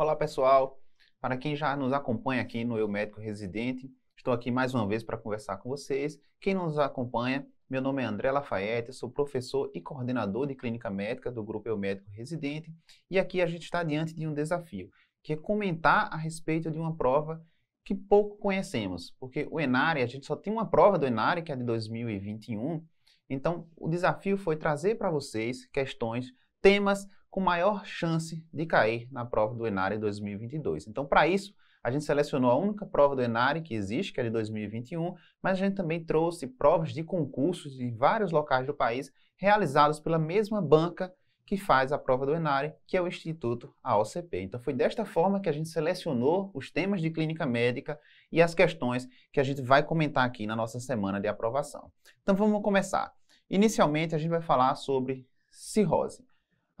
Olá pessoal, para quem já nos acompanha aqui no Eu Médico Residente, estou aqui mais uma vez para conversar com vocês. Quem nos acompanha, meu nome é André Lafayette, sou professor e coordenador de clínica médica do Grupo Eu Médico Residente e aqui a gente está diante de um desafio, que é comentar a respeito de uma prova que pouco conhecemos, porque o Enare, a gente só tem uma prova do Enare, que é de 2021, então o desafio foi trazer para vocês questões, temas com maior chance de cair na prova do Enare 2022. Então, para isso, a gente selecionou a única prova do Enare que existe, que é de 2021, mas a gente também trouxe provas de concursos em vários locais do país realizados pela mesma banca que faz a prova do Enare, que é o Instituto AOCP. Então foi desta forma que a gente selecionou os temas de clínica médica e as questões que a gente vai comentar aqui na nossa semana de aprovação. Então vamos começar. Inicialmente a gente vai falar sobre cirrose.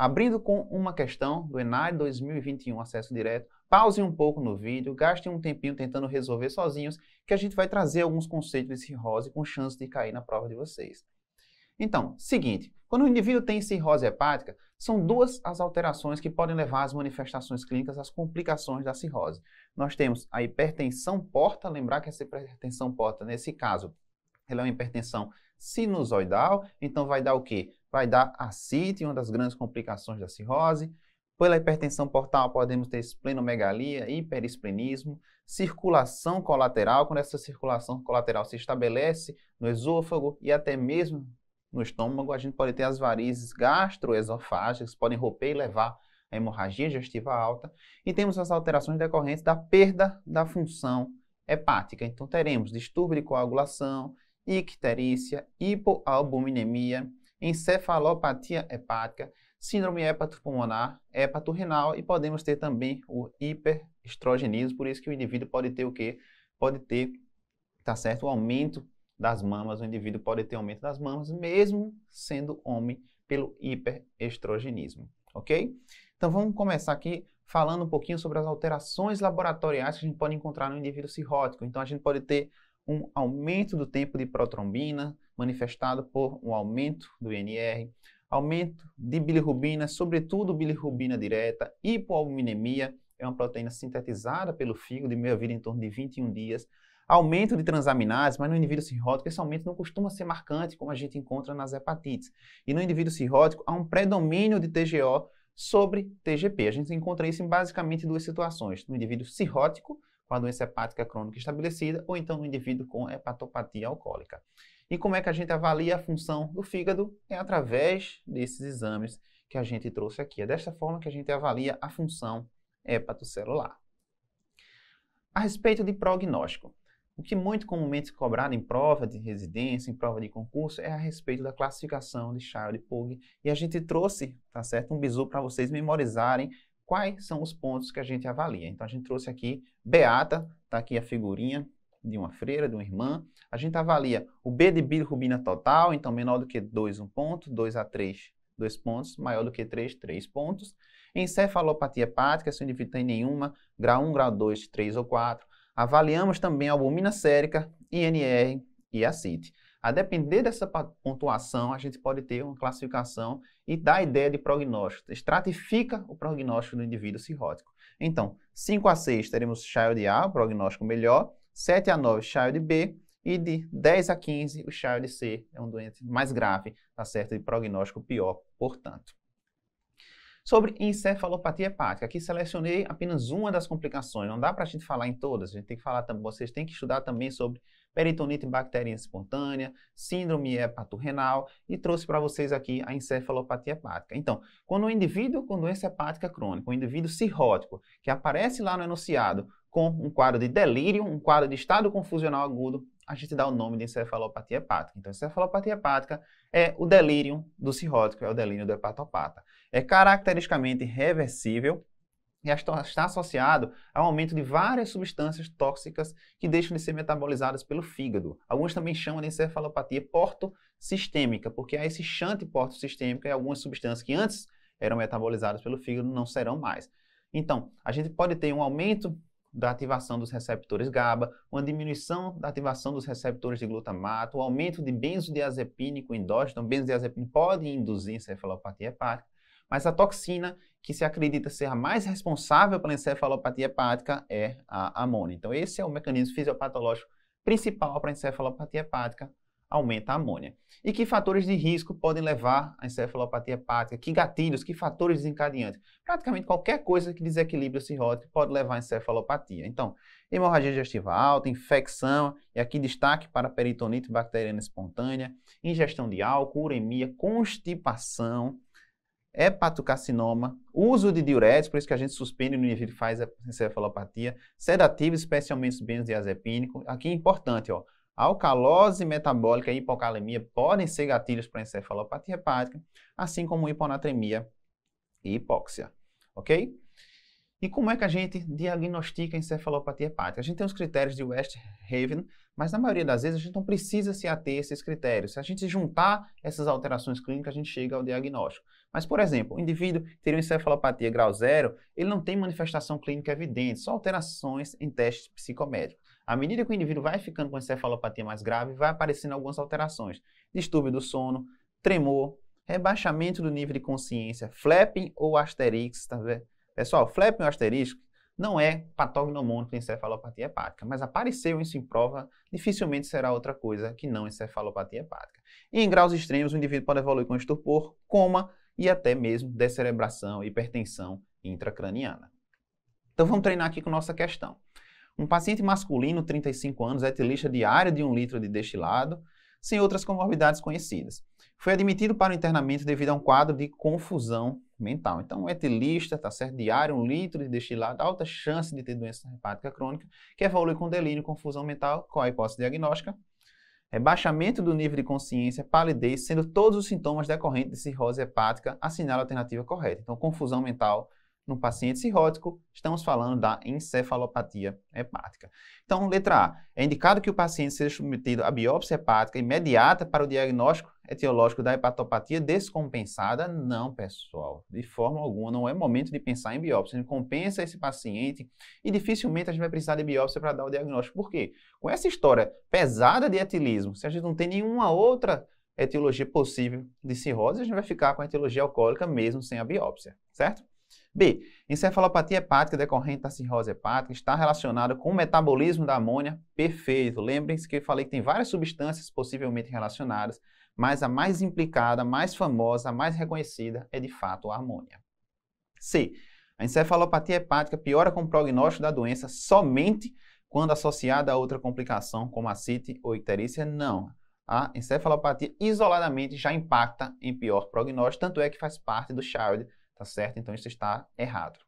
Abrindo com uma questão do Enad 2021 acesso direto, pausem um pouco no vídeo, gastem um tempinho tentando resolver sozinhos, que a gente vai trazer alguns conceitos de cirrose com chance de cair na prova de vocês. Então, seguinte, quando o indivíduo tem cirrose hepática, são duas as alterações que podem levar às manifestações clínicas, às complicações da cirrose. Nós temos a hipertensão porta, lembrar que essa hipertensão porta, nesse caso, ela é uma hipertensão sinusoidal, então vai dar o quê? vai dar ascite, uma das grandes complicações da cirrose. Pela hipertensão portal, podemos ter esplenomegalia, hiperesplenismo, circulação colateral, quando essa circulação colateral se estabelece no esôfago e até mesmo no estômago, a gente pode ter as varizes gastroesofágicas, podem romper e levar a hemorragia digestiva alta. E temos as alterações decorrentes da perda da função hepática. Então, teremos distúrbio de coagulação, icterícia, hipoalbuminemia, encefalopatia hepática, síndrome hepatopulmonar, hepatorrenal e podemos ter também o hiperestrogenismo, por isso que o indivíduo pode ter o quê? Pode ter, tá certo, o aumento das mamas, o indivíduo pode ter aumento das mamas, mesmo sendo homem, pelo hiperestrogenismo, ok? Então vamos começar aqui falando um pouquinho sobre as alterações laboratoriais que a gente pode encontrar no indivíduo cirrótico. Então a gente pode ter um aumento do tempo de protrombina, manifestado por um aumento do INR, aumento de bilirrubina, sobretudo bilirrubina direta, hipoalbuminemia, é uma proteína sintetizada pelo fígado de meia-vida em torno de 21 dias, aumento de transaminases, mas no indivíduo cirrótico esse aumento não costuma ser marcante, como a gente encontra nas hepatites. E no indivíduo cirrótico há um predomínio de TGO sobre TGP. A gente encontra isso em basicamente duas situações, no indivíduo cirrótico, com a doença hepática crônica estabelecida, ou então no indivíduo com hepatopatia alcoólica. E como é que a gente avalia a função do fígado? É através desses exames que a gente trouxe aqui. É desta forma que a gente avalia a função hepatocelular. A respeito de prognóstico, o que muito comumente é cobrado em prova de residência, em prova de concurso, é a respeito da classificação de Child-Pugh. E a gente trouxe, tá certo, um bizu para vocês memorizarem quais são os pontos que a gente avalia. Então a gente trouxe aqui Beata, tá aqui a figurinha, de uma freira, de uma irmã. A gente avalia o B de bilirrubina total, então menor do que 2, 1 um ponto, 2 a 3, 2 pontos, maior do que 3, 3 pontos. Encefalopatia hepática, se o indivíduo tem nenhuma, grau 1, grau 2, 3 ou 4. Avaliamos também a albumina sérica, INR e a CIT. A depender dessa pontuação, a gente pode ter uma classificação e dar ideia de prognóstico. Estratifica o prognóstico do indivíduo cirrótico. Então, 5 a 6 teremos Child A, o prognóstico melhor. 7 a 9, child B, e de 10 a 15, o child C é um doente mais grave, tá certo? De prognóstico pior, portanto. Sobre encefalopatia hepática, aqui selecionei apenas uma das complicações, não dá para a gente falar em todas, a gente tem que falar também, vocês têm que estudar também sobre peritonite bacteriana espontânea, síndrome hepatorrenal e trouxe para vocês aqui a encefalopatia hepática. Então, quando um indivíduo com doença hepática crônica, um indivíduo cirrótico, que aparece lá no enunciado com um quadro de delírio, um quadro de estado confusional agudo, a gente dá o nome de encefalopatia hepática. Então, encefalopatia hepática é o delírio do cirrótico, é o delírio do hepatopata. É caracteristicamente reversível e está associado ao aumento de várias substâncias tóxicas que deixam de ser metabolizadas pelo fígado. Alguns também chamam de encefalopatia porto sistêmica, porque há esse chante porto porto-sistêmico e algumas substâncias que antes eram metabolizadas pelo fígado não serão mais. Então, a gente pode ter um aumento da ativação dos receptores GABA, uma diminuição da ativação dos receptores de glutamato, o aumento de benzodiazepínico endógeno, benzodiazepina pode induzir encefalopatia hepática, mas a toxina que se acredita ser a mais responsável pela encefalopatia hepática é a amônia. Então esse é o mecanismo fisiopatológico principal para a encefalopatia hepática, aumenta a amônia. E que fatores de risco podem levar à encefalopatia hepática? Que gatilhos, que fatores desencadeantes? Praticamente qualquer coisa que desequilibre o cirrótico pode levar à encefalopatia. Então, hemorragia digestiva alta, infecção, e aqui destaque para peritonite bacteriana espontânea, ingestão de álcool, uremia, constipação, hepatocarcinoma, uso de diuréticos, por isso que a gente suspende no nível e faz encefalopatia, sedativo, especialmente os benzodiazepínicos. Aqui é importante, ó Alcalose metabólica e hipocalemia podem ser gatilhos para encefalopatia hepática, assim como hiponatremia e hipóxia, ok? E como é que a gente diagnostica encefalopatia hepática? A gente tem os critérios de West Haven, mas na maioria das vezes a gente não precisa se ater a esses critérios. Se a gente juntar essas alterações clínicas, a gente chega ao diagnóstico. Mas, por exemplo, o indivíduo ter uma encefalopatia grau zero, ele não tem manifestação clínica evidente, só alterações em testes psicométricos. À medida que o indivíduo vai ficando com encefalopatia mais grave, vai aparecendo algumas alterações. Distúrbio do sono, tremor, rebaixamento do nível de consciência, flapping ou asterix, tá vendo? Pessoal, flapping ou asterix não é patognomônico de encefalopatia hepática, mas apareceu isso em prova, dificilmente será outra coisa que não encefalopatia hepática. E em graus extremos, o indivíduo pode evoluir com estupor, coma e até mesmo descerebração, hipertensão intracraniana. Então vamos treinar aqui com nossa questão. Um paciente masculino, 35 anos, etilista é diário de 1 litro de destilado, sem outras comorbidades conhecidas. Foi admitido para o internamento devido a um quadro de confusão mental. Então, etilista, é tá certo? Diário, um litro de destilado, alta chance de ter doença hepática crônica, que evolui com delírio, confusão mental. Qual a hipótese diagnóstica? É baixamento do nível de consciência, palidez, sendo todos os sintomas decorrentes de cirrose hepática, assinala a alternativa correta. Então, confusão mental no paciente cirrótico, estamos falando da encefalopatia hepática. Então, letra A. É indicado que o paciente seja submetido a biópsia hepática imediata para o diagnóstico etiológico da hepatopatia descompensada? Não, pessoal. De forma alguma, não é momento de pensar em biópsia. A gente compensa esse paciente e dificilmente a gente vai precisar de biópsia para dar o diagnóstico. Por quê? Com essa história pesada de etilismo, se a gente não tem nenhuma outra etiologia possível de cirrose, a gente vai ficar com a etiologia alcoólica mesmo sem a biópsia, certo? B. Encefalopatia hepática decorrente da cirrose hepática está relacionada com o metabolismo da amônia perfeito. Lembrem-se que eu falei que tem várias substâncias possivelmente relacionadas, mas a mais implicada, a mais famosa, a mais reconhecida é de fato a amônia. C. A encefalopatia hepática piora com o prognóstico da doença somente quando associada a outra complicação, como a CIT ou icterícia? Não. A encefalopatia isoladamente já impacta em pior prognóstico, tanto é que faz parte do CHILD, tá certo? Então isso está errado.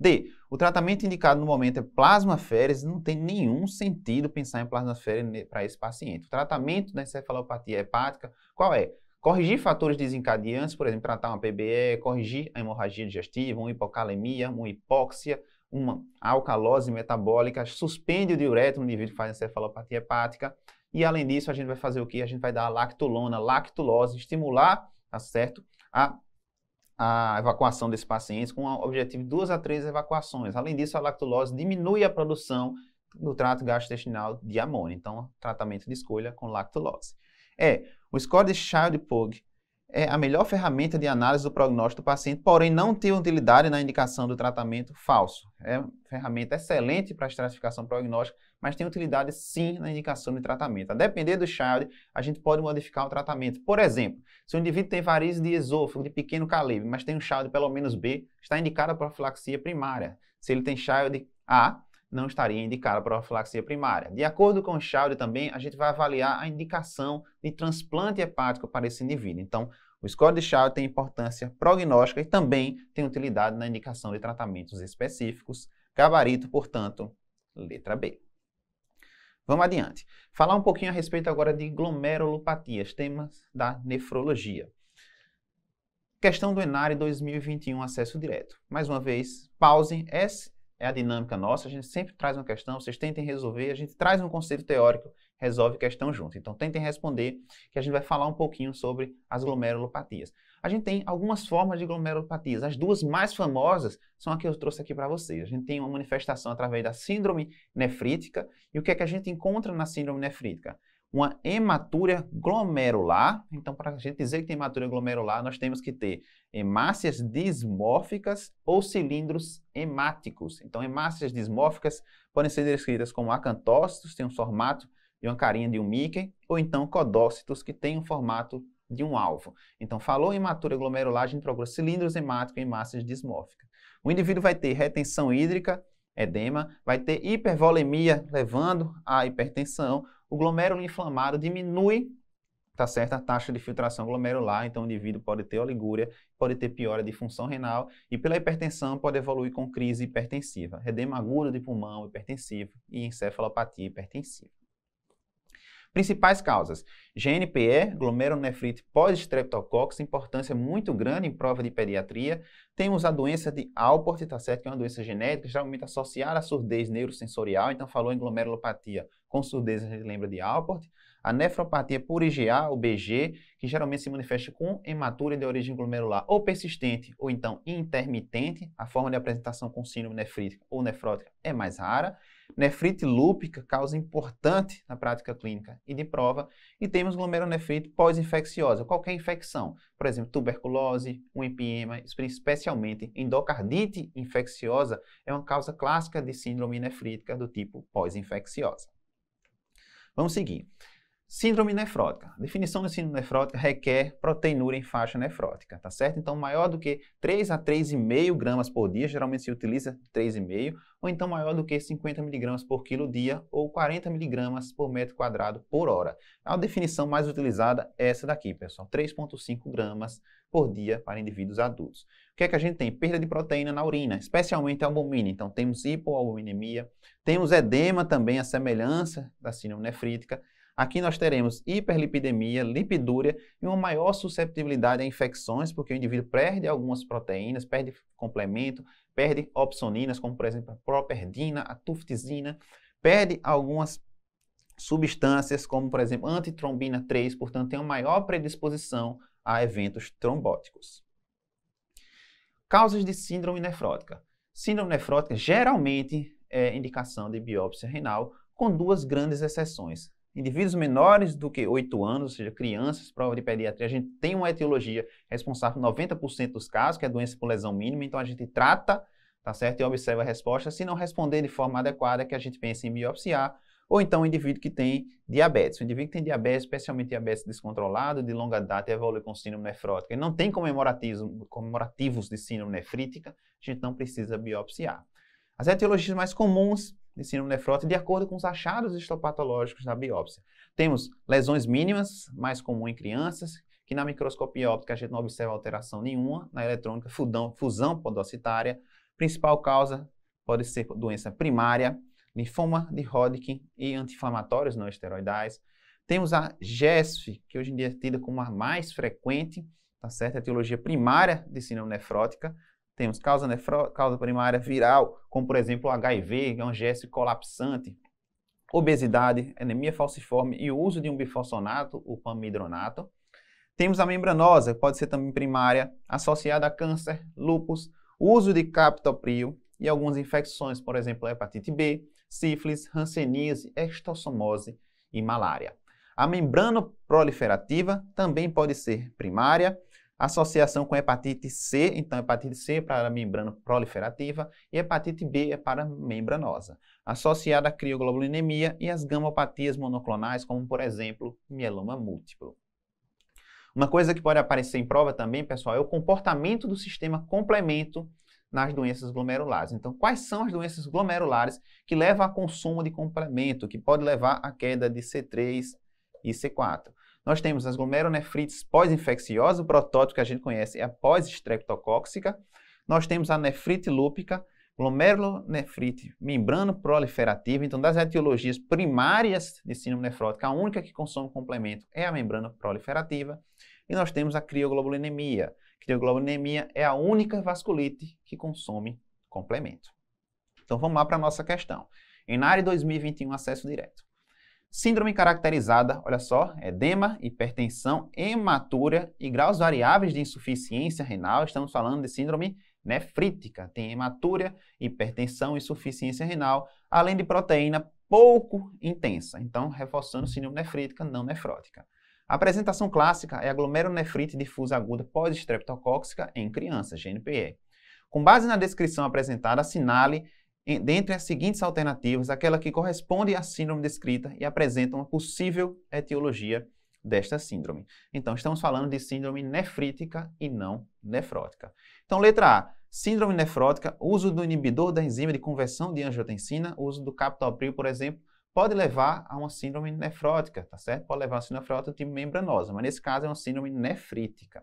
D. O tratamento indicado no momento é plasmaféresis, não tem nenhum sentido pensar em plasmaféresis para esse paciente. O tratamento da encefalopatia hepática, qual é? Corrigir fatores desencadeantes, por exemplo, tratar uma PBE, corrigir a hemorragia digestiva, uma hipocalemia, uma hipóxia, uma alcalose metabólica, suspende o diurético no indivíduo que faz encefalopatia hepática. E além disso, a gente vai fazer o que? A gente vai dar a lactulona, lactulose, estimular, tá certo? A a evacuação desse paciente com o objetivo de duas a três evacuações. Além disso, a lactulose diminui a produção do trato gastrointestinal de amônia. Então, tratamento de escolha com lactulose. É, o score de Child-Pugh é a melhor ferramenta de análise do prognóstico do paciente, porém não tem utilidade na indicação do tratamento falso. É uma ferramenta excelente para estratificação prognóstica, mas tem utilidade sim na indicação de tratamento. A depender do child, a gente pode modificar o tratamento. Por exemplo, se o indivíduo tem varizes de esôfago de pequeno calibre, mas tem um child pelo menos B, está indicada a profilaxia primária. Se ele tem child A, não estaria indicada a profilaxia primária. De acordo com o child também, a gente vai avaliar a indicação de transplante hepático para esse indivíduo. Então, o score de Child tem importância prognóstica e também tem utilidade na indicação de tratamentos específicos. Gabarito, portanto, letra B. Vamos adiante. Falar um pouquinho a respeito agora de glomerulopatias, temas da nefrologia. Questão do Enare 2021, acesso direto. Mais uma vez, pause. Essa é a dinâmica nossa. A gente sempre traz uma questão, vocês tentem resolver. A gente traz um conceito teórico resolve questão junto. Então tentem responder, que a gente vai falar um pouquinho sobre as glomerulopatias. A gente tem algumas formas de glomerulopatias. As duas mais famosas são a que eu trouxe aqui para vocês. A gente tem uma manifestação através da síndrome nefrítica. E o que é que a gente encontra na síndrome nefrítica? Uma hematúria glomerular. Então, para a gente dizer que tem hematúria glomerular, nós temos que ter hemácias dismórficas ou cilindros hemáticos. Então, hemácias dismórficas podem ser descritas como acantócitos, tem um formato de uma carinha de um Mickey, ou então codócitos que têm um formato de um alvo. Então, falou em matura glomerular, a gente procura cilindros hemáticos em massas dismórficas. O indivíduo vai ter retenção hídrica, edema, vai ter hipervolemia, levando à hipertensão. O glomérulo inflamado diminui tá certo? A taxa de filtração glomerular, então o indivíduo pode ter oligúria, pode ter piora de função renal e pela hipertensão pode evoluir com crise hipertensiva, edema agudo de pulmão hipertensivo e encefalopatia hipertensiva. Principais causas: GNPE, glomerulonefrite pós-streptococcus, importância muito grande em prova de pediatria. Temos a doença de Alport, tá certo? Que é uma doença genética, geralmente associada à surdez neurosensorial, então falou em glomerulopatia com surdez, a gente lembra de Alport. A nefropatia por IgA, o BG, que geralmente se manifesta com hematúria de origem glomerular ou persistente ou então intermitente, a forma de apresentação com síndrome nefrítica ou nefrótica é mais rara. Nefrite lúpica, causa importante na prática clínica e de prova. E temos glomerulonefrite pós-infecciosa, qualquer infecção, por exemplo, tuberculose, um empiema, especialmente endocardite infecciosa, é uma causa clássica de síndrome nefrítica do tipo pós-infecciosa. Vamos seguir. Síndrome nefrótica. A definição de síndrome nefrótica requer proteinúria em faixa nefrótica, tá certo? Então, maior do que 3 a 3,5 gramas por dia, geralmente se utiliza 3,5, ou então maior do que 50 miligramas por quilo dia ou 40 miligramas por metro quadrado por hora. A definição mais utilizada é essa daqui, pessoal, 3,5 gramas por dia para indivíduos adultos. O que é que a gente tem? Perda de proteína na urina, especialmente albumina. Então, temos hipoalbuminemia, temos edema também, a semelhança da síndrome nefrítica, Aqui nós teremos hiperlipidemia, lipidúria e uma maior susceptibilidade a infecções, porque o indivíduo perde algumas proteínas, perde complemento, perde opsoninas, como por exemplo a properdina, a tuftizina, perde algumas substâncias, como por exemplo antitrombina 3, portanto tem uma maior predisposição a eventos trombóticos. Causas de síndrome nefrótica. Síndrome nefrótica geralmente é indicação de biópsia renal, com duas grandes exceções: indivíduos menores do que 8 anos, ou seja, crianças, prova de pediatria, a gente tem uma etiologia responsável por 90% dos casos, que é doença por lesão mínima, então a gente trata, tá certo? E observa a resposta. Se não responder de forma adequada, que a gente pensa em biopsiar, ou então o indivíduo que tem diabetes. O indivíduo que tem diabetes, especialmente diabetes descontrolado, de longa data, evolui com síndrome nefrótica. Ele não tem comemorativos de síndrome nefrítica, a gente não precisa biopsiar. As etiologias mais comuns de síndrome nefrótica de acordo com os achados histopatológicos da biópsia. Temos lesões mínimas, mais comum em crianças, que na microscopia óptica a gente não observa alteração nenhuma, na eletrônica, fudão, fusão podocitária. Principal causa pode ser doença primária, linfoma de Hodgkin e anti-inflamatórios não esteroidais. Temos a GESF, que hoje em dia é tida como a mais frequente, tá certo? É a etiologia primária de síndrome nefrótica, temos causa, nefro, né, causa primária viral, como por exemplo o HIV, que é um GS colapsante, obesidade, anemia falciforme e o uso de um bifosfonato, o pamidronato. Temos a membranosa, que pode ser também primária, associada a câncer, lúpus, uso de captopril e algumas infecções, por exemplo, hepatite B, sífilis, hanseníase, extossomose e malária. A membrana proliferativa também pode ser primária, Associação com hepatite C, então hepatite C é para membrana proliferativa e hepatite B é para membranosa. Associada à crioglobulinemia e às gamopatias monoclonais, como por exemplo, mieloma múltiplo. Uma coisa que pode aparecer em prova também, pessoal, é o comportamento do sistema complemento nas doenças glomerulares. Então, quais são as doenças glomerulares que levam a consumo de complemento, que pode levar à queda de C3 e C4? Nós temos as glomeronefrites pós-infecciosa, o protótipo que a gente conhece é a pós-estreptocóxica. Nós temos a nefrite lúpica, glomerulonefrite membrano proliferativa. Então, das etiologias primárias de síndrome nefrótica, a única que consome complemento é a membrana proliferativa. E nós temos a crioglobulinemia. Crioglobulinemia é a única vasculite que consome complemento. Então, vamos lá para a nossa questão. Enare 2021, acesso direto. Síndrome caracterizada, olha só, é edema, hipertensão, hematuria e graus variáveis de insuficiência renal. Estamos falando de síndrome nefrítica. Né, Tem hematúria, hipertensão, insuficiência renal, além de proteína pouco intensa. Então, reforçando síndrome nefrítica, não nefrótica. A apresentação clássica é a difusa aguda pós-estreptocóxica em crianças, GNPE. Com base na descrição apresentada, assinale dentre as seguintes alternativas, aquela que corresponde à síndrome descrita e apresenta uma possível etiologia desta síndrome. Então, estamos falando de síndrome nefrítica e não nefrótica. Então, letra A, síndrome nefrótica, uso do inibidor da enzima de conversão de angiotensina, uso do captopril, por exemplo, pode levar a uma síndrome nefrótica, tá certo? Pode levar a uma síndrome nefrótica tipo membranosa, mas nesse caso é uma síndrome nefrítica.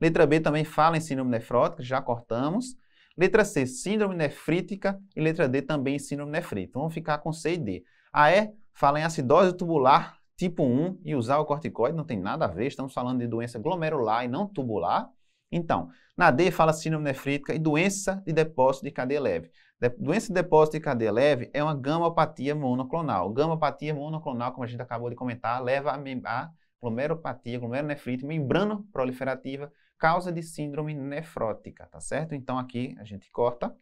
Letra B também fala em síndrome nefrótica, já cortamos. Letra C, síndrome nefrítica. E letra D, também síndrome nefrítica. Vamos ficar com C e D. A E fala em acidose tubular tipo 1 e usar o corticoide não tem nada a ver. Estamos falando de doença glomerular e não tubular. Então, na D fala síndrome nefrítica e doença de depósito de cadeia leve. De doença de depósito de cadeia leve é uma gamopatia monoclonal. Gamopatia monoclonal, como a gente acabou de comentar, leva a, a glomeropatia, glomeronefrite, membrana proliferativa causa de síndrome nefrótica, tá certo? Então aqui a gente corta.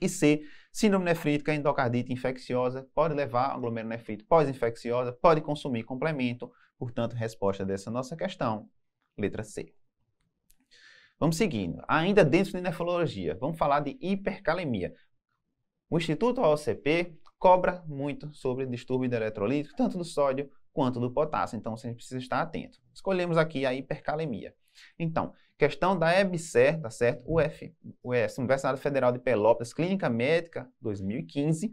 E C, síndrome nefrítica, endocardite infecciosa, pode levar a glomerulonefrite pós-infecciosa, pode consumir complemento, portanto, resposta dessa nossa questão, letra C. Vamos seguindo. Ainda dentro de nefrologia, vamos falar de hipercalemia. O Instituto OCP cobra muito sobre distúrbio eletrolítico, tanto do sódio quanto do potássio, então você precisa estar atento. Escolhemos aqui a hipercalemia. Então, questão da EBSER, tá certo? UF, UES, Universidade Federal de Pelotas, Clínica Médica, 2015.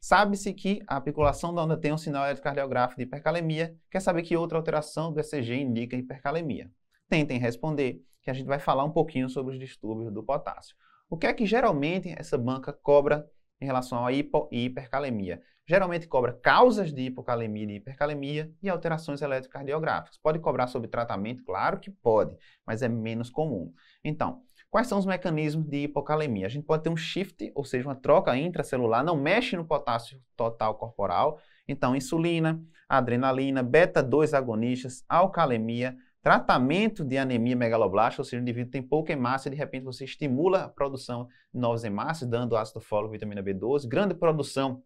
Sabe-se que a apiculação da onda tem um sinal eletrocardiográfico de hipercalemia. Quer saber que outra alteração do ECG indica hipercalemia? Tentem responder, que a gente vai falar um pouquinho sobre os distúrbios do potássio. O que é que geralmente essa banca cobra em relação à hipo e hipercalemia. Geralmente cobra causas de hipocalemia e hipercalemia e alterações eletrocardiográficas. Pode cobrar sobre tratamento? Claro que pode, mas é menos comum. Então, quais são os mecanismos de hipocalemia? A gente pode ter um shift, ou seja, uma troca intracelular, não mexe no potássio total corporal. Então, insulina, adrenalina, beta-2 agonistas, alcalemia, tratamento de anemia megaloblástica, ou seja, o indivíduo tem pouca hemácia, de repente você estimula a produção de novas hemácias, dando ácido fólico, vitamina B12, grande produção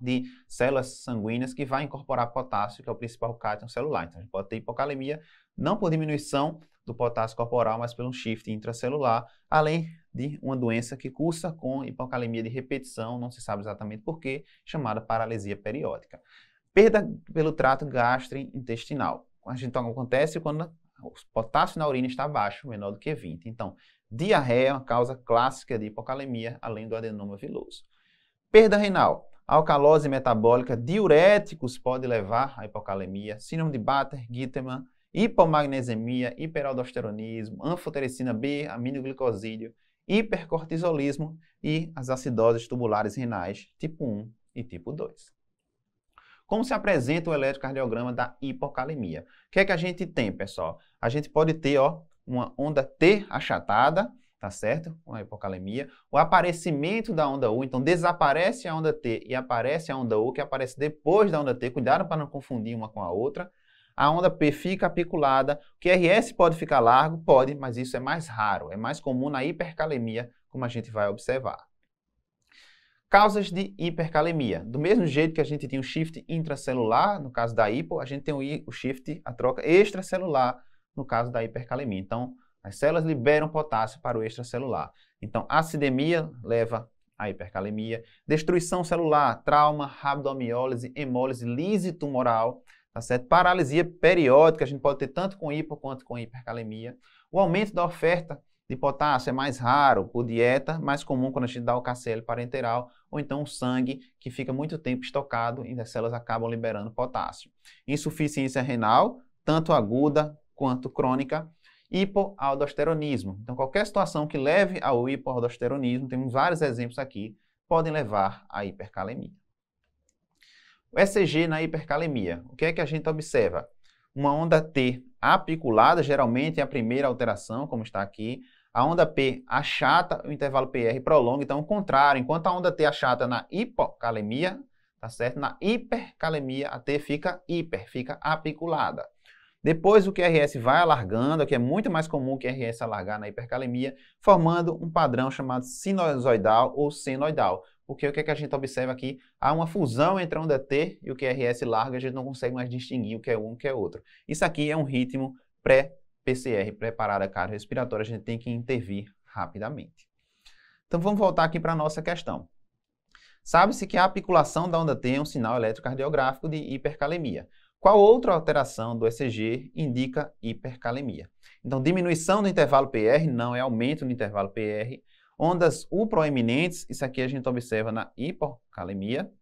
de células sanguíneas que vai incorporar potássio, que é o principal cátion celular. Então, a gente pode ter hipocalemia, não por diminuição do potássio corporal, mas pelo shift intracelular, além de uma doença que cursa com hipocalemia de repetição, não se sabe exatamente porquê, chamada paralisia periódica. Perda pelo trato gastrointestinal a gente acontece quando o potássio na urina está baixo, menor do que 20. Então, diarreia é uma causa clássica de hipocalemia, além do adenoma viloso. Perda renal. Alcalose metabólica, diuréticos pode levar à hipocalemia, síndrome de Batter-Gittemann, hipomagnesemia, hiperaldosteronismo, anfotericina B, aminoglicosídeo, hipercortisolismo e as acidoses tubulares renais tipo 1 e tipo 2. Como se apresenta o eletrocardiograma da hipocalemia? O que é que a gente tem, pessoal? A gente pode ter ó, uma onda T achatada, tá certo? Com a hipocalemia. O aparecimento da onda U, então desaparece a onda T e aparece a onda U, que aparece depois da onda T. Cuidado para não confundir uma com a outra. A onda P fica apiculada. O QRS pode ficar largo? Pode, mas isso é mais raro. É mais comum na hipercalemia, como a gente vai observar. Causas de hipercalemia. Do mesmo jeito que a gente tem o shift intracelular, no caso da hipo, a gente tem o shift, a troca extracelular, no caso da hipercalemia. Então, as células liberam potássio para o extracelular. Então, acidemia leva à hipercalemia, destruição celular, trauma, rabdomiólise, hemólise lise tumoral, tá certo? Paralisia periódica, a gente pode ter tanto com hipo quanto com hipercalemia. O aumento da oferta de potássio é mais raro por dieta, mais comum quando a gente dá o KCL parenteral, ou então o sangue que fica muito tempo estocado e as células acabam liberando potássio. Insuficiência renal, tanto aguda quanto crônica, hipoaldosteronismo. Então, qualquer situação que leve ao hipoaldosteronismo, temos vários exemplos aqui, podem levar à hipercalemia. O ECG na hipercalemia, o que é que a gente observa? Uma onda T apiculada, geralmente é a primeira alteração, como está aqui, a onda P achata o intervalo PR prolonga, então o contrário, enquanto a onda T é achata na hipocalemia, tá certo? Na hipercalemia a T fica hiper, fica apiculada. Depois o QRS vai alargando, que é muito mais comum o QRS alargar na hipercalemia, formando um padrão chamado sinusoidal ou senoidal. Porque o que, é que a gente observa aqui? Há uma fusão entre a onda T e o QRS larga, a gente não consegue mais distinguir o que é um e o que é outro. Isso aqui é um ritmo pré PCR preparada cardiorrespiratória, a gente tem que intervir rapidamente. Então vamos voltar aqui para a nossa questão. Sabe-se que a apiculação da onda T é um sinal eletrocardiográfico de hipercalemia. Qual outra alteração do ECG indica hipercalemia? Então, diminuição do intervalo PR não é aumento do intervalo PR. Ondas U proeminentes, isso aqui a gente observa na hipocalemia.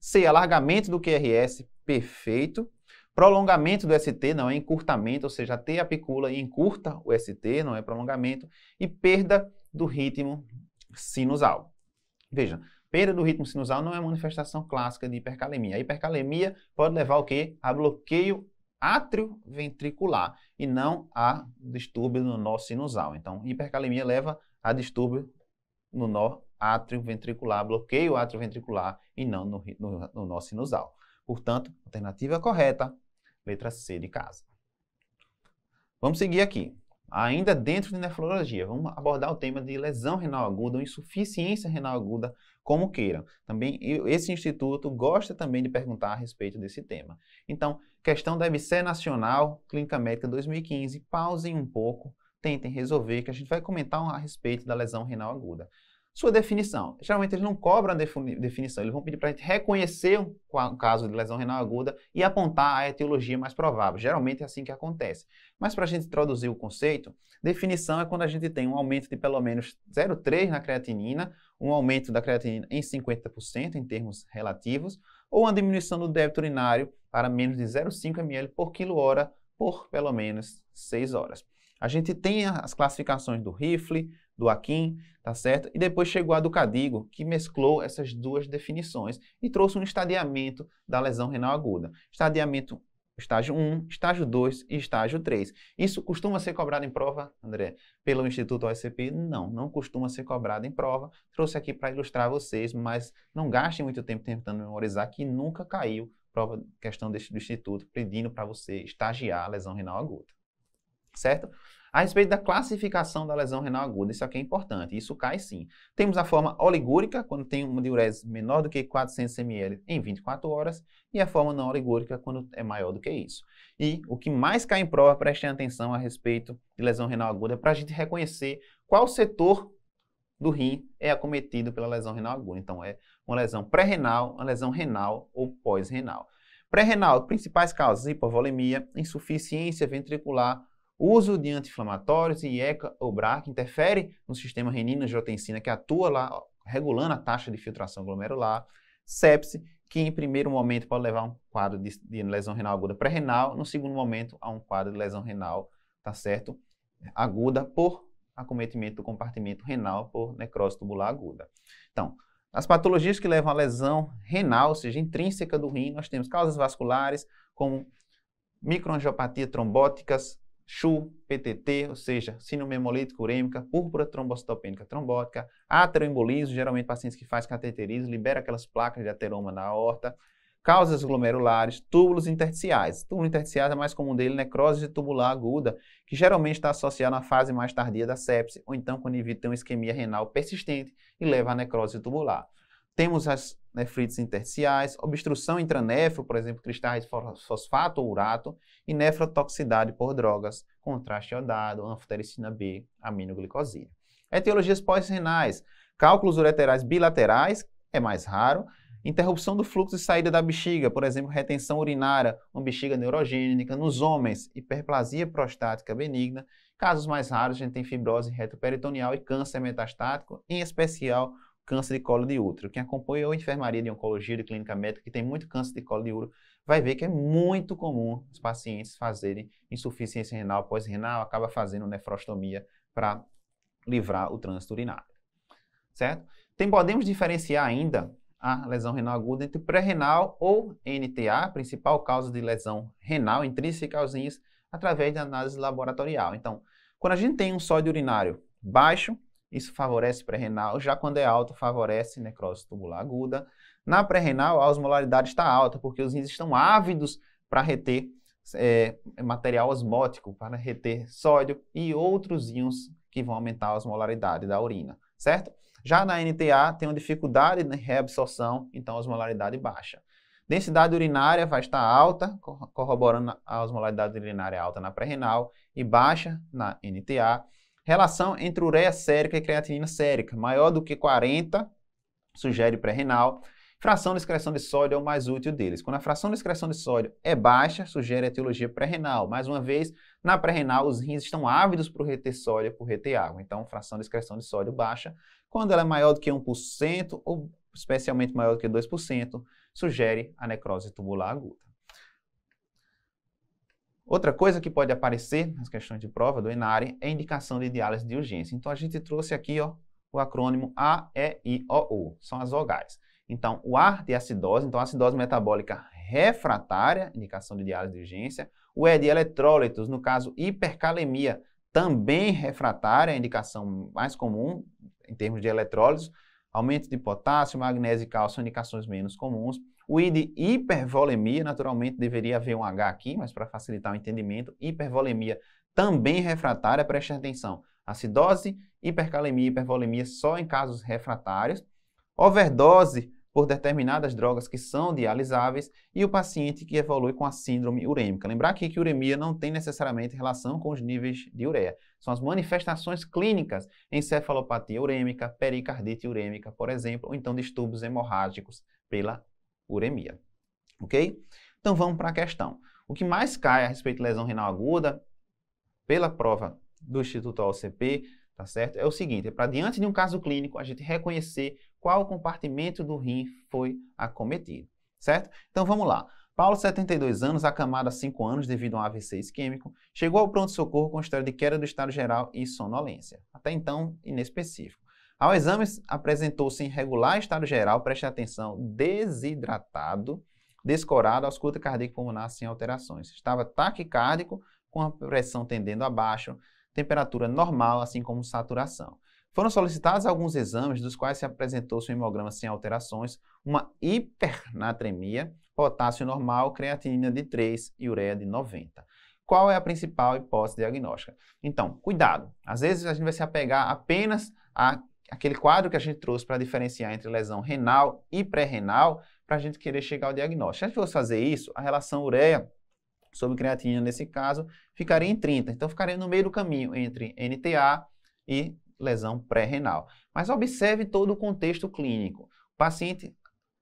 C, alargamento do QRS, perfeito. Prolongamento do ST não é encurtamento, ou seja, a T apicula e encurta o ST, não é prolongamento. E perda do ritmo sinusal. Veja, perda do ritmo sinusal não é manifestação clássica de hipercalemia. A hipercalemia pode levar o quê? A bloqueio atrioventricular e não a distúrbio no nó sinusal. Então, hipercalemia leva a distúrbio no nó atrioventricular, bloqueio atrioventricular e não no, no, no nó sinusal. Portanto, alternativa correta, Letra C de casa. Vamos seguir aqui. Ainda dentro de nefrologia, vamos abordar o tema de lesão renal aguda ou insuficiência renal aguda, como queiram. Também esse instituto gosta também de perguntar a respeito desse tema. Então, questão da IBC Nacional, Clínica Médica 2015, pausem um pouco, tentem resolver, que a gente vai comentar a respeito da lesão renal aguda sua definição. Geralmente eles não cobram a definição, eles vão pedir para a gente reconhecer um caso de lesão renal aguda e apontar a etiologia mais provável. Geralmente é assim que acontece. Mas para a gente introduzir o conceito, definição é quando a gente tem um aumento de pelo menos 0,3 na creatinina, um aumento da creatinina em 50% em termos relativos, ou uma diminuição do débito urinário para menos de 0,5 ml por quilo hora por pelo menos 6 horas. A gente tem as classificações do rifle, do Aquim, tá certo? E depois chegou a do Cadigo, que mesclou essas duas definições e trouxe um estadiamento da lesão renal aguda. Estadiamento estágio 1, estágio 2 e estágio 3. Isso costuma ser cobrado em prova, André, pelo Instituto OSCP? Não, não costuma ser cobrado em prova. Trouxe aqui para ilustrar vocês, mas não gastem muito tempo tentando memorizar que nunca caiu prova questão deste do Instituto pedindo para você estagiar a lesão renal aguda. Certo? A respeito da classificação da lesão renal aguda, isso aqui é importante, isso cai sim. Temos a forma oligúrica, quando tem uma diurese menor do que 400 ml em 24 horas, e a forma não oligúrica, quando é maior do que isso. E o que mais cai em prova, prestem atenção a respeito de lesão renal aguda, é para a gente reconhecer qual setor do rim é acometido pela lesão renal aguda. Então, é uma lesão pré-renal, uma lesão renal ou pós-renal. Pré-renal, principais causas, hipovolemia, insuficiência ventricular, uso de anti-inflamatórios e IECA ou BRAC interfere no sistema renina-angiotensina que atua lá, regulando a taxa de filtração glomerular, sepse, que em primeiro momento pode levar a um quadro de, de lesão renal aguda pré-renal, no segundo momento a um quadro de lesão renal, tá certo? Aguda por acometimento do compartimento renal por necrose tubular aguda. Então, as patologias que levam a lesão renal, ou seja, intrínseca do rim, nós temos causas vasculares como microangiopatia trombóticas, CHU, PTT, ou seja, síndrome hemolítica urêmica, púrpura trombocitopênica trombótica, ateroembolismo, geralmente pacientes que fazem cateterismo, libera aquelas placas de ateroma na aorta, causas glomerulares, túbulos intersticiais. Túbulo intersticiais é mais comum dele, necrose tubular aguda, que geralmente está associada à fase mais tardia da sepse, ou então quando evita uma isquemia renal persistente e leva à necrose tubular. Temos as nefrites né, intersticiais, obstrução intranefro, por exemplo, cristais fosfato ou urato, e nefrotoxicidade por drogas, contraste iodado, anfotericina B, aminoglicosina. Etiologias pós-renais, cálculos ureterais bilaterais, é mais raro, interrupção do fluxo e saída da bexiga, por exemplo, retenção urinária, uma bexiga neurogênica, nos homens, hiperplasia prostática benigna, casos mais raros, a gente tem fibrose retroperitoneal e câncer metastático, em especial câncer de colo de útero. Quem acompanha ou enfermaria de oncologia, de clínica médica, que tem muito câncer de colo de útero, vai ver que é muito comum os pacientes fazerem insuficiência renal pós-renal, acaba fazendo nefrostomia para livrar o trânsito urinário. Certo? Tem, podemos diferenciar ainda a lesão renal aguda entre pré-renal ou NTA, principal causa de lesão renal intrínseca aos rins, através da análise laboratorial. Então, quando a gente tem um sódio urinário baixo, isso favorece pré-renal. Já quando é alto, favorece necrose tubular aguda. Na pré-renal, a osmolaridade está alta, porque os rins estão ávidos para reter é, material osmótico, para reter sódio e outros íons que vão aumentar a osmolaridade da urina, certo? Já na NTA, tem uma dificuldade de reabsorção, então a osmolaridade baixa. Densidade urinária vai estar alta, corroborando a osmolaridade urinária alta na pré-renal e baixa na NTA. Relação entre ureia sérica e creatinina sérica, maior do que 40, sugere pré-renal. Fração de excreção de sódio é o mais útil deles. Quando a fração de excreção de sódio é baixa, sugere etiologia pré-renal. Mais uma vez, na pré-renal, os rins estão ávidos por reter sódio, e por reter água. Então, fração de excreção de sódio baixa. Quando ela é maior do que 1%, ou especialmente maior do que 2%, sugere a necrose tubular aguda. Outra coisa que pode aparecer nas questões de prova do ENARE é indicação de diálise de urgência. Então, a gente trouxe aqui ó, o acrônimo AEIOU, são as vogais. Então, o A de acidose, então acidose metabólica refratária, indicação de diálise de urgência. O E de eletrólitos, no caso hipercalemia, também refratária, é indicação mais comum em termos de eletrólitos. Aumento de potássio, magnésio e cálcio, indicações menos comuns. O I de hipervolemia, naturalmente deveria haver um H aqui, mas para facilitar o entendimento, hipervolemia também refratária, preste atenção. Acidose, hipercalemia, hipervolemia só em casos refratários. Overdose por determinadas drogas que são dialisáveis e o paciente que evolui com a síndrome urêmica. Lembrar aqui que uremia não tem necessariamente relação com os níveis de ureia. São as manifestações clínicas, encefalopatia urêmica, pericardite urêmica, por exemplo, ou então distúrbios hemorrágicos pela uremia. Ok? Então vamos para a questão. O que mais cai a respeito de lesão renal aguda, pela prova do Instituto OCP, tá certo? É o seguinte, é para diante de um caso clínico a gente reconhecer qual compartimento do rim foi acometido, certo? Então vamos lá. Paulo, 72 anos, acamado há 5 anos devido a um AVC isquêmico, chegou ao pronto-socorro com história de queda do estado geral e sonolência, até então inespecífico. Ao exame, apresentou-se em regular estado geral, preste atenção, desidratado, descorado, ausculta cardíaca pulmonar sem alterações. Estava taquicárdico, com a pressão tendendo abaixo, temperatura normal, assim como saturação. Foram solicitados alguns exames, dos quais se apresentou seu hemograma sem alterações, uma hipernatremia, potássio normal, creatinina de 3 e ureia de 90. Qual é a principal hipótese diagnóstica? Então, cuidado. Às vezes a gente vai se apegar apenas a aquele quadro que a gente trouxe para diferenciar entre lesão renal e pré-renal, para a gente querer chegar ao diagnóstico. Se a gente fosse fazer isso, a relação ureia sobre creatinina, nesse caso, ficaria em 30. Então, ficaria no meio do caminho entre NTA e lesão pré-renal. Mas observe todo o contexto clínico. O paciente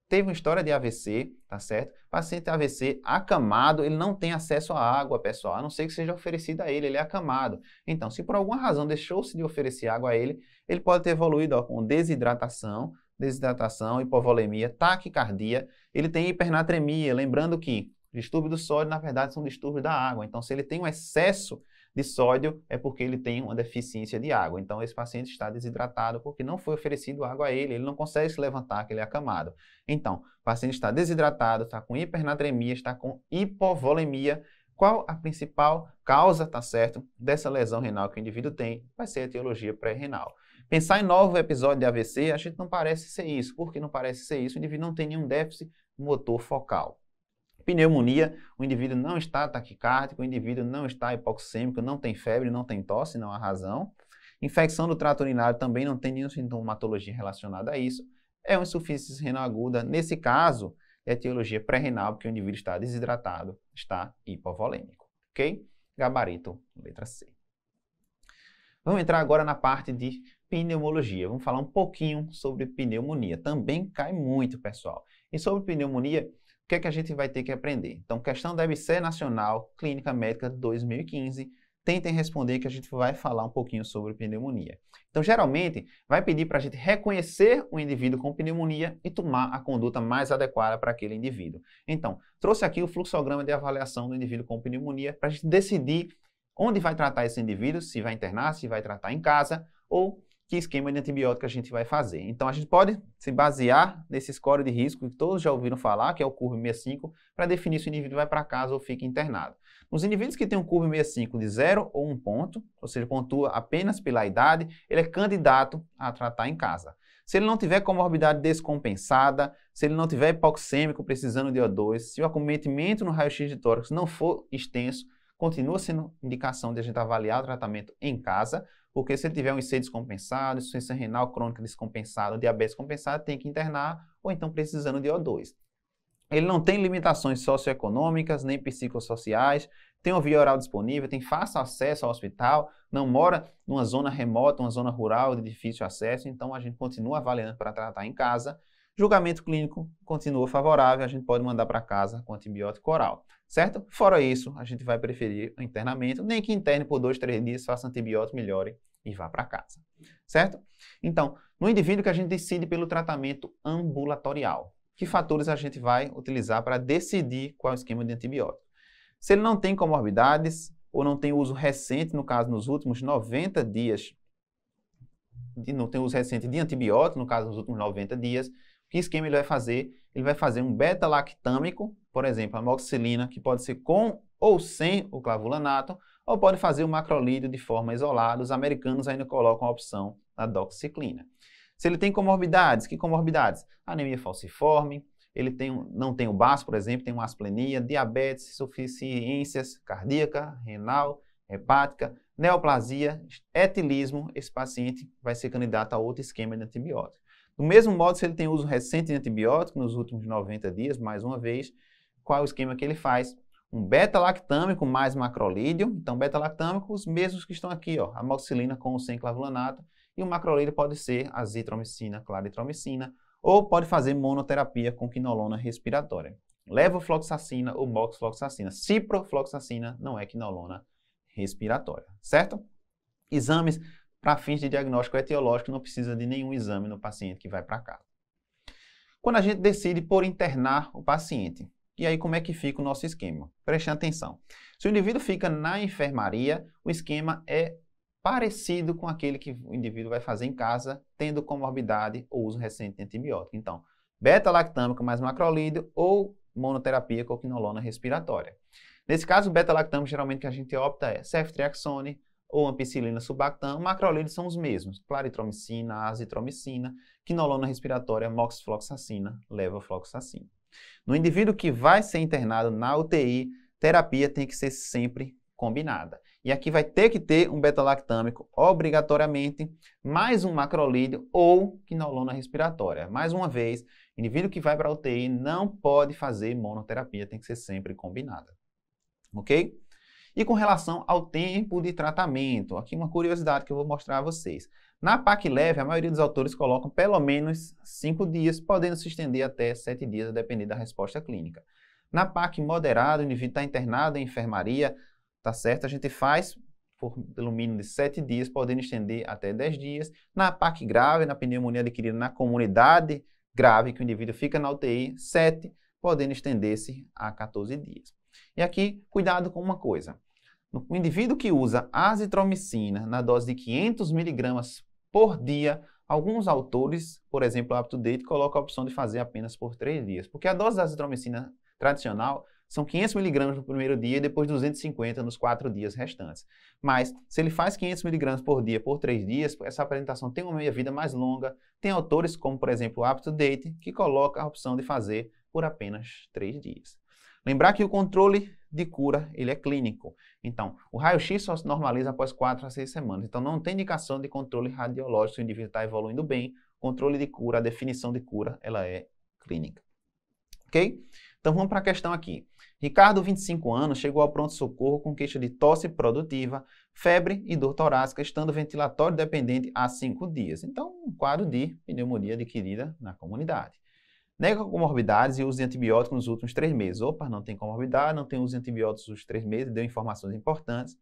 teve uma história de AVC, tá certo? O paciente AVC acamado, ele não tem acesso à água, pessoal, a não ser que seja oferecida a ele, ele é acamado. Então, se por alguma razão deixou-se de oferecer água a ele, ele pode ter evoluído ó, com desidratação, desidratação, hipovolemia, taquicardia, ele tem hipernatremia, lembrando que distúrbio do sódio, na verdade, são distúrbios da água. Então, se ele tem um excesso de sódio, é porque ele tem uma deficiência de água. Então, esse paciente está desidratado porque não foi oferecido água a ele, ele não consegue se levantar, que ele é acamado. Então, o paciente está desidratado, está com hipernatremia, está com hipovolemia, qual a principal causa, tá certo, dessa lesão renal que o indivíduo tem, vai ser a etiologia pré-renal. Pensar em novo episódio de AVC, a gente não parece ser isso. Por que não parece ser isso? O indivíduo não tem nenhum déficit motor focal. Pneumonia, o indivíduo não está taquicárdico, o indivíduo não está hipoxêmico, não tem febre, não tem tosse, não há razão. Infecção do trato urinário também não tem nenhuma sintomatologia relacionada a isso. É uma insuficiência renal aguda. Nesse caso, é etiologia pré-renal, porque o indivíduo está desidratado, está hipovolêmico. Ok? Gabarito, letra C. Vamos entrar agora na parte de pneumologia. Vamos falar um pouquinho sobre pneumonia. Também cai muito, pessoal. E sobre pneumonia, o que é que a gente vai ter que aprender? Então, questão deve ser Nacional Clínica Médica 2015. Tentem responder que a gente vai falar um pouquinho sobre pneumonia. Então, geralmente, vai pedir para a gente reconhecer o indivíduo com pneumonia e tomar a conduta mais adequada para aquele indivíduo. Então, trouxe aqui o fluxograma de avaliação do indivíduo com pneumonia para a gente decidir onde vai tratar esse indivíduo, se vai internar, se vai tratar em casa ou que esquema de antibiótico a gente vai fazer. Então, a gente pode se basear nesse score de risco que todos já ouviram falar, que é o curva 65, para definir se o indivíduo vai para casa ou fica internado. Nos indivíduos que têm um curva 65 de 0 ou 1 ponto, ou seja, pontua apenas pela idade, ele é candidato a tratar em casa. Se ele não tiver comorbidade descompensada, se ele não tiver hipoxêmico precisando de O2, se o acometimento no raio-x de tórax não for extenso, continua sendo indicação de a gente avaliar o tratamento em casa, porque se ele tiver um IC descompensado, insuficiência renal crônica descompensada, diabetes compensada, tem que internar ou então precisando de O2. Ele não tem limitações socioeconômicas nem psicossociais, tem uma via oral disponível, tem fácil acesso ao hospital, não mora numa zona remota, uma zona rural de difícil acesso, então a gente continua avaliando para tratar em casa Julgamento clínico continua favorável, a gente pode mandar para casa com antibiótico oral, certo? Fora isso, a gente vai preferir internamento, nem que interne por dois, três dias, faça antibiótico, melhore e vá para casa, certo? Então, no indivíduo que a gente decide pelo tratamento ambulatorial, que fatores a gente vai utilizar para decidir qual é o esquema de antibiótico? Se ele não tem comorbidades ou não tem uso recente, no caso, nos últimos 90 dias, de, não tem uso recente de antibiótico, no caso, nos últimos 90 dias, que esquema ele vai fazer? Ele vai fazer um beta-lactâmico, por exemplo, amoxicilina, que pode ser com ou sem o clavulanato, ou pode fazer o macrolídeo de forma isolada. Os americanos ainda colocam a opção da doxiciclina. Se ele tem comorbidades, que comorbidades? Anemia falciforme, ele tem, não tem o baço, por exemplo, tem uma asplenia, diabetes, insuficiências cardíaca, renal, hepática, neoplasia, etilismo, esse paciente vai ser candidato a outro esquema de antibiótico. Do mesmo modo, se ele tem uso recente de antibiótico nos últimos 90 dias, mais uma vez, qual é o esquema que ele faz? Um beta-lactâmico mais macrolídeo. Então, beta-lactâmico, os mesmos que estão aqui, ó, amoxicilina com o clavulanato. E o macrolídeo pode ser azitromicina, claritromicina, ou pode fazer monoterapia com quinolona respiratória. Levofloxacina ou moxifloxacina. Ciprofloxacina não é quinolona respiratória, certo? Exames para fins de diagnóstico etiológico, não precisa de nenhum exame no paciente que vai para casa. Quando a gente decide por internar o paciente, e aí como é que fica o nosso esquema? Preste atenção. Se o indivíduo fica na enfermaria, o esquema é parecido com aquele que o indivíduo vai fazer em casa, tendo comorbidade ou uso recente de antibiótico. Então, beta-lactâmico mais macrolídeo ou monoterapia com quinolona respiratória. Nesse caso, o beta-lactâmico geralmente que a gente opta é ceftriaxone, ou ampicilina subactam, macrolídeos são os mesmos, claritromicina, azitromicina, quinolona respiratória, moxifloxacina, levofloxacina. No indivíduo que vai ser internado na UTI, terapia tem que ser sempre combinada. E aqui vai ter que ter um beta-lactâmico obrigatoriamente, mais um macrolídeo ou quinolona respiratória. Mais uma vez, indivíduo que vai para a UTI não pode fazer monoterapia, tem que ser sempre combinada. Ok? E com relação ao tempo de tratamento, aqui uma curiosidade que eu vou mostrar a vocês. Na PAC leve, a maioria dos autores colocam pelo menos 5 dias, podendo se estender até 7 dias, a depender da resposta clínica. Na PAC moderada, o indivíduo está internado em enfermaria, tá certo? A gente faz por pelo mínimo de 7 dias, podendo estender até 10 dias. Na PAC grave, na pneumonia adquirida na comunidade grave, que o indivíduo fica na UTI, 7, podendo estender-se a 14 dias. E aqui, cuidado com uma coisa. O indivíduo que usa azitromicina na dose de 500 miligramas por dia, alguns autores, por exemplo, o Up to Date, colocam a opção de fazer apenas por 3 dias, porque a dose da azitromicina tradicional são 500 miligramas no primeiro dia e depois 250 nos quatro dias restantes. Mas, se ele faz 500 miligramas por dia por três dias, essa apresentação tem uma meia-vida mais longa. Tem autores, como por exemplo o Up to Date, que coloca a opção de fazer por apenas três dias. Lembrar que o controle de cura, ele é clínico. Então, o raio-x só se normaliza após 4 a 6 semanas. Então, não tem indicação de controle radiológico, se o indivíduo está evoluindo bem. Controle de cura, a definição de cura, ela é clínica. Ok? Então, vamos para a questão aqui. Ricardo, 25 anos, chegou ao pronto-socorro com queixa de tosse produtiva, febre e dor torácica, estando ventilatório dependente há 5 dias. Então, um quadro de pneumonia adquirida na comunidade. Nega comorbidades e uso de antibióticos nos últimos três meses. Opa, não tem comorbidade, não tem uso de antibióticos nos três meses, deu informações importantes.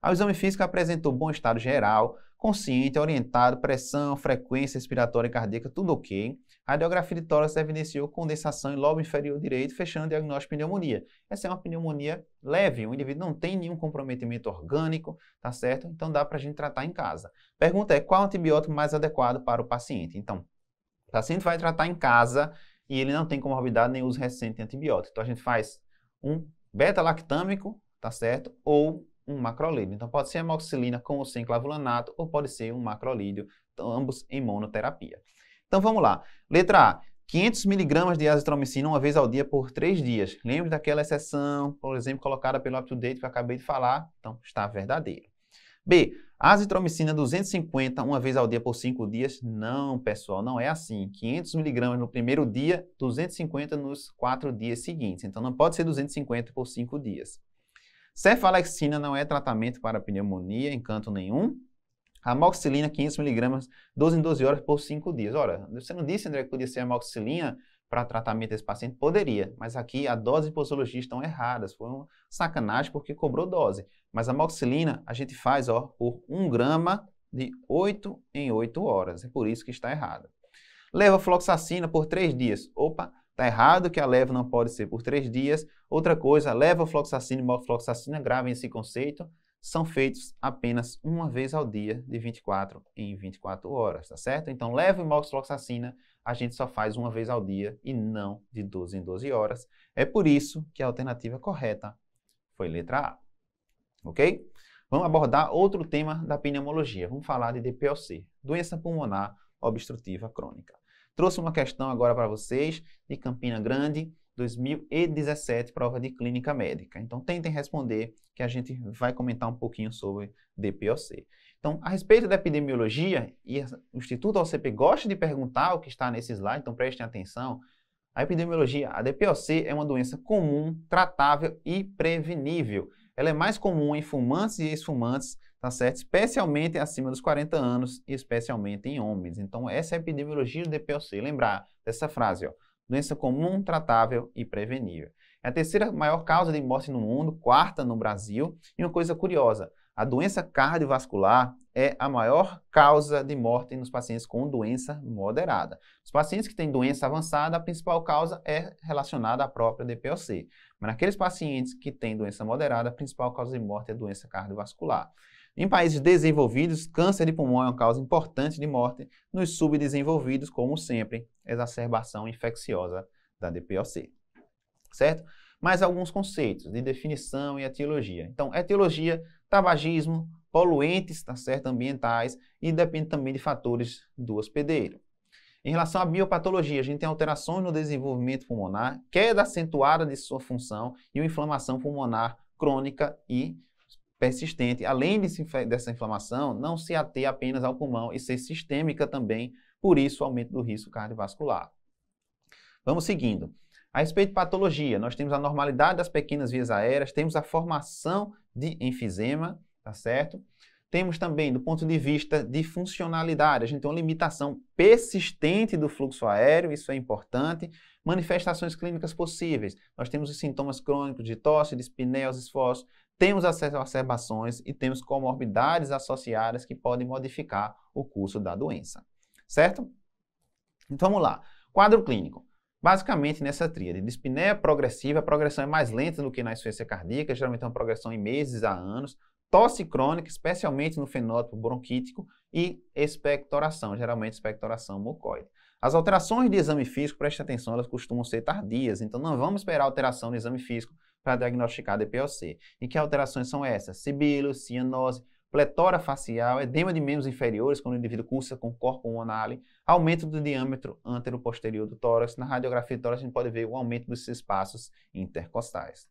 Ao exame físico apresentou bom estado geral, consciente, orientado, pressão, frequência respiratória e cardíaca, tudo ok. A radiografia de tórax evidenciou condensação em lobo inferior direito, fechando o diagnóstico de pneumonia. Essa é uma pneumonia leve, o indivíduo não tem nenhum comprometimento orgânico, tá certo? Então dá para a gente tratar em casa. Pergunta é qual antibiótico mais adequado para o paciente? Então, o paciente vai tratar em casa e ele não tem comorbidade nem uso recente de antibiótico. Então a gente faz um beta-lactâmico, tá certo? Ou um macrolídeo. Então pode ser amoxicilina com ou sem clavulanato, ou pode ser um macrolídeo, então, ambos em monoterapia. Então vamos lá. Letra A. 500 miligramas de azitromicina uma vez ao dia por 3 dias. Lembre daquela exceção, por exemplo, colocada pelo up-to-date que eu acabei de falar. Então, está verdadeiro. B. Azitromicina 250 uma vez ao dia por 5 dias? Não, pessoal, não é assim. 500 miligramas no primeiro dia, 250 nos 4 dias seguintes. Então não pode ser 250 por 5 dias. Cefalexina não é tratamento para pneumonia encanto nenhum. Amoxicilina 500 miligramas 12 em 12 horas por 5 dias. Ora, você não disse, André, que podia ser amoxicilina? para tratamento desse paciente? Poderia, mas aqui a dose de posologia estão erradas. Foi uma sacanagem porque cobrou dose. Mas a moxilina a gente faz ó, por 1 grama de 8 em 8 horas. É por isso que está errada. Leva floxacina por 3 dias. Opa, Está errado que a leva não pode ser por três dias. Outra coisa, leva floxacina e mofloxacina, gravem esse conceito, são feitos apenas uma vez ao dia, de 24 em 24 horas, tá certo? Então, leva moxifloxacina a gente só faz uma vez ao dia e não de 12 em 12 horas. É por isso que a alternativa correta foi letra A. Ok? Vamos abordar outro tema da pneumologia. Vamos falar de DPOC, doença pulmonar obstrutiva crônica. Trouxe uma questão agora para vocês de Campina Grande, 2017, prova de clínica médica. Então tentem responder que a gente vai comentar um pouquinho sobre DPOC. Então, a respeito da epidemiologia, e o Instituto OCP gosta de perguntar o que está nesse slide, então prestem atenção. A epidemiologia, a DPOC, é uma doença comum, tratável e prevenível. Ela é mais comum em fumantes e ex-fumantes, tá certo? Especialmente acima dos 40 anos e especialmente em homens. Então, essa é a epidemiologia do DPOC. Lembrar dessa frase, ó. Doença comum, tratável e prevenível. É a terceira maior causa de morte no mundo, quarta no Brasil. E uma coisa curiosa, a doença cardiovascular é a maior causa de morte nos pacientes com doença moderada. Os pacientes que têm doença avançada, a principal causa é relacionada à própria DPOC. Mas naqueles pacientes que têm doença moderada, a principal causa de morte é doença cardiovascular. Em países desenvolvidos, câncer de pulmão é uma causa importante de morte. Nos subdesenvolvidos, como sempre, exacerbação infecciosa da DPOC. Certo? Mais alguns conceitos de definição e etiologia. Então, etiologia tabagismo, poluentes, tá certo, ambientais e depende também de fatores do hospedeiro. Em relação à biopatologia, a gente tem alterações no desenvolvimento pulmonar, queda acentuada de sua função e uma inflamação pulmonar crônica e persistente. Além dessa inflamação, não se ater apenas ao pulmão e ser sistêmica também, por isso aumento do risco cardiovascular. Vamos seguindo. A respeito de patologia, nós temos a normalidade das pequenas vias aéreas, temos a formação de enfisema, tá certo? Temos também, do ponto de vista de funcionalidade, a gente tem uma limitação persistente do fluxo aéreo, isso é importante. Manifestações clínicas possíveis, nós temos os sintomas crônicos de tosse, de espinels, esforço, temos exacerbações e temos comorbidades associadas que podem modificar o curso da doença, certo? Então vamos lá, quadro clínico. Basicamente nessa tríade, dispneia é progressiva, a progressão é mais lenta do que na insuficiência cardíaca, geralmente é uma progressão em meses a anos, tosse crônica, especialmente no fenótipo bronquítico e expectoração, geralmente expectoração mucoide. As alterações de exame físico, preste atenção, elas costumam ser tardias, então não vamos esperar alteração no exame físico para diagnosticar DPOC. E que alterações são essas? Sibilo, cianose, pletora facial, edema de membros inferiores, quando o indivíduo cursa com corpo anale, aumento do diâmetro antero-posterior do tórax. Na radiografia do tórax, a gente pode ver o aumento dos espaços intercostais.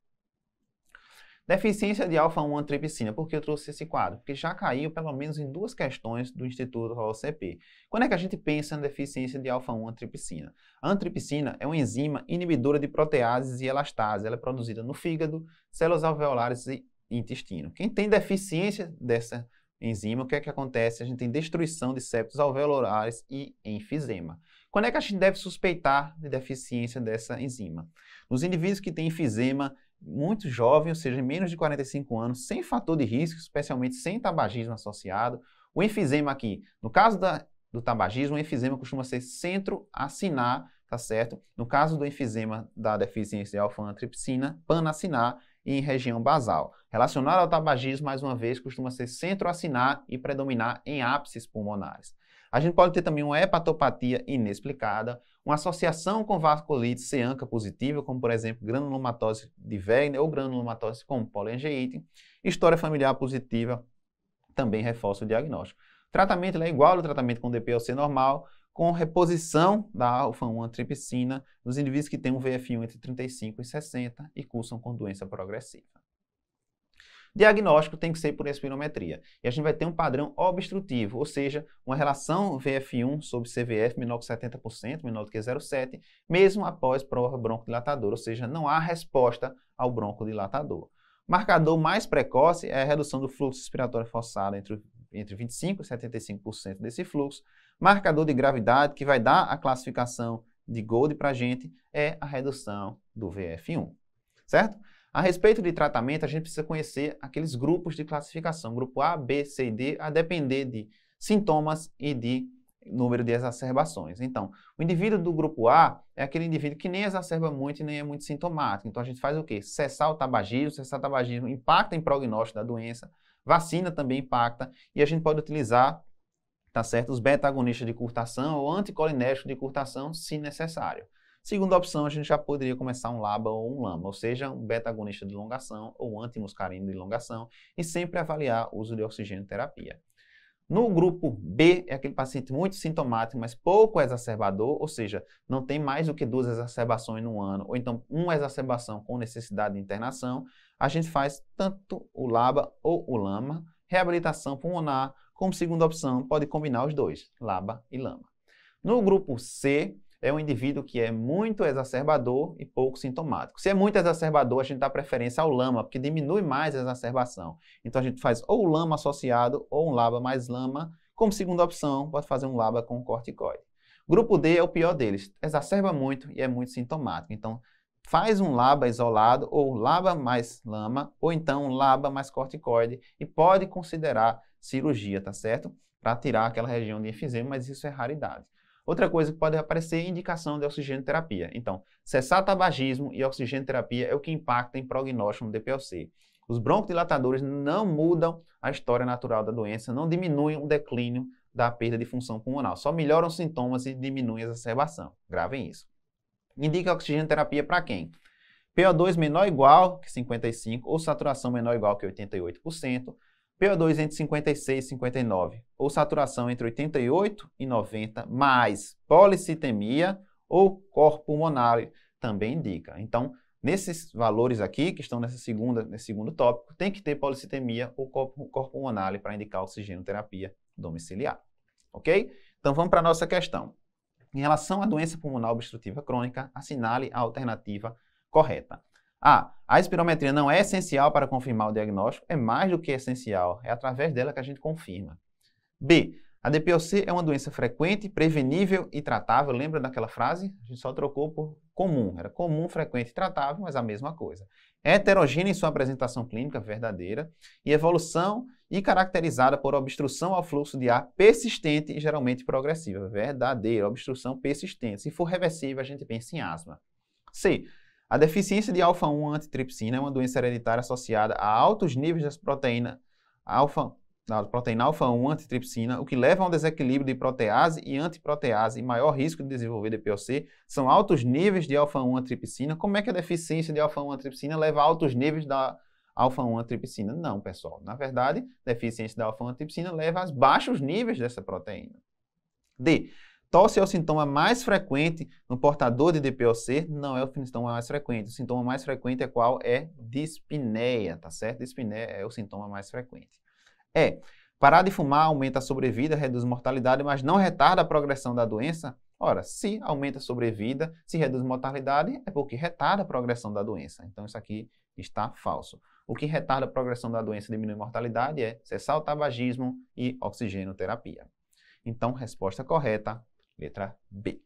Deficiência de alfa-1 antripsina. Por que eu trouxe esse quadro? Porque já caiu pelo menos em duas questões do Instituto OCP. Quando é que a gente pensa na deficiência de alfa-1 antripsina? A antripsina é uma enzima inibidora de proteases e elastase. Ela é produzida no fígado, células alveolares e intestino. Quem tem deficiência dessa enzima, o que é que acontece? A gente tem destruição de septos alveolares e enfisema. Quando é que a gente deve suspeitar de deficiência dessa enzima? Nos indivíduos que têm enfisema muito jovem, ou seja, menos de 45 anos, sem fator de risco, especialmente sem tabagismo associado, o enfisema aqui, no caso da, do tabagismo, o enfisema costuma ser centro-assinar, tá certo? No caso do enfisema da deficiência de alfa-antripsina, pan-assinar, e em região basal. Relacionado ao tabagismo, mais uma vez, costuma ser centroassinar e predominar em ápices pulmonares. A gente pode ter também uma hepatopatia inexplicada, uma associação com vasculite seanca positiva, como por exemplo granulomatose de Wegener ou granulomatose com poliangeite. História familiar positiva também reforça o diagnóstico. O tratamento é igual ao tratamento com DPOC normal, com reposição da alfa 1 tripsina nos indivíduos que têm um VF1 entre 35 e 60 e cursam com doença progressiva. Diagnóstico tem que ser por espirometria. E a gente vai ter um padrão obstrutivo, ou seja, uma relação VF1 sobre CVF menor que 70%, menor do que 0,7, mesmo após prova broncodilatadora, ou seja, não há resposta ao broncodilatador. Marcador mais precoce é a redução do fluxo respiratório forçado entre, entre 25% e 75% desse fluxo, Marcador de gravidade que vai dar a classificação de Gold para a gente é a redução do VF1, certo? A respeito de tratamento, a gente precisa conhecer aqueles grupos de classificação, grupo A, B, C e D, a depender de sintomas e de número de exacerbações. Então, o indivíduo do grupo A é aquele indivíduo que nem exacerba muito e nem é muito sintomático. Então, a gente faz o quê? Cessar o tabagismo. Cessar o tabagismo impacta em prognóstico da doença. Vacina também impacta. E a gente pode utilizar tá certo? Os beta-agonistas de curtação ou anticolinérgicos de curtação, se necessário. Segunda opção, a gente já poderia começar um LABA ou um LAMA, ou seja, um beta-agonista de longação ou antimuscarina de longação, e sempre avaliar o uso de oxigênio terapia. No grupo B, é aquele paciente muito sintomático, mas pouco exacerbador, ou seja, não tem mais do que duas exacerbações no ano, ou então uma exacerbação com necessidade de internação, a gente faz tanto o LABA ou o LAMA, reabilitação pulmonar, como segunda opção, pode combinar os dois, laba e lama. No grupo C, é um indivíduo que é muito exacerbador e pouco sintomático. Se é muito exacerbador, a gente dá preferência ao lama, porque diminui mais a exacerbação. Então a gente faz ou lama associado ou um laba mais lama. Como segunda opção, pode fazer um laba com corticoide. Grupo D é o pior deles, exacerba muito e é muito sintomático. Então faz um laba isolado ou laba mais lama ou então um laba mais corticoide e pode considerar cirurgia, tá certo? Para tirar aquela região de enfisema, mas isso é raridade. Outra coisa que pode aparecer é indicação de oxigênio-terapia. Então, cessar tabagismo e oxigênio-terapia é o que impacta em prognóstico no DPLC. Os broncodilatadores não mudam a história natural da doença, não diminuem o declínio da perda de função pulmonar, só melhoram os sintomas e diminuem a exacerbação. Gravem isso. Indica oxigênio terapia para quem? PO2 menor ou igual que 55 ou saturação menor ou igual que 88%, PO2 entre 56 e 59, ou saturação entre 88 e 90, mais policitemia ou corpo pulmonar também indica. Então, nesses valores aqui, que estão nessa segunda, nesse segundo tópico, tem que ter policitemia ou corpo pulmonar para indicar oxigenoterapia domiciliar. Ok? Então, vamos para a nossa questão. Em relação à doença pulmonar obstrutiva crônica, assinale a alternativa correta. Ah, a espirometria não é essencial para confirmar o diagnóstico, é mais do que essencial, é através dela que a gente confirma. B. A DPOC é uma doença frequente, prevenível e tratável. Lembra daquela frase? A gente só trocou por comum. Era comum, frequente e tratável, mas a mesma coisa. Heterogênea em sua apresentação clínica verdadeira e evolução e caracterizada por obstrução ao fluxo de ar persistente e geralmente progressiva. Verdadeira, obstrução persistente. Se for reversível, a gente pensa em asma. C. A deficiência de alfa-1 antitripsina é uma doença hereditária associada a altos níveis dessa proteína alfa da proteína alfa-1 antitripsina, o que leva a um desequilíbrio de protease e antiprotease e maior risco de desenvolver DPOC são altos níveis de alfa-1 antitripsina. Como é que a deficiência de alfa-1 antitripsina leva a altos níveis da alfa-1 antitripsina? Não, pessoal. Na verdade, deficiência da alfa-1 antitripsina leva a baixos níveis dessa proteína. D. Tosse é o sintoma mais frequente no portador de DPOC? Não é o sintoma mais frequente. O sintoma mais frequente é qual? É dispneia, tá certo? Dispneia é o sintoma mais frequente. É, parar de fumar aumenta a sobrevida, reduz mortalidade, mas não retarda a progressão da doença? Ora, se aumenta a sobrevida, se reduz mortalidade, é porque retarda a progressão da doença. Então isso aqui está falso. O que retarda a progressão da doença e diminui a mortalidade é cessar o tabagismo e oxigenoterapia. Então, resposta correta, Letra B.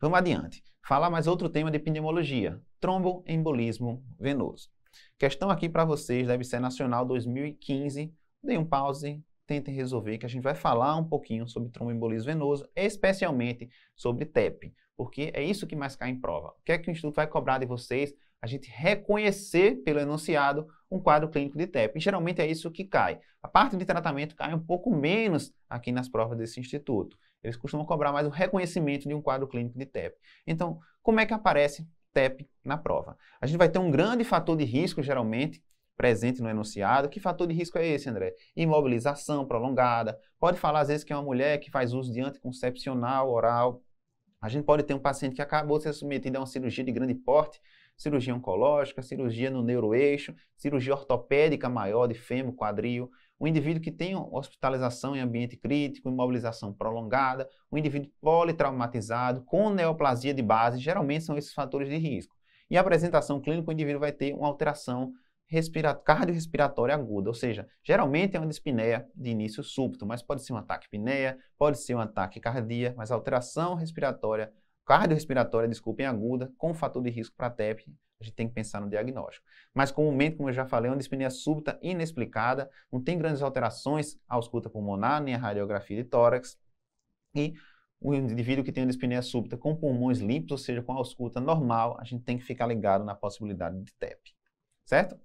Vamos adiante. Falar mais outro tema de epidemiologia: tromboembolismo venoso. Questão aqui para vocês deve ser nacional 2015. Deem um pause, tentem resolver, que a gente vai falar um pouquinho sobre tromboembolismo venoso, especialmente sobre TEP, porque é isso que mais cai em prova. O que é que o Instituto vai cobrar de vocês? A gente reconhecer pelo enunciado um quadro clínico de TEP. E geralmente é isso que cai. A parte de tratamento cai um pouco menos aqui nas provas desse Instituto. Eles costumam cobrar mais o reconhecimento de um quadro clínico de TEP. Então, como é que aparece TEP na prova? A gente vai ter um grande fator de risco, geralmente, presente no enunciado. Que fator de risco é esse, André? Imobilização prolongada. Pode falar, às vezes, que é uma mulher que faz uso de anticoncepcional oral. A gente pode ter um paciente que acabou de ser submetido a uma cirurgia de grande porte, cirurgia oncológica, cirurgia no neuroeixo, cirurgia ortopédica maior de fêmur, quadril um indivíduo que tem hospitalização em ambiente crítico, imobilização prolongada, um indivíduo politraumatizado, com neoplasia de base, geralmente são esses fatores de risco. E a apresentação clínica, o indivíduo vai ter uma alteração cardiorrespiratória aguda, ou seja, geralmente é uma dispneia de início súbito, mas pode ser um ataque pneia, pode ser um ataque cardíaco, mas alteração respiratória, cardiorrespiratória, desculpem, aguda, com fator de risco para TEP a gente tem que pensar no diagnóstico. Mas comumente, como eu já falei, é uma dispneia súbita inexplicada, não tem grandes alterações à ausculta pulmonar, nem à radiografia de tórax. E o indivíduo que tem uma dispneia súbita com pulmões limpos, ou seja, com a ausculta normal, a gente tem que ficar ligado na possibilidade de TEP, certo?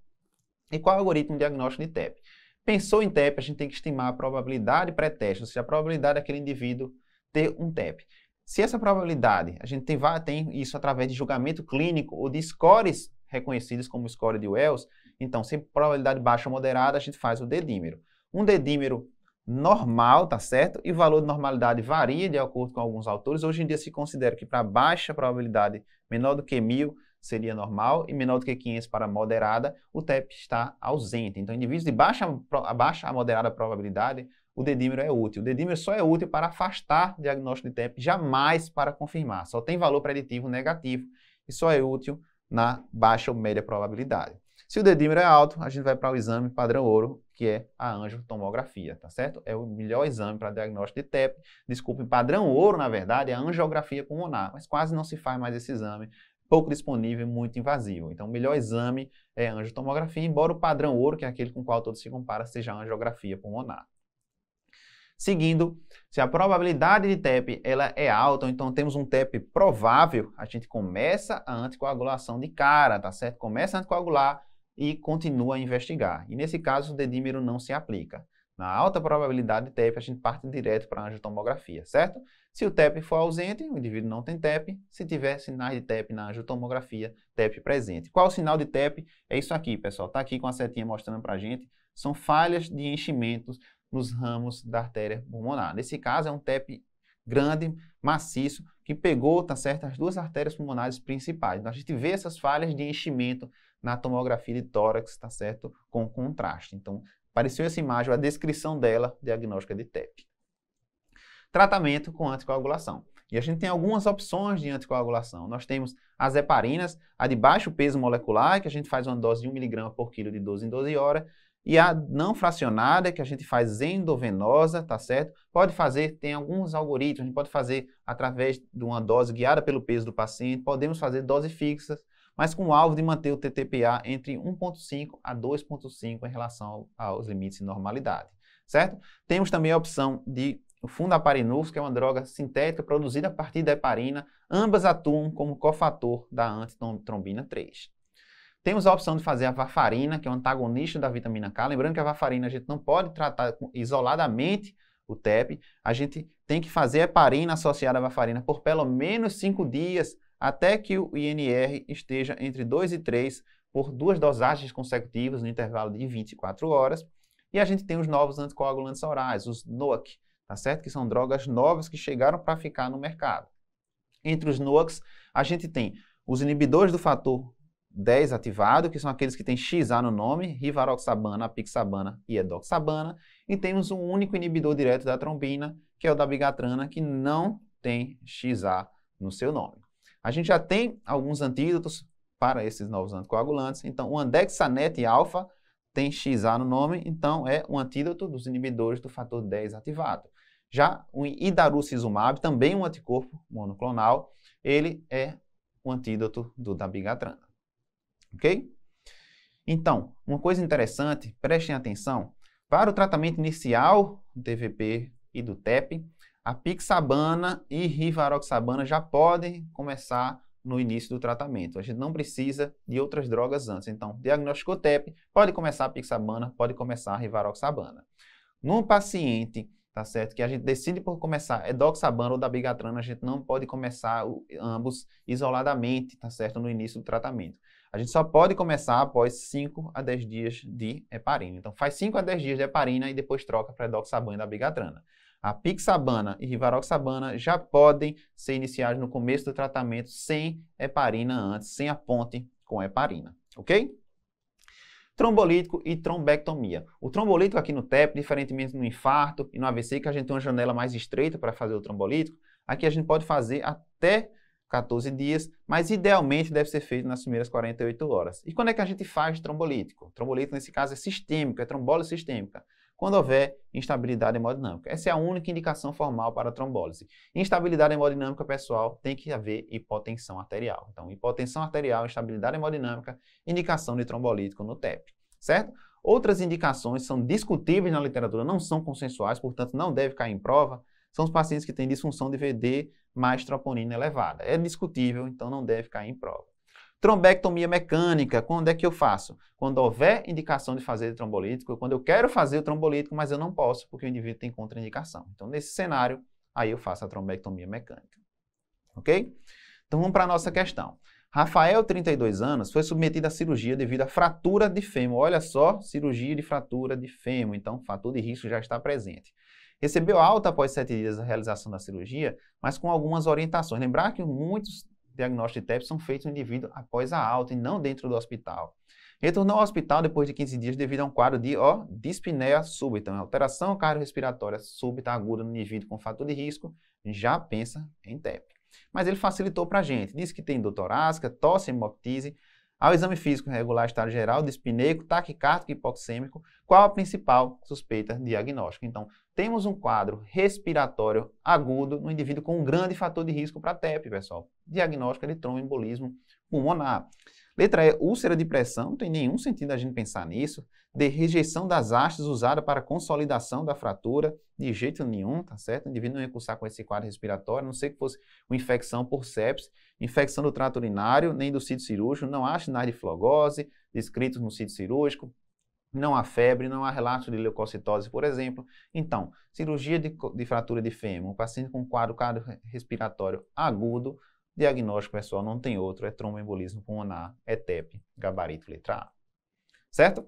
E qual é o algoritmo diagnóstico de TEP? Pensou em TEP, a gente tem que estimar a probabilidade pré-teste, ou seja, a probabilidade daquele indivíduo ter um TEP. Se essa probabilidade, a gente tem, tem isso através de julgamento clínico ou de scores reconhecidos como score de Wells, então, se probabilidade baixa ou moderada, a gente faz o dedímero. Um dedímero normal, tá certo? E o valor de normalidade varia de acordo com alguns autores. Hoje em dia se considera que para baixa probabilidade, menor do que 1000 seria normal e menor do que 500 para moderada, o TEP está ausente. Então, indivíduos de baixa a baixa a moderada probabilidade o dedímero é útil. O dedímero só é útil para afastar diagnóstico de TEP, jamais para confirmar. Só tem valor preditivo negativo e só é útil na baixa ou média probabilidade. Se o dedímero é alto, a gente vai para o exame padrão ouro, que é a angiotomografia, tá certo? É o melhor exame para diagnóstico de TEP. Desculpe, padrão ouro, na verdade, é a angiografia pulmonar, mas quase não se faz mais esse exame pouco disponível muito invasivo. Então, o melhor exame é a angiotomografia, embora o padrão ouro, que é aquele com o qual todos se compara, seja a angiografia pulmonar. Seguindo, se a probabilidade de TEP ela é alta, então temos um TEP provável, a gente começa a anticoagulação de cara, tá certo? Começa a anticoagular e continua a investigar. E nesse caso, o dedímero não se aplica. Na alta probabilidade de TEP, a gente parte direto para a angiotomografia, certo? Se o TEP for ausente, o indivíduo não tem TEP. Se tiver sinais de TEP na angiotomografia, TEP presente. Qual o sinal de TEP? É isso aqui, pessoal. Está aqui com a setinha mostrando para a gente. São falhas de enchimentos nos ramos da artéria pulmonar. Nesse caso, é um TEP grande, maciço, que pegou, tá certo, as duas artérias pulmonares principais. Então, a gente vê essas falhas de enchimento na tomografia de tórax, tá certo, com contraste. Então, apareceu essa imagem, a descrição dela, diagnóstica de TEP. Tratamento com anticoagulação. E a gente tem algumas opções de anticoagulação. Nós temos as heparinas, a de baixo peso molecular, que a gente faz uma dose de 1mg por quilo de 12 em 12 horas, e a não fracionada que a gente faz endovenosa, tá certo? Pode fazer, tem alguns algoritmos, a gente pode fazer através de uma dose guiada pelo peso do paciente, podemos fazer dose fixa, mas com o alvo de manter o TTPA entre 1,5 a 2,5 em relação aos limites de normalidade, certo? Temos também a opção de o fundaparinux, que é uma droga sintética produzida a partir da heparina, ambas atuam como cofator da antitrombina 3. Temos a opção de fazer a varfarina, que é um antagonista da vitamina K. Lembrando que a varfarina a gente não pode tratar isoladamente o TEP. A gente tem que fazer a heparina associada à varfarina por pelo menos 5 dias, até que o INR esteja entre 2 e 3 por duas dosagens consecutivas no intervalo de 24 horas. E a gente tem os novos anticoagulantes orais, os NOAC, tá certo? Que são drogas novas que chegaram para ficar no mercado. Entre os NOACs, a gente tem os inibidores do fator 10 ativado, que são aqueles que têm XA no nome, rivaroxabana, apixabana e edoxabana, e temos um único inibidor direto da trombina, que é o da bigatrana, que não tem XA no seu nome. A gente já tem alguns antídotos para esses novos anticoagulantes, então o andexanet alfa tem XA no nome, então é um antídoto dos inibidores do fator 10 ativado. Já o idarucizumab, também um anticorpo monoclonal, ele é o um antídoto do dabigatrana ok? Então, uma coisa interessante, prestem atenção, para o tratamento inicial do TVP e do TEP, a pixabana e rivaroxabana já podem começar no início do tratamento. A gente não precisa de outras drogas antes. Então, diagnóstico TEP, pode começar a pixabana, pode começar a rivaroxabana. Num paciente, tá certo, que a gente decide por começar edoxabana é ou dabigatran, a gente não pode começar ambos isoladamente, tá certo, no início do tratamento. A gente só pode começar após 5 a 10 dias de heparina. Então faz 5 a 10 dias de heparina e depois troca para edoxaban da bigatrana. A pixabana e rivaroxabana já podem ser iniciados no começo do tratamento sem heparina antes, sem a ponte com heparina, ok? Trombolítico e trombectomia. O trombolítico aqui no TEP, diferentemente no infarto e no AVC, que a gente tem uma janela mais estreita para fazer o trombolítico, aqui a gente pode fazer até 14 dias, mas idealmente deve ser feito nas primeiras 48 horas. E quando é que a gente faz trombolítico? Trombolítico, nesse caso, é sistêmico, é trombólise sistêmica, quando houver instabilidade hemodinâmica. Essa é a única indicação formal para a trombólise. Instabilidade hemodinâmica, pessoal, tem que haver hipotensão arterial. Então, hipotensão arterial, instabilidade hemodinâmica, indicação de trombolítico no TEP, certo? Outras indicações são discutíveis na literatura, não são consensuais, portanto, não deve cair em prova, são os pacientes que têm disfunção de VD mais troponina elevada. É discutível, então não deve cair em prova. Trombectomia mecânica, quando é que eu faço? Quando houver indicação de fazer trombolítico, quando eu quero fazer o trombolítico, mas eu não posso porque o indivíduo tem contraindicação. Então, nesse cenário, aí eu faço a trombectomia mecânica. Ok? Então, vamos para a nossa questão. Rafael, 32 anos, foi submetido à cirurgia devido à fratura de fêmur. Olha só, cirurgia de fratura de fêmur, então o fator de risco já está presente recebeu alta após sete dias da realização da cirurgia, mas com algumas orientações. Lembrar que muitos diagnósticos de TEP são feitos no indivíduo após a alta e não dentro do hospital. Retornou ao hospital depois de 15 dias devido a um quadro de ó, dispneia súbita, então, é alteração cardiorrespiratória súbita aguda no indivíduo com fator de risco, já pensa em TEP. Mas ele facilitou para a gente, disse que tem dor torácica, tosse, hemoptise, ao exame físico regular estado geral, dispneico, taquicártico e hipoxêmico, qual a principal suspeita diagnóstica. Então, temos um quadro respiratório agudo no indivíduo com um grande fator de risco para TEP, pessoal. diagnóstico de tromboembolismo pulmonar. Letra E, úlcera de pressão, não tem nenhum sentido a gente pensar nisso. De rejeição das hastes usada para consolidação da fratura, de jeito nenhum, tá certo? O indivíduo não ia cursar com esse quadro respiratório, não sei que fosse uma infecção por sepsis, infecção do trato urinário, nem do sítio cirúrgico, não há sinais de flogose descritos no sítio cirúrgico, não há febre, não há relato de leucocitose, por exemplo. Então, cirurgia de, de fratura de fêmur, um paciente com quadro respiratório agudo, diagnóstico pessoal não tem outro, é tromboembolismo pulmonar, é ETEP, gabarito letra A. Certo?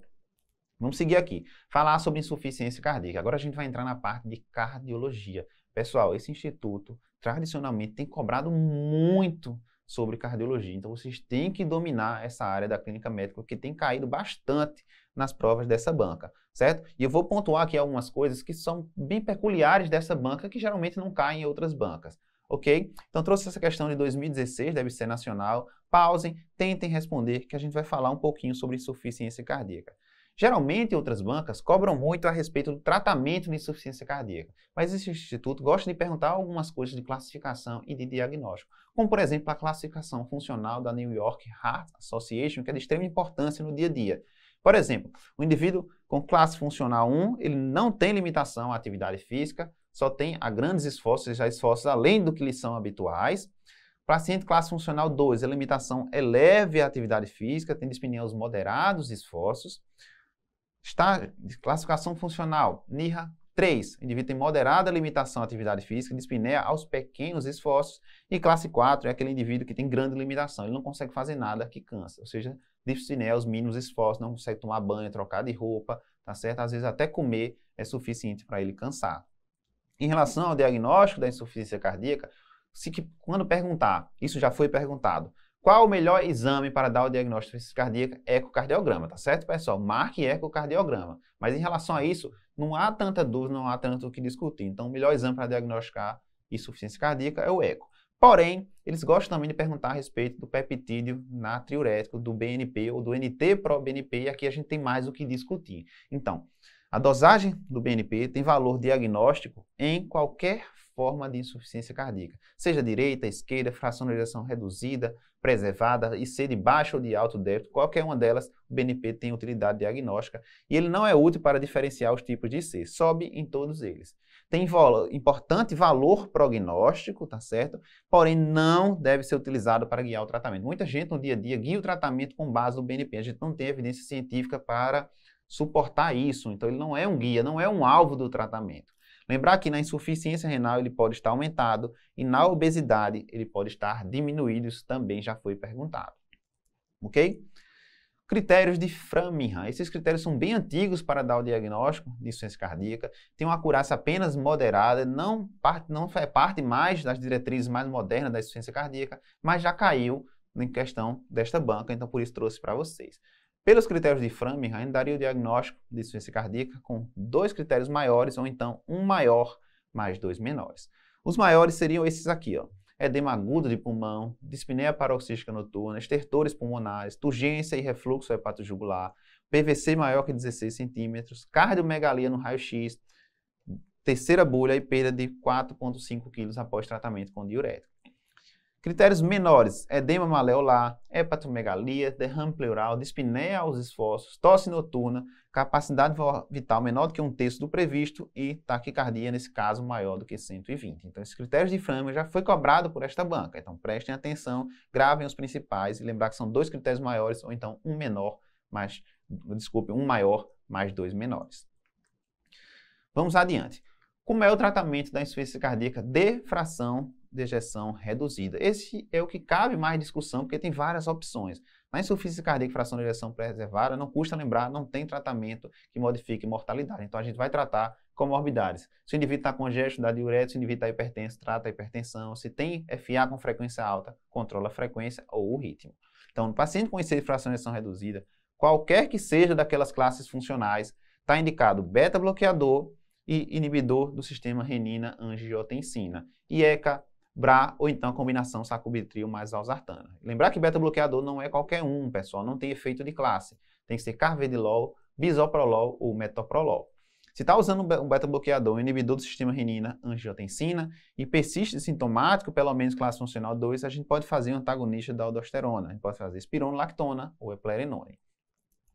Vamos seguir aqui. Falar sobre insuficiência cardíaca. Agora a gente vai entrar na parte de cardiologia. Pessoal, esse instituto tradicionalmente tem cobrado muito sobre cardiologia. Então vocês têm que dominar essa área da clínica médica que tem caído bastante nas provas dessa banca, certo? E eu vou pontuar aqui algumas coisas que são bem peculiares dessa banca, que geralmente não caem em outras bancas, ok? Então trouxe essa questão de 2016 deve ser nacional, pausem, tentem responder, que a gente vai falar um pouquinho sobre insuficiência cardíaca. Geralmente, outras bancas cobram muito a respeito do tratamento de insuficiência cardíaca, mas esse instituto gosta de perguntar algumas coisas de classificação e de diagnóstico, como, por exemplo, a classificação funcional da New York Heart Association, que é de extrema importância no dia a dia. Por exemplo, o indivíduo com classe funcional 1, ele não tem limitação à atividade física, só tem a grandes esforços, já esforços além do que lhe são habituais. Paciente classe funcional 2, a limitação é leve à atividade física, tem dispenia aos moderados esforços. Está, classificação funcional, NIRA 3, indivíduo tem moderada limitação à atividade física, dispneia aos pequenos esforços. E classe 4 é aquele indivíduo que tem grande limitação, ele não consegue fazer nada que cansa, ou seja, difícil, né? Os mínimos esforços, não consegue tomar banho, trocar de roupa, tá certo? Às vezes até comer é suficiente para ele cansar. Em relação ao diagnóstico da insuficiência cardíaca, se que, quando perguntar, isso já foi perguntado, qual o melhor exame para dar o diagnóstico de insuficiência cardíaca? Ecocardiograma, tá certo, pessoal? Marque ecocardiograma. Mas em relação a isso, não há tanta dúvida, não há tanto o que discutir. Então, o melhor exame para diagnosticar insuficiência cardíaca é o eco. Porém, eles gostam também de perguntar a respeito do peptídeo natriurético, do BNP ou do NT-proBNP, e aqui a gente tem mais o que discutir. Então, a dosagem do BNP tem valor diagnóstico em qualquer forma de insuficiência cardíaca, seja direita, esquerda, fracionalização reduzida, preservada, e IC de baixo ou de alto débito, qualquer uma delas, o BNP tem utilidade diagnóstica e ele não é útil para diferenciar os tipos de IC, sobe em todos eles tem importante valor prognóstico, tá certo? Porém, não deve ser utilizado para guiar o tratamento. Muita gente no dia a dia guia o tratamento com base no BNP. A gente não tem evidência científica para suportar isso. Então, ele não é um guia, não é um alvo do tratamento. Lembrar que na insuficiência renal ele pode estar aumentado e na obesidade ele pode estar diminuído. Isso também já foi perguntado. Ok? Critérios de Framingham. Esses critérios são bem antigos para dar o diagnóstico de insuficiência cardíaca, tem uma acurácia apenas moderada, não, parte, não é parte mais das diretrizes mais modernas da insuficiência cardíaca, mas já caiu em questão desta banca, então por isso trouxe para vocês. Pelos critérios de Framingham, ainda daria o diagnóstico de insuficiência cardíaca com dois critérios maiores, ou então um maior mais dois menores. Os maiores seriam esses aqui, ó edema agudo de pulmão, dispneia paroxística noturna, estertores pulmonares, turgência e refluxo jugular, PVC maior que 16 centímetros, cardiomegalia no raio-x, terceira bolha e perda de 4,5 quilos após tratamento com diurético. Critérios menores, edema maleolar, hepatomegalia, derrame pleural, dispneia aos esforços, tosse noturna, capacidade vital menor do que um terço do previsto e taquicardia, nesse caso, maior do que 120. Então, esses critérios de frama já foi cobrado por esta banca. Então, prestem atenção, gravem os principais e lembrar que são dois critérios maiores ou então um menor, mais, desculpe, um maior mais dois menores. Vamos adiante. Como é o tratamento da insuficiência cardíaca de fração dejeção reduzida. Esse é o que cabe mais discussão, porque tem várias opções. Na insuficiência cardíaca fração de ejeção preservada, não custa lembrar, não tem tratamento que modifique mortalidade. Então a gente vai tratar comorbidades. Se o indivíduo está congesto, dá diurético, se o indivíduo está hipertenso, trata a hipertensão. Se tem FA com frequência alta, controla a frequência ou o ritmo. Então, no paciente com insuficiência fração de ejeção reduzida, qualquer que seja daquelas classes funcionais, está indicado beta-bloqueador e inibidor do sistema renina-angiotensina. E ECA BRA ou então a combinação sacubitril mais valsartana. Lembrar que beta-bloqueador não é qualquer um, pessoal, não tem efeito de classe. Tem que ser carvedilol, bisoprolol ou metoprolol. Se está usando um beta-bloqueador, inibidor do sistema renina, angiotensina, e persiste sintomático, pelo menos classe funcional 2, a gente pode fazer um antagonista da aldosterona. A gente pode fazer espironolactona ou eplerenone.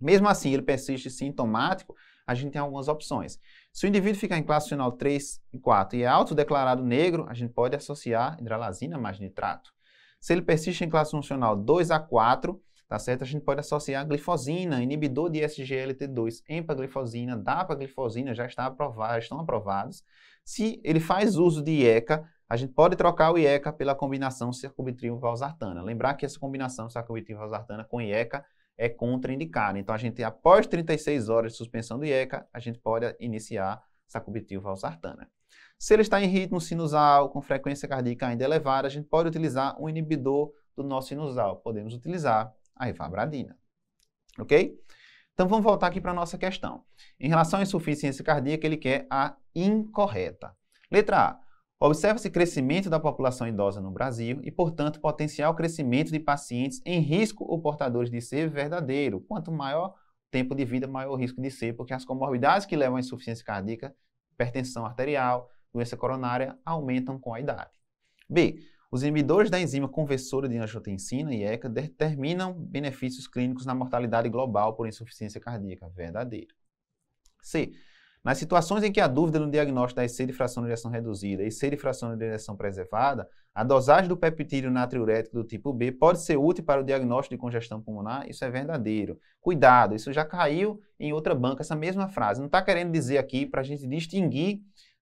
Mesmo assim, ele persiste sintomático, a gente tem algumas opções. Se o indivíduo ficar em classe final 3 e 4 e é autodeclarado negro, a gente pode associar hidralazina mais nitrato. Se ele persiste em classe funcional 2 a 4, tá certo? A gente pode associar glifosina, inibidor de SGLT2, empaglifosina, dapaglifosina, já está aprovado, já estão aprovados. Se ele faz uso de IECA, a gente pode trocar o IECA pela combinação circubitril-valsartana. Lembrar que essa combinação circubitril-valsartana com IECA é contraindicada. Então, a gente, após 36 horas de suspensão do IECA, a gente pode iniciar sacubitril valsartana. Se ele está em ritmo sinusal, com frequência cardíaca ainda elevada, a gente pode utilizar um inibidor do nosso sinusal. Podemos utilizar a ivabradina. Ok? Então vamos voltar aqui para a nossa questão. Em relação à insuficiência cardíaca, ele quer a incorreta. Letra A. Observa-se crescimento da população idosa no Brasil e, portanto, potencial crescimento de pacientes em risco ou portadores de ser verdadeiro. Quanto maior tempo de vida, maior o risco de ser, porque as comorbidades que levam à insuficiência cardíaca, hipertensão arterial, doença coronária, aumentam com a idade. B. Os inibidores da enzima conversora de angiotensina e ECA determinam benefícios clínicos na mortalidade global por insuficiência cardíaca. verdadeira. C. Nas situações em que há dúvida no diagnóstico da IC de fração de direção reduzida e IC de fração de direção preservada, a dosagem do peptídeo natriurético do tipo B pode ser útil para o diagnóstico de congestão pulmonar, isso é verdadeiro. Cuidado, isso já caiu em outra banca, essa mesma frase. Não está querendo dizer aqui para a gente distinguir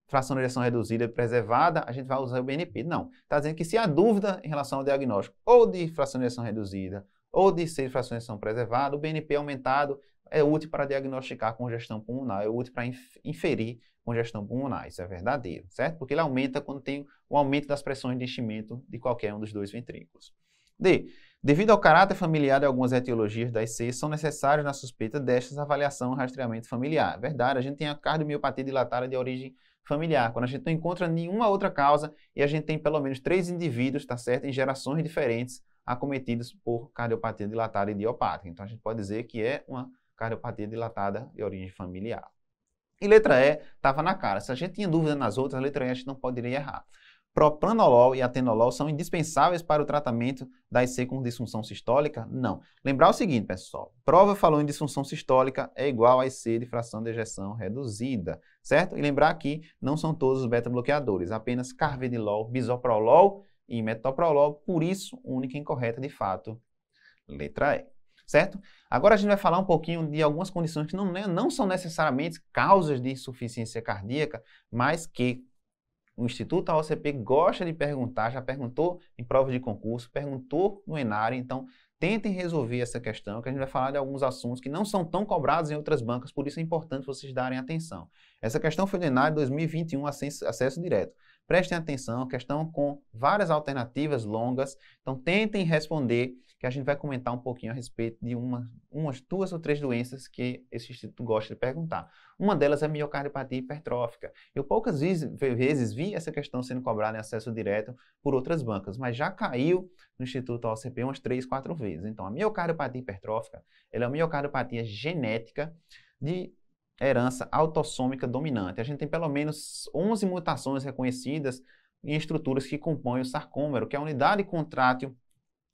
fração de direção reduzida e preservada, a gente vai usar o BNP. Não, está dizendo que se há dúvida em relação ao diagnóstico ou de fração de direção reduzida ou de seis frações são preservadas, o BNP aumentado é útil para diagnosticar congestão pulmonar, é útil para inferir congestão pulmonar. Isso é verdadeiro, certo? Porque ele aumenta quando tem o aumento das pressões de enchimento de qualquer um dos dois ventrículos. D. Devido ao caráter familiar de algumas etiologias das C, são necessários na suspeita destas avaliação e rastreamento familiar. É verdade, a gente tem a cardiomiopatia dilatada de origem familiar. Quando a gente não encontra nenhuma outra causa e a gente tem pelo menos três indivíduos, tá certo, em gerações diferentes, acometidos por cardiopatia dilatada idiopática. Então, a gente pode dizer que é uma cardiopatia dilatada de origem familiar. E letra E estava na cara. Se a gente tinha dúvida nas outras, a letra E a gente não poderia errar. Propranolol e atenolol são indispensáveis para o tratamento da IC com disfunção sistólica? Não. Lembrar o seguinte, pessoal. Prova falou em disfunção sistólica é igual a IC de fração de ejeção reduzida, certo? E lembrar que não são todos os beta-bloqueadores, apenas carvedilol, bisoprolol e metoprolol, por isso, única e incorreta de fato, letra E. Certo? Agora a gente vai falar um pouquinho de algumas condições que não, né, não são necessariamente causas de insuficiência cardíaca, mas que o Instituto AOCP gosta de perguntar, já perguntou em provas de concurso, perguntou no Enário, então tentem resolver essa questão, que a gente vai falar de alguns assuntos que não são tão cobrados em outras bancas, por isso é importante vocês darem atenção. Essa questão foi do Enário 2021, acesso, acesso direto. Prestem atenção, questão com várias alternativas longas. Então, tentem responder, que a gente vai comentar um pouquinho a respeito de uma, umas duas ou três doenças que esse instituto gosta de perguntar. Uma delas é a miocardiopatia hipertrófica. Eu poucas vezes, vi essa questão sendo cobrada em acesso direto por outras bancas, mas já caiu no Instituto OCP umas três, quatro vezes. Então, a miocardiopatia hipertrófica ela é uma miocardiopatia genética de herança autossômica dominante. A gente tem pelo menos 11 mutações reconhecidas em estruturas que compõem o sarcômero, que é a unidade contrátil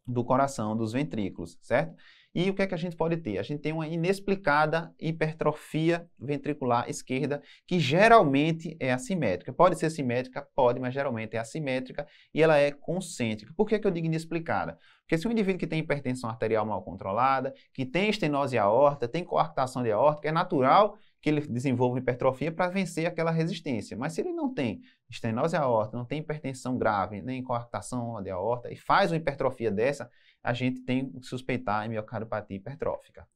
do coração, dos ventrículos, certo? E o que é que a gente pode ter? A gente tem uma inexplicada hipertrofia ventricular esquerda, que geralmente é assimétrica. Pode ser simétrica? Pode, mas geralmente é assimétrica e ela é concêntrica. Por que, é que eu digo inexplicada? Porque se um indivíduo que tem hipertensão arterial mal controlada, que tem estenose aorta, tem coarctação de aorta, é natural que ele desenvolva hipertrofia para vencer aquela resistência. Mas se ele não tem estenose aorta, não tem hipertensão grave, nem coartação de aorta, e faz uma hipertrofia dessa, a gente tem que suspeitar a miocardiopatia hipertrófica.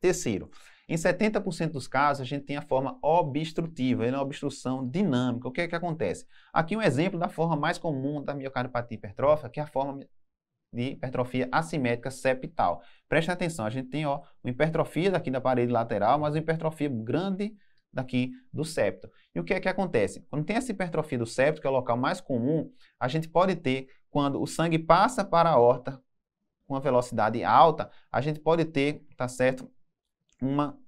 Terceiro, em 70% dos casos a gente tem a forma obstrutiva, é uma obstrução dinâmica. O que é que acontece? Aqui um exemplo da forma mais comum da miocardiopatia hipertrófica, que é a forma de hipertrofia assimétrica septal. Preste atenção, a gente tem ó, uma hipertrofia daqui da parede lateral, mas uma hipertrofia grande daqui do septo. E o que é que acontece? Quando tem essa hipertrofia do septo, que é o local mais comum, a gente pode ter, quando o sangue passa para a aorta com uma velocidade alta, a gente pode ter, tá certo, uma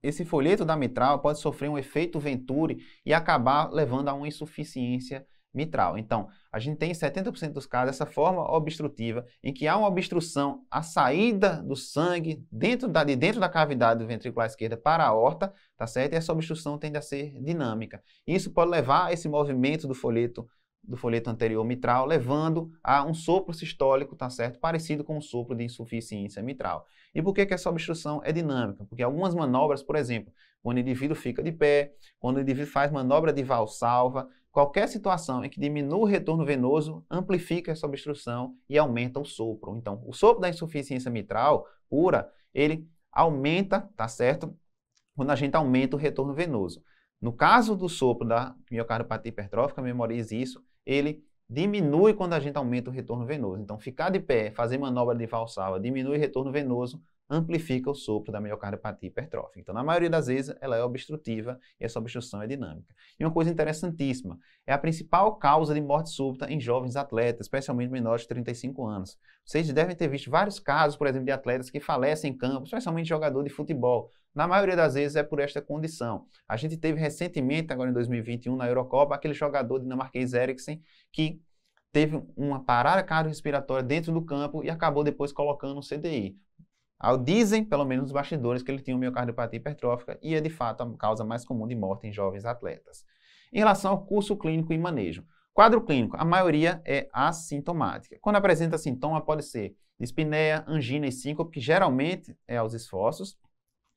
esse folheto da mitral pode sofrer um efeito Venturi e acabar levando a uma insuficiência mitral. Então, a gente tem em 70% dos casos essa forma obstrutiva em que há uma obstrução à saída do sangue dentro da, de dentro da cavidade do ventricular esquerda para a aorta, tá certo? E essa obstrução tende a ser dinâmica. Isso pode levar a esse movimento do folheto do folheto anterior mitral, levando a um sopro sistólico, tá certo? Parecido com um sopro de insuficiência mitral. E por que, que essa obstrução é dinâmica? Porque algumas manobras, por exemplo, quando o indivíduo fica de pé, quando o indivíduo faz manobra de valsalva, Qualquer situação em que diminua o retorno venoso amplifica essa obstrução e aumenta o sopro. Então, o sopro da insuficiência mitral pura, ele aumenta, tá certo? Quando a gente aumenta o retorno venoso. No caso do sopro da miocardiopatia hipertrófica, memorize isso, ele diminui quando a gente aumenta o retorno venoso. Então, ficar de pé, fazer manobra de valsalva, diminui o retorno venoso, amplifica o sopro da miocardiopatia hipertrófica. Então, na maioria das vezes, ela é obstrutiva e essa obstrução é dinâmica. E uma coisa interessantíssima, é a principal causa de morte súbita em jovens atletas, especialmente menores de 35 anos. Vocês devem ter visto vários casos, por exemplo, de atletas que falecem em campo, especialmente jogador de futebol. Na maioria das vezes é por esta condição. A gente teve recentemente, agora em 2021, na Eurocopa, aquele jogador dinamarquês Eriksen que teve uma parada cardiorrespiratória dentro do campo e acabou depois colocando um CDI. Dizem, pelo menos nos bastidores, que ele tinha miocardiopatia hipertrófica e é de fato a causa mais comum de morte em jovens atletas. Em relação ao curso clínico e manejo, quadro clínico, a maioria é assintomática. Quando apresenta sintoma, pode ser dispneia, angina e síncope, que geralmente é aos esforços.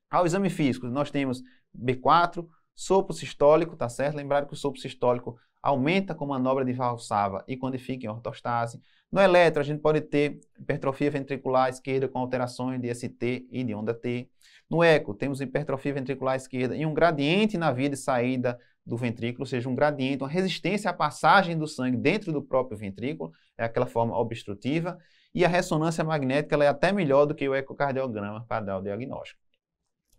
Ao exame físico, nós temos B4, Sopro sistólico, tá certo? Lembrar que o sopro sistólico aumenta com manobra de valsava e quando fica em ortostase. No eletro, a gente pode ter hipertrofia ventricular esquerda com alterações de ST e de onda T. No eco, temos hipertrofia ventricular esquerda e um gradiente na via de saída do ventrículo, ou seja, um gradiente, uma resistência à passagem do sangue dentro do próprio ventrículo, é aquela forma obstrutiva, e a ressonância magnética ela é até melhor do que o ecocardiograma para dar o diagnóstico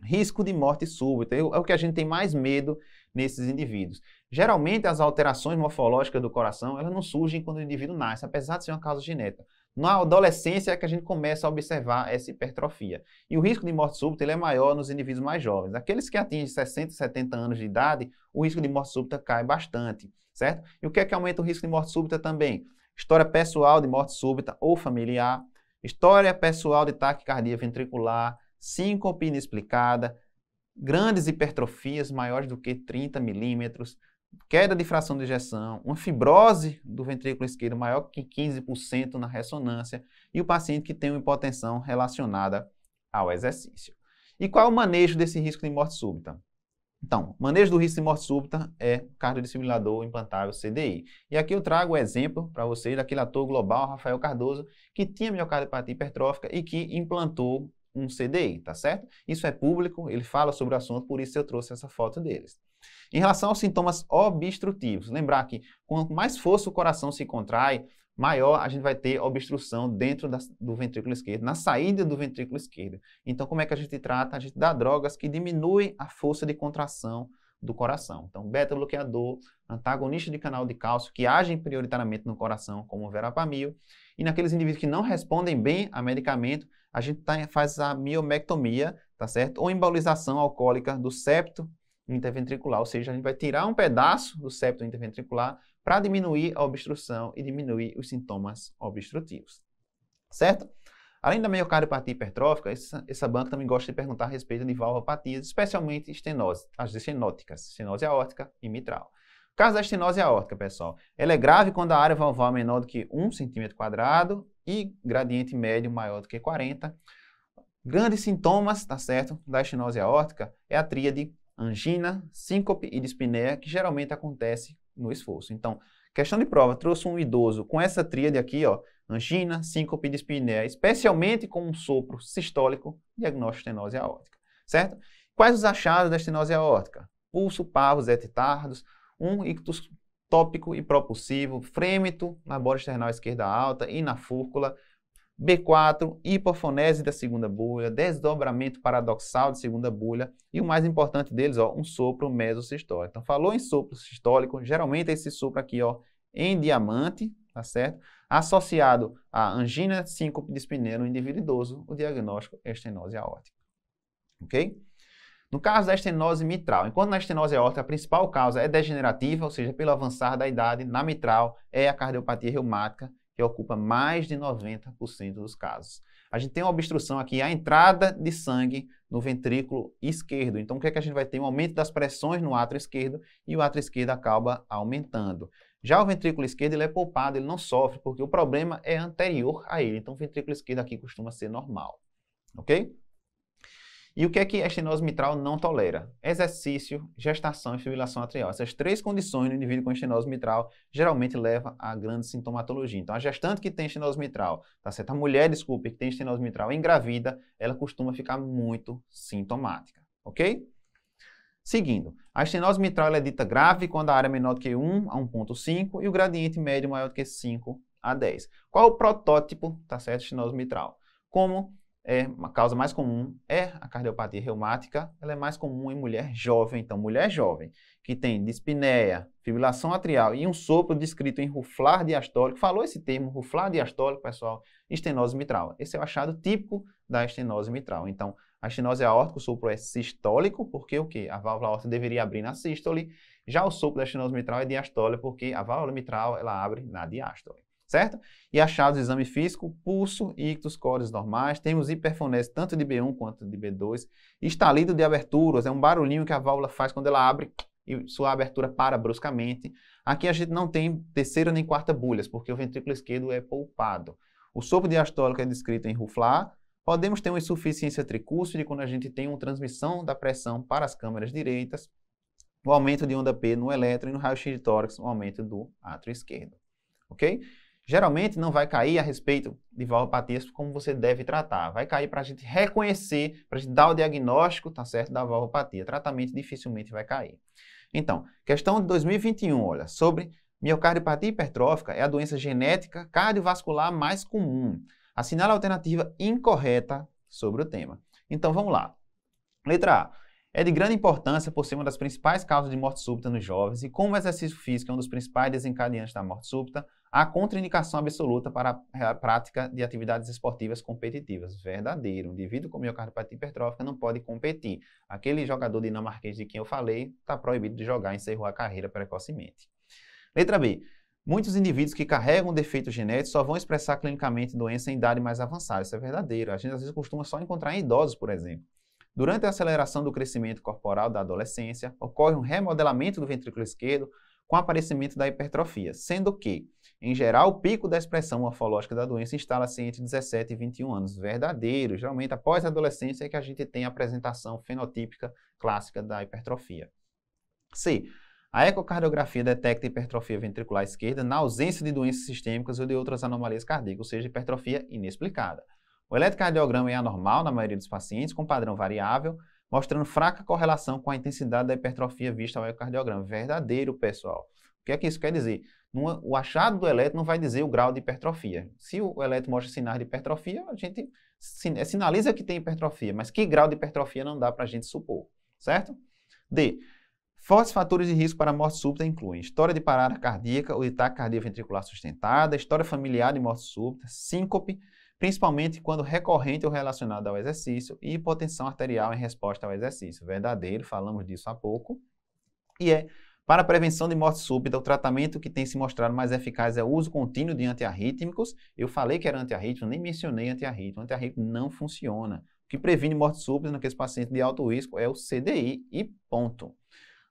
risco de morte súbita. Então, é o que a gente tem mais medo nesses indivíduos. Geralmente, as alterações morfológicas do coração elas não surgem quando o indivíduo nasce, apesar de ser uma causa genética. Na adolescência é que a gente começa a observar essa hipertrofia. E o risco de morte súbita ele é maior nos indivíduos mais jovens. Aqueles que atingem 60, 70 anos de idade, o risco de morte súbita cai bastante, certo? E o que é que aumenta o risco de morte súbita também? História pessoal de morte súbita ou familiar, história pessoal de taquicardia ventricular, síncope inexplicada, grandes hipertrofias maiores do que 30 milímetros, queda de fração de ejeção, uma fibrose do ventrículo esquerdo maior que 15% na ressonância e o paciente que tem uma hipotensão relacionada ao exercício. E qual é o manejo desse risco de morte súbita? Então, manejo do risco de morte súbita é o cardiodissimulador implantável CDI. E aqui eu trago o um exemplo para vocês daquele ator global, Rafael Cardoso, que tinha miocardiopatia hipertrófica e que implantou um CDI, tá certo? Isso é público, ele fala sobre o assunto, por isso eu trouxe essa foto deles. Em relação aos sintomas obstrutivos, lembrar que quanto mais força o coração se contrai, maior a gente vai ter obstrução dentro da, do ventrículo esquerdo, na saída do ventrículo esquerdo. Então, como é que a gente trata? A gente dá drogas que diminuem a força de contração do coração. Então, beta-bloqueador, antagonista de canal de cálcio, que agem prioritariamente no coração, como o verapamil, e naqueles indivíduos que não respondem bem a medicamento, a gente tá, faz a miomectomia, tá certo? Ou embolização alcoólica do septo interventricular, ou seja, a gente vai tirar um pedaço do septo interventricular para diminuir a obstrução e diminuir os sintomas obstrutivos, certo? Além da miocardiopatia hipertrófica, essa, essa, banca também gosta de perguntar a respeito de valvopatias, especialmente estenose, as estenóticas, estenose aórtica e mitral. O caso da estenose aórtica, pessoal, ela é grave quando a área valvar é menor do que 1 cm quadrado e gradiente médio maior do que 40. Grandes sintomas, tá certo, da estenose aórtica é a tríade angina, síncope e dispneia, que geralmente acontece no esforço. Então, questão de prova, trouxe um idoso com essa tríade aqui, ó, angina, síncope e dispneia, especialmente com um sopro sistólico, diagnóstico de estenose aórtica, certo? Quais os achados da estenose aórtica? Pulso, pavos, etitardos, um ictus tópico e propulsivo, frêmito na borda externa esquerda alta e na fúrcula, B4, hipofonese da segunda bolha, desdobramento paradoxal de segunda bolha e o mais importante deles, ó, um sopro mesosistólico. Então, falou em sopro sistólico, geralmente é esse sopro aqui ó, em diamante, tá certo? Associado à angina síncope de espinheiro indivíduo idoso, o diagnóstico é estenose aórtica. Ok? No caso da estenose mitral, enquanto na estenose aorta a principal causa é degenerativa, ou seja, pelo avançar da idade, na mitral é a cardiopatia reumática, que ocupa mais de 90% dos casos. A gente tem uma obstrução aqui, a entrada de sangue no ventrículo esquerdo. Então, o que é que a gente vai ter? Um aumento das pressões no átrio esquerdo e o átrio esquerdo acaba aumentando. Já o ventrículo esquerdo ele é poupado, ele não sofre, porque o problema é anterior a ele. Então, o ventrículo esquerdo aqui costuma ser normal. Ok? E o que é que a estenose mitral não tolera? Exercício, gestação e fibrilação atrial. Essas três condições no indivíduo com estenose mitral geralmente leva a grande sintomatologia. Então, a gestante que tem estenose mitral, tá certo? A mulher, desculpe, que tem estenose mitral engravida, ela costuma ficar muito sintomática, ok? Seguindo, a estenose mitral é dita grave quando a área é menor do que 1 a 1.5 e o gradiente médio maior do que 5 a 10. Qual é o protótipo, tá certo, estenose mitral? Como é uma causa mais comum é a cardiopatia reumática. Ela é mais comum em mulher jovem. Então, mulher jovem que tem dispneia, fibrilação atrial e um sopro descrito em ruflar diastólico. Falou esse termo, ruflar diastólico, pessoal, estenose mitral. Esse é o achado típico da estenose mitral. Então, a estenose aórtica, o sopro é sistólico, porque o quê? A válvula aórtica deveria abrir na sístole. Já o sopro da estenose mitral é diastólico, porque a válvula mitral ela abre na diástole certo? E achados exame físico, pulso, ictus, cores normais, temos hiperfonese tanto de B1 quanto de B2, estalido de aberturas, é um barulhinho que a válvula faz quando ela abre e sua abertura para bruscamente. Aqui a gente não tem terceira nem quarta bulhas, porque o ventrículo esquerdo é poupado. O sopro diastólico é descrito em ruflar, Podemos ter uma insuficiência tricúspide quando a gente tem uma transmissão da pressão para as câmeras direitas, o aumento de onda P no elétron e no raio-x de tórax, o aumento do átrio esquerdo. Ok? geralmente não vai cair a respeito de valvopatias como você deve tratar. Vai cair para a gente reconhecer, para a gente dar o diagnóstico, tá certo, da valvopatia. Tratamento dificilmente vai cair. Então, questão de 2021, olha, sobre miocardiopatia hipertrófica é a doença genética cardiovascular mais comum. Assinale a alternativa incorreta sobre o tema. Então, vamos lá. Letra A. É de grande importância por ser uma das principais causas de morte súbita nos jovens e como o exercício físico é um dos principais desencadeantes da morte súbita, Há contraindicação absoluta para a prática de atividades esportivas competitivas. Verdadeiro. Um indivíduo com miocardiopatia hipertrófica não pode competir. Aquele jogador dinamarquês de quem eu falei está proibido de jogar e encerrou a carreira precocemente. Letra B. Muitos indivíduos que carregam defeitos genéticos só vão expressar clinicamente doença em idade mais avançada. Isso é verdadeiro. A gente às vezes costuma só encontrar em idosos, por exemplo. Durante a aceleração do crescimento corporal da adolescência, ocorre um remodelamento do ventrículo esquerdo com aparecimento da hipertrofia, sendo que em geral, o pico da expressão morfológica da doença instala-se entre 17 e 21 anos. Verdadeiro, geralmente após a adolescência é que a gente tem a apresentação fenotípica clássica da hipertrofia. C. A ecocardiografia detecta hipertrofia ventricular esquerda na ausência de doenças sistêmicas ou de outras anomalias cardíacas, ou seja, hipertrofia inexplicada. O eletrocardiograma é anormal na maioria dos pacientes, com padrão variável, mostrando fraca correlação com a intensidade da hipertrofia vista ao ecocardiograma. Verdadeiro, pessoal. O que é que isso quer dizer? o achado do elétron não vai dizer o grau de hipertrofia. Se o elétron mostra sinais de hipertrofia, a gente é, sinaliza que tem hipertrofia, mas que grau de hipertrofia não dá para a gente supor, certo? D. Fortes fatores de risco para morte súbita incluem história de parada cardíaca ou de ataque ventricular sustentada, história familiar de morte súbita, síncope, principalmente quando recorrente ou relacionada ao exercício, e hipotensão arterial em resposta ao exercício. Verdadeiro, falamos disso há pouco. E é para a prevenção de morte súbita, o tratamento que tem se mostrado mais eficaz é o uso contínuo de antiarrítmicos. Eu falei que era antiarrítmico, nem mencionei antiarrítmico. Antiarrítmico não funciona. O que previne morte súbita naqueles pacientes de alto risco é o CDI e ponto.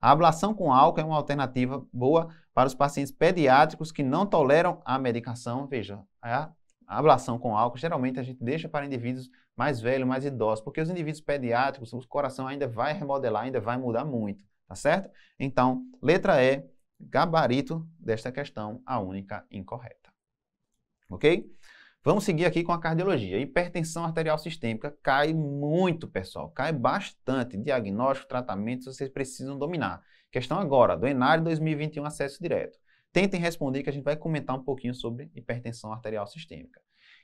A ablação com álcool é uma alternativa boa para os pacientes pediátricos que não toleram a medicação. Veja, a ablação com álcool geralmente a gente deixa para indivíduos mais velhos, mais idosos, porque os indivíduos pediátricos, o coração ainda vai remodelar, ainda vai mudar muito. Tá certo? Então, letra E, gabarito desta questão, a única incorreta. Ok? Vamos seguir aqui com a cardiologia. Hipertensão arterial sistêmica cai muito, pessoal. Cai bastante. Diagnóstico, tratamento, vocês precisam dominar. Questão agora, do Enare 2021, acesso direto. Tentem responder que a gente vai comentar um pouquinho sobre hipertensão arterial sistêmica.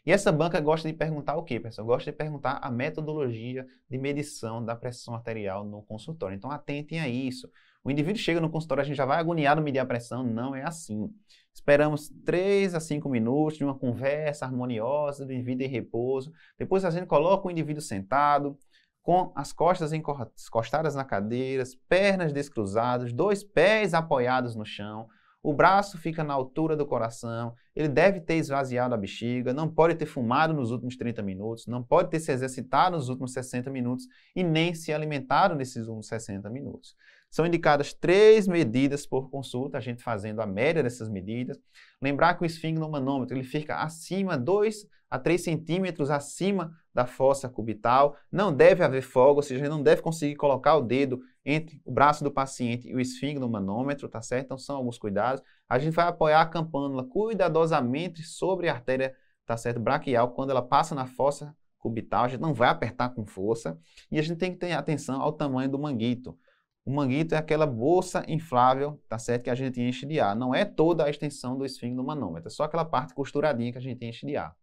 E essa banca gosta de perguntar o quê, pessoal? Gosta de perguntar a metodologia de medição da pressão arterial no consultório. Então, atentem a isso. O indivíduo chega no consultório, a gente já vai agoniado medir a pressão. Não é assim. Esperamos 3 a 5 minutos de uma conversa harmoniosa do indivíduo em repouso. Depois a gente coloca o indivíduo sentado, com as costas encostadas na cadeira, pernas descruzadas, dois pés apoiados no chão o braço fica na altura do coração, ele deve ter esvaziado a bexiga, não pode ter fumado nos últimos 30 minutos, não pode ter se exercitado nos últimos 60 minutos e nem se alimentado nesses últimos 60 minutos. São indicadas três medidas por consulta, a gente fazendo a média dessas medidas. Lembrar que o é manômetro ele fica acima 2 a 3 centímetros acima da fossa cubital. Não deve haver folga, ou seja, não deve conseguir colocar o dedo entre o braço do paciente e o manômetro, tá certo? Então são alguns cuidados. A gente vai apoiar a campanula cuidadosamente sobre a artéria, tá certo? Braquial, quando ela passa na fossa cubital, a gente não vai apertar com força. E a gente tem que ter atenção ao tamanho do manguito. O manguito é aquela bolsa inflável, tá certo? Que a gente enche de ar. Não é toda a extensão do esfíncter do manômetro, é só aquela parte costuradinha que a gente enche de ar.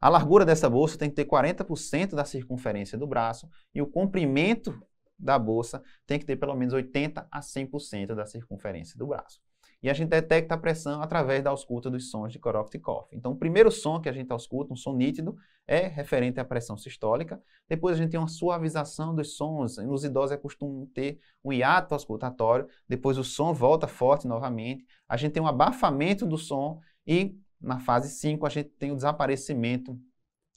A largura dessa bolsa tem que ter 40% da circunferência do braço e o comprimento da bolsa tem que ter pelo menos 80 a 100% da circunferência do braço. E a gente detecta a pressão através da ausculta dos sons de Koroktikov. Então, o primeiro som que a gente ausculta, um som nítido, é referente à pressão sistólica. Depois a gente tem uma suavização dos sons. Nos idosos é costume ter um hiato auscultatório. Depois o som volta forte novamente. A gente tem um abafamento do som e na fase 5, a gente tem o desaparecimento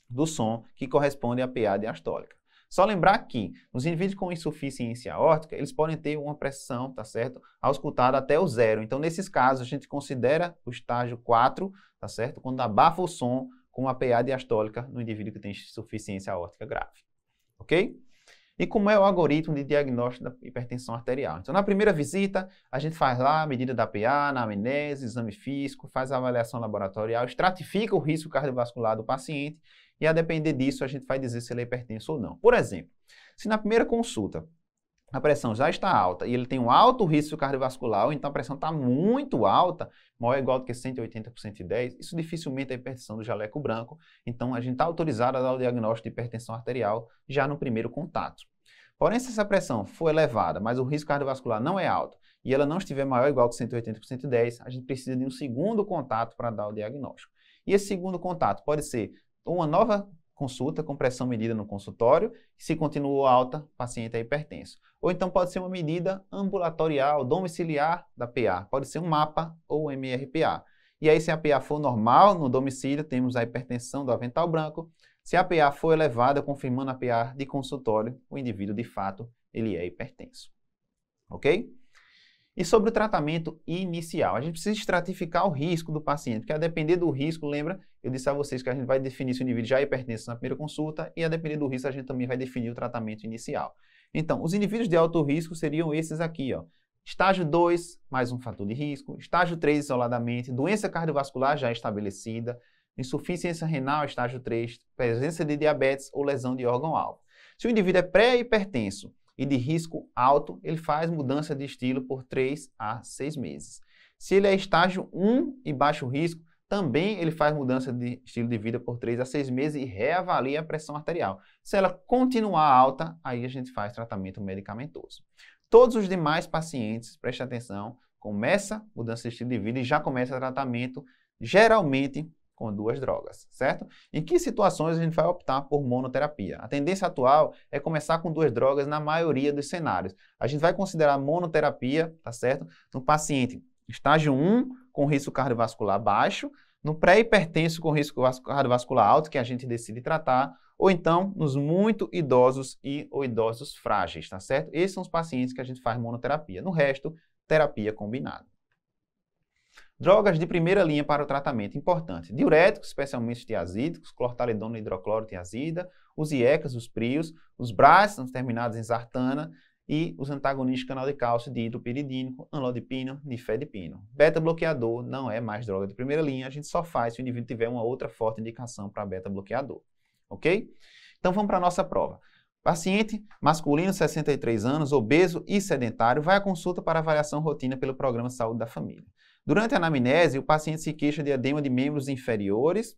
do som, que corresponde à PA diastólica. Só lembrar que os indivíduos com insuficiência aórtica, eles podem ter uma pressão, tá certo? Auscultada até o zero. Então, nesses casos, a gente considera o estágio 4, tá certo? Quando abafa o som com a PA diastólica no indivíduo que tem insuficiência aórtica grave. Ok? E como é o algoritmo de diagnóstico da hipertensão arterial? Então, na primeira visita, a gente faz lá a medida da PA, na amnese, exame físico, faz a avaliação laboratorial, estratifica o risco cardiovascular do paciente e, a depender disso, a gente vai dizer se ele é hipertenso ou não. Por exemplo, se na primeira consulta a pressão já está alta e ele tem um alto risco cardiovascular, então a pressão está muito alta, maior ou igual do que 180 por 110, isso dificilmente é hipertensão do jaleco branco. Então a gente está autorizado a dar o diagnóstico de hipertensão arterial já no primeiro contato. Porém, se essa pressão for elevada, mas o risco cardiovascular não é alto e ela não estiver maior ou igual que 180 por 110, a gente precisa de um segundo contato para dar o diagnóstico. E esse segundo contato pode ser uma nova consulta com pressão medida no consultório, se continuou alta, paciente é hipertenso. Ou então pode ser uma medida ambulatorial, domiciliar da PA, pode ser um MAPA ou MRPA. E aí, se a PA for normal no domicílio, temos a hipertensão do avental branco. Se a PA for elevada, confirmando a PA de consultório, o indivíduo de fato ele é hipertenso. Ok? E sobre o tratamento inicial, a gente precisa estratificar o risco do paciente, porque a depender do risco, lembra, eu disse a vocês que a gente vai definir se o indivíduo já é hipertenso na primeira consulta, e a depender do risco, a gente também vai definir o tratamento inicial. Então, os indivíduos de alto risco seriam esses aqui, ó. Estágio 2, mais um fator de risco. Estágio 3, isoladamente. Doença cardiovascular já estabelecida. Insuficiência renal, estágio 3. Presença de diabetes ou lesão de órgão-alvo. Se o indivíduo é pré-hipertenso e de risco alto, ele faz mudança de estilo por 3 a 6 meses. Se ele é estágio 1 e baixo risco, também ele faz mudança de estilo de vida por 3 a 6 meses e reavalia a pressão arterial. Se ela continuar alta, aí a gente faz tratamento medicamentoso. Todos os demais pacientes, preste atenção, começa mudança de estilo de vida e já começa tratamento, geralmente com duas drogas, certo? Em que situações a gente vai optar por monoterapia? A tendência atual é começar com duas drogas na maioria dos cenários. A gente vai considerar monoterapia, tá certo? No paciente estágio 1, com risco cardiovascular baixo, no pré-hipertenso com risco cardiovascular alto, que a gente decide tratar, ou então nos muito idosos e ou idosos frágeis, tá certo? Esses são os pacientes que a gente faz monoterapia. No resto, terapia combinada. Drogas de primeira linha para o tratamento, importante. Diuréticos, especialmente os tiazídicos, clortalidona, hidroclorotiazida, os IECAs, os prios, os BRAS, são terminados em sartana, e os antagonistas canal de cálcio de hidropiridínico, anlodipino, nifedipino. Beta-bloqueador não é mais droga de primeira linha, a gente só faz se o indivíduo tiver uma outra forte indicação para beta-bloqueador, ok? Então vamos para a nossa prova. Paciente masculino, 63 anos, obeso e sedentário, vai à consulta para avaliação rotina pelo Programa Saúde da Família. Durante a anamnese, o paciente se queixa de edema de membros inferiores,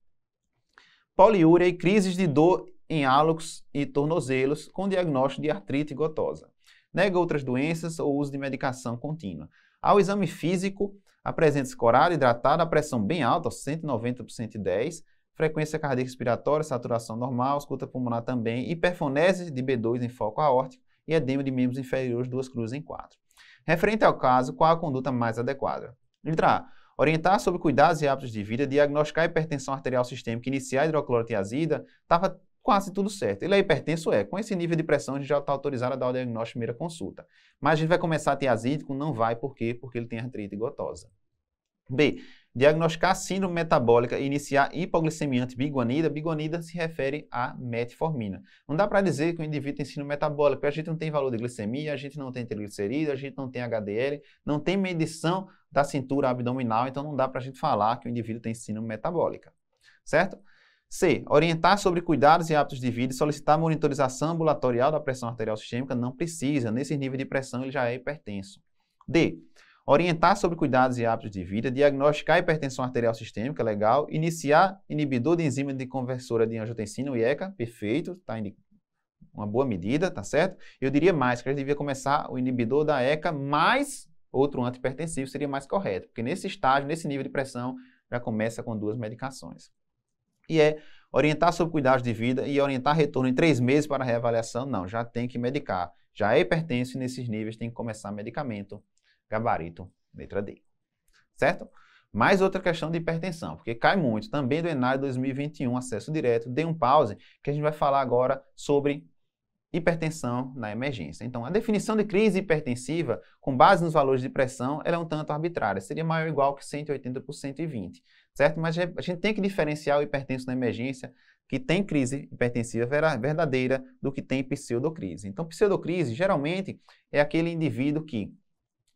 poliúria e crises de dor em hálux e tornozelos com diagnóstico de artrite gotosa. Nega outras doenças ou uso de medicação contínua. Ao exame físico, apresenta-se hidratado, hidratada, pressão bem alta, 190 por 110, frequência cardíaca respiratória, saturação normal, escuta pulmonar também, hiperfonese de B2 em foco aórtico e edema de membros inferiores, duas cruzes em quatro. Referente ao caso, qual a conduta mais adequada? Letra A. Orientar sobre cuidados e hábitos de vida, diagnosticar hipertensão arterial sistêmica, iniciar hidroclorotiazida, estava quase tudo certo. Ele é hipertenso? É. Com esse nível de pressão, a gente já está autorizado a dar o diagnóstico primeira consulta. Mas a gente vai começar a tiazídico? Não vai. Por quê? Porque ele tem artrite gotosa. B. Diagnosticar síndrome metabólica e iniciar hipoglicemia antibiguanida. Biguanida se refere à metformina. Não dá para dizer que o indivíduo tem síndrome metabólica, porque a gente não tem valor de glicemia, a gente não tem triglicerídeo, a gente não tem HDL, não tem medição da cintura abdominal, então não dá para a gente falar que o indivíduo tem síndrome metabólica, certo? C. Orientar sobre cuidados e hábitos de vida e solicitar monitorização ambulatorial da pressão arterial sistêmica não precisa. Nesse nível de pressão ele já é hipertenso. D orientar sobre cuidados e hábitos de vida, diagnosticar hipertensão arterial sistêmica, legal, iniciar inibidor de enzima de conversora de angiotensina, o IECA, perfeito, está em uma boa medida, tá certo? Eu diria mais, que a gente devia começar o inibidor da ECA mais outro antipertensivo seria mais correto, porque nesse estágio, nesse nível de pressão, já começa com duas medicações. E é orientar sobre cuidados de vida e orientar retorno em três meses para reavaliação, não, já tem que medicar. Já é hipertenso e nesses níveis tem que começar medicamento gabarito, letra D. Certo? Mais outra questão de hipertensão, porque cai muito, também do Enar 2021, acesso direto, dê um pause, que a gente vai falar agora sobre hipertensão na emergência. Então, a definição de crise hipertensiva, com base nos valores de pressão, ela é um tanto arbitrária, seria maior ou igual que 180 por 120, certo? Mas a gente tem que diferenciar o hipertenso na emergência, que tem crise hipertensiva verdadeira, do que tem pseudocrise. Então, pseudocrise, geralmente, é aquele indivíduo que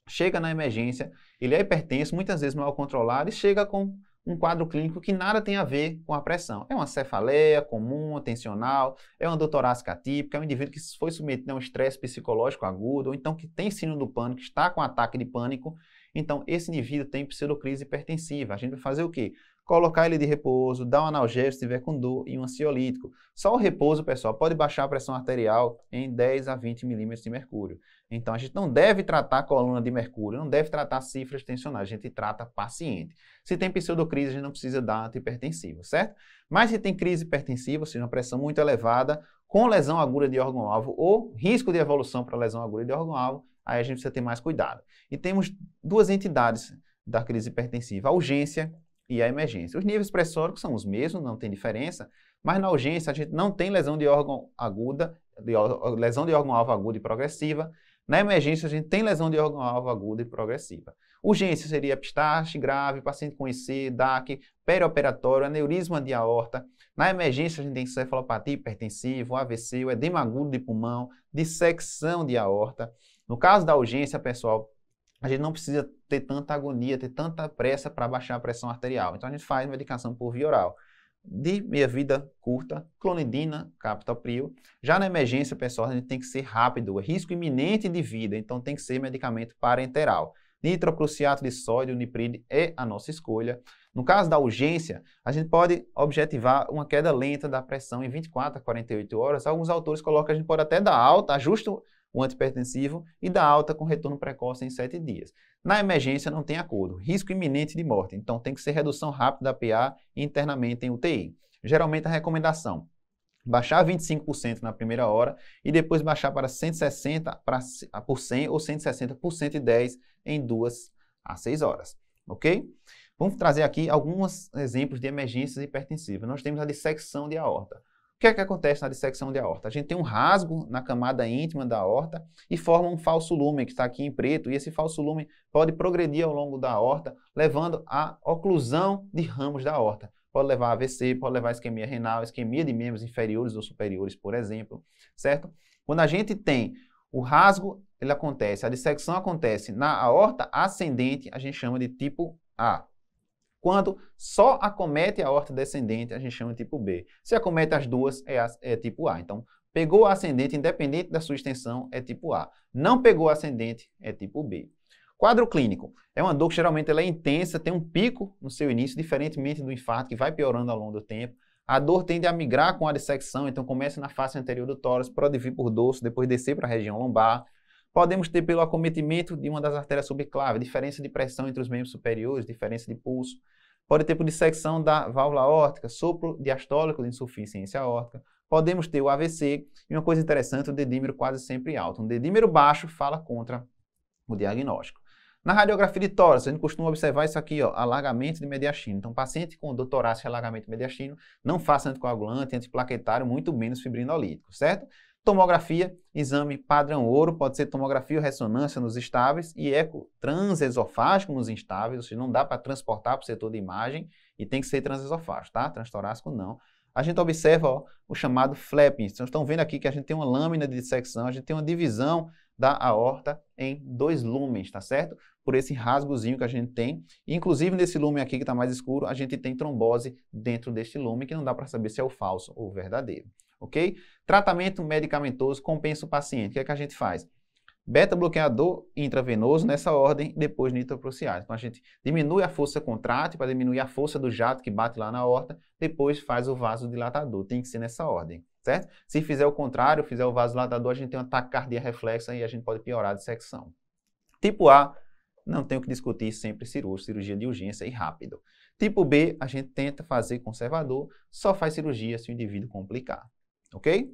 chega na emergência, ele é hipertenso, muitas vezes mal controlado e chega com um quadro clínico que nada tem a ver com a pressão. É uma cefaleia comum, tensional, é uma dor torácica atípica, é um indivíduo que foi submetido a um estresse psicológico agudo, ou então que tem síndrome do pânico, está com ataque de pânico. Então, esse indivíduo tem pseudocrise hipertensiva. A gente vai fazer o quê? colocar ele de repouso, dar um analgésico se tiver com dor e um ansiolítico. Só o repouso, pessoal, pode baixar a pressão arterial em 10 a 20 milímetros de mercúrio. Então, a gente não deve tratar coluna de mercúrio, não deve tratar cifras tensionais, a gente trata paciente. Se tem pseudocrise, a gente não precisa dar antipertensivo, certo? Mas se tem crise hipertensiva, ou seja, uma pressão muito elevada, com lesão aguda de órgão-alvo ou risco de evolução para lesão aguda de órgão-alvo, aí a gente precisa ter mais cuidado. E temos duas entidades da crise hipertensiva, a urgência e a emergência. Os níveis pressóricos são os mesmos, não tem diferença, mas na urgência a gente não tem lesão de órgão aguda, de, lesão de órgão-alvo aguda e progressiva. Na emergência a gente tem lesão de órgão-alvo aguda e progressiva. Urgência seria pistache grave, paciente com IC, DAC, perioperatório, aneurisma de aorta. Na emergência a gente tem encefalopatia hipertensiva, AVC, edema agudo de pulmão, dissecção de aorta. No caso da urgência, pessoal, a gente não precisa ter tanta agonia, ter tanta pressa para baixar a pressão arterial. Então a gente faz medicação por via oral. De meia vida curta, clonidina, captopril. Já na emergência, pessoal, a gente tem que ser rápido, é risco iminente de vida, então tem que ser medicamento parenteral. Nitrocruciato de sódio, nipride é a nossa escolha. No caso da urgência, a gente pode objetivar uma queda lenta da pressão em 24 a 48 horas. Alguns autores colocam que a gente pode até dar alta, ajusta o antipertensivo e da alta com retorno precoce em 7 dias. Na emergência não tem acordo, risco iminente de morte, então tem que ser redução rápida da PA internamente em UTI. Geralmente a recomendação baixar 25% na primeira hora e depois baixar para 160 ah, por 100 ou 160 por 110 em duas a 6 horas, ok? Vamos trazer aqui alguns exemplos de emergências hipertensivas. Nós temos a dissecção de aorta que é que acontece na dissecção de aorta? A gente tem um rasgo na camada íntima da aorta e forma um falso lume, que está aqui em preto, e esse falso lume pode progredir ao longo da aorta, levando à oclusão de ramos da aorta. Pode levar a AVC, pode levar a isquemia renal, isquemia de membros inferiores ou superiores, por exemplo, certo? Quando a gente tem o rasgo, ele acontece, a dissecção acontece na aorta ascendente, a gente chama de tipo A. Quando só acomete a horta descendente, a gente chama de tipo B. Se acomete as duas, é, a, é tipo A. Então, pegou a ascendente, independente da sua extensão, é tipo A. Não pegou ascendente, é tipo B. Quadro clínico. É uma dor que geralmente ela é intensa, tem um pico no seu início, diferentemente do infarto, que vai piorando ao longo do tempo. A dor tende a migrar com a dissecção, então começa na face anterior do tórax, pode vir por dorso, depois descer para a região lombar, Podemos ter pelo acometimento de uma das artérias subclave, diferença de pressão entre os membros superiores, diferença de pulso. Pode ter por dissecção da válvula aórtica, sopro diastólico de insuficiência aórtica. Podemos ter o AVC e uma coisa interessante, o dedímero quase sempre alto. Um dedímero baixo fala contra o diagnóstico. Na radiografia de tórax, a gente costuma observar isso aqui, ó, alargamento de mediastino. Então, paciente com dor torácica e alargamento de mediastino, não faça anticoagulante, antiplaquetário, muito menos fibrinolítico, certo? Tomografia, exame padrão ouro, pode ser tomografia ou ressonância nos estáveis e eco transesofágico nos instáveis, ou seja, não dá para transportar para o setor de imagem e tem que ser transesofágico, tá? Transtorácico não. A gente observa ó, o chamado flapping. Vocês estão vendo aqui que a gente tem uma lâmina de dissecção, a gente tem uma divisão da aorta em dois lumens, tá certo? Por esse rasgozinho que a gente tem. inclusive, nesse lume aqui que está mais escuro, a gente tem trombose dentro deste lume, que não dá para saber se é o falso ou o verdadeiro ok? Tratamento medicamentoso compensa o paciente. O que é que a gente faz? Beta-bloqueador intravenoso nessa ordem, depois nitroprociálise. Então a gente diminui a força contrátil para diminuir a força do jato que bate lá na horta, depois faz o vasodilatador. Tem que ser nessa ordem, certo? Se fizer o contrário, fizer o vasodilatador, a gente tem uma taquicardia reflexa e a gente pode piorar a dissecção. Tipo A, não tem o que discutir, sempre cirúrgico, cirurgia de urgência e rápido. Tipo B, a gente tenta fazer conservador, só faz cirurgia se o indivíduo complicar ok?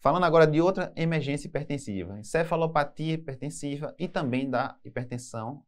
Falando agora de outra emergência hipertensiva, encefalopatia hipertensiva e também da hipertensão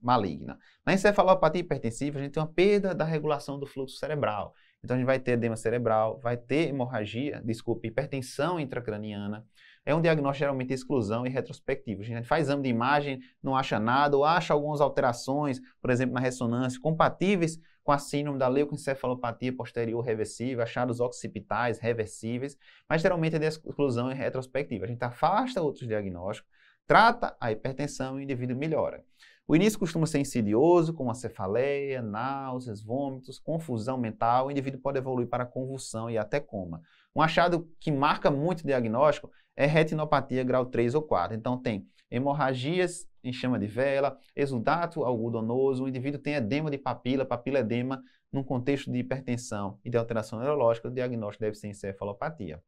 maligna. Na encefalopatia hipertensiva, a gente tem uma perda da regulação do fluxo cerebral. Então, a gente vai ter edema cerebral, vai ter hemorragia, desculpe, hipertensão intracraniana. É um diagnóstico geralmente de exclusão e retrospectivo. A gente faz exame de imagem, não acha nada, ou acha algumas alterações, por exemplo, na ressonância, compatíveis com a síndrome da leucoencefalopatia posterior reversível, achados occipitais reversíveis, mas geralmente é de exclusão e retrospectiva. A gente afasta outros diagnósticos, trata a hipertensão e o indivíduo melhora. O início costuma ser insidioso, com cefaleia, náuseas, vômitos, confusão mental. O indivíduo pode evoluir para convulsão e até coma. Um achado que marca muito o diagnóstico é retinopatia grau 3 ou 4. Então, tem hemorragias em chama de vela, exudato algodonoso, o indivíduo tem edema de papila, papila edema, num contexto de hipertensão e de alteração neurológica, o diagnóstico deve ser encefalopatia.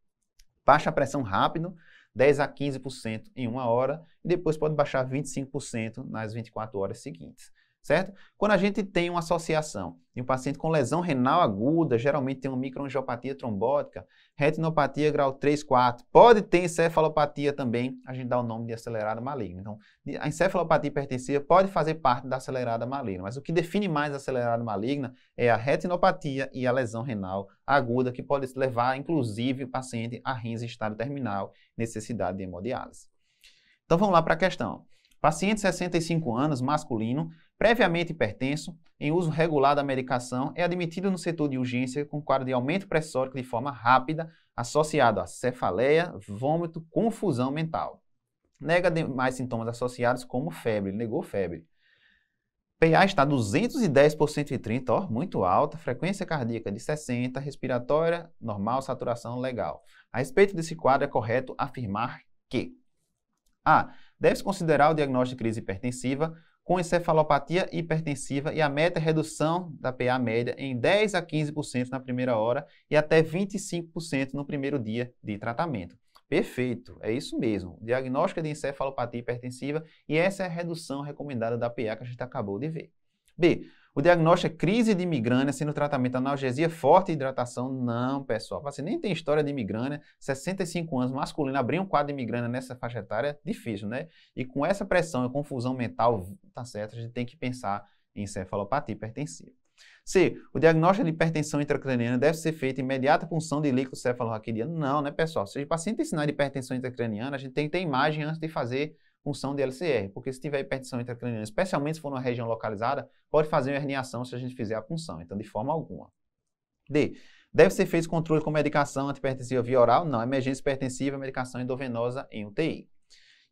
Baixa pressão rápido, 10 a 15% em uma hora e depois pode baixar 25% nas 24 horas seguintes certo? Quando a gente tem uma associação de um paciente com lesão renal aguda, geralmente tem uma microangiopatia trombótica, retinopatia grau 3, 4, pode ter encefalopatia também, a gente dá o nome de acelerada maligna. Então, a encefalopatia hipertensiva pode fazer parte da acelerada maligna, mas o que define mais a acelerada maligna é a retinopatia e a lesão renal aguda, que pode levar, inclusive, o paciente a rins em estado terminal, necessidade de hemodiálise. Então, vamos lá para a questão. Paciente 65 anos, masculino, previamente hipertenso, em uso regular da medicação, é admitido no setor de urgência com quadro de aumento pressórico de forma rápida, associado a cefaleia, vômito, confusão mental. Nega demais sintomas associados como febre, negou febre. PA está 210 por 130, ó, muito alta, frequência cardíaca de 60, respiratória normal, saturação legal. A respeito desse quadro, é correto afirmar que A. Deve-se considerar o diagnóstico de crise hipertensiva com encefalopatia hipertensiva e a meta é redução da PA média em 10 a 15% na primeira hora e até 25% no primeiro dia de tratamento. Perfeito, é isso mesmo. Diagnóstico de encefalopatia hipertensiva e essa é a redução recomendada da PA que a gente acabou de ver. B. O diagnóstico é crise de migrânia, sendo tratamento analgesia forte e hidratação. Não, pessoal. Você nem tem história de migrânia, 65 anos, masculino, abrir um quadro de migrânia nessa faixa etária, é difícil, né? E com essa pressão e confusão mental, tá certo, a gente tem que pensar em encefalopatia hipertensiva. C. O diagnóstico de hipertensão intracraniana deve ser feito imediata punção de líquido cefalorraquidiano? Não, né, pessoal? Se o paciente tem sinal de hipertensão intracraniana, a gente tem que ter imagem antes de fazer função de LCR, porque se tiver hipertensão intracraniana, especialmente se for numa região localizada, pode fazer uma herniação se a gente fizer a punção, então de forma alguma. D. Deve ser feito controle com medicação antipertensiva via oral? Não, emergência hipertensiva, medicação endovenosa em UTI.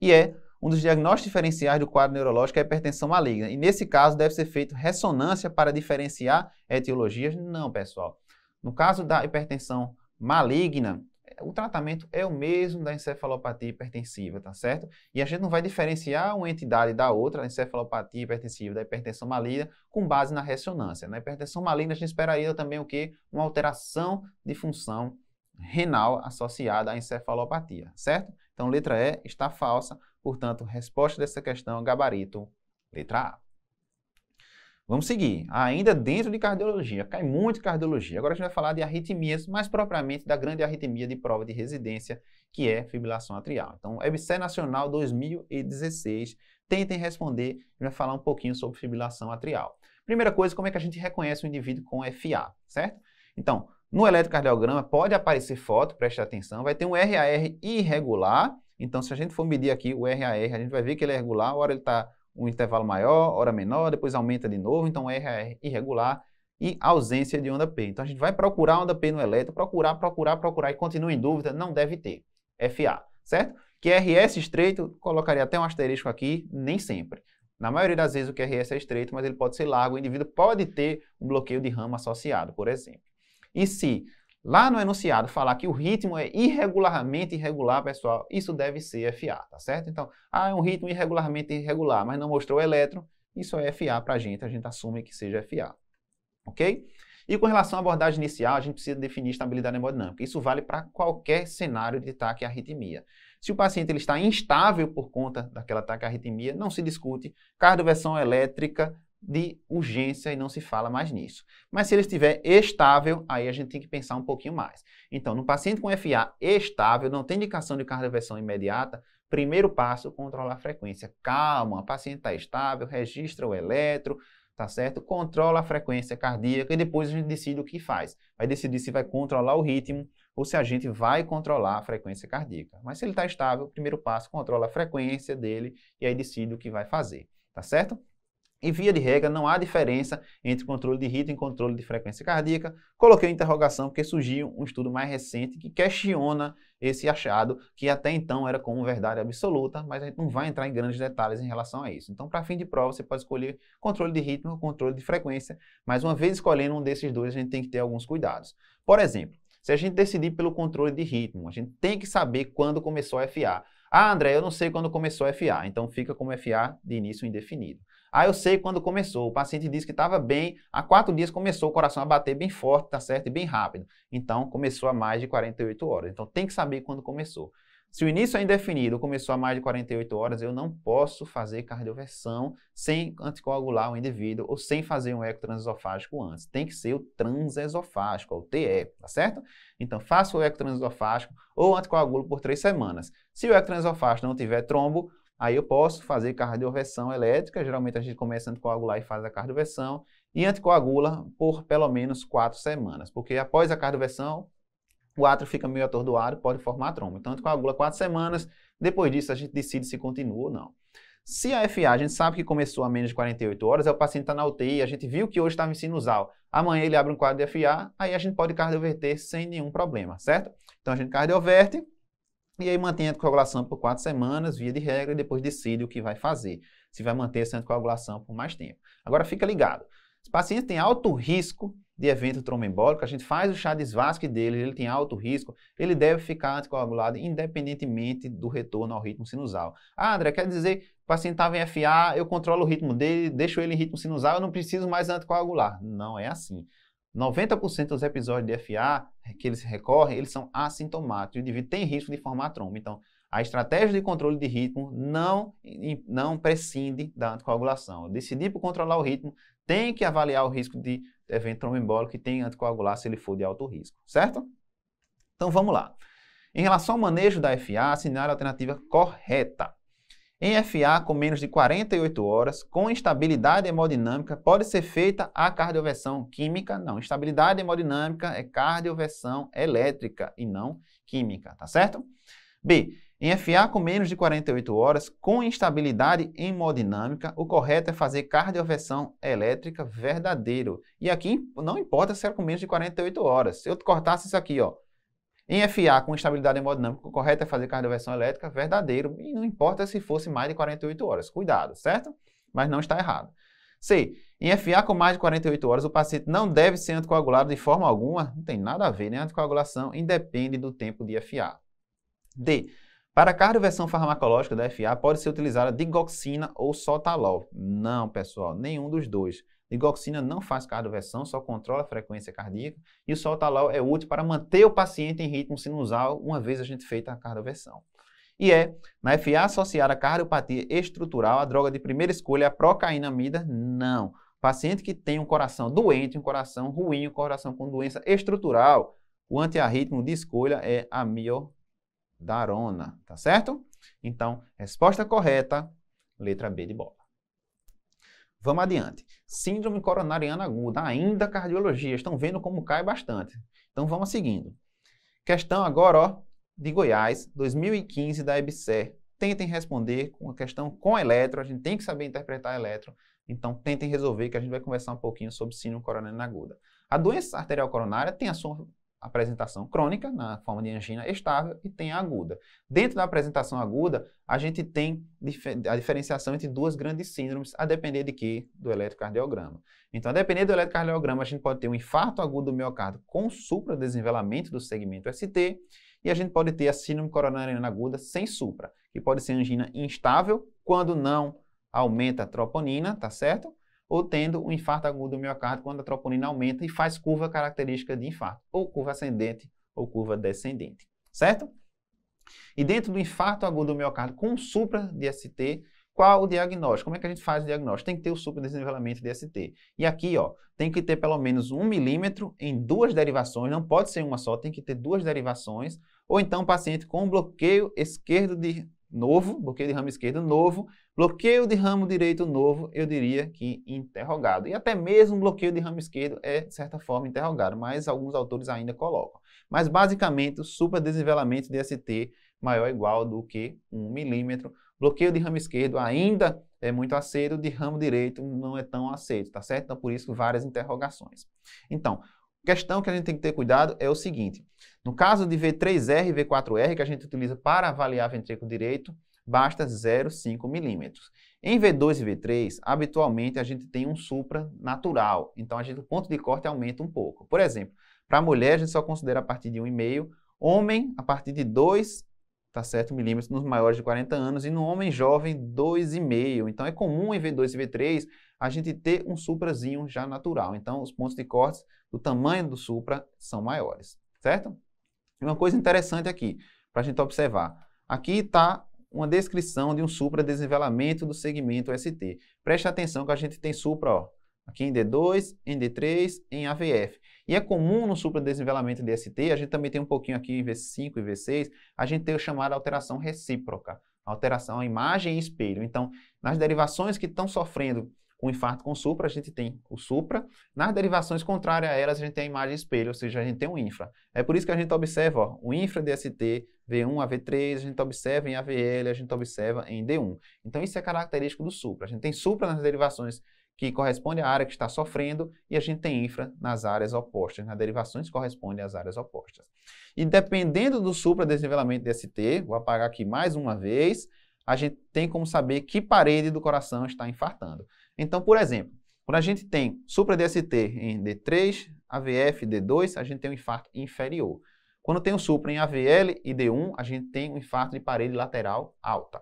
E é um dos diagnósticos diferenciais do quadro neurológico é a hipertensão maligna. E nesse caso deve ser feito ressonância para diferenciar etiologias? Não, pessoal. No caso da hipertensão maligna, o tratamento é o mesmo da encefalopatia hipertensiva, tá certo? E a gente não vai diferenciar uma entidade da outra, a encefalopatia hipertensiva da hipertensão maligna, com base na ressonância. Na né? hipertensão maligna, a gente esperaria também o quê? Uma alteração de função renal associada à encefalopatia, certo? Então, letra E está falsa, portanto, resposta dessa questão, gabarito, letra A. Vamos seguir. Ainda dentro de cardiologia, cai muito cardiologia. Agora a gente vai falar de arritmias, mais propriamente da grande arritmia de prova de residência, que é fibrilação atrial. Então, EBC Nacional 2016, tentem responder e vai falar um pouquinho sobre fibrilação atrial. Primeira coisa, como é que a gente reconhece um indivíduo com FA, certo? Então, no eletrocardiograma pode aparecer foto, preste atenção, vai ter um RAR irregular. Então, se a gente for medir aqui o RAR, a gente vai ver que ele é regular, hora ele está um intervalo maior, hora menor, depois aumenta de novo, então R é irregular e ausência de onda P. Então a gente vai procurar onda P no elétron, procurar, procurar, procurar e continua em dúvida, não deve ter. FA, certo? Que RS é estreito, colocaria até um asterisco aqui, nem sempre. Na maioria das vezes o QRS é, é estreito, mas ele pode ser largo, o indivíduo pode ter um bloqueio de rama associado, por exemplo. E se lá no enunciado falar que o ritmo é irregularmente irregular, pessoal, isso deve ser FA, tá certo? Então, ah, é um ritmo irregularmente irregular, mas não mostrou o elétron, isso é FA para a gente, a gente assume que seja FA, ok? E com relação à abordagem inicial, a gente precisa definir estabilidade hemodinâmica. Isso vale para qualquer cenário de taquiarritmia. Se o paciente ele está instável por conta daquela taquiarritmia, não se discute cardioversão elétrica de urgência e não se fala mais nisso. Mas se ele estiver estável, aí a gente tem que pensar um pouquinho mais. Então, no paciente com FA estável, não tem indicação de cardioversão imediata, primeiro passo, controlar a frequência. Calma, o paciente está estável, registra o eletro, tá certo? Controla a frequência cardíaca e depois a gente decide o que faz. Vai decidir se vai controlar o ritmo ou se a gente vai controlar a frequência cardíaca. Mas se ele está estável, primeiro passo, controla a frequência dele e aí decide o que vai fazer, tá certo? E via de regra, não há diferença entre controle de ritmo e controle de frequência cardíaca. Coloquei interrogação porque surgiu um estudo mais recente que questiona esse achado, que até então era como verdade absoluta, mas a gente não vai entrar em grandes detalhes em relação a isso. Então, para fim de prova, você pode escolher controle de ritmo ou controle de frequência, mas uma vez escolhendo um desses dois, a gente tem que ter alguns cuidados. Por exemplo, se a gente decidir pelo controle de ritmo, a gente tem que saber quando começou a FA. Ah, André, eu não sei quando começou a FA, então fica como FA de início indefinido. Ah, eu sei quando começou. O paciente disse que estava bem, há quatro dias começou o coração a bater bem forte, tá certo? E bem rápido. Então, começou a mais de 48 horas. Então, tem que saber quando começou. Se o início é indefinido, começou a mais de 48 horas, eu não posso fazer cardioversão sem anticoagular o indivíduo ou sem fazer um eco transesofágico antes. Tem que ser o transesofágico, o TE, tá certo? Então, faça o eco transesofágico ou anticoagulo por três semanas. Se o eco transesofágico não tiver trombo, Aí eu posso fazer cardioversão elétrica, geralmente a gente começa a anticoagular e faz a cardioversão, e anticoagula por pelo menos quatro semanas, porque após a cardioversão, o átrio fica meio atordoado, pode formar trombo. Então, anticoagula quatro semanas, depois disso a gente decide se continua ou não. Se a FA, a gente sabe que começou a menos de 48 horas, é o paciente está na UTI, a gente viu que hoje estava em sinusal, amanhã ele abre um quadro de FA, aí a gente pode cardioverter sem nenhum problema, certo? Então a gente cardioverte, e aí mantém a anticoagulação por quatro semanas, via de regra, e depois decide o que vai fazer, se vai manter essa anticoagulação por mais tempo. Agora fica ligado, O paciente tem alto risco de evento tromboembólico, a gente faz o chá de esvasque dele, ele tem alto risco, ele deve ficar anticoagulado independentemente do retorno ao ritmo sinusal. Ah, André, quer dizer, o paciente estava em FA, eu controlo o ritmo dele, deixo ele em ritmo sinusal, eu não preciso mais anticoagular. Não é assim. 90% dos episódios de FA que eles recorrem, eles são assintomáticos. O indivíduo tem risco de formar trombo. Então, a estratégia de controle de ritmo não, não prescinde da anticoagulação. Decidir por controlar o ritmo, tem que avaliar o risco de evento tromboembólico e tem anticoagular se ele for de alto risco, certo? Então, vamos lá. Em relação ao manejo da FA, assinale a alternativa correta. Em FA com menos de 48 horas, com instabilidade hemodinâmica, pode ser feita a cardioversão química? Não. Instabilidade hemodinâmica é cardioversão elétrica e não química, tá certo? B. Em FA com menos de 48 horas, com instabilidade hemodinâmica, o correto é fazer cardioversão elétrica verdadeiro. E aqui não importa se era com menos de 48 horas. Se eu cortasse isso aqui, ó, em FA, com estabilidade hemodinâmica, o correto é fazer cardioversão elétrica, verdadeiro, e não importa se fosse mais de 48 horas. Cuidado, certo? Mas não está errado. C. Em FA com mais de 48 horas, o paciente não deve ser anticoagulado de forma alguma, não tem nada a ver, né? Anticoagulação independe do tempo de FA. D. Para cardioversão farmacológica da FA, pode ser utilizada digoxina ou sotalol. Não, pessoal, nenhum dos dois. Digoxina não faz cardioversão, só controla a frequência cardíaca e o soltalol é útil para manter o paciente em ritmo sinusal uma vez a gente feita a cardioversão. E é, na FA associada à cardiopatia estrutural, a droga de primeira escolha é a procainamida? Não. Paciente que tem um coração doente, um coração ruim, um coração com doença estrutural, o antiarrítmico de escolha é a miodarona, tá certo? Então, resposta correta, letra B de bola. Vamos adiante. Síndrome coronariana aguda, ainda cardiologia, estão vendo como cai bastante. Então vamos seguindo. Questão agora, ó, de Goiás, 2015 da EBSER. Tentem responder com a questão com eletro, a gente tem que saber interpretar eletro, então tentem resolver que a gente vai conversar um pouquinho sobre síndrome coronariana aguda. A doença arterial coronária tem a sua apresentação crônica, na forma de angina estável, e tem a aguda. Dentro da apresentação aguda, a gente tem a diferenciação entre duas grandes síndromes, a depender de que? Do eletrocardiograma. Então, a depender do eletrocardiograma, a gente pode ter um infarto agudo do miocárdio com supra supra-desenvelamento do segmento ST, e a gente pode ter a síndrome coronariana aguda sem supra, que pode ser angina instável, quando não aumenta a troponina, tá certo? ou tendo um infarto agudo do miocárdio quando a troponina aumenta e faz curva característica de infarto, ou curva ascendente ou curva descendente, certo? E dentro do infarto agudo do miocárdio com supra de ST, qual o diagnóstico? Como é que a gente faz o diagnóstico? Tem que ter o supra de ST. E aqui, ó, tem que ter pelo menos um milímetro em duas derivações, não pode ser uma só, tem que ter duas derivações, ou então paciente com bloqueio esquerdo de novo, bloqueio de ramo esquerdo novo, bloqueio de ramo direito novo, eu diria que interrogado. E até mesmo bloqueio de ramo esquerdo é, de certa forma, interrogado, mas alguns autores ainda colocam. Mas, basicamente, o superdesnivelamento de ST maior ou igual do que 1 milímetro. Bloqueio de ramo esquerdo ainda é muito aceito, de ramo direito não é tão aceito, tá certo? Então, por isso, várias interrogações. Então, questão que a gente tem que ter cuidado é o seguinte, no caso de V3R e V4R, que a gente utiliza para avaliar ventrículo direito, basta 0,5 milímetros. Em V2 e V3, habitualmente a gente tem um supra natural, então a gente, o ponto de corte aumenta um pouco. Por exemplo, para mulher a gente só considera a partir de 1,5, homem a partir de 2 tá certo, milímetros nos maiores de 40 anos e no homem jovem 2,5. Então é comum em V2 e V3 a gente ter um suprazinho já natural. Então os pontos de corte do tamanho do supra são maiores, certo? Uma coisa interessante aqui, para a gente observar. Aqui está uma descrição de um supra desenvelamento do segmento ST. Preste atenção que a gente tem supra, ó, aqui em D2, em D3, em AVF. E é comum no supra desenvelamento de ST, a gente também tem um pouquinho aqui em V5 e V6, a gente tem o chamado alteração recíproca, alteração à imagem e espelho. Então, nas derivações que estão sofrendo com infarto com supra, a gente tem o supra. Nas derivações contrárias a elas, a gente tem a imagem espelho, ou seja, a gente tem um infra. É por isso que a gente observa ó, o infra DST, V1 a V3, a gente observa em AVL, a gente observa em D1. Então, isso é característico do supra. A gente tem supra nas derivações que corresponde à área que está sofrendo, e a gente tem infra nas áreas opostas, nas derivações que correspondem às áreas opostas. E dependendo do supra desnivelamento DST, vou apagar aqui mais uma vez, a gente tem como saber que parede do coração está infartando. Então, por exemplo, quando a gente tem supra-DST em D3, AVF, D2, a gente tem um infarto inferior. Quando tem um supra em AVL e D1, a gente tem um infarto de parede lateral alta.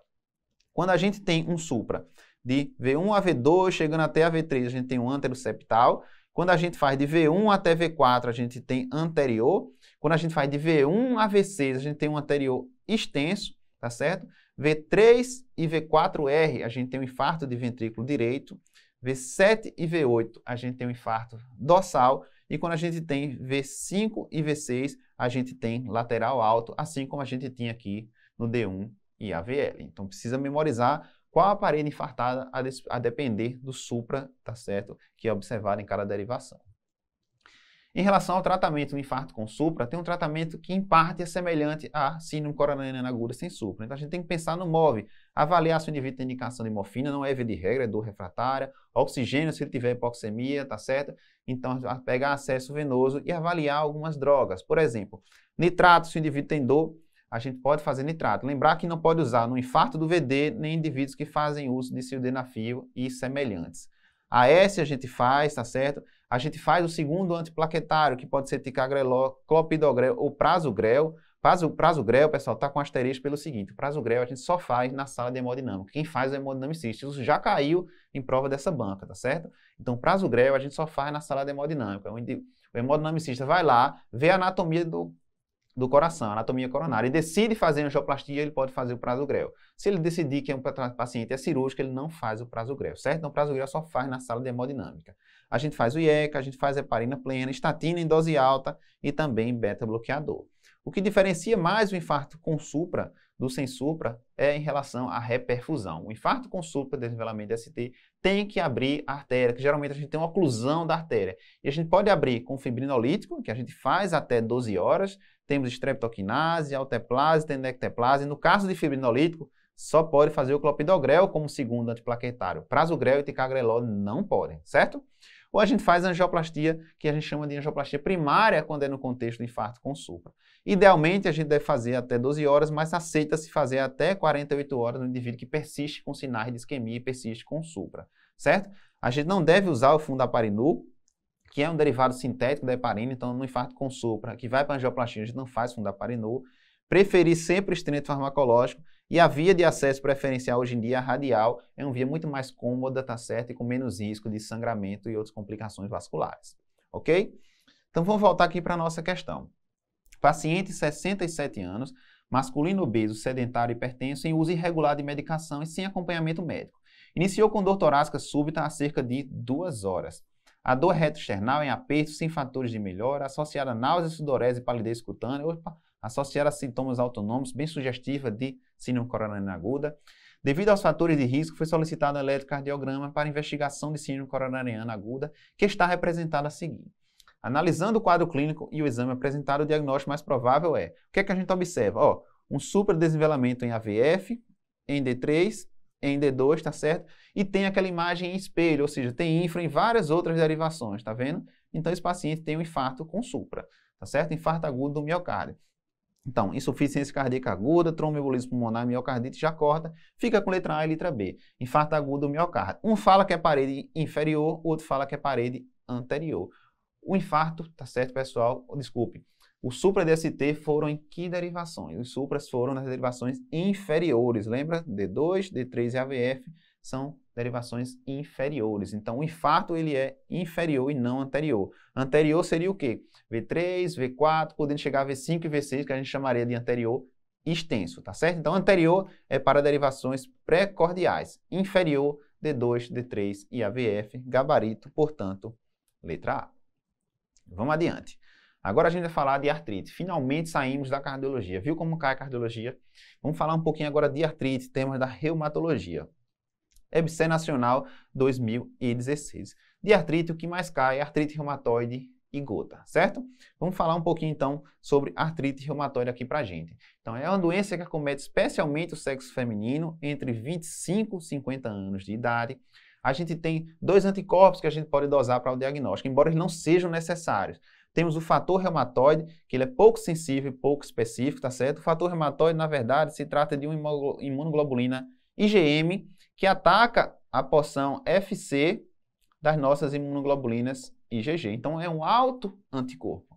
Quando a gente tem um supra de V1 a V2, chegando até a V3, a gente tem um anteroceptal. Quando a gente faz de V1 até V4, a gente tem anterior. Quando a gente faz de V1 a V6, a gente tem um anterior extenso, tá certo? V3 e V4R, a gente tem um infarto de ventrículo direito. V7 e V8, a gente tem um infarto dorsal. E quando a gente tem V5 e V6, a gente tem lateral alto, assim como a gente tinha aqui no D1 e AVL. Então precisa memorizar qual a parede infartada a, a depender do supra, tá certo? Que é observado em cada derivação. Em relação ao tratamento do infarto com supra, tem um tratamento que, em parte, é semelhante a síndrome coronariana aguda sem supra. Então, a gente tem que pensar no MOVE, avaliar se o indivíduo tem indicação de morfina, não é via de regra, é dor refratária, oxigênio se ele tiver hipoxemia, tá certo? Então, pegar acesso venoso e avaliar algumas drogas. Por exemplo, nitrato, se o indivíduo tem dor, a gente pode fazer nitrato. Lembrar que não pode usar no infarto do VD, nem indivíduos que fazem uso de sildenafil e semelhantes. A S a gente faz, tá certo? A gente faz o segundo antiplaquetário, que pode ser ticagreló, clopidogrel ou prasugrel. Prazo, prazo grel, pessoal, está com asterisco pelo seguinte: prazo grel a gente só faz na sala de hemodinâmica. Quem faz o hemodinamicista. Isso já caiu em prova dessa banca, tá certo? Então, prazo grel a gente só faz na sala de hemodinâmica, onde o hemodinamicista vai lá, vê a anatomia do, do coração, anatomia coronária, e decide fazer angioplastia, ele pode fazer o prazo grel. Se ele decidir que é um paciente é cirúrgico, ele não faz o prazo grel, certo? Então, o prazo grel só faz na sala de hemodinâmica. A gente faz o IECA, a gente faz heparina plena, estatina em dose alta e também beta-bloqueador. O que diferencia mais o infarto com supra do sem supra é em relação à reperfusão. O infarto com supra, desenvolvimento de ST, tem que abrir a artéria, que geralmente a gente tem uma oclusão da artéria. E a gente pode abrir com fibrinolítico, que a gente faz até 12 horas, temos estreptoquinase, alteplase, tendecteplase. No caso de fibrinolítico, só pode fazer o clopidogrel como segundo antiplaquetário. Prasugrel e ticagrelol não podem, certo? ou a gente faz angioplastia, que a gente chama de angioplastia primária, quando é no contexto do infarto com supra. Idealmente, a gente deve fazer até 12 horas, mas aceita-se fazer até 48 horas no indivíduo que persiste com sinais de isquemia e persiste com supra, certo? A gente não deve usar o fundaparinu, que é um derivado sintético da heparina, então no infarto com supra, que vai para angioplastia, a gente não faz fundaparinu. Preferir sempre o estreito farmacológico e a via de acesso preferencial hoje em dia, é a radial, é uma via muito mais cômoda, tá certo? E com menos risco de sangramento e outras complicações vasculares, ok? Então vamos voltar aqui para a nossa questão. Paciente, 67 anos, masculino obeso, sedentário, hipertenso, em uso irregular de medicação e sem acompanhamento médico. Iniciou com dor torácica súbita há cerca de duas horas. A dor retroesternal em aperto, sem fatores de melhora, associada a náusea, sudorese e palidez cutânea, opa, associada a sintomas autonômicos, bem sugestiva de síndrome coronariana aguda. Devido aos fatores de risco, foi solicitado um eletrocardiograma para investigação de síndrome coronariana aguda, que está representada a seguir. Analisando o quadro clínico e o exame apresentado, o diagnóstico mais provável é: o que é que a gente observa? Ó, um super desnivelamento em AVF, em D3, em D2, tá certo? E tem aquela imagem em espelho, ou seja, tem infra em várias outras derivações, tá vendo? Então esse paciente tem um infarto com supra, tá certo? Infarto agudo do miocárdio. Então, insuficiência cardíaca aguda, tromboembolismo pulmonar, miocardite, já corta, fica com letra A e letra B. Infarto agudo, miocárdio. Um fala que é parede inferior, o outro fala que é parede anterior. O infarto, tá certo, pessoal? Desculpe. O supra DST foram em que derivações? Os supras foram nas derivações inferiores. Lembra? D2, D3 e AVF são derivações inferiores. Então, o infarto ele é inferior e não anterior. Anterior seria o quê? V3, V4, podendo chegar a V5 e V6, que a gente chamaria de anterior extenso, tá certo? Então, anterior é para derivações precordiais, inferior, D2, D3 e AVF, gabarito, portanto, letra A. Vamos adiante. Agora a gente vai falar de artrite. Finalmente saímos da cardiologia. Viu como cai a cardiologia? Vamos falar um pouquinho agora de artrite, temas da reumatologia. EBSER Nacional 2016. De artrite, o que mais cai é artrite reumatoide e gota, certo? Vamos falar um pouquinho então sobre artrite reumatoide aqui pra gente. Então, é uma doença que acomete especialmente o sexo feminino entre 25 e 50 anos de idade. A gente tem dois anticorpos que a gente pode dosar para o diagnóstico, embora eles não sejam necessários. Temos o fator reumatoide, que ele é pouco sensível e pouco específico, tá certo? O fator reumatoide, na verdade, se trata de uma imunoglobulina IgM que ataca a porção FC das nossas imunoglobulinas IgG. Então é um alto anticorpo.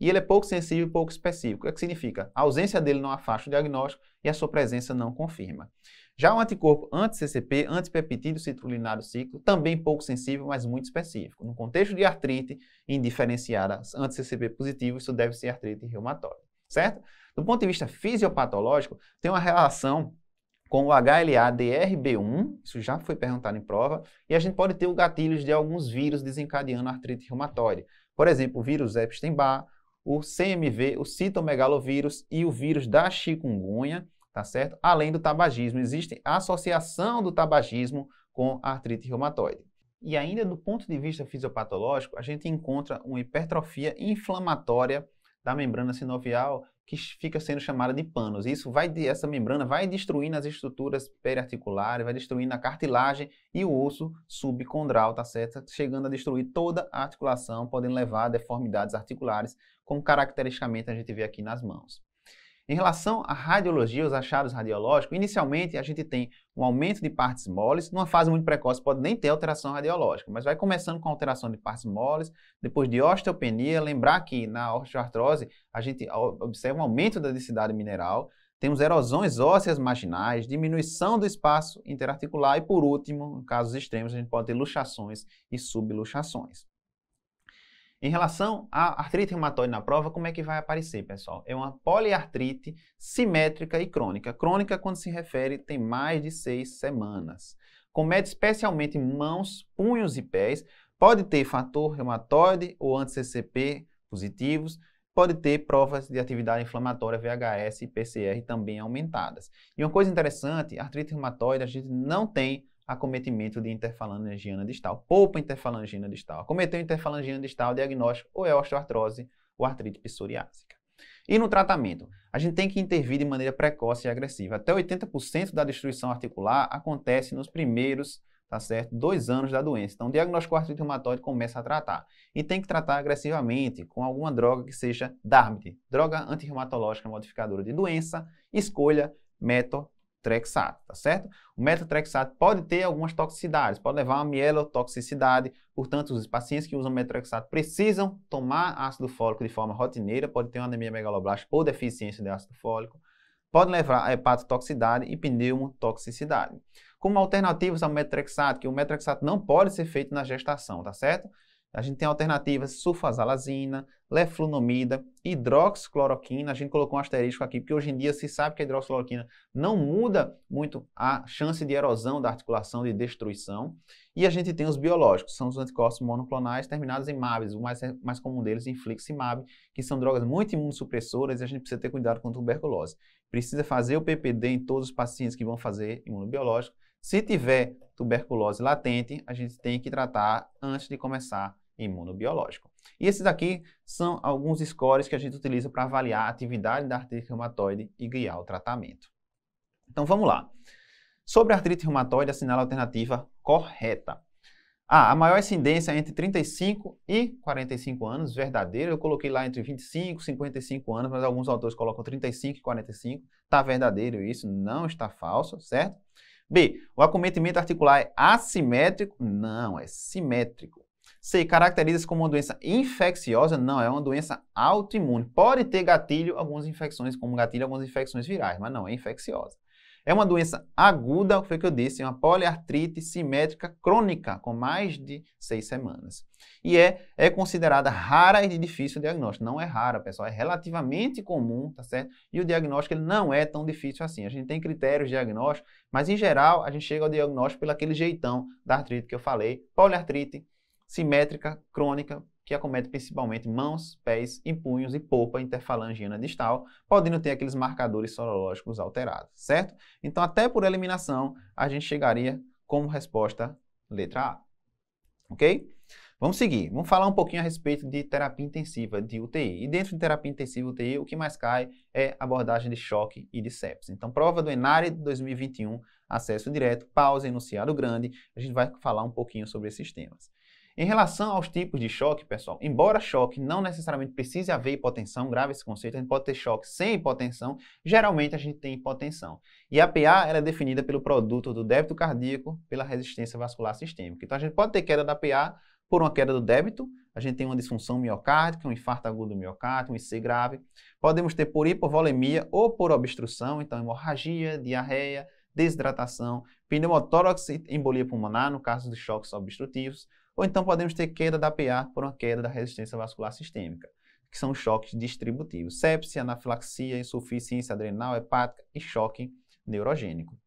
E ele é pouco sensível e pouco específico. O que é significa? A ausência dele não afasta o diagnóstico e a sua presença não confirma. Já o anticorpo anti-CCP, antipeptídeo citrullinado ciclo, também pouco sensível, mas muito específico. No contexto de artrite indiferenciada anti-CCP positivo, isso deve ser artrite reumatóide, certo? Do ponto de vista fisiopatológico, tem uma relação com o HLA-DRB1, isso já foi perguntado em prova, e a gente pode ter o gatilhos de alguns vírus desencadeando artrite reumatóide. Por exemplo, o vírus Epstein-Barr, o CMV, o citomegalovírus e o vírus da chikungunya, tá certo? Além do tabagismo, existe a associação do tabagismo com artrite reumatoide. E ainda do ponto de vista fisiopatológico, a gente encontra uma hipertrofia inflamatória da membrana sinovial que fica sendo chamada de panos. isso vai essa membrana vai destruindo as estruturas periarticulares, vai destruindo a cartilagem e o osso subcondral, tá certo? Chegando a destruir toda a articulação, podem levar a deformidades articulares, como caracteristicamente a gente vê aqui nas mãos. Em relação à radiologia, os achados radiológicos, inicialmente a gente tem um aumento de partes moles, numa fase muito precoce pode nem ter alteração radiológica, mas vai começando com alteração de partes moles, depois de osteopenia, lembrar que na osteoartrose a gente observa um aumento da densidade mineral, temos erosões ósseas marginais, diminuição do espaço interarticular e por último, em casos extremos, a gente pode ter luxações e subluxações. Em relação à artrite reumatoide na prova, como é que vai aparecer, pessoal? É uma poliartrite simétrica e crônica. Crônica, quando se refere, tem mais de seis semanas. Comete especialmente mãos, punhos e pés. Pode ter fator reumatoide ou anti-CCP positivos. Pode ter provas de atividade inflamatória VHS e PCR também aumentadas. E uma coisa interessante, artrite reumatoide, a gente não tem acometimento de interfalangiana distal. Poupa interfalangiana distal. Acometeu interfalangiana distal, diagnóstico ou é osteoartrose ou artrite psoriásica. E no tratamento? A gente tem que intervir de maneira precoce e agressiva. Até 80% da destruição articular acontece nos primeiros tá certo? Dois anos da doença. Então, o diagnóstico artrite reumatoide começa a tratar. E tem que tratar agressivamente com alguma droga que seja DARMT, droga antirreumatológica modificadora de doença, escolha, método metotrexato, tá certo? O metotrexato pode ter algumas toxicidades, pode levar a mielotoxicidade, portanto, os pacientes que usam metotrexato precisam tomar ácido fólico de forma rotineira, pode ter uma anemia megaloblástica ou deficiência de ácido fólico, pode levar a hepatotoxicidade e pneumotoxicidade. Como alternativas ao metotrexato, que o metotrexato não pode ser feito na gestação, tá certo? A gente tem alternativas sulfasalazina, leflunomida, hidroxicloroquina. A gente colocou um asterisco aqui, porque hoje em dia se sabe que a hidroxicloroquina não muda muito a chance de erosão da articulação, de destruição. E a gente tem os biológicos, são os anticorpos monoclonais terminados em MABs, o mais, mais comum deles, infliximab, que são drogas muito imunossupressoras e a gente precisa ter cuidado com tuberculose. Precisa fazer o PPD em todos os pacientes que vão fazer imunobiológico. Se tiver tuberculose latente, a gente tem que tratar antes de começar imunobiológico. E esses aqui são alguns scores que a gente utiliza para avaliar a atividade da artrite reumatoide e guiar o tratamento. Então vamos lá. Sobre a artrite reumatoide, assinala a alternativa correta. Ah, a maior incidência é entre 35 e 45 anos, verdadeiro. Eu coloquei lá entre 25 e 55 anos, mas alguns autores colocam 35 e 45. Está verdadeiro isso, não está falso, certo? B, o acometimento articular é assimétrico? Não, é simétrico. C. Caracteriza-se como uma doença infecciosa? Não, é uma doença autoimune. Pode ter gatilho, algumas infecções, como gatilho, algumas infecções virais, mas não, é infecciosa. É uma doença aguda, foi o que eu disse, uma poliartrite simétrica crônica, com mais de seis semanas. E é, é considerada rara e de difícil diagnóstico. Não é rara, pessoal, é relativamente comum, tá certo? E o diagnóstico ele não é tão difícil assim. A gente tem critérios de diagnóstico, mas em geral a gente chega ao diagnóstico pelo aquele jeitão da artrite que eu falei, poliartrite simétrica crônica que acomete principalmente mãos, pés e punhos e polpa interfalangiana distal, podendo ter aqueles marcadores sorológicos alterados, certo? Então, até por eliminação, a gente chegaria como resposta letra A. Ok? Vamos seguir. Vamos falar um pouquinho a respeito de terapia intensiva de UTI. E dentro de terapia intensiva UTI, o que mais cai é abordagem de choque e de sepsis. Então, prova do Enare de 2021, acesso direto, pausa, enunciado grande. A gente vai falar um pouquinho sobre esses temas. Em relação aos tipos de choque, pessoal, embora choque não necessariamente precise haver hipotensão, grave esse conceito, a gente pode ter choque sem hipotensão, geralmente a gente tem hipotensão. E a PA é definida pelo produto do débito cardíaco pela resistência vascular sistêmica. Então a gente pode ter queda da PA por uma queda do débito, a gente tem uma disfunção miocárdica, um infarto agudo do miocárdio, um IC grave. Podemos ter por hipovolemia ou por obstrução, então hemorragia, diarreia, desidratação, pneumotórax e embolia pulmonar, no caso de choques obstrutivos ou então podemos ter queda da PA por uma queda da resistência vascular sistêmica, que são choques distributivos, sepse, anafilaxia, insuficiência adrenal, hepática e choque neurogênico.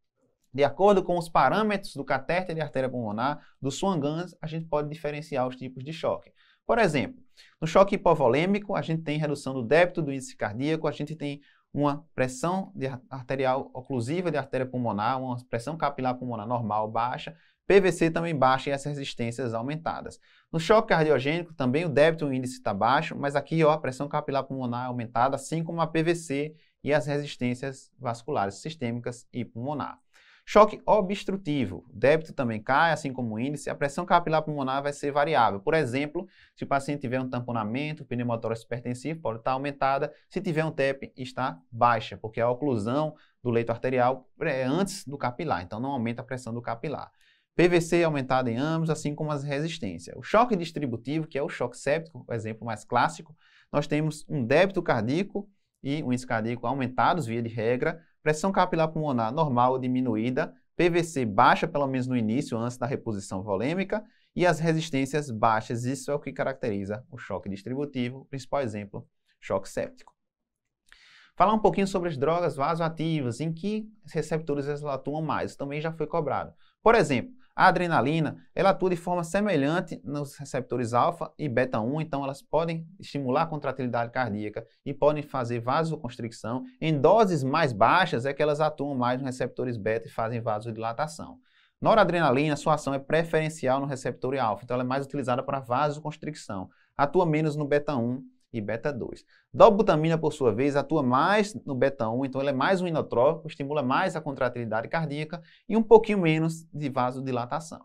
De acordo com os parâmetros do catéter de artéria pulmonar, do Swan ganz a gente pode diferenciar os tipos de choque. Por exemplo, no choque hipovolêmico, a gente tem redução do débito do índice cardíaco, a gente tem uma pressão arterial oclusiva de artéria pulmonar, uma pressão capilar pulmonar normal baixa, PVC também baixa e as resistências aumentadas. No choque cardiogênico, também o débito índice está baixo, mas aqui ó, a pressão capilar pulmonar é aumentada, assim como a PVC e as resistências vasculares sistêmicas e pulmonar. Choque obstrutivo, débito também cai, assim como o índice, a pressão capilar pulmonar vai ser variável. Por exemplo, se o paciente tiver um tamponamento, pneumotórax hipertensivo, pode estar tá aumentada, se tiver um TEP, está baixa, porque a oclusão do leito arterial é antes do capilar, então não aumenta a pressão do capilar. PVC aumentado em ambos, assim como as resistências. O choque distributivo, que é o choque séptico, o exemplo mais clássico, nós temos um débito cardíaco e um índice cardíaco aumentados via de regra, pressão capilar pulmonar normal ou diminuída, PVC baixa pelo menos no início, antes da reposição volêmica, e as resistências baixas, isso é o que caracteriza o choque distributivo, principal exemplo, choque séptico. Falar um pouquinho sobre as drogas vasoativas, em que receptores elas atuam mais, também já foi cobrado. Por exemplo, a adrenalina, ela atua de forma semelhante nos receptores alfa e beta 1, então elas podem estimular a contratilidade cardíaca e podem fazer vasoconstricção. Em doses mais baixas é que elas atuam mais nos receptores beta e fazem vasodilatação. Noradrenalina, sua ação é preferencial no receptor alfa, então ela é mais utilizada para vasoconstricção. Atua menos no beta 1 e beta 2. Dobutamina, por sua vez, atua mais no beta 1, então ele é mais um inotrópico, estimula mais a contratilidade cardíaca e um pouquinho menos de vasodilatação.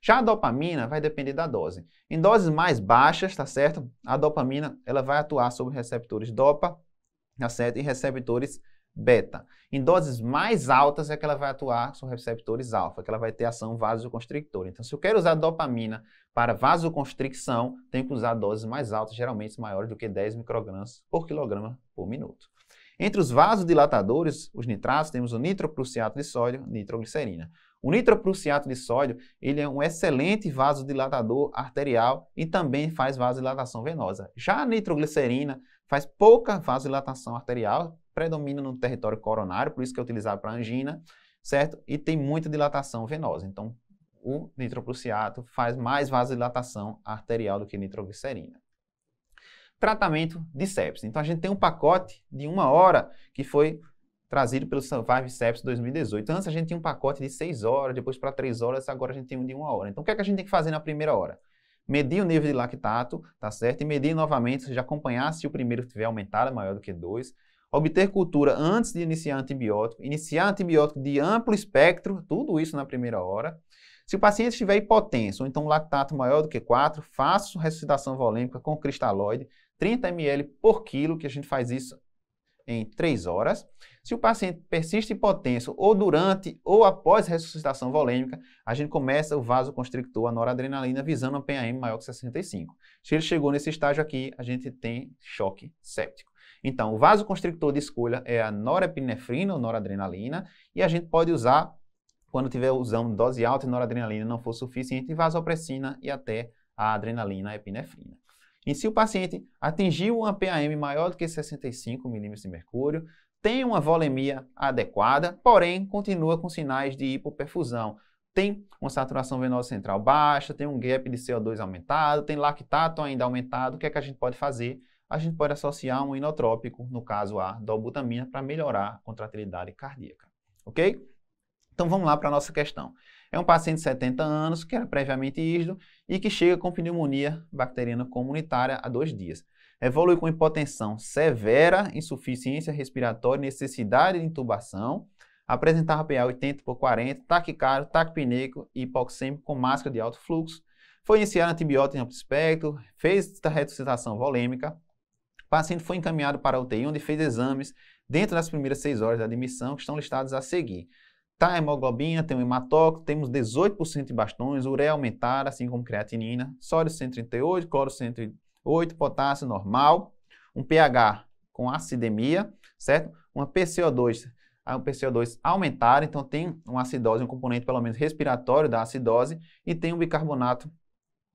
Já a dopamina vai depender da dose. Em doses mais baixas, tá certo? A dopamina ela vai atuar sobre receptores DOPA tá certo? e receptores beta. Em doses mais altas é que ela vai atuar com receptores alfa, que ela vai ter ação vasoconstrictora. Então, se eu quero usar dopamina para vasoconstricção, tenho que usar doses mais altas, geralmente maiores do que 10 microgramas por quilograma por minuto. Entre os vasodilatadores, os nitratos, temos o nitroprussiato de sódio, nitroglicerina. O nitroprussiato de sódio, ele é um excelente vasodilatador arterial e também faz vasodilatação venosa. Já a nitroglicerina faz pouca vasodilatação arterial, predomina no território coronário, por isso que é utilizado para angina, certo? E tem muita dilatação venosa. Então, o nitroprusiato faz mais vasodilatação arterial do que nitroglicerina. Tratamento de sepsis. Então, a gente tem um pacote de uma hora que foi trazido pelo Survive Sepsis 2018. Antes, a gente tinha um pacote de seis horas, depois para três horas, agora a gente tem um de uma hora. Então, o que, é que a gente tem que fazer na primeira hora? medir o nível de lactato, tá certo? E medir novamente, se já acompanhar se o primeiro tiver aumentado, maior do que 2, obter cultura antes de iniciar antibiótico, iniciar antibiótico de amplo espectro, tudo isso na primeira hora. Se o paciente estiver hipotenso, ou então lactato maior do que 4, faço ressuscitação volêmica com cristalóide, 30 ml por quilo, que a gente faz isso em 3 horas. Se o paciente persiste hipotenso ou durante ou após ressuscitação volêmica, a gente começa o vasoconstrictor, a noradrenalina, visando um PAM maior que 65. Se ele chegou nesse estágio aqui, a gente tem choque séptico. Então, o vasoconstrictor de escolha é a norepinefrina ou noradrenalina, e a gente pode usar, quando tiver usando dose alta e noradrenalina não for suficiente, vasopressina e até a adrenalina a epinefrina. E se o paciente atingiu uma PAM maior do que 65 milímetros de mercúrio, tem uma volemia adequada, porém continua com sinais de hipoperfusão, tem uma saturação venosa central baixa, tem um gap de CO2 aumentado, tem lactato ainda aumentado, o que é que a gente pode fazer? a gente pode associar um inotrópico, no caso a dobutamina, para melhorar a contratilidade cardíaca. Ok? Então vamos lá para a nossa questão. É um paciente de 70 anos, que era previamente ígido e que chega com pneumonia bacteriana comunitária há dois dias. Evolui com hipotensão severa, insuficiência respiratória, necessidade de intubação, apresentava PA 80 por 40, taquicardio, taquipneico e hipoxêmico com máscara de alto fluxo. Foi iniciar antibiótico em amplo espectro, fez ressuscitação volêmica, paciente foi encaminhado para a UTI, onde fez exames dentro das primeiras seis horas da admissão, que estão listados a seguir. Tá a hemoglobina, tem o hematócrito, temos 18% de bastões, ureia aumentada, assim como creatinina, sódio 138, cloro 108, potássio normal, um pH com acidemia, certo? Uma PCO2, ah, um PCO2 aumentada, então tem uma acidose, um componente pelo menos respiratório da acidose, e tem um bicarbonato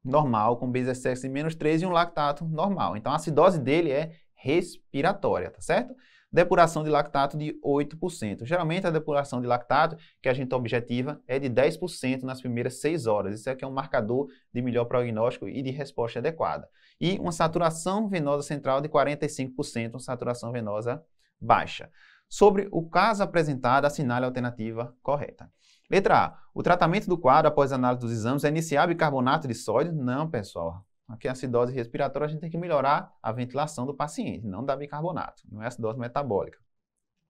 normal, com base excesso de menos 3 e um lactato normal. Então a acidose dele é respiratória, tá certo? Depuração de lactato de 8%. Geralmente a depuração de lactato que a gente objetiva é de 10% nas primeiras 6 horas. Isso aqui é, é um marcador de melhor prognóstico e de resposta adequada. E uma saturação venosa central de 45%, uma saturação venosa baixa. Sobre o caso apresentado, assinale a alternativa correta. Letra A. O tratamento do quadro após análise dos exames é iniciar bicarbonato de sódio? Não, pessoal. Aqui é a acidose respiratória, a gente tem que melhorar a ventilação do paciente, não dar bicarbonato. Não é acidose metabólica.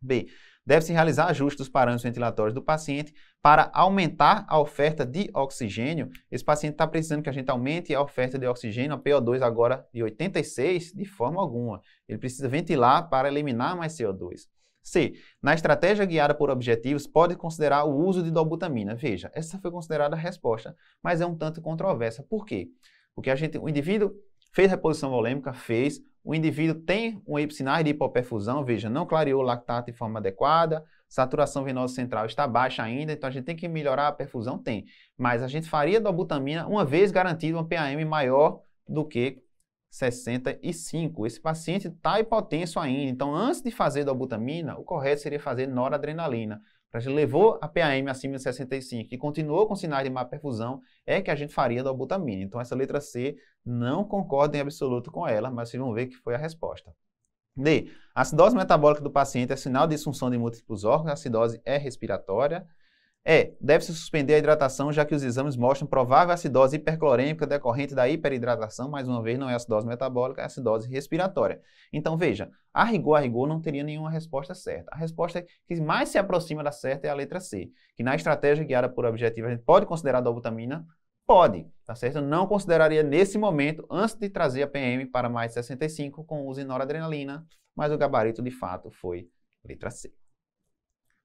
B. Deve-se realizar ajustes dos parâmetros ventilatórios do paciente para aumentar a oferta de oxigênio. Esse paciente está precisando que a gente aumente a oferta de oxigênio, a PO2 agora de 86, de forma alguma. Ele precisa ventilar para eliminar mais CO2. C. Na estratégia guiada por objetivos, pode considerar o uso de dobutamina. Veja, essa foi considerada a resposta, mas é um tanto controversa. Por quê? Porque a gente, o indivíduo fez reposição volêmica, fez, o indivíduo tem um sinais de hipoperfusão, veja, não clareou o lactato de forma adequada, saturação venosa central está baixa ainda, então a gente tem que melhorar a perfusão, tem. Mas a gente faria dobutamina uma vez garantido uma PAM maior do que 65. Esse paciente está hipotenso ainda, então antes de fazer dobutamina, o correto seria fazer noradrenalina. Para gente levou a PAM acima de 65 e continuou com sinais de má perfusão, é que a gente faria dobutamina. Então essa letra C não concorda em absoluto com ela, mas vocês vão ver que foi a resposta. D. A acidose metabólica do paciente é sinal de disfunção de múltiplos órgãos, a acidose é respiratória. É, deve-se suspender a hidratação, já que os exames mostram provável acidose hiperclorêmica decorrente da hiperidratação, mais uma vez, não é acidose metabólica, é acidose respiratória. Então, veja, a rigor, a rigor, não teria nenhuma resposta certa. A resposta que mais se aproxima da certa é a letra C, que na estratégia guiada por objetivo, a gente pode considerar a dobutamina? Pode, tá certo? Eu não consideraria nesse momento, antes de trazer a PM para mais de 65 com uso em noradrenalina, mas o gabarito, de fato, foi letra C.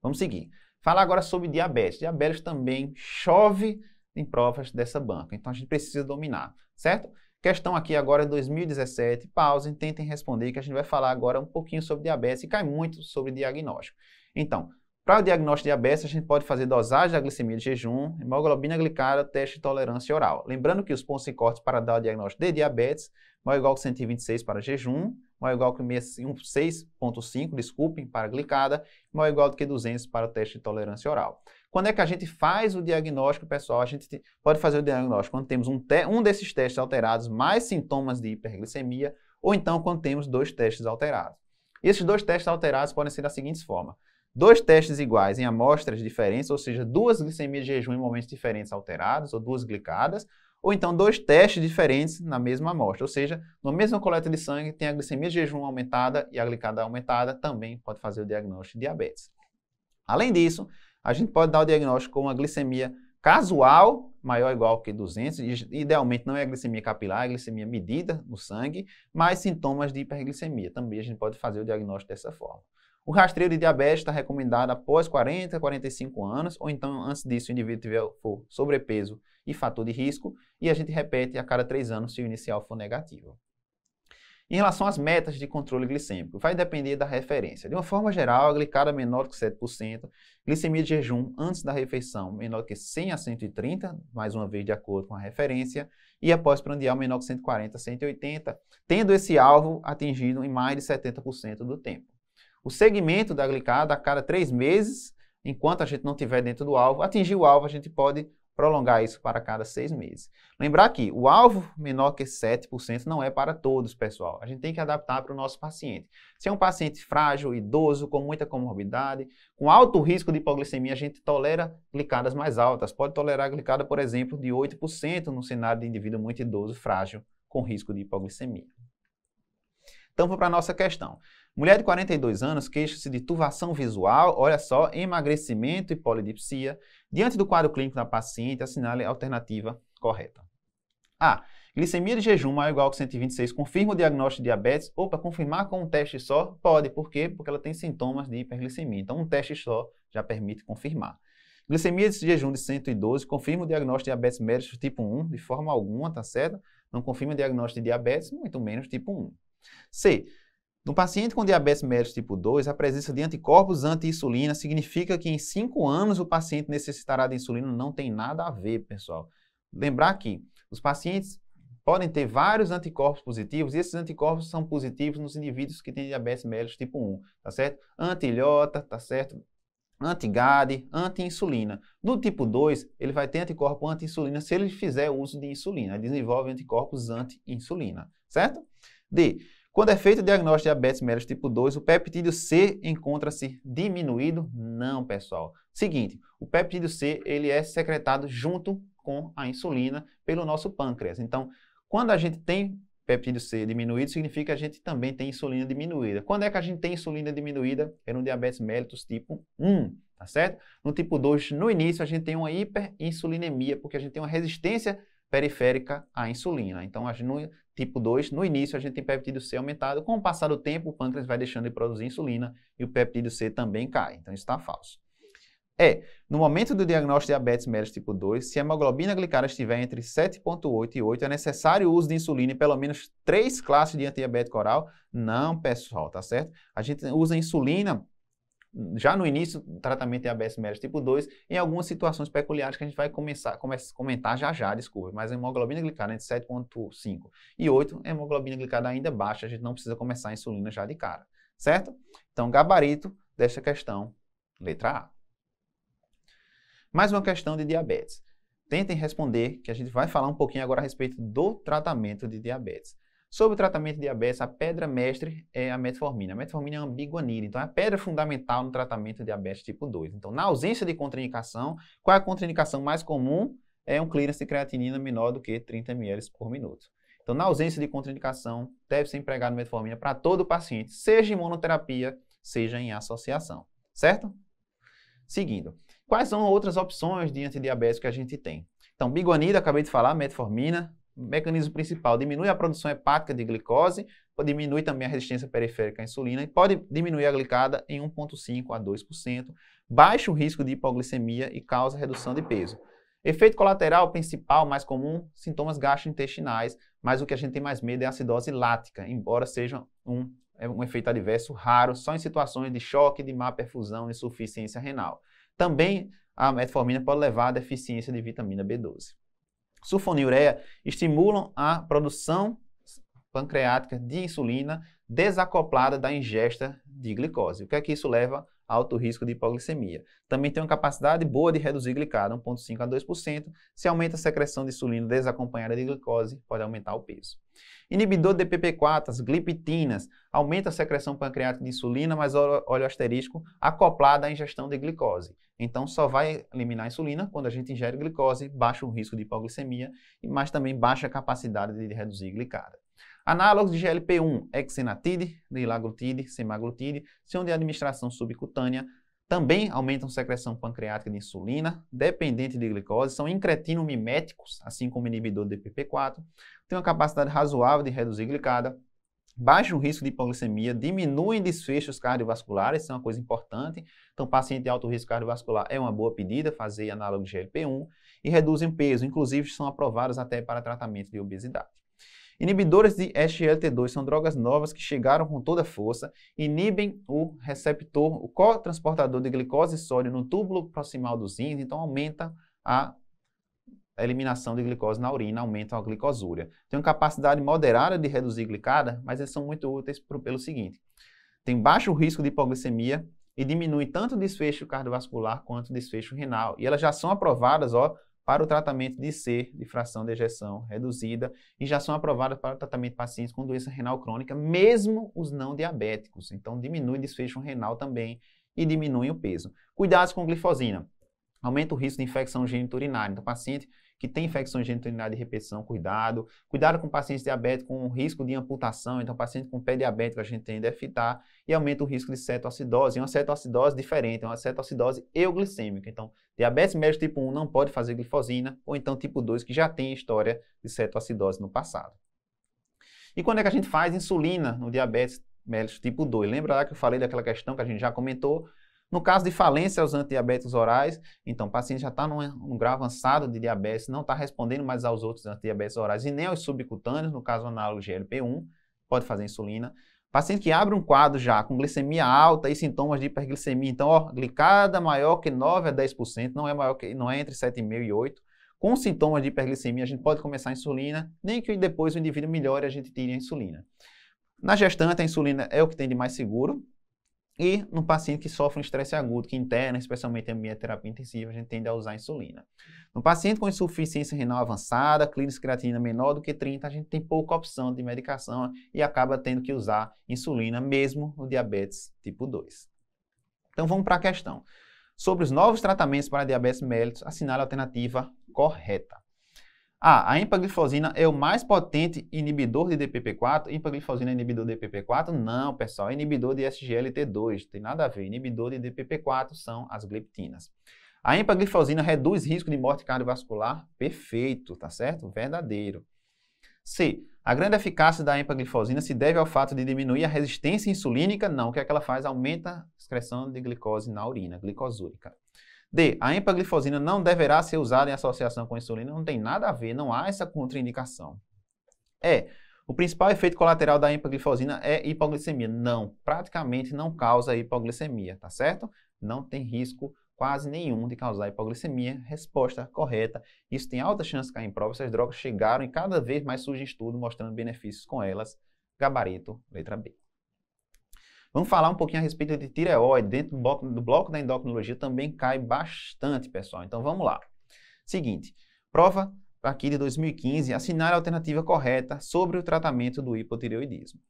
Vamos seguir. Falar agora sobre diabetes. Diabetes também chove em provas dessa banca, então a gente precisa dominar, certo? Questão aqui agora é 2017, pausem, tentem responder, que a gente vai falar agora um pouquinho sobre diabetes e cai muito sobre diagnóstico. Então, para o diagnóstico de diabetes, a gente pode fazer dosagem da glicemia de jejum, hemoglobina glicada, teste de tolerância oral. Lembrando que os pontos e cortes para dar o diagnóstico de diabetes maior ou igual que 126 para jejum, maior ou igual que 6,5, é desculpem, para a glicada, maior ou igual do que 200 para o teste de tolerância oral. Quando é que a gente faz o diagnóstico, pessoal? A gente pode fazer o diagnóstico quando temos um, te um desses testes alterados mais sintomas de hiperglicemia, ou então quando temos dois testes alterados. esses dois testes alterados podem ser da seguinte forma. Dois testes iguais em amostras diferentes, ou seja, duas glicemias de jejum em momentos diferentes alterados, ou duas glicadas, ou então dois testes diferentes na mesma amostra. Ou seja, na mesma coleta de sangue tem a glicemia de jejum aumentada e a glicada aumentada também pode fazer o diagnóstico de diabetes. Além disso, a gente pode dar o diagnóstico com a glicemia casual maior ou igual que 200, idealmente não é a glicemia capilar, é a glicemia medida no sangue, mas sintomas de hiperglicemia. Também a gente pode fazer o diagnóstico dessa forma. O rastreio de diabetes está recomendado após 40, 45 anos, ou então antes disso o indivíduo tiver, for sobrepeso e fator de risco, e a gente repete a cada 3 anos se o inicial for negativo. Em relação às metas de controle glicêmico, vai depender da referência. De uma forma geral, a glicada menor que 7%, glicemia de jejum antes da refeição menor que 100 a 130, mais uma vez de acordo com a referência, e após prandial menor que 140 a 180, tendo esse alvo atingido em mais de 70% do tempo o segmento da glicada a cada três meses, enquanto a gente não tiver dentro do alvo, atingir o alvo, a gente pode prolongar isso para cada seis meses. Lembrar que o alvo menor que 7% não é para todos, pessoal. A gente tem que adaptar para o nosso paciente. Se é um paciente frágil, idoso, com muita comorbidade, com alto risco de hipoglicemia, a gente tolera glicadas mais altas. Pode tolerar glicada, por exemplo, de 8% no cenário de indivíduo muito idoso, frágil, com risco de hipoglicemia. Então vamos para a nossa questão. Mulher de 42 anos queixa-se de turvação visual, olha só, emagrecimento e polidipsia. Diante do quadro clínico da paciente, assinale a alternativa correta. A. Glicemia de jejum maior ou igual que 126 confirma o diagnóstico de diabetes? Opa, confirmar com um teste só? Pode. Por quê? Porque ela tem sintomas de hiperglicemia. Então, um teste só já permite confirmar. Glicemia de jejum de 112 confirma o diagnóstico de diabetes mellitus tipo 1 de forma alguma, tá certo? Não confirma o diagnóstico de diabetes, muito menos tipo 1. C. No paciente com diabetes mellitus tipo 2, a presença de anticorpos anti-insulina significa que em 5 anos o paciente necessitará de insulina. Não tem nada a ver, pessoal. Lembrar que os pacientes podem ter vários anticorpos positivos, e esses anticorpos são positivos nos indivíduos que têm diabetes mellitus tipo 1, tá certo? Antilhota, tá certo? Anti-GAD, anti-insulina. No tipo 2, ele vai ter anticorpo anti-insulina se ele fizer uso de insulina, ele desenvolve anticorpos anti-insulina, certo? D. Quando é feito o diagnóstico de diabetes mellitus tipo 2, o peptídeo C encontra-se diminuído? Não, pessoal. Seguinte, o peptídeo C ele é secretado junto com a insulina pelo nosso pâncreas. Então, quando a gente tem peptídeo C diminuído, significa que a gente também tem insulina diminuída. Quando é que a gente tem insulina diminuída? É no diabetes mellitus tipo 1, tá certo? No tipo 2, no início, a gente tem uma hiperinsulinemia, porque a gente tem uma resistência periférica à insulina. Então, gente tipo 2, no início a gente tem peptídeo C aumentado, com o passar do tempo o pâncreas vai deixando de produzir insulina e o peptídeo C também cai, então isso está falso. É, no momento do diagnóstico de diabetes mellitus tipo 2, se a hemoglobina glicada estiver entre 7.8 e 8, é necessário o uso de insulina em pelo menos três classes de antidiabético oral? Não, pessoal, tá certo? A gente usa insulina já no início, tratamento de ABS mellitus tipo 2, em algumas situações peculiares que a gente vai começar, a comentar já já, desculpa, mas hemoglobina glicada entre 7,5 e 8, hemoglobina glicada ainda baixa, a gente não precisa começar a insulina já de cara, certo? Então, gabarito desta questão, letra A. Mais uma questão de diabetes. Tentem responder, que a gente vai falar um pouquinho agora a respeito do tratamento de diabetes. Sobre o tratamento de diabetes, a pedra mestre é a metformina. A metformina é uma biguanida, então é a pedra fundamental no tratamento de diabetes tipo 2. Então, na ausência de contraindicação, qual é a contraindicação mais comum? É um clearance de creatinina menor do que 30 ml por minuto. Então, na ausência de contraindicação, deve ser empregado metformina para todo paciente, seja em monoterapia, seja em associação, certo? Seguindo, quais são outras opções de antidiabetes que a gente tem? Então, biguanida, acabei de falar, metformina, mecanismo principal, diminui a produção hepática de glicose, diminui também a resistência periférica à insulina e pode diminuir a glicada em 1,5% a 2%, baixa o risco de hipoglicemia e causa redução de peso. Efeito colateral principal, mais comum, sintomas gastrointestinais, mas o que a gente tem mais medo é a acidose lática, embora seja um, é um efeito adverso raro, só em situações de choque, de má perfusão, insuficiência renal. Também a metformina pode levar à deficiência de vitamina B12 sulfonilureia estimulam a produção pancreática de insulina desacoplada da ingesta de glicose. O que é que isso leva alto risco de hipoglicemia. Também tem uma capacidade boa de reduzir glicada, 1,5 a 2%. Se aumenta a secreção de insulina desacompanhada de glicose, pode aumentar o peso. Inibidor de DPP4, as glipitinas, aumenta a secreção pancreática de insulina, mas óleo asterisco acoplada à ingestão de glicose. Então, só vai eliminar a insulina quando a gente ingere glicose, baixa o risco de hipoglicemia, mas também baixa a capacidade de reduzir glicada. Análogos de GLP-1, exenatide, nilaglutide, semaglutide, são de administração subcutânea, também aumentam secreção pancreática de insulina, dependente de glicose, são incretinomiméticos, assim como inibidor de PP4, têm uma capacidade razoável de reduzir glicada, baixo risco de hipoglicemia, diminuem desfechos cardiovasculares, isso é uma coisa importante. Então, paciente de alto risco cardiovascular é uma boa pedida fazer análogo de GLP-1 e reduzem peso, inclusive são aprovados até para tratamento de obesidade. Inibidores de SGLT2 são drogas novas que chegaram com toda a força, inibem o receptor, o cotransportador de glicose e sódio no túbulo proximal dos rins, então aumenta a eliminação de glicose na urina, aumenta a glicosúria. Tem uma capacidade moderada de reduzir glicada, mas eles são muito úteis pelo seguinte. Tem baixo risco de hipoglicemia, e diminui tanto o desfecho cardiovascular quanto o desfecho renal. E elas já são aprovadas ó, para o tratamento de C, de fração de ejeção reduzida, e já são aprovadas para o tratamento de pacientes com doença renal crônica, mesmo os não diabéticos. Então, diminui o desfecho renal também e diminui o peso. Cuidados com glifosina. Aumenta o risco de infecção geniturinária. Então, paciente que tem infecções geniturinárias de repetição, cuidado. Cuidado com pacientes diabéticos com risco de amputação, então paciente com pé diabético a gente tem que evitar e aumenta o risco de cetoacidose. E uma cetoacidose diferente, é uma cetoacidose euglicêmica. Então, diabetes médio tipo 1 não pode fazer glifosina, ou então tipo 2 que já tem história de cetoacidose no passado. E quando é que a gente faz insulina no diabetes mellitus tipo 2? Lembra lá que eu falei daquela questão que a gente já comentou, no caso de falência aos antidiabéticos orais, então o paciente já está num, num, grau avançado de diabetes, não está respondendo mais aos outros antidiabéticos orais e nem aos subcutâneos, no caso análogo GLP-1, pode fazer insulina. Paciente que abre um quadro já com glicemia alta e sintomas de hiperglicemia, então, ó, glicada maior que 9 a 10%, não é maior que não é entre 7,5 e 8. Com sintomas de hiperglicemia, a gente pode começar a insulina, nem que depois o indivíduo melhore, a gente tire a insulina. Na gestante, a insulina é o que tem de mais seguro, e no paciente que sofre um estresse agudo, que interna, especialmente em ambiente terapia intensiva, a gente tende a usar insulina. No paciente com insuficiência renal avançada, clínica creatina menor do que 30, a gente tem pouca opção de medicação e acaba tendo que usar insulina mesmo no diabetes tipo 2. Então vamos para a questão. Sobre os novos tratamentos para diabetes mellitus, assinale a alternativa correta. Ah, a empaglifosina é o mais potente inibidor de DPP4? Empaglifosina é inibidor de DPP4? Não, pessoal, é inibidor de SGLT2, tem nada a ver. Inibidor de DPP4 são as gliptinas. A empaglifosina reduz risco de morte cardiovascular? Perfeito, tá certo? Verdadeiro. C. A grande eficácia da empaglifosina se deve ao fato de diminuir a resistência insulínica? Não, o que, é que ela faz? Aumenta a excreção de glicose na urina, glicosúrica. D. A empaglifosina não deverá ser usada em associação com insulina. Não tem nada a ver, não há essa contraindicação. E. O principal efeito colateral da empaglifosina é hipoglicemia. Não, praticamente não causa hipoglicemia, tá certo? Não tem risco quase nenhum de causar hipoglicemia. Resposta correta. Isso tem alta chance de cair em prova. Essas drogas chegaram e cada vez mais surge estudo mostrando benefícios com elas. Gabarito, letra B. Vamos falar um pouquinho a respeito de tireoide. Dentro do bloco, do bloco da endocrinologia também cai bastante, pessoal. Então vamos lá. Seguinte, prova aqui de 2015, assinar a alternativa correta sobre o tratamento do hipotireoidismo.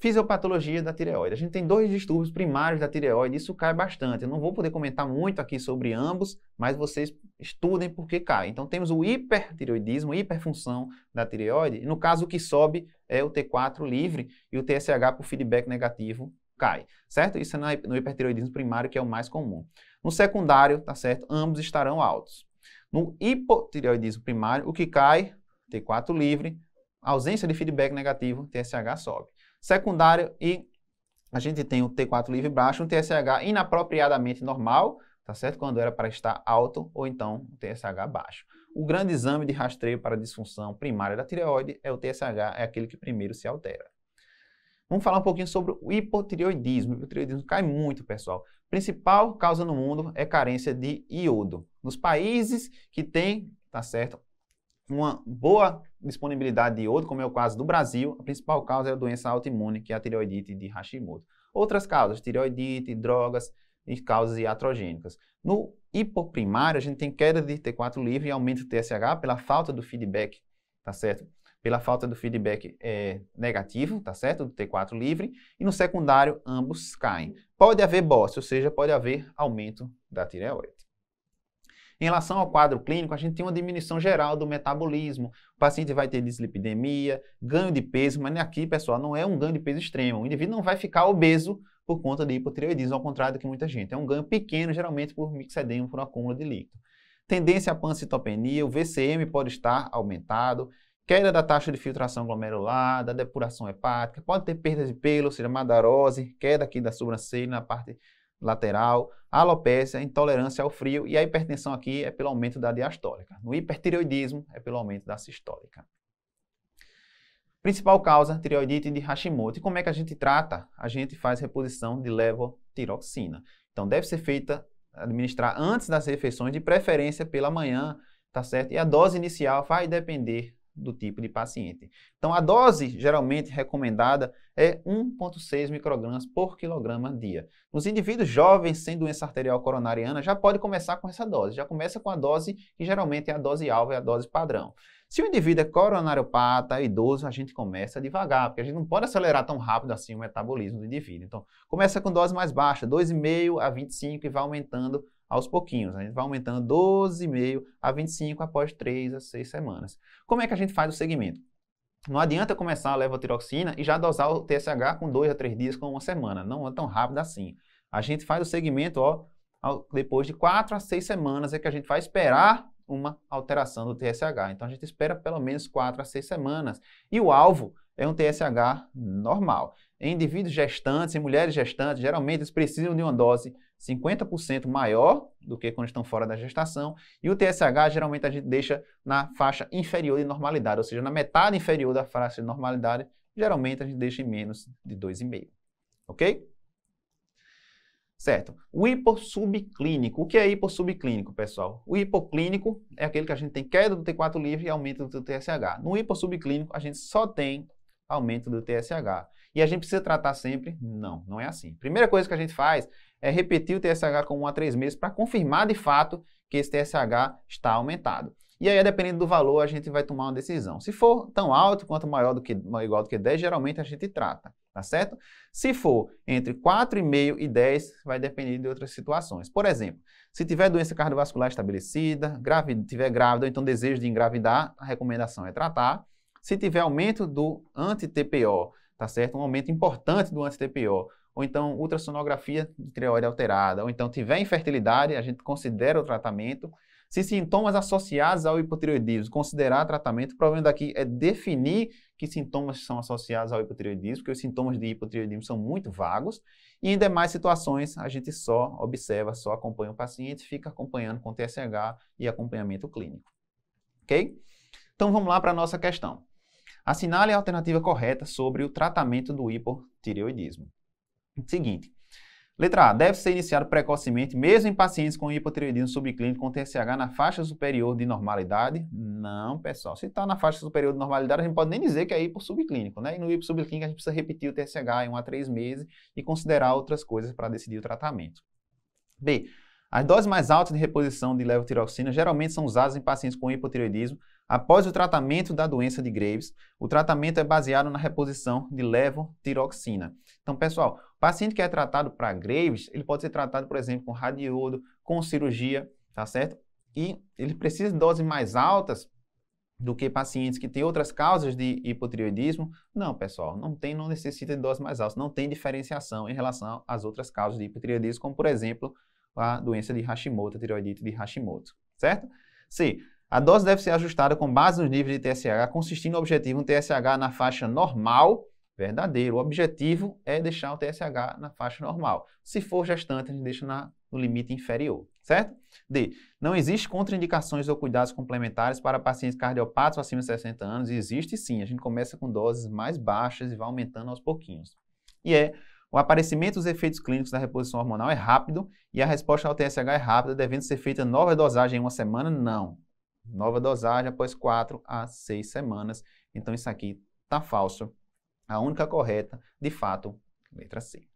Fisiopatologia da tireoide. A gente tem dois distúrbios primários da tireoide, isso cai bastante. Eu não vou poder comentar muito aqui sobre ambos, mas vocês estudem porque cai. Então temos o hipertireoidismo, hiperfunção da tireoide, no caso o que sobe é o T4 livre e o TSH por feedback negativo cai, certo? Isso é no hipertireoidismo primário que é o mais comum. No secundário, tá certo? Ambos estarão altos. No hipotireoidismo primário, o que cai, T4 livre, ausência de feedback negativo, TSH sobe secundário e a gente tem o T4 livre baixo, um TSH inapropriadamente normal, tá certo? Quando era para estar alto ou então TSH baixo. O grande exame de rastreio para disfunção primária da tireoide é o TSH, é aquele que primeiro se altera. Vamos falar um pouquinho sobre o hipotireoidismo. O hipotireoidismo cai muito, pessoal. Principal causa no mundo é carência de iodo. Nos países que têm, tá certo, uma boa disponibilidade de outro como é o caso do Brasil, a principal causa é a doença autoimune, que é a tireoidite de Hashimoto. Outras causas, tireoidite, drogas e causas iatrogênicas. No hipoprimário, a gente tem queda de T4 livre e aumento do TSH pela falta do feedback, tá certo? Pela falta do feedback é, negativo, tá certo? Do T4 livre. E no secundário, ambos caem. Pode haver bosse, ou seja, pode haver aumento da tireoide. Em relação ao quadro clínico, a gente tem uma diminuição geral do metabolismo, o paciente vai ter dislipidemia, ganho de peso, mas aqui, pessoal, não é um ganho de peso extremo. O indivíduo não vai ficar obeso por conta de hipotireoidismo, ao contrário do que muita gente. É um ganho pequeno, geralmente por mixedema, por um acúmulo de líquido. Tendência à pancitopenia, o VCM pode estar aumentado, queda da taxa de filtração glomerular, da depuração hepática, pode ter perda de pelo, ou seja, madarose, queda aqui da sobrancelha na parte lateral, alopecia, intolerância ao frio e a hipertensão aqui é pelo aumento da diastólica. No hipertireoidismo é pelo aumento da sistólica. Principal causa, tireoidite de Hashimoto. E como é que a gente trata? A gente faz reposição de levotiroxina. Então deve ser feita, administrar antes das refeições, de preferência pela manhã, tá certo? E a dose inicial vai depender do tipo de paciente. Então, a dose geralmente recomendada é 1,6 microgramas por quilograma dia. Nos indivíduos jovens sem doença arterial coronariana, já pode começar com essa dose. Já começa com a dose que geralmente é a dose alvo, é a dose padrão. Se o indivíduo é coronariopata, é idoso, a gente começa devagar, porque a gente não pode acelerar tão rápido assim o metabolismo do indivíduo. Então, começa com dose mais baixa, 2,5 a 25 e vai aumentando aos pouquinhos. A né? gente vai aumentando 12,5 a 25 após 3 a 6 semanas. Como é que a gente faz o segmento? Não adianta começar a levotiroxina e já dosar o TSH com 2 a 3 dias com uma semana. Não é tão rápido assim. A gente faz o segmento, ó, depois de 4 a 6 semanas é que a gente vai esperar uma alteração do TSH. Então a gente espera pelo menos 4 a 6 semanas. E o alvo é um TSH normal. Em indivíduos gestantes, em mulheres gestantes, geralmente eles precisam de uma dose 50% maior do que quando estão fora da gestação, e o TSH geralmente a gente deixa na faixa inferior de normalidade, ou seja, na metade inferior da faixa de normalidade, geralmente a gente deixa em menos de 2,5. Ok? Certo. O hipossubclínico. O que é hipossubclínico, pessoal? O hipoclínico é aquele que a gente tem queda do T4 livre e aumento do TSH. No hipossubclínico, a gente só tem aumento do TSH. E a gente precisa tratar sempre? Não, não é assim. Primeira coisa que a gente faz é, repetir o TSH com 1 a 3 meses para confirmar de fato que esse TSH está aumentado. E aí, dependendo do valor, a gente vai tomar uma decisão. Se for tão alto quanto maior do que igual do que 10, geralmente a gente trata, tá certo? Se for entre 4,5 e 10, vai depender de outras situações. Por exemplo, se tiver doença cardiovascular estabelecida, grávida, tiver grávida ou então desejo de engravidar, a recomendação é tratar. Se tiver aumento do anti-TPO, tá certo? Um aumento importante do anti-TPO ou então ultrassonografia de tireoide alterada, ou então tiver infertilidade, a gente considera o tratamento. Se sintomas associados ao hipotireoidismo considerar tratamento, o problema daqui é definir que sintomas são associados ao hipotireoidismo, porque os sintomas de hipotireoidismo são muito vagos, e em demais situações a gente só observa, só acompanha o paciente, fica acompanhando com TSH e acompanhamento clínico. Ok? Então vamos lá para a nossa questão. Assinale a alternativa correta sobre o tratamento do hipotireoidismo seguinte. Letra A. Deve ser iniciado precocemente, mesmo em pacientes com hipotireoidismo subclínico com TSH na faixa superior de normalidade? Não, pessoal. Se está na faixa superior de normalidade, a gente pode nem dizer que é hipo subclínico, né? E no hipo subclínico a gente precisa repetir o TSH em 1 a 3 meses e considerar outras coisas para decidir o tratamento. B. As doses mais altas de reposição de levotiroxina geralmente são usadas em pacientes com hipotireoidismo Após o tratamento da doença de Graves, o tratamento é baseado na reposição de levotiroxina. Então, pessoal, o paciente que é tratado para Graves, ele pode ser tratado, por exemplo, com radiodo, com cirurgia, tá certo? E ele precisa de doses mais altas do que pacientes que têm outras causas de hipotireoidismo? Não, pessoal, não tem, não necessita de doses mais altas, não tem diferenciação em relação às outras causas de hipotireoidismo, como por exemplo a doença de Hashimoto, a tireoidite de Hashimoto, certo? C. A dose deve ser ajustada com base nos níveis de TSH, consistindo no objetivo um TSH na faixa normal, verdadeiro. O objetivo é deixar o TSH na faixa normal. Se for gestante, a gente deixa na, no limite inferior, certo? D. Não existe contraindicações ou cuidados complementares para pacientes cardiopatas acima de 60 anos. Existe sim. A gente começa com doses mais baixas e vai aumentando aos pouquinhos. E é o aparecimento dos efeitos clínicos da reposição hormonal é rápido e a resposta ao TSH é rápida, devendo ser feita nova dosagem em uma semana? Não. Nova dosagem após 4 a 6 semanas. Então isso aqui está falso. A única correta, de fato, letra C.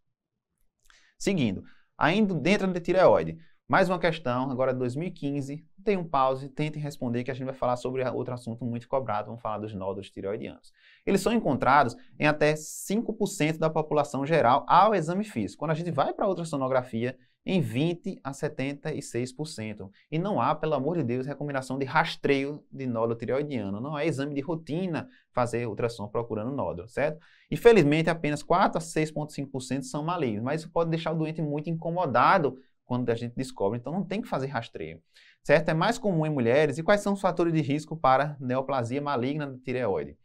Seguindo, ainda dentro da tireoide, mais uma questão, agora 2015, tem um pause, tentem responder que a gente vai falar sobre outro assunto muito cobrado, vamos falar dos nódulos tireoidianos. Eles são encontrados em até 5% da população geral ao exame físico. Quando a gente vai para outra sonografia em 20 a 76%. E não há, pelo amor de Deus, recomendação de rastreio de nódulo tireoidiano. Não é exame de rotina fazer ultrassom procurando nódulo, certo? E felizmente apenas 4 a 6,5% são malignos, mas isso pode deixar o doente muito incomodado quando a gente descobre, então não tem que fazer rastreio, certo? É mais comum em mulheres. E quais são os fatores de risco para neoplasia maligna da tireoide?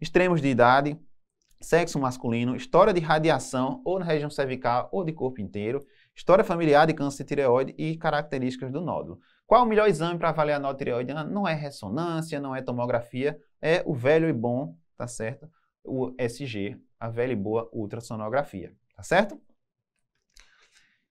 Extremos de idade, sexo masculino, história de radiação ou na região cervical ou de corpo inteiro, história familiar de câncer de tireoide e características do nódulo. Qual o melhor exame para avaliar nódulo tireoide? Ah, não é ressonância, não é tomografia, é o velho e bom, tá certo? O SG, a velha e boa ultrassonografia, tá certo?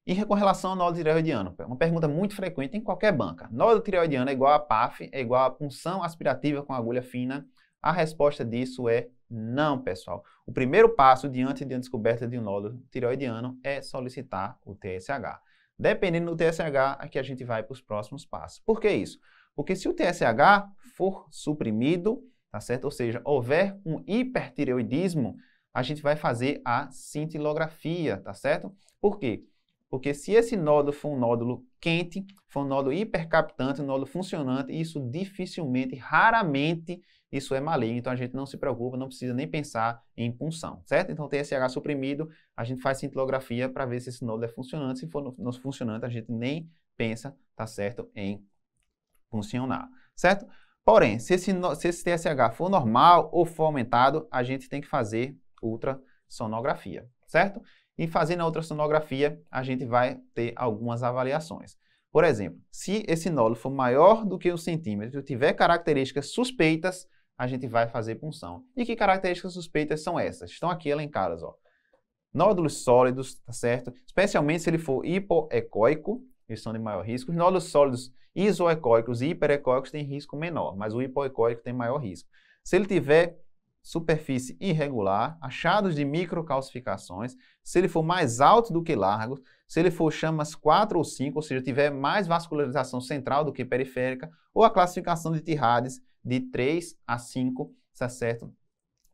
E com relação ao nódulo tireoidiano, uma pergunta muito frequente em qualquer banca. Nódulo tireoidiano é igual a PAF, é igual a punção aspirativa com agulha fina? A resposta disso é não, pessoal. O primeiro passo diante de uma descoberta de um nódulo tireoidiano é solicitar o TSH. Dependendo do TSH, aqui a gente vai para os próximos passos. Por que isso? Porque se o TSH for suprimido, tá certo? Ou seja, houver um hipertireoidismo, a gente vai fazer a cintilografia, tá certo? Por quê? Porque se esse nódulo for um nódulo quente, for um nódulo hipercaptante, um nódulo funcionante, isso dificilmente, raramente isso é maligno, então a gente não se preocupa, não precisa nem pensar em punção, certo? Então, TSH suprimido, a gente faz cintilografia para ver se esse nódulo é funcionante, se for não funcionante, a gente nem pensa, tá certo, em funcionar, certo? Porém, se esse, se esse TSH for normal ou for aumentado, a gente tem que fazer ultrassonografia, certo? E fazendo a ultrassonografia, a gente vai ter algumas avaliações. Por exemplo, se esse nódulo for maior do que um centímetro e tiver características suspeitas, a gente vai fazer punção. E que características suspeitas são essas? Estão aqui elencadas, ó. Nódulos sólidos, tá certo? Especialmente se ele for hipoecóico, eles são de maior risco. nódulos sólidos isoecóicos e hiperecóicos têm risco menor, mas o hipoecóico tem maior risco. Se ele tiver superfície irregular, achados de microcalcificações, se ele for mais alto do que largo, se ele for chamas 4 ou 5, ou seja, tiver mais vascularização central do que periférica, ou a classificação de Tirades de 3 a 5 tá certo?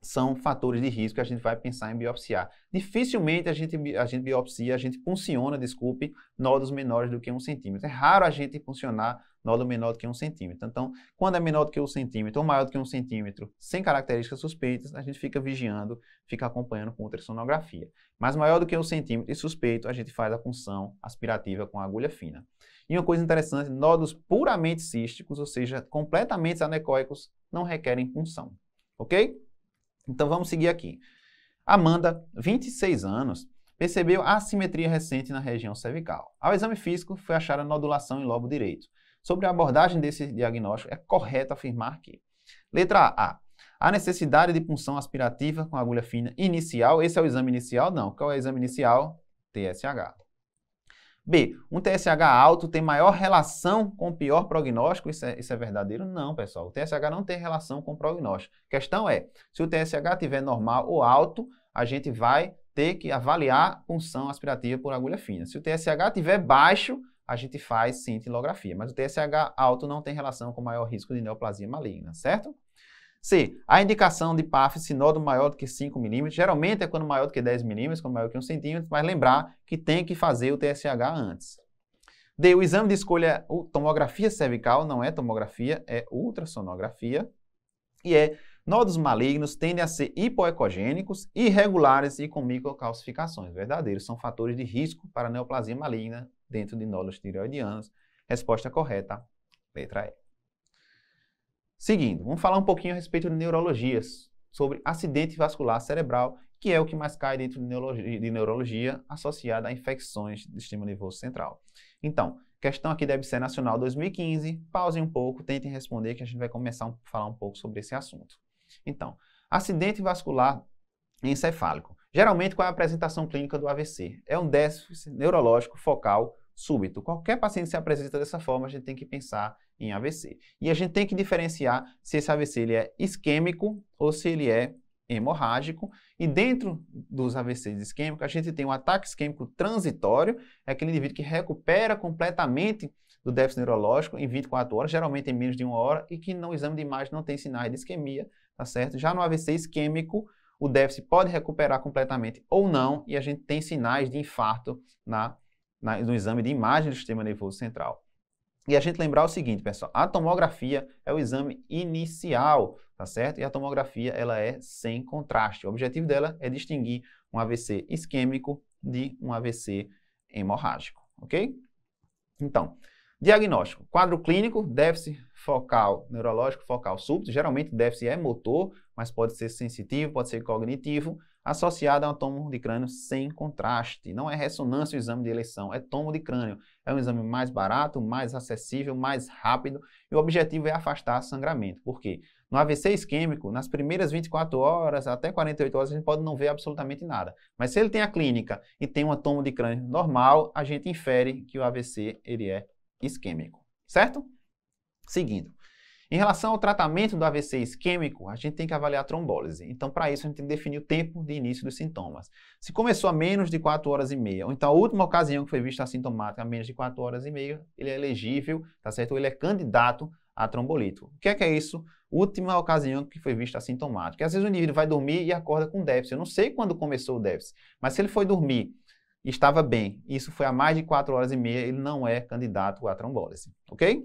são fatores de risco que a gente vai pensar em biopsiar. Dificilmente a gente, a gente biopsia, a gente punciona, desculpe, nódulos menores do que um centímetro. É raro a gente puncionar nódulo menor do que um centímetro. Então, quando é menor do que um centímetro ou maior do que um centímetro, sem características suspeitas, a gente fica vigiando, fica acompanhando com ultrassonografia. Mas maior do que um centímetro e suspeito, a gente faz a punção aspirativa com agulha fina. E uma coisa interessante, nódulos puramente císticos, ou seja, completamente anecoicos, não requerem punção. Ok? Então vamos seguir aqui. Amanda, 26 anos, percebeu assimetria recente na região cervical. Ao exame físico, foi achada nodulação em lobo direito. Sobre a abordagem desse diagnóstico, é correto afirmar que. Letra A. A necessidade de punção aspirativa com agulha fina inicial. Esse é o exame inicial? Não. Qual é o exame inicial? TSH. B. Um TSH alto tem maior relação com pior prognóstico? Isso é, isso é verdadeiro? Não, pessoal. O TSH não tem relação com prognóstico. questão é, se o TSH tiver normal ou alto, a gente vai ter que avaliar função punção aspirativa por agulha fina. Se o TSH tiver baixo, a gente faz cintilografia. Mas o TSH alto não tem relação com maior risco de neoplasia maligna, certo? C. A indicação de PAF sinodo maior do que 5 milímetros, geralmente é quando maior do que 10 milímetros, quando maior que 1 centímetro, mas lembrar que tem que fazer o TSH antes. D. O exame de escolha é tomografia cervical, não é tomografia, é ultrassonografia. E é: Nódulos malignos tendem a ser hipoecogênicos, irregulares e com microcalcificações. Verdadeiros, são fatores de risco para neoplasia maligna dentro de nódulos tireoidianos. Resposta correta, letra E. Seguindo, vamos falar um pouquinho a respeito de neurologias, sobre acidente vascular cerebral, que é o que mais cai dentro de neurologia, de neurologia associada a infecções do sistema nervoso central. Então, questão aqui deve ser nacional 2015, pausem um pouco, tentem responder que a gente vai começar a falar um pouco sobre esse assunto. Então, acidente vascular encefálico. Geralmente, qual é a apresentação clínica do AVC? É um déficit neurológico focal súbito. Qualquer paciente que se apresenta dessa forma, a gente tem que pensar em AVC. E a gente tem que diferenciar se esse AVC ele é isquêmico ou se ele é hemorrágico. E dentro dos AVCs isquêmicos, a gente tem um ataque isquêmico transitório, é aquele indivíduo que recupera completamente do déficit neurológico em 24 horas, geralmente em menos de uma hora, e que no exame de imagem não tem sinais de isquemia, tá certo? Já no AVC isquêmico, o déficit pode recuperar completamente ou não, e a gente tem sinais de infarto na na, no exame de imagem do sistema nervoso central. E a gente lembrar o seguinte, pessoal, a tomografia é o exame inicial, tá certo? E a tomografia, ela é sem contraste. O objetivo dela é distinguir um AVC isquêmico de um AVC hemorrágico, ok? Então, diagnóstico. Quadro clínico, déficit focal neurológico, focal súbito. Geralmente, déficit é motor, mas pode ser sensitivo, pode ser cognitivo associada a um tomo de crânio sem contraste. Não é ressonância o exame de eleição, é tomo de crânio. É um exame mais barato, mais acessível, mais rápido e o objetivo é afastar sangramento. Por quê? No AVC isquêmico, nas primeiras 24 horas até 48 horas, a gente pode não ver absolutamente nada. Mas se ele tem a clínica e tem um tomo de crânio normal, a gente infere que o AVC ele é isquêmico, certo? Seguindo. Em relação ao tratamento do AVC isquêmico, a gente tem que avaliar a trombólise. Então, para isso, a gente tem que definir o tempo de início dos sintomas. Se começou a menos de 4 horas e meia, ou então a última ocasião que foi vista assintomática a menos de 4 horas e meia, ele é elegível, tá certo? Ou ele é candidato a trombolítico. O que é que é isso? Última ocasião que foi vista assintomática. Às vezes o indivíduo vai dormir e acorda com déficit. Eu não sei quando começou o déficit, mas se ele foi dormir e estava bem, isso foi a mais de 4 horas e meia, ele não é candidato a trombólise, ok?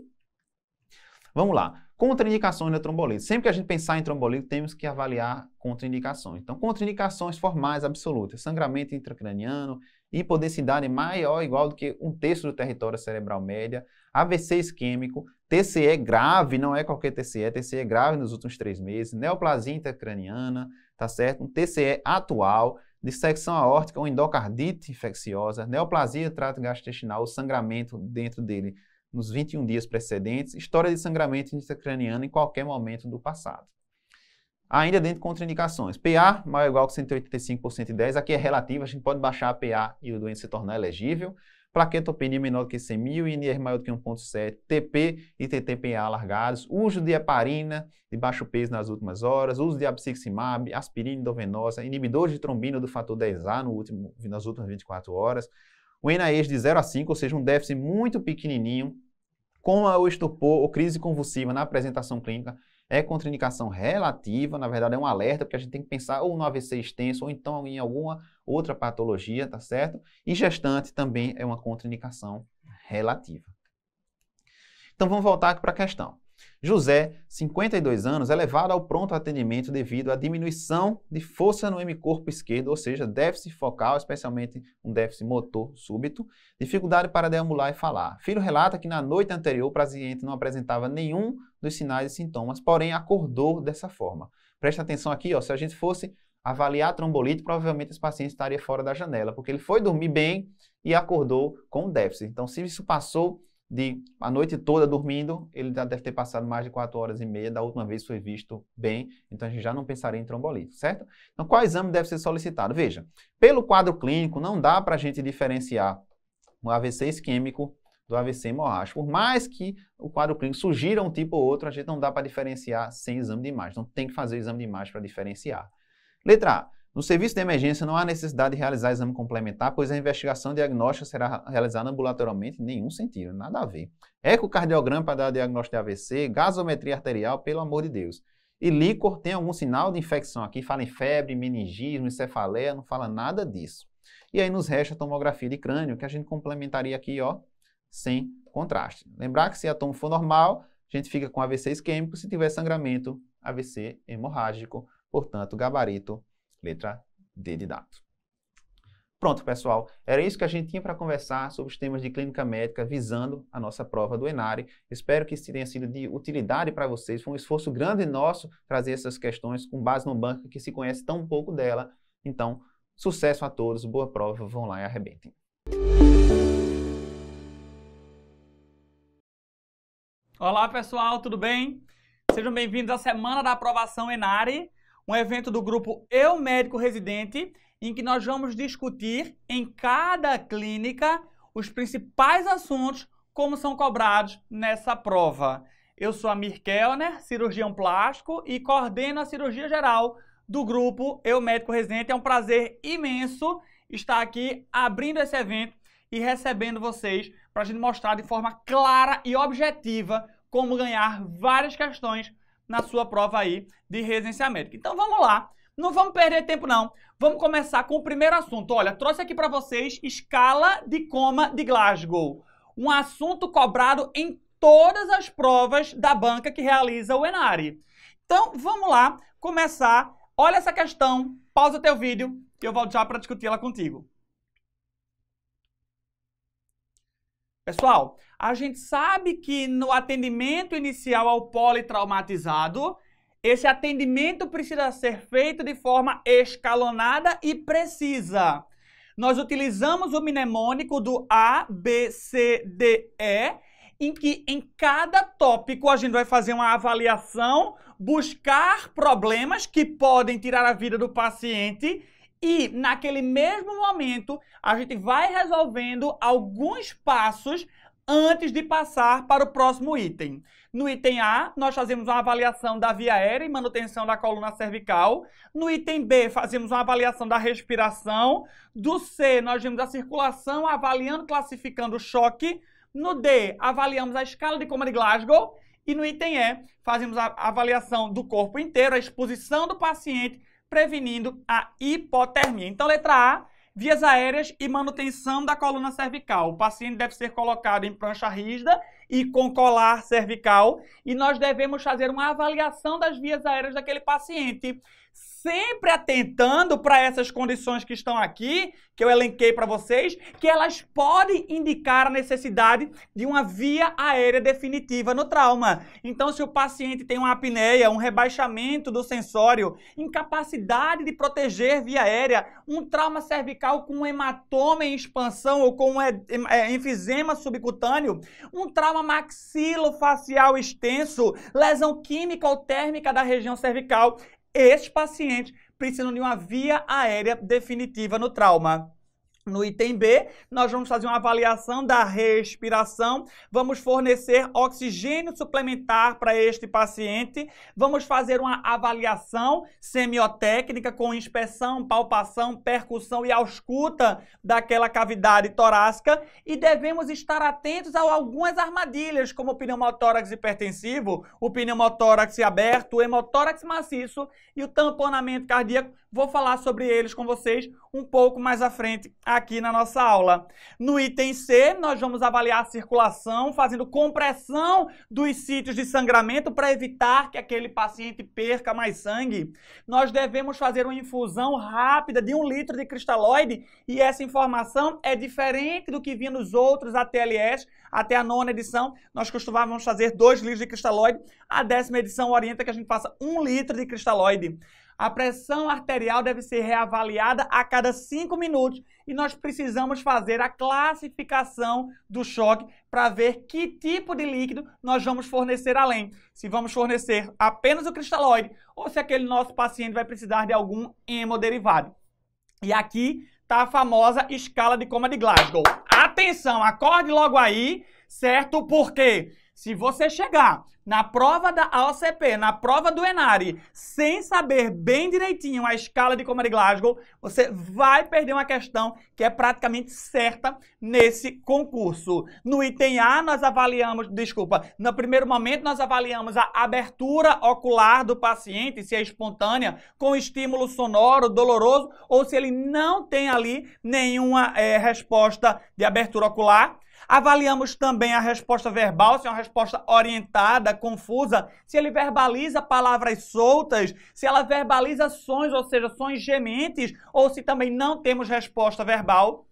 Vamos lá. Contraindicações da trombolite. Sempre que a gente pensar em trombolite, temos que avaliar contraindicações. Então, contraindicações formais absolutas, sangramento intracraniano, hipodensidade maior ou igual do que um terço do território cerebral média, AVC isquêmico, TCE grave, não é qualquer TCE, TCE é grave nos últimos três meses, neoplasia intracraniana, tá certo? Um TCE atual, dissecção aórtica ou endocardite infecciosa, neoplasia trato gastrointestinal, o sangramento dentro dele nos 21 dias precedentes, história de sangramento intracraniano em qualquer momento do passado. Ainda dentro de contraindicações, PA maior ou igual que 185 por 110, aqui é relativo, a gente pode baixar a PA e o doente se tornar elegível. Plaquetopenia menor do que 100 mil, INR maior do que 1.7, TP e TTPA alargados, uso de heparina de baixo peso nas últimas horas, uso de abciximab, aspirina endovenosa, inibidores de trombina do fator 10A no último, nas últimas 24 horas, o NIH de 0 a 5, ou seja, um déficit muito pequenininho, com o estupor ou crise convulsiva na apresentação clínica, é contraindicação relativa, na verdade é um alerta, porque a gente tem que pensar ou no AVC extenso ou então em alguma outra patologia, tá certo? E gestante também é uma contraindicação relativa. Então vamos voltar aqui para a questão. José, 52 anos, é levado ao pronto atendimento devido à diminuição de força no hemicorpo esquerdo, ou seja, déficit focal, especialmente um déficit motor súbito, dificuldade para deambular e falar. Filho relata que na noite anterior o paciente não apresentava nenhum dos sinais e sintomas, porém acordou dessa forma. Presta atenção aqui, ó, se a gente fosse avaliar a trombolite, provavelmente esse paciente estaria fora da janela, porque ele foi dormir bem e acordou com déficit. Então, se isso passou de a noite toda dormindo, ele já deve ter passado mais de 4 horas e meia, da última vez foi visto bem, então a gente já não pensaria em trombolito certo? Então, qual exame deve ser solicitado? Veja, pelo quadro clínico, não dá para a gente diferenciar o AVC isquêmico do AVC hemorrágico. Por mais que o quadro clínico sugira um tipo ou outro, a gente não dá para diferenciar sem exame de imagem. Então, tem que fazer o exame de imagem para diferenciar. Letra A. No serviço de emergência não há necessidade de realizar exame complementar, pois a investigação diagnóstica será realizada ambulatorialmente em nenhum sentido, nada a ver. Ecocardiograma para dar diagnóstico de AVC, gasometria arterial, pelo amor de Deus. E líquor tem algum sinal de infecção aqui, fala em febre, meningismo, encefaleia, não fala nada disso. E aí nos resta a tomografia de crânio, que a gente complementaria aqui, ó, sem contraste. Lembrar que se a tomo for normal, a gente fica com AVC isquêmico, se tiver sangramento, AVC hemorrágico, portanto, gabarito Letra D de dado. Pronto, pessoal. Era isso que a gente tinha para conversar sobre os temas de clínica médica visando a nossa prova do Enare. Espero que isso tenha sido de utilidade para vocês. Foi um esforço grande nosso trazer essas questões com base no banco que se conhece tão pouco dela. Então, sucesso a todos, boa prova, vão lá e arrebentem. Olá, pessoal, tudo bem? Sejam bem-vindos à Semana da Aprovação Enare um evento do grupo Eu Médico Residente, em que nós vamos discutir em cada clínica os principais assuntos como são cobrados nessa prova. Eu sou a Kellner, cirurgião plástico e coordeno a cirurgia geral do grupo Eu Médico Residente. É um prazer imenso estar aqui abrindo esse evento e recebendo vocês para a gente mostrar de forma clara e objetiva como ganhar várias questões na sua prova aí de recenseamento. Então vamos lá, não vamos perder tempo não. Vamos começar com o primeiro assunto. Olha, trouxe aqui para vocês escala de coma de Glasgow. Um assunto cobrado em todas as provas da banca que realiza o Enari. Então vamos lá começar. Olha essa questão, pausa teu vídeo que eu volto já para discutir ela contigo. Pessoal, a gente sabe que no atendimento inicial ao politraumatizado, esse atendimento precisa ser feito de forma escalonada e precisa. Nós utilizamos o mnemônico do A, B, C, D, E, em que em cada tópico a gente vai fazer uma avaliação, buscar problemas que podem tirar a vida do paciente e naquele mesmo momento a gente vai resolvendo alguns passos antes de passar para o próximo item. No item A, nós fazemos uma avaliação da via aérea e manutenção da coluna cervical. No item B, fazemos uma avaliação da respiração. Do C, nós vimos a circulação, avaliando, classificando o choque. No D, avaliamos a escala de Coma de Glasgow. E no item E, fazemos a avaliação do corpo inteiro, a exposição do paciente, prevenindo a hipotermia. Então, letra A vias aéreas e manutenção da coluna cervical. O paciente deve ser colocado em prancha rígida e com colar cervical e nós devemos fazer uma avaliação das vias aéreas daquele paciente sempre atentando para essas condições que estão aqui, que eu elenquei para vocês, que elas podem indicar a necessidade de uma via aérea definitiva no trauma. Então, se o paciente tem uma apneia, um rebaixamento do sensório, incapacidade de proteger via aérea, um trauma cervical com um hematoma em expansão ou com um é, enfisema subcutâneo, um trauma maxilofacial extenso, lesão química ou térmica da região cervical, estes pacientes precisam de uma via aérea definitiva no trauma. No item B, nós vamos fazer uma avaliação da respiração, vamos fornecer oxigênio suplementar para este paciente, vamos fazer uma avaliação semiotécnica com inspeção, palpação, percussão e ausculta daquela cavidade torácica e devemos estar atentos a algumas armadilhas, como o pneumotórax hipertensivo, o pneumotórax aberto, o hemotórax maciço e o tamponamento cardíaco Vou falar sobre eles com vocês um pouco mais à frente aqui na nossa aula. No item C, nós vamos avaliar a circulação, fazendo compressão dos sítios de sangramento para evitar que aquele paciente perca mais sangue. Nós devemos fazer uma infusão rápida de um litro de cristalóide e essa informação é diferente do que vinha nos outros ATLS. Até a nona edição, nós costumávamos fazer dois litros de cristalóide. A décima edição orienta que a gente faça um litro de cristalóide. A pressão arterial deve ser reavaliada a cada 5 minutos e nós precisamos fazer a classificação do choque para ver que tipo de líquido nós vamos fornecer além. Se vamos fornecer apenas o cristalóide ou se aquele nosso paciente vai precisar de algum hemoderivado. E aqui está a famosa escala de coma de Glasgow. Atenção, acorde logo aí, certo? Porque se você chegar na prova da AOCP, na prova do Enari, sem saber bem direitinho a escala de Comer Glasgow, você vai perder uma questão que é praticamente certa nesse concurso. No item A, nós avaliamos, desculpa, no primeiro momento nós avaliamos a abertura ocular do paciente, se é espontânea, com estímulo sonoro, doloroso, ou se ele não tem ali nenhuma é, resposta de abertura ocular. Avaliamos também a resposta verbal, se é uma resposta orientada, confusa, se ele verbaliza palavras soltas, se ela verbaliza sons, ou seja, sons gementes, ou se também não temos resposta verbal.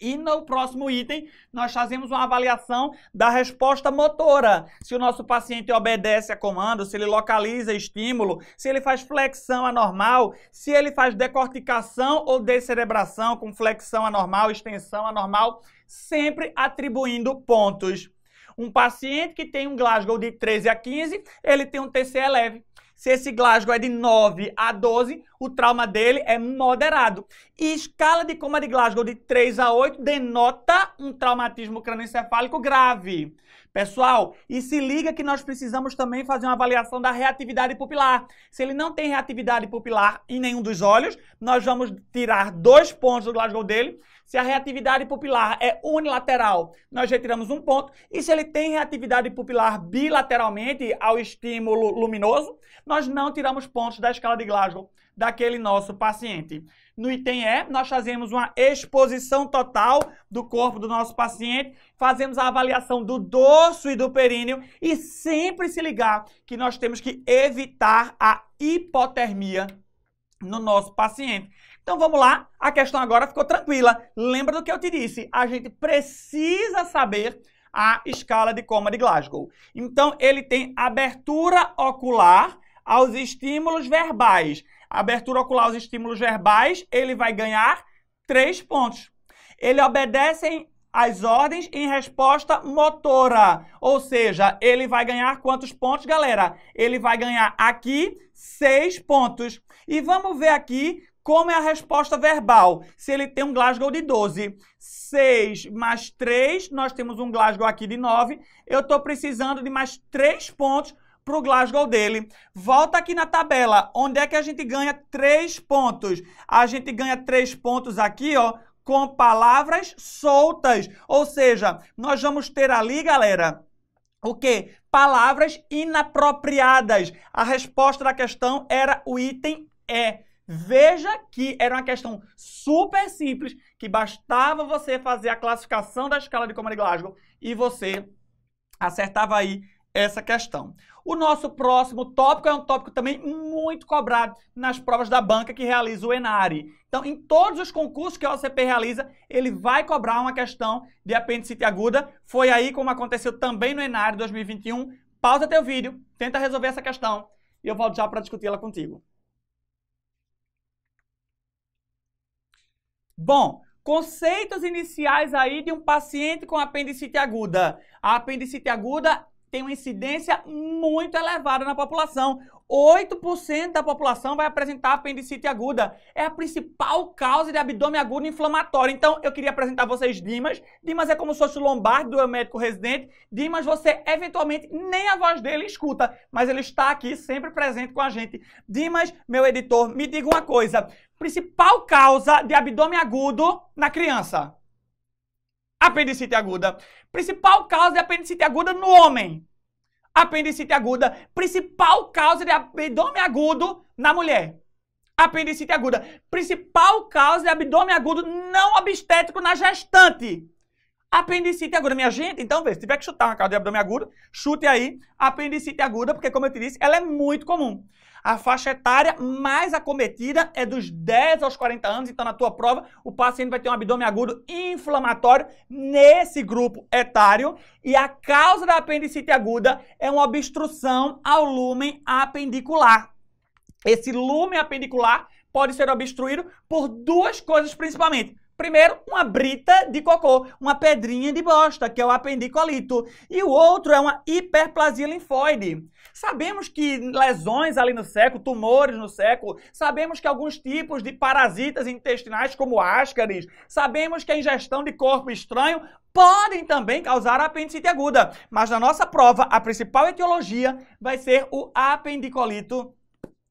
E no próximo item, nós fazemos uma avaliação da resposta motora. Se o nosso paciente obedece a comando, se ele localiza estímulo, se ele faz flexão anormal, se ele faz decorticação ou descerebração com flexão anormal, extensão anormal, sempre atribuindo pontos. Um paciente que tem um Glasgow de 13 a 15, ele tem um TC leve. Se esse Glasgow é de 9 a 12, o trauma dele é moderado. E escala de coma de Glasgow de 3 a 8 denota um traumatismo crânioencefálico grave. Pessoal, e se liga que nós precisamos também fazer uma avaliação da reatividade pupilar. Se ele não tem reatividade pupilar em nenhum dos olhos, nós vamos tirar dois pontos do Glasgow dele se a reatividade pupilar é unilateral, nós retiramos um ponto. E se ele tem reatividade pupilar bilateralmente ao estímulo luminoso, nós não tiramos pontos da escala de Glasgow daquele nosso paciente. No item E, nós fazemos uma exposição total do corpo do nosso paciente, fazemos a avaliação do dorso e do períneo e sempre se ligar que nós temos que evitar a hipotermia no nosso paciente. Então vamos lá, a questão agora ficou tranquila. Lembra do que eu te disse? A gente precisa saber a escala de coma de Glasgow. Então ele tem abertura ocular aos estímulos verbais. Abertura ocular aos estímulos verbais, ele vai ganhar 3 pontos. Ele obedece as ordens em resposta motora. Ou seja, ele vai ganhar quantos pontos, galera? Ele vai ganhar aqui 6 pontos. E vamos ver aqui como é a resposta verbal? Se ele tem um Glasgow de 12, 6 mais 3, nós temos um Glasgow aqui de 9. Eu estou precisando de mais 3 pontos para o Glasgow dele. Volta aqui na tabela. Onde é que a gente ganha 3 pontos? A gente ganha 3 pontos aqui, ó, com palavras soltas. Ou seja, nós vamos ter ali, galera, o quê? Palavras inapropriadas. A resposta da questão era o item E. Veja que era uma questão super simples, que bastava você fazer a classificação da escala de Common Glasgow e você acertava aí essa questão. O nosso próximo tópico é um tópico também muito cobrado nas provas da banca que realiza o Enari. Então, em todos os concursos que a OCP realiza, ele vai cobrar uma questão de apendicite aguda. Foi aí como aconteceu também no Enari 2021. Pausa teu vídeo, tenta resolver essa questão e eu volto já para discuti-la contigo. Bom, conceitos iniciais aí de um paciente com apendicite aguda. A apendicite aguda tem uma incidência muito elevada na população. 8% da população vai apresentar apendicite aguda. É a principal causa de abdômen agudo inflamatório. Então, eu queria apresentar a vocês Dimas. Dimas é como se fosse o lombardo do médico residente. Dimas, você eventualmente nem a voz dele escuta, mas ele está aqui sempre presente com a gente. Dimas, meu editor, me diga uma coisa. Principal causa de abdômen agudo na criança? Apendicite aguda. Principal causa de apendicite aguda no homem? apendicite aguda, principal causa de abdômen agudo na mulher. Apendicite aguda, principal causa de abdômen agudo não obstétrico na gestante. Apendicite aguda, minha gente, então veja, se tiver que chutar uma causa de abdômen agudo, chute aí apendicite aguda, porque como eu te disse, ela é muito comum. A faixa etária mais acometida é dos 10 aos 40 anos, então na tua prova o paciente vai ter um abdômen agudo inflamatório nesse grupo etário e a causa da apendicite aguda é uma obstrução ao lumen apendicular. Esse lumen apendicular pode ser obstruído por duas coisas principalmente Primeiro, uma brita de cocô, uma pedrinha de bosta, que é o apendicolito. E o outro é uma hiperplasia linfóide. Sabemos que lesões ali no seco, tumores no seco, sabemos que alguns tipos de parasitas intestinais, como ascaris, sabemos que a ingestão de corpo estranho podem também causar apendicite aguda. Mas na nossa prova, a principal etiologia vai ser o apendicolito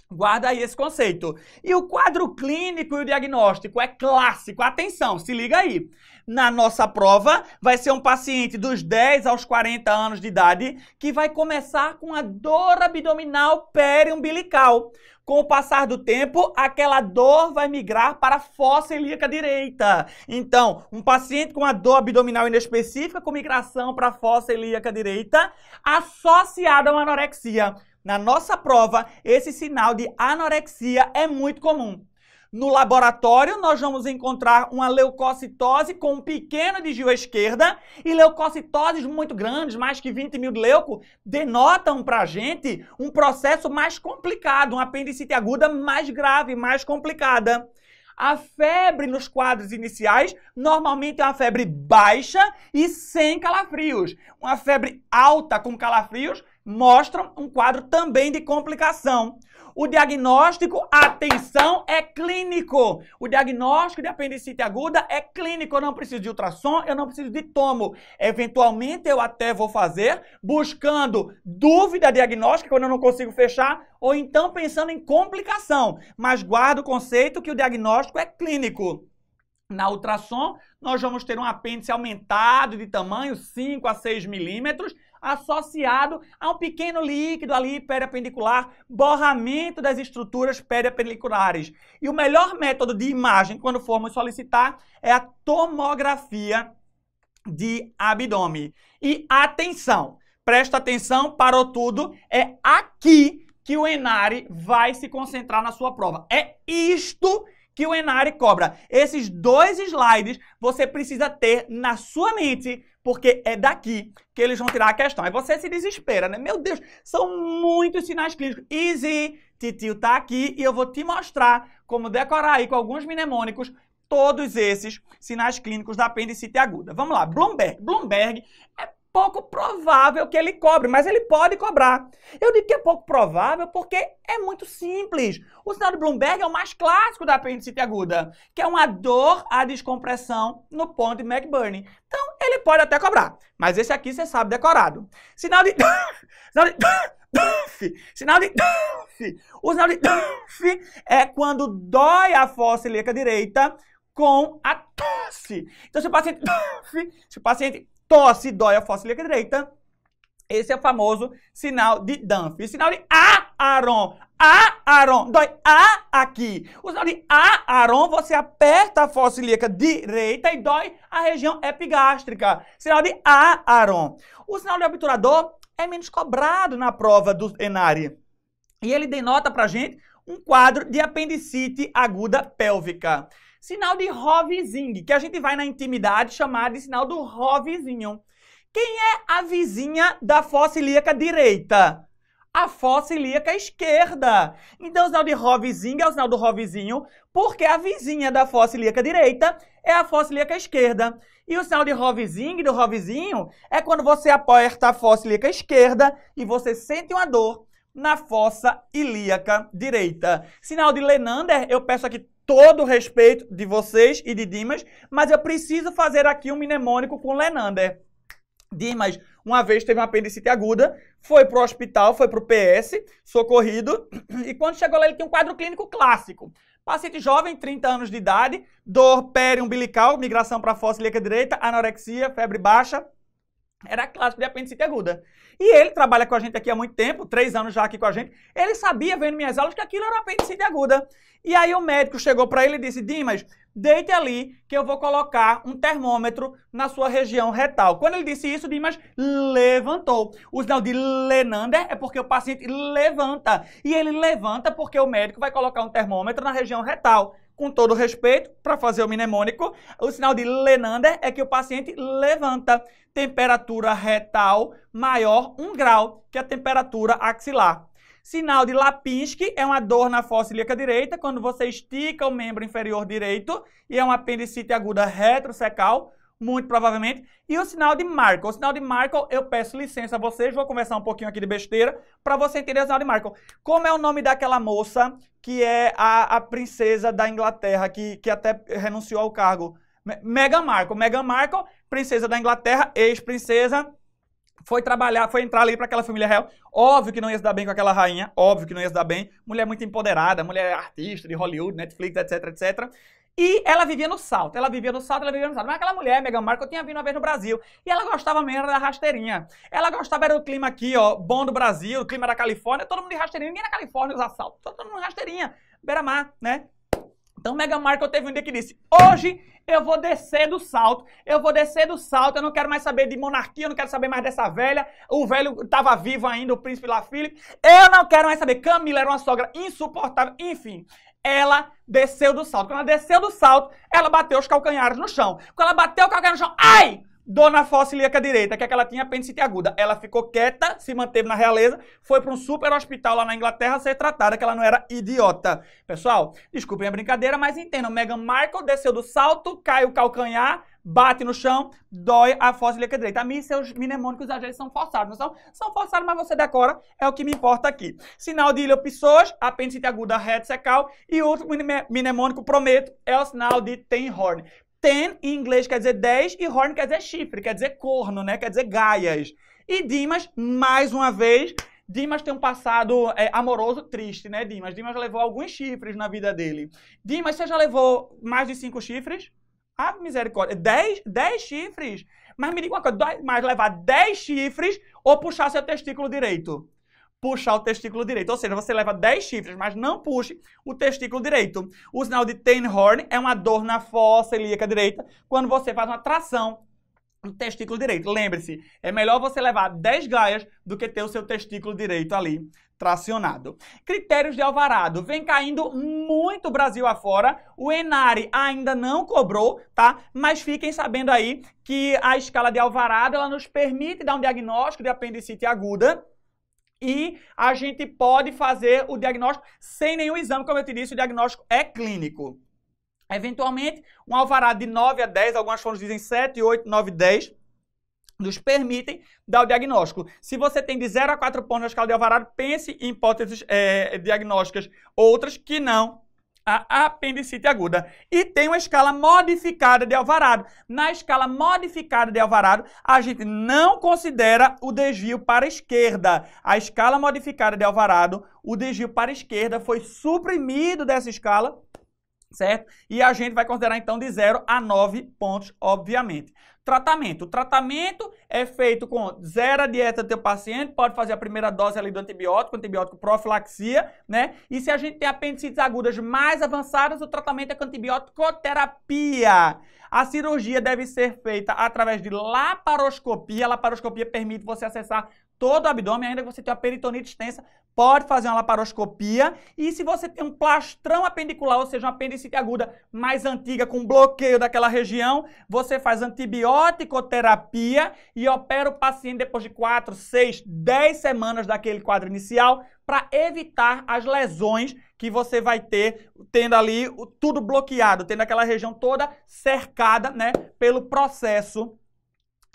Guarda aí esse conceito. E o quadro clínico e o diagnóstico é clássico. Atenção, se liga aí. Na nossa prova, vai ser um paciente dos 10 aos 40 anos de idade que vai começar com a dor abdominal periumbilical. Com o passar do tempo, aquela dor vai migrar para a fossa ilíaca direita. Então, um paciente com a dor abdominal inespecífica com migração para a fossa ilíaca direita associada a uma anorexia. Na nossa prova, esse sinal de anorexia é muito comum. No laboratório, nós vamos encontrar uma leucocitose com um pequeno desvio à esquerda e leucocitoses muito grandes, mais que 20 mil de leuco, denotam para a gente um processo mais complicado, uma apendicite aguda mais grave, mais complicada. A febre nos quadros iniciais normalmente é uma febre baixa e sem calafrios. Uma febre alta com calafrios mostram um quadro também de complicação. O diagnóstico, atenção, é clínico. O diagnóstico de apendicite aguda é clínico. Eu não preciso de ultrassom, eu não preciso de tomo. Eventualmente eu até vou fazer buscando dúvida diagnóstica quando eu não consigo fechar, ou então pensando em complicação. Mas guarda o conceito que o diagnóstico é clínico. Na ultrassom, nós vamos ter um apêndice aumentado de tamanho, 5 a 6 milímetros, associado a um pequeno líquido ali periapendicular, borramento das estruturas periapendiculares. E o melhor método de imagem, quando formos solicitar, é a tomografia de abdômen. E atenção, presta atenção, parou tudo, é aqui que o Enare vai se concentrar na sua prova. É isto que o Enare cobra. Esses dois slides você precisa ter na sua mente porque é daqui que eles vão tirar a questão. Aí você se desespera, né? Meu Deus, são muitos sinais clínicos. Easy, titio tá aqui e eu vou te mostrar como decorar aí com alguns mnemônicos todos esses sinais clínicos da apendicite aguda. Vamos lá, Bloomberg. Bloomberg é pouco provável que ele cobre, mas ele pode cobrar. Eu digo que é pouco provável porque é muito simples. O sinal de Bloomberg é o mais clássico da apendicite aguda, que é uma dor à descompressão no ponto de McBurney. Então, ele pode até cobrar, mas esse aqui você sabe decorado. Sinal de... sinal de... Sinal de DUNF. O sinal de é quando dói a fossa ilíaca direita com a tosse. Então, se o paciente se o paciente tosse, dói a fossa ilíaca direita. Esse é o famoso sinal de Dunphy. O sinal de Aaron. Aaron. Dói A aqui. O sinal de Aaron, você aperta a fossa ilíaca direita e dói a região epigástrica. Sinal de Aaron. O sinal de obturador é menos cobrado na prova do Enari. E ele denota pra gente um quadro de apendicite aguda pélvica sinal de Rovizing, que a gente vai na intimidade chamar de sinal do Rovizinho. Quem é a vizinha da fossa ilíaca direita? a fossa ilíaca esquerda. Então, o sinal de Rovizinho é o sinal do Rovizinho, porque a vizinha da fossa ilíaca direita é a fossa ilíaca esquerda. E o sinal de Rovizinho, do Rovizinho, é quando você aperta a fossa ilíaca esquerda e você sente uma dor na fossa ilíaca direita. Sinal de Lenander, eu peço aqui todo o respeito de vocês e de Dimas, mas eu preciso fazer aqui um mnemônico com Lenander. Dimas, uma vez teve uma apendicite aguda, foi pro hospital, foi pro PS, socorrido, e quando chegou lá ele tinha um quadro clínico clássico. Paciente jovem, 30 anos de idade, dor periumbilical, migração para a fossa ilíaca direita, anorexia, febre baixa, era clássico de apendicite aguda. E ele trabalha com a gente aqui há muito tempo, três anos já aqui com a gente. Ele sabia, vendo minhas aulas, que aquilo era apendicite aguda. E aí o médico chegou para ele e disse: Dimas, deite ali que eu vou colocar um termômetro na sua região retal. Quando ele disse isso, Dimas levantou. O sinal de Lenander é porque o paciente levanta. E ele levanta porque o médico vai colocar um termômetro na região retal com todo respeito, para fazer o mnemônico, o sinal de Lenander é que o paciente levanta temperatura retal maior 1 grau que a temperatura axilar. Sinal de Lapinski é uma dor na fossa ilíaca direita, quando você estica o membro inferior direito e é uma apendicite aguda retrocecal, muito provavelmente, e o sinal de Markle. O sinal de Markle, eu peço licença a vocês, vou conversar um pouquinho aqui de besteira, para você entender o sinal de Markle. Como é o nome daquela moça que é a, a princesa da Inglaterra, que, que até renunciou ao cargo? Meghan Markle. Meghan Markle, princesa da Inglaterra, ex-princesa, foi trabalhar, foi entrar ali para aquela família real. Óbvio que não ia se dar bem com aquela rainha, óbvio que não ia se dar bem. Mulher muito empoderada, mulher artista de Hollywood, Netflix, etc, etc. E ela vivia no salto, ela vivia no salto, ela vivia no salto. Mas aquela mulher, Megan Marco, eu tinha vindo uma vez no Brasil. E ela gostava mesmo da rasteirinha. Ela gostava, era o clima aqui, ó, bom do Brasil, o clima da Califórnia, todo mundo de rasteirinha. Ninguém na Califórnia usa salto, todo mundo de rasteirinha. Beira-mar, né? Então Megan Marco teve um dia que disse, hoje eu vou descer do salto, eu vou descer do salto, eu não quero mais saber de monarquia, eu não quero saber mais dessa velha, o velho estava vivo ainda, o príncipe lá, Philip, eu não quero mais saber, Camila era uma sogra insuportável, enfim, ela desceu do salto. Quando ela desceu do salto, ela bateu os calcanhares no chão. Quando ela bateu o calcanhar no chão, ai! Dona fossa ilíaca direita, que é que ela tinha apendicite aguda. Ela ficou quieta, se manteve na realeza, foi para um super hospital lá na Inglaterra ser tratada, que ela não era idiota. Pessoal, desculpem a brincadeira, mas entendam, Meghan Markle desceu do salto, caiu o calcanhar, bate no chão, dói a fossílica direita. A então, mim, seus mnemônicos às vezes são forçados, não são? São forçados, mas você decora, é o que me importa aqui. Sinal de iliopsoas, apêndice aguda reto secal. E o último mnemônico, prometo, é o sinal de horn. Ten em inglês quer dizer 10 e horn quer dizer chifre, quer dizer corno, né? Quer dizer gaias. E Dimas, mais uma vez, Dimas tem um passado é, amoroso triste, né, Dimas? Dimas levou alguns chifres na vida dele. Dimas, você já levou mais de cinco chifres? Ah, misericórdia. Dez, dez chifres. Mas me diga uma coisa, mais levar dez chifres ou puxar seu testículo direito? Puxar o testículo direito. Ou seja, você leva dez chifres, mas não puxe o testículo direito. O sinal de Horn é uma dor na fossa ilíaca direita quando você faz uma tração o testículo direito. Lembre-se, é melhor você levar 10 gaias do que ter o seu testículo direito ali tracionado. Critérios de alvarado. Vem caindo muito Brasil afora. O Enare ainda não cobrou, tá? Mas fiquem sabendo aí que a escala de alvarado, ela nos permite dar um diagnóstico de apendicite aguda e a gente pode fazer o diagnóstico sem nenhum exame, como eu te disse, o diagnóstico é clínico. Eventualmente, um alvará de 9 a 10, algumas fontes dizem 7, 8, 9, 10, nos permitem dar o diagnóstico. Se você tem de 0 a 4 pontos na escala de alvará, pense em hipóteses é, diagnósticas outras que não a apendicite aguda. E tem uma escala modificada de Alvarado. Na escala modificada de Alvarado, a gente não considera o desvio para a esquerda. A escala modificada de Alvarado, o desvio para a esquerda foi suprimido dessa escala certo? E a gente vai considerar então de 0 a 9 pontos, obviamente. Tratamento. O tratamento é feito com zero a dieta do teu paciente, pode fazer a primeira dose ali do antibiótico, antibiótico profilaxia, né? E se a gente tem apendicites agudas mais avançadas, o tratamento é com terapia A cirurgia deve ser feita através de laparoscopia. A laparoscopia permite você acessar todo o abdômen, ainda que você tenha uma peritonite extensa, pode fazer uma laparoscopia. E se você tem um plastrão apendicular, ou seja, uma apendicite aguda mais antiga, com bloqueio daquela região, você faz antibiótico-terapia e opera o paciente depois de 4, 6, 10 semanas daquele quadro inicial para evitar as lesões que você vai ter tendo ali tudo bloqueado, tendo aquela região toda cercada, né, pelo processo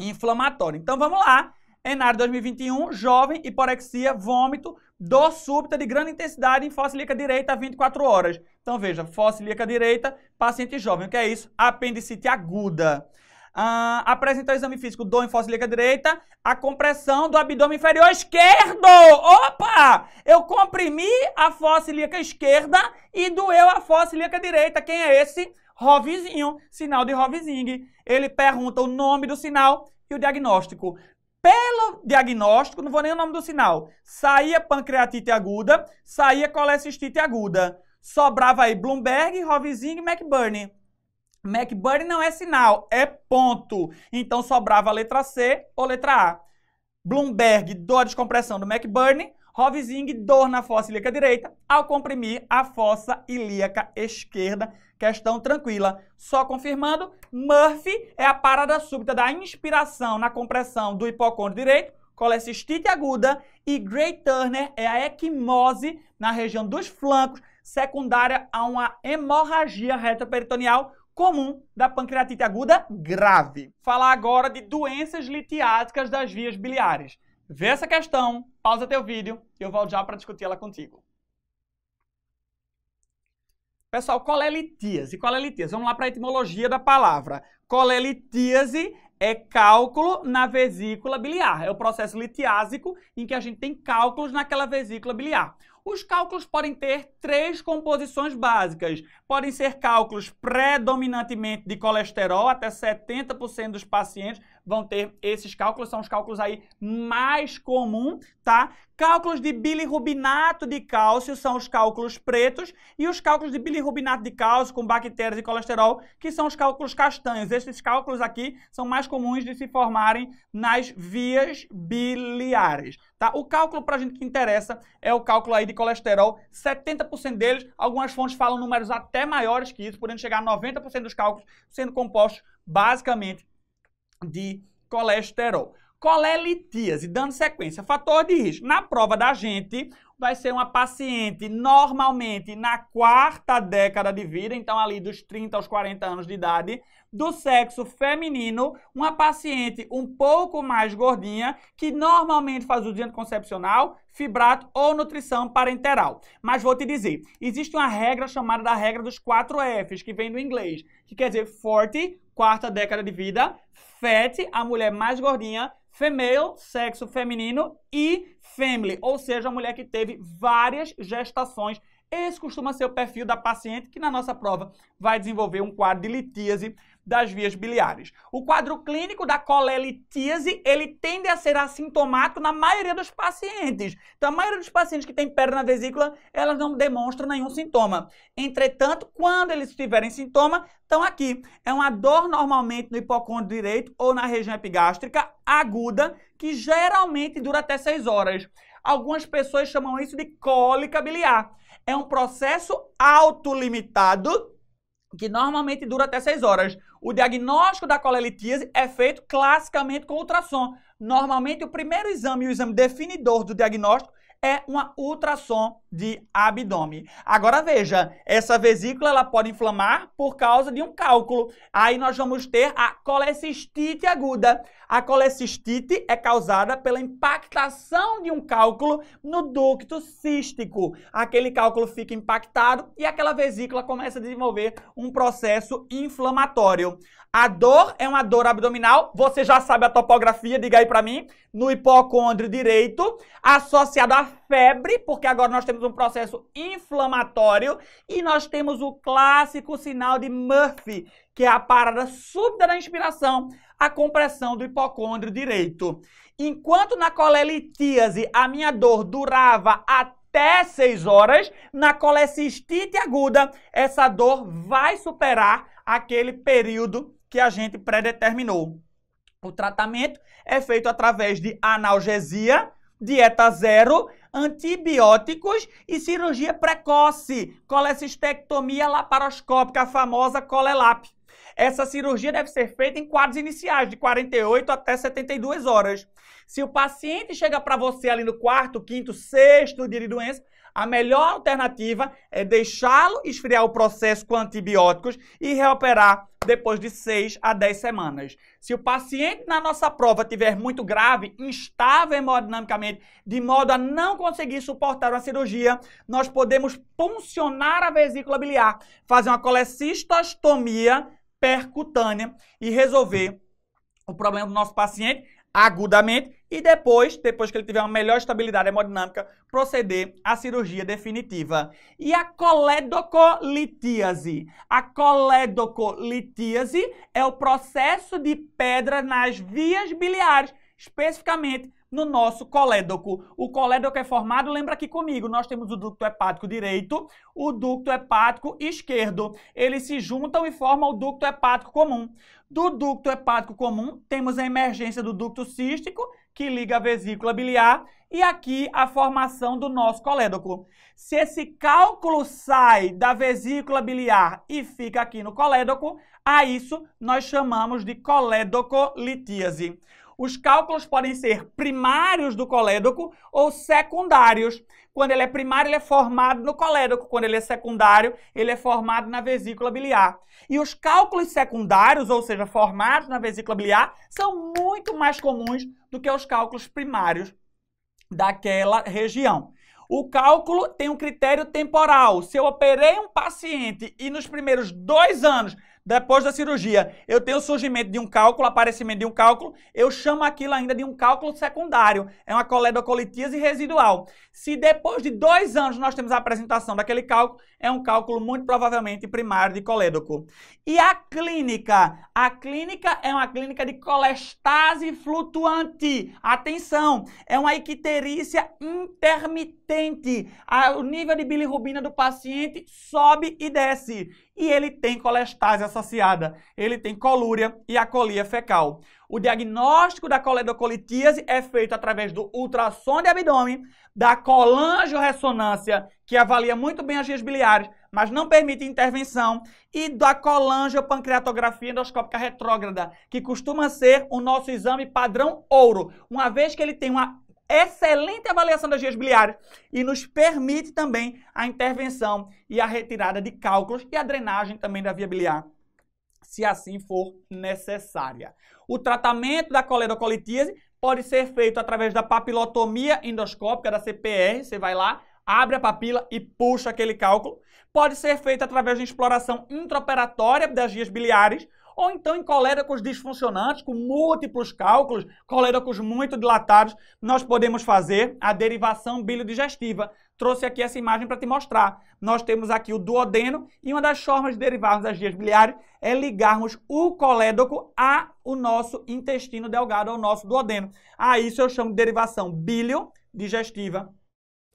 inflamatório. Então vamos lá Enar 2021, jovem, hiporexia, vômito, dor súbita de grande intensidade em fossa ilíaca direita a 24 horas. Então veja, fossa ilíaca direita, paciente jovem. O que é isso? Apendicite aguda. Ah, apresentou exame físico, dor em fossa ilíaca direita, a compressão do abdômen inferior esquerdo. Opa! Eu comprimi a fossa ilíaca esquerda e doeu a fossa ilíaca direita. Quem é esse? Rovizinho, sinal de Rovizing. Ele pergunta o nome do sinal e o diagnóstico pelo diagnóstico, não vou nem o nome do sinal, saía pancreatite aguda, saía colecistite aguda. Sobrava aí Bloomberg, Rovizing e McBurney. McBurney não é sinal, é ponto. Então sobrava letra C ou letra A. Bloomberg, dor de descompressão do McBurney. Rovzing, dor na fossa ilíaca direita, ao comprimir a fossa ilíaca esquerda. Questão tranquila. Só confirmando, Murphy é a parada súbita da inspiração na compressão do hipocôndrio direito, colecistite aguda e Gray Turner é a equimose na região dos flancos, secundária a uma hemorragia retroperitoneal comum da pancreatite aguda grave. Falar agora de doenças litiáticas das vias biliares. Vê essa questão, pausa teu vídeo e eu volto já para discutir ela contigo. Pessoal, qual é litíase? Qual é litíase? Vamos lá para a etimologia da palavra. Qual é litíase? É cálculo na vesícula biliar. É o processo litiásico em que a gente tem cálculos naquela vesícula biliar. Os cálculos podem ter três composições básicas. Podem ser cálculos predominantemente de colesterol, até 70% dos pacientes vão ter esses cálculos, são os cálculos aí mais comum, tá? Cálculos de bilirrubinato de cálcio são os cálculos pretos e os cálculos de bilirrubinato de cálcio com bactérias e colesterol, que são os cálculos castanhos. Esses cálculos aqui são mais comuns de se formarem nas vias biliares, tá? O cálculo pra gente que interessa é o cálculo aí de colesterol, 70% deles, algumas fontes falam números até maiores que isso, podendo chegar a 90% dos cálculos sendo compostos basicamente de colesterol. Colelitíase, dando sequência, fator de risco. Na prova da gente, vai ser uma paciente normalmente na quarta década de vida, então ali dos 30 aos 40 anos de idade, do sexo feminino, uma paciente um pouco mais gordinha, que normalmente faz uso de anticoncepcional, fibrato ou nutrição parenteral. Mas vou te dizer, existe uma regra chamada da regra dos 4 Fs, que vem do inglês, que quer dizer forte, quarta década de vida, fat, a mulher mais gordinha, female, sexo feminino, e family, ou seja, a mulher que teve várias gestações. Esse costuma ser o perfil da paciente que na nossa prova vai desenvolver um quadro de litíase das vias biliares. O quadro clínico da colelitíase, ele tende a ser assintomático na maioria dos pacientes. Então, a maioria dos pacientes que tem pedra na vesícula, elas não demonstram nenhum sintoma. Entretanto, quando eles tiverem sintoma, estão aqui. É uma dor normalmente no hipocôndrio direito ou na região epigástrica aguda, que geralmente dura até 6 horas. Algumas pessoas chamam isso de cólica biliar. É um processo autolimitado que normalmente dura até 6 horas. O diagnóstico da colelitíase é feito classicamente com ultrassom. Normalmente, o primeiro exame o exame definidor do diagnóstico é uma ultrassom de abdômen. Agora veja, essa vesícula ela pode inflamar por causa de um cálculo. Aí nós vamos ter a colecistite aguda. A colecistite é causada pela impactação de um cálculo no ducto cístico. Aquele cálculo fica impactado e aquela vesícula começa a desenvolver um processo inflamatório. A dor é uma dor abdominal, você já sabe a topografia, diga aí para mim, no hipocôndrio direito, associado à febre, porque agora nós temos um processo inflamatório, e nós temos o clássico sinal de Murphy, que é a parada súbita da inspiração, a compressão do hipocôndrio direito. Enquanto na colelitíase a minha dor durava até 6 horas, na colecistite aguda, essa dor vai superar aquele período que a gente predeterminou. O tratamento é feito através de analgesia, dieta zero antibióticos e cirurgia precoce, colecistectomia laparoscópica, a famosa colelap. Essa cirurgia deve ser feita em quadros iniciais, de 48 até 72 horas. Se o paciente chega para você ali no quarto, quinto, sexto dia de doença, a melhor alternativa é deixá-lo esfriar o processo com antibióticos e reoperar depois de 6 a 10 semanas. Se o paciente na nossa prova tiver muito grave, instável hemodinamicamente, de modo a não conseguir suportar uma cirurgia, nós podemos puncionar a vesícula biliar, fazer uma colecistostomia percutânea e resolver o problema do nosso paciente agudamente e depois, depois que ele tiver uma melhor estabilidade hemodinâmica, proceder à cirurgia definitiva. E a coledocolitíase? A coledocolitíase é o processo de pedra nas vias biliares, especificamente no nosso colédoco. O colédoco é formado, lembra aqui comigo, nós temos o ducto hepático direito, o ducto hepático esquerdo. Eles se juntam e formam o ducto hepático comum. Do ducto hepático comum, temos a emergência do ducto cístico, que liga a vesícula biliar, e aqui a formação do nosso colédoco. Se esse cálculo sai da vesícula biliar e fica aqui no colédoco, a isso nós chamamos de colédocolítíase. Os cálculos podem ser primários do colédoco ou secundários. Quando ele é primário, ele é formado no colédoco. Quando ele é secundário, ele é formado na vesícula biliar. E os cálculos secundários, ou seja, formados na vesícula biliar, são muito mais comuns do que os cálculos primários daquela região. O cálculo tem um critério temporal. Se eu operei um paciente e nos primeiros dois anos depois da cirurgia, eu tenho o surgimento de um cálculo, aparecimento de um cálculo, eu chamo aquilo ainda de um cálculo secundário. É uma coledocolitíase residual. Se depois de dois anos nós temos a apresentação daquele cálculo, é um cálculo muito provavelmente primário de colédoco. E a clínica? A clínica é uma clínica de colestase flutuante. Atenção, é uma icterícia intermitente. O nível de bilirrubina do paciente sobe e desce e ele tem colestase associada, ele tem colúria e acolia fecal. O diagnóstico da coledocolitíase é feito através do ultrassom de abdômen, da colangioressonância que avalia muito bem as vias biliares, mas não permite intervenção, e da colangiopancreatografia endoscópica retrógrada, que costuma ser o nosso exame padrão ouro, uma vez que ele tem uma excelente avaliação das vias biliares e nos permite também a intervenção e a retirada de cálculos e a drenagem também da via biliar, se assim for necessária. O tratamento da coledocolitíase pode ser feito através da papilotomia endoscópica da CPR, você vai lá, abre a papila e puxa aquele cálculo. Pode ser feito através de exploração intraoperatória das vias biliares, ou então em coléricos disfuncionantes, com múltiplos cálculos, coléricos muito dilatados, nós podemos fazer a derivação biliodigestiva Trouxe aqui essa imagem para te mostrar. Nós temos aqui o duodeno e uma das formas de derivarmos as vias biliares é ligarmos o colédoco a o nosso intestino delgado, ao nosso duodeno. A ah, isso eu chamo de derivação biliodigestiva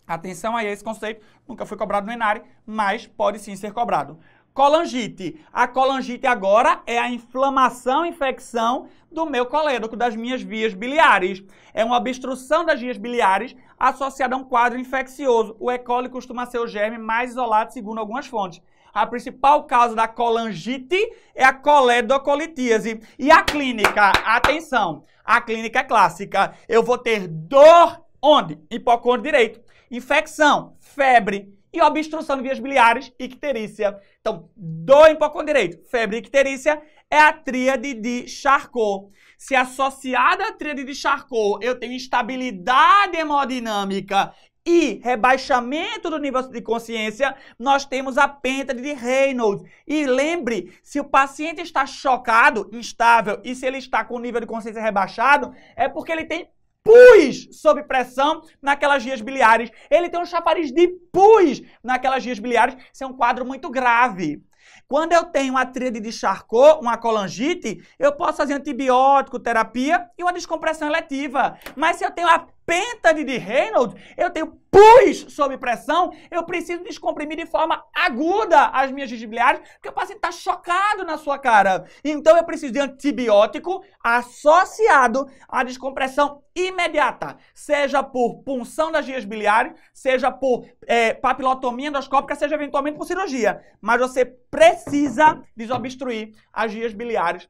Atenção aí a esse conceito, nunca foi cobrado no Enare, mas pode sim ser cobrado colangite. A colangite agora é a inflamação, infecção do meu colênico, das minhas vias biliares. É uma obstrução das vias biliares associada a um quadro infeccioso. O E. coli costuma ser o germe mais isolado, segundo algumas fontes. A principal causa da colangite é a coledocolitíase. E a clínica, atenção, a clínica é clássica. Eu vou ter dor onde? Hipocôndrio direito. Infecção, febre, obstrução de vias biliares, icterícia. Então, em hipocondro direito, febre e icterícia é a tríade de Charcot. Se associada à tríade de Charcot, eu tenho instabilidade hemodinâmica e rebaixamento do nível de consciência, nós temos a pêntade de Reynolds. E lembre, se o paciente está chocado, instável, e se ele está com o nível de consciência rebaixado, é porque ele tem pus sob pressão naquelas vias biliares. Ele tem um chafariz de pus naquelas vias biliares. Isso é um quadro muito grave. Quando eu tenho uma tríade de Charcot, uma colangite, eu posso fazer antibiótico, terapia e uma descompressão eletiva. Mas se eu tenho a Penta de Reynolds, eu tenho pus sob pressão, eu preciso descomprimir de forma aguda as minhas biliares, porque o paciente está chocado na sua cara. Então eu preciso de antibiótico associado à descompressão imediata, seja por punção das vias biliares, seja por é, papilotomia endoscópica, seja eventualmente por cirurgia. Mas você precisa desobstruir as vias biliares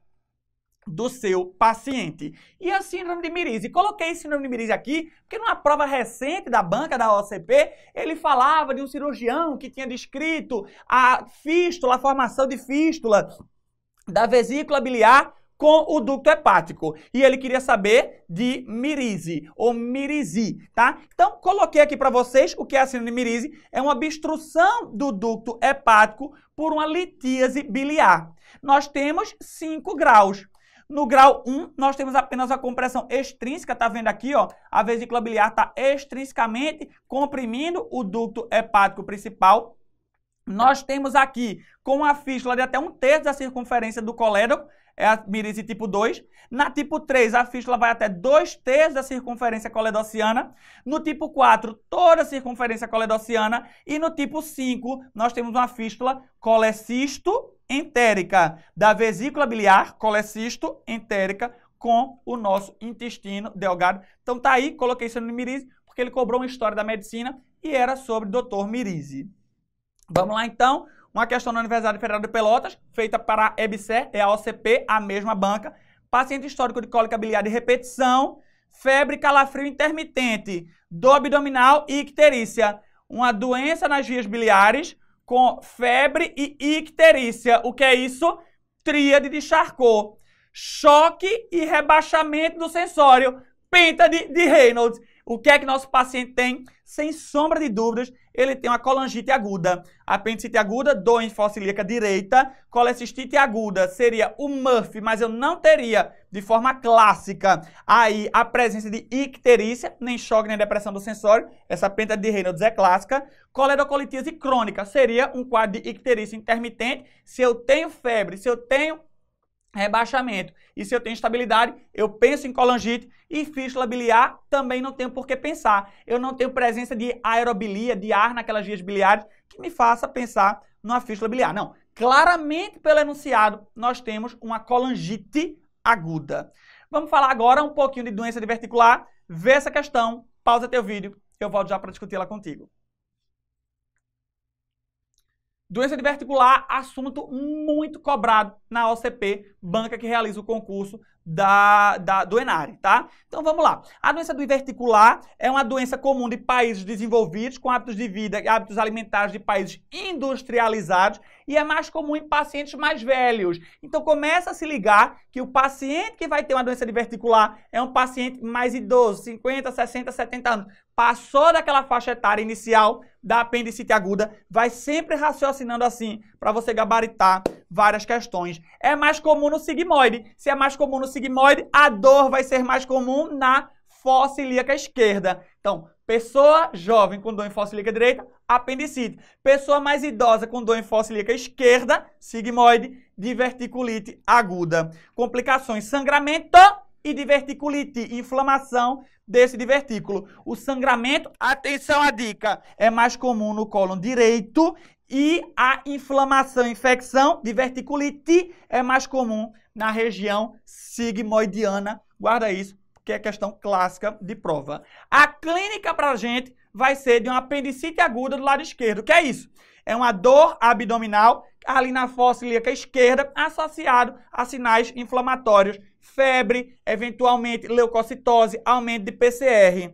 do seu paciente. E a é o síndrome de Mirise. Coloquei síndrome de Mirise aqui, porque numa prova recente da banca da OCP, ele falava de um cirurgião que tinha descrito a fístula, a formação de fístula da vesícula biliar com o ducto hepático. E ele queria saber de mirise, ou mirisi, tá? Então, coloquei aqui para vocês o que é a síndrome de mirise. É uma obstrução do ducto hepático por uma litíase biliar. Nós temos 5 graus. No grau 1, nós temos apenas a compressão extrínseca, tá vendo aqui, ó? A vesícula biliar está extrinsecamente comprimindo o ducto hepático principal. Nós temos aqui, com a fístula de até um terço da circunferência do colédoco, é a mirise tipo 2. Na tipo 3, a fístula vai até 2 terços da circunferência coledociana. No tipo 4, toda a circunferência coledociana. E no tipo 5, nós temos uma fístula colecisto entérica da vesícula biliar, colecisto, entérica, com o nosso intestino delgado. Então tá aí, coloquei isso no Mirise, porque ele cobrou uma história da medicina e era sobre doutor Mirise. Vamos lá então, uma questão na Universidade Federal de Pelotas, feita para a EBSER, é a OCP, a mesma banca. Paciente histórico de cólica biliar de repetição, febre, calafrio intermitente, dor abdominal e icterícia. Uma doença nas vias biliares com febre e icterícia. O que é isso? Tríade de Charcot. Choque e rebaixamento do sensório. Pêntade de Reynolds. O que é que nosso paciente tem? Sem sombra de dúvidas, ele tem uma colangite aguda, apendicite aguda, dor em fossa ilíaca direita, colecistite aguda seria o Murphy, mas eu não teria de forma clássica aí a presença de icterícia, nem choque nem depressão do sensório, essa penta de Reynolds é clássica. Coledocolitise crônica seria um quadro de icterícia intermitente. Se eu tenho febre, se eu tenho rebaixamento. E se eu tenho estabilidade, eu penso em colangite e fístula biliar também não tenho por que pensar. Eu não tenho presença de aerobilia, de ar naquelas vias biliares que me faça pensar numa fístula biliar. Não, claramente pelo enunciado nós temos uma colangite aguda. Vamos falar agora um pouquinho de doença diverticular, Vê essa questão, pausa teu vídeo, eu volto já para discuti-la contigo. Doença diverticular, assunto muito cobrado na OCP, banca que realiza o concurso da, da, do Enare, tá? Então vamos lá. A doença do diverticular é uma doença comum de países desenvolvidos, com hábitos de vida e hábitos alimentares de países industrializados e é mais comum em pacientes mais velhos. Então começa a se ligar que o paciente que vai ter uma doença diverticular é um paciente mais idoso, 50, 60, 70 anos. Passou daquela faixa etária inicial da apendicite aguda, vai sempre raciocinando assim para você gabaritar várias questões. É mais comum no sigmoide. Se é mais comum no sigmoide, sigmoide, a dor vai ser mais comum na fossa ilíaca esquerda. Então, pessoa jovem com dor em fossa ilíaca direita, apendicite. Pessoa mais idosa com dor em fossa ilíaca esquerda, sigmoide, diverticulite aguda. Complicações, sangramento e diverticulite, inflamação desse divertículo. O sangramento, atenção à dica, é mais comum no colo direito e a inflamação e infecção diverticulite é mais comum na região sigmoidiana. Guarda isso, que é questão clássica de prova. A clínica para a gente vai ser de uma apendicite aguda do lado esquerdo. que é isso? É uma dor abdominal ali na fossa ilíaca esquerda, associado a sinais inflamatórios, febre, eventualmente leucocitose, aumento de PCR.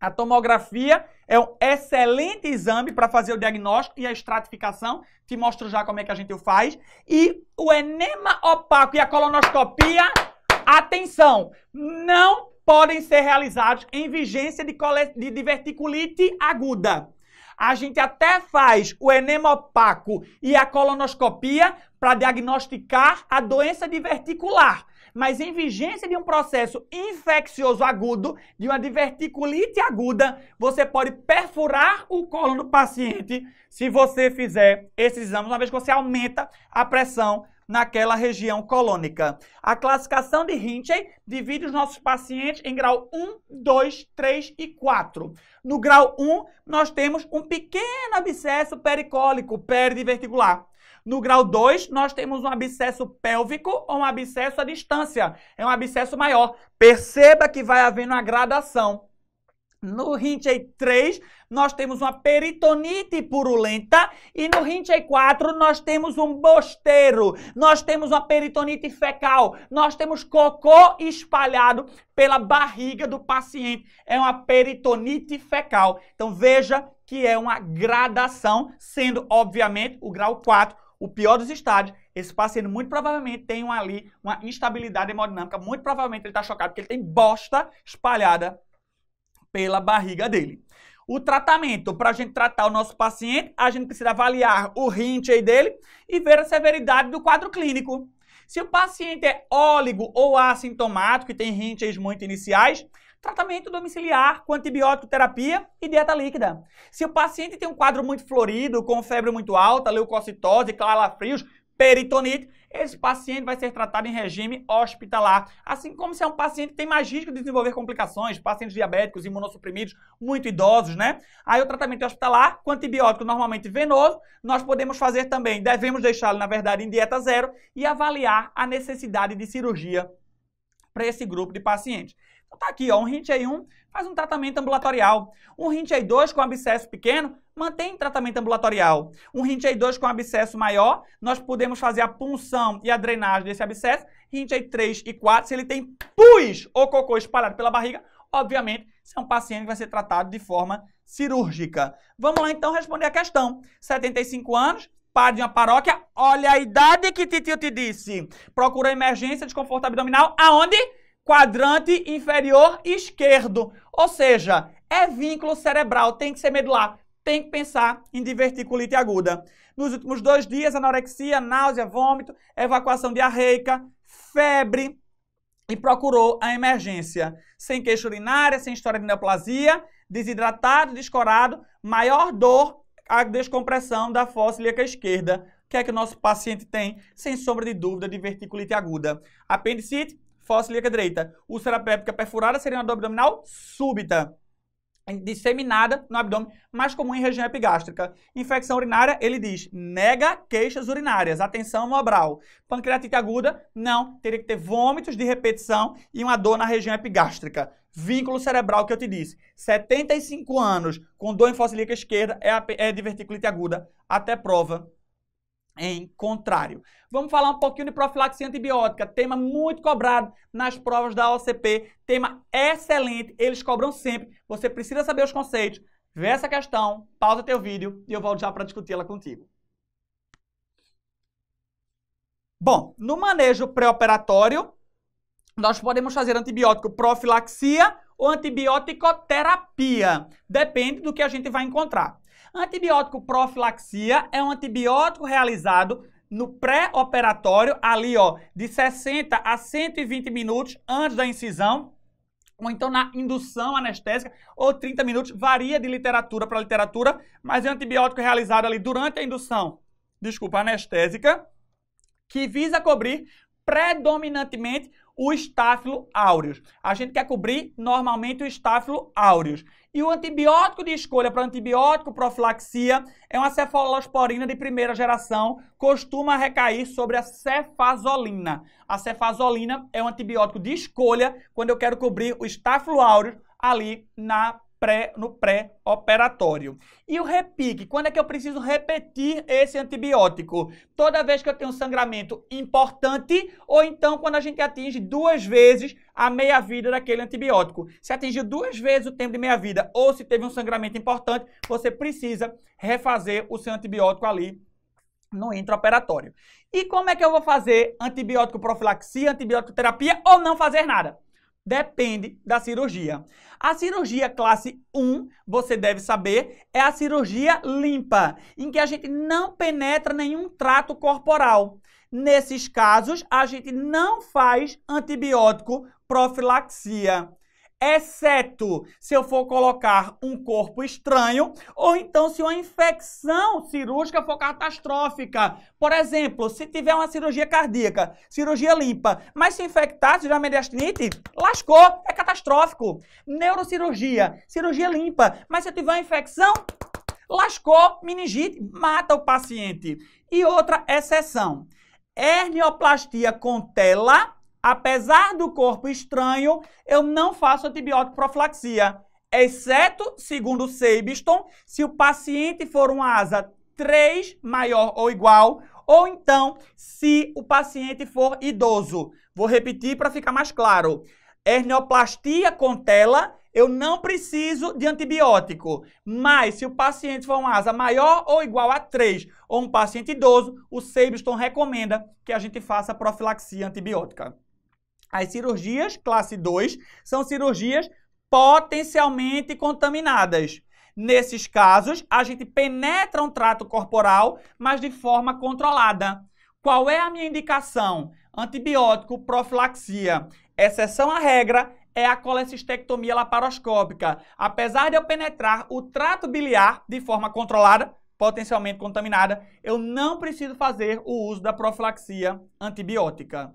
A tomografia é um excelente exame para fazer o diagnóstico e a estratificação. Te mostro já como é que a gente o faz. E o enema opaco e a colonoscopia, atenção, não podem ser realizados em vigência de, diverticulite aguda. A gente até faz o enema opaco e a colonoscopia para diagnosticar a doença diverticular mas em vigência de um processo infeccioso agudo, de uma diverticulite aguda, você pode perfurar o colo do paciente se você fizer esses exames, uma vez que você aumenta a pressão naquela região colônica. A classificação de Hinchey divide os nossos pacientes em grau 1, 2, 3 e 4. No grau 1, nós temos um pequeno abscesso pericólico, peridiverticular. No grau 2, nós temos um abscesso pélvico ou um abscesso à distância. É um abscesso maior. Perceba que vai havendo uma gradação. No Rinchei 3, nós temos uma peritonite purulenta e no Rinchei 4 nós temos um bosteiro, nós temos uma peritonite fecal, nós temos cocô espalhado pela barriga do paciente. É uma peritonite fecal. Então veja que é uma gradação, sendo obviamente o grau 4 o pior dos estádios. Esse paciente muito provavelmente tem um, ali uma instabilidade hemodinâmica, muito provavelmente ele está chocado porque ele tem bosta espalhada pela barriga dele. O tratamento, para a gente tratar o nosso paciente, a gente precisa avaliar o rim dele e ver a severidade do quadro clínico. Se o paciente é óligo ou assintomático e tem rins muito iniciais, tratamento domiciliar com antibiótico terapia e dieta líquida. Se o paciente tem um quadro muito florido, com febre muito alta, leucocitose, calafrios, peritonite, esse paciente vai ser tratado em regime hospitalar. Assim como se é um paciente que tem mais risco de desenvolver complicações, pacientes diabéticos, imunossuprimidos, muito idosos, né? Aí o tratamento hospitalar, com antibiótico normalmente venoso, nós podemos fazer também, devemos deixá-lo, na verdade, em dieta zero e avaliar a necessidade de cirurgia para esse grupo de pacientes. Então tá aqui, ó, um rinite aí 1 faz um tratamento ambulatorial. Um rinite aí 2 com abscesso pequeno mantém tratamento ambulatorial. Um rinite aí 2 com abscesso maior, nós podemos fazer a punção e a drenagem desse abscesso. rinite aí 3 e 4, se ele tem pus ou cocô espalhado pela barriga, obviamente, se é um paciente que vai ser tratado de forma cirúrgica. Vamos lá então responder a questão. 75 anos, padre de uma paróquia, olha a idade que titio te disse. Procura emergência, de desconforto abdominal, aonde? quadrante inferior esquerdo. Ou seja, é vínculo cerebral, tem que ser medular, tem que pensar em diverticulite aguda. Nos últimos dois dias, anorexia, náusea, vômito, evacuação diarreica, febre e procurou a emergência. Sem queixa urinária, sem história de neoplasia, desidratado, descorado, maior dor, a descompressão da fossa ilíaca esquerda. O que é que o nosso paciente tem? Sem sombra de dúvida, diverticulite aguda. Apendicite, fossa ilíaca direita. Úlcera péptica é perfurada seria uma dor abdominal súbita disseminada no abdômen, mais comum em região epigástrica. Infecção urinária, ele diz, nega queixas urinárias, atenção abral. Pancreatite aguda, não, teria que ter vômitos de repetição e uma dor na região epigástrica. Vínculo cerebral que eu te disse, 75 anos com dor em fossilíaca esquerda é, é diverticulite aguda, até prova em contrário. Vamos falar um pouquinho de profilaxia antibiótica, tema muito cobrado nas provas da OCP, tema excelente, eles cobram sempre. Você precisa saber os conceitos, vê essa questão, pausa teu vídeo e eu volto já para discuti-la contigo. Bom, no manejo pré-operatório, nós podemos fazer antibiótico profilaxia ou antibiótico terapia, depende do que a gente vai encontrar. Antibiótico profilaxia é um antibiótico realizado no pré-operatório, ali ó, de 60 a 120 minutos antes da incisão, ou então na indução anestésica, ou 30 minutos, varia de literatura para literatura, mas é um antibiótico realizado ali durante a indução, desculpa, anestésica, que visa cobrir predominantemente o estáfilo aureus. A gente quer cobrir normalmente o estáfilo aureus. E o antibiótico de escolha para antibiótico profilaxia é uma cefalosporina de primeira geração, costuma recair sobre a cefazolina. A cefazolina é um antibiótico de escolha quando eu quero cobrir o estáfilo aureus ali na pré, no pré-operatório. E o repique, quando é que eu preciso repetir esse antibiótico? Toda vez que eu tenho um sangramento importante ou então quando a gente atinge duas vezes a meia-vida daquele antibiótico. Se atingiu duas vezes o tempo de meia-vida ou se teve um sangramento importante, você precisa refazer o seu antibiótico ali no intraoperatório. E como é que eu vou fazer antibiótico profilaxia, antibiótico terapia ou não fazer nada? depende da cirurgia. A cirurgia classe 1, você deve saber, é a cirurgia limpa, em que a gente não penetra nenhum trato corporal. Nesses casos, a gente não faz antibiótico profilaxia exceto se eu for colocar um corpo estranho ou então se uma infecção cirúrgica for catastrófica. Por exemplo, se tiver uma cirurgia cardíaca, cirurgia limpa, mas se infectar, se tiver mediastinite, lascou, é catastrófico. Neurocirurgia, cirurgia limpa, mas se tiver uma infecção, lascou, meningite, mata o paciente. E outra exceção, hernioplastia com tela Apesar do corpo estranho, eu não faço antibiótico profilaxia, exceto, segundo Seibston, se o paciente for um asa 3 maior ou igual, ou então se o paciente for idoso. Vou repetir para ficar mais claro. Hernioplastia com tela, eu não preciso de antibiótico. Mas se o paciente for um asa maior ou igual a 3, ou um paciente idoso, o Seibston recomenda que a gente faça profilaxia antibiótica. As cirurgias classe 2 são cirurgias potencialmente contaminadas. Nesses casos, a gente penetra um trato corporal, mas de forma controlada. Qual é a minha indicação? Antibiótico, profilaxia. Exceção à regra é a colecistectomia laparoscópica. Apesar de eu penetrar o trato biliar de forma controlada, potencialmente contaminada, eu não preciso fazer o uso da profilaxia antibiótica.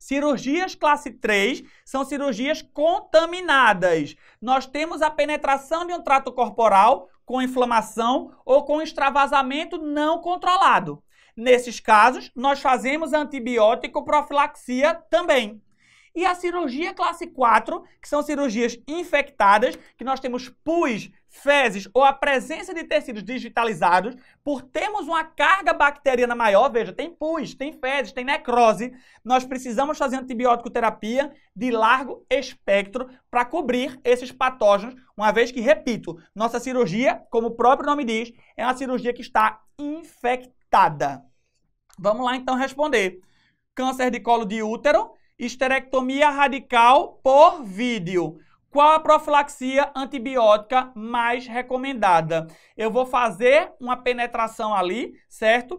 Cirurgias classe 3 são cirurgias contaminadas. Nós temos a penetração de um trato corporal com inflamação ou com extravasamento não controlado. Nesses casos, nós fazemos antibiótico profilaxia também. E a cirurgia classe 4, que são cirurgias infectadas, que nós temos pus, fezes ou a presença de tecidos digitalizados, por termos uma carga bacteriana maior, veja, tem pus, tem fezes, tem necrose, nós precisamos fazer antibiótico terapia de largo espectro para cobrir esses patógenos, uma vez que, repito, nossa cirurgia, como o próprio nome diz, é uma cirurgia que está infectada. Vamos lá então responder. Câncer de colo de útero, esterectomia radical por vídeo. Qual a profilaxia antibiótica mais recomendada? Eu vou fazer uma penetração ali, certo?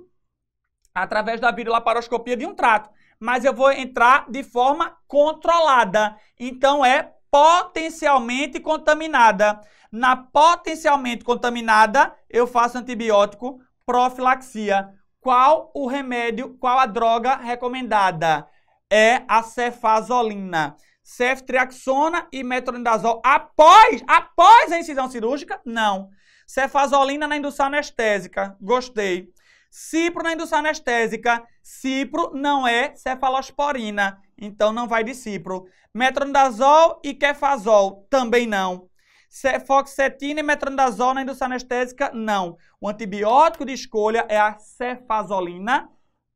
Através da virulaparoscopia de um trato. Mas eu vou entrar de forma controlada. Então é potencialmente contaminada. Na potencialmente contaminada, eu faço antibiótico profilaxia. Qual o remédio, qual a droga recomendada? É a cefazolina. Ceftriaxona e metronidazol após, após a incisão cirúrgica? Não. Cefazolina na indução anestésica. Gostei. Cipro na indução anestésica. Cipro não é cefalosporina, então não vai de cipro. Metronidazol e quefazol também não. Cefoxetina e metronidazol na indução anestésica, não. O antibiótico de escolha é a cefazolina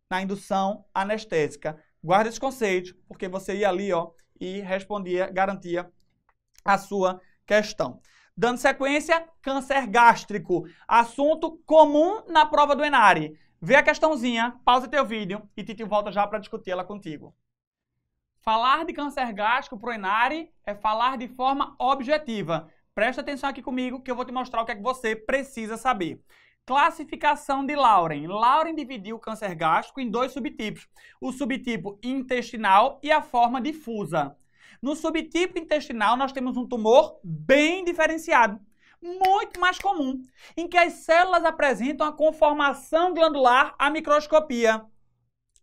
na indução anestésica. Guarda esse conceito, porque você ia ali, ó, e respondia, garantia a sua questão. Dando sequência, câncer gástrico, assunto comum na prova do Enare. Vê a questãozinha, pausa teu vídeo e Titi volta já para discuti-la contigo. Falar de câncer gástrico pro Enare é falar de forma objetiva. Presta atenção aqui comigo que eu vou te mostrar o que é que você precisa saber. Classificação de Lauren. Lauren dividiu o câncer gástrico em dois subtipos: o subtipo intestinal e a forma difusa. No subtipo intestinal, nós temos um tumor bem diferenciado, muito mais comum, em que as células apresentam a conformação glandular à microscopia.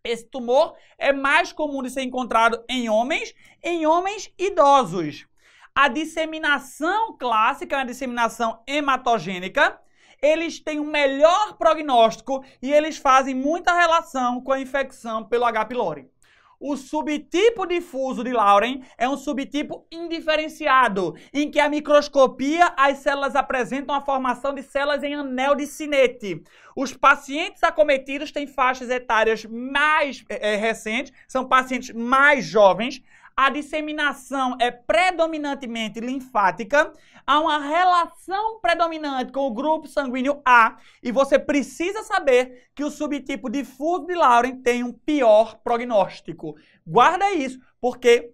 Esse tumor é mais comum de ser encontrado em homens, em homens idosos. A disseminação clássica é a disseminação hematogênica, eles têm um melhor prognóstico e eles fazem muita relação com a infecção pelo H. pylori. O subtipo difuso de Lauren é um subtipo indiferenciado, em que a microscopia as células apresentam a formação de células em anel de sinete. Os pacientes acometidos têm faixas etárias mais é, recentes, são pacientes mais jovens, a disseminação é predominantemente linfática, há uma relação predominante com o grupo sanguíneo A e você precisa saber que o subtipo difuso de Lauren tem um pior prognóstico. Guarda isso, porque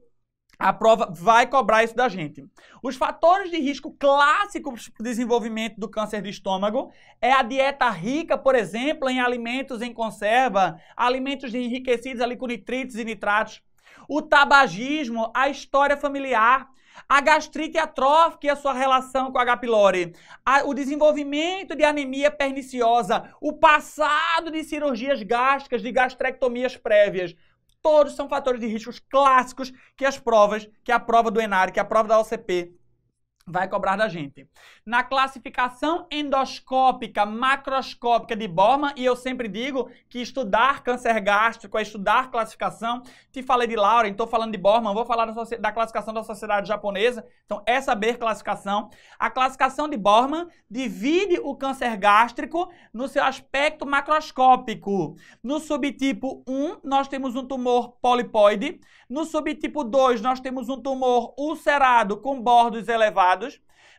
a prova vai cobrar isso da gente. Os fatores de risco clássicos para o desenvolvimento do câncer de estômago é a dieta rica, por exemplo, em alimentos em conserva, alimentos enriquecidos ali com nitritos e nitratos, o tabagismo, a história familiar, a gastrite atrófica e a sua relação com a H. pylori, a, o desenvolvimento de anemia perniciosa, o passado de cirurgias gástricas, de gastrectomias prévias. Todos são fatores de riscos clássicos que as provas, que a prova do ENAR, que a prova da OCP vai cobrar da gente. Na classificação endoscópica, macroscópica de Bormann, e eu sempre digo que estudar câncer gástrico é estudar classificação. Te falei de Lauren, estou falando de Bormann, vou falar da, da, classificação da sociedade japonesa. Então, é saber classificação. A classificação de Bormann divide o câncer gástrico no seu aspecto macroscópico. No subtipo 1, nós temos um tumor polipoide. No subtipo 2, nós temos um tumor ulcerado com bordos elevados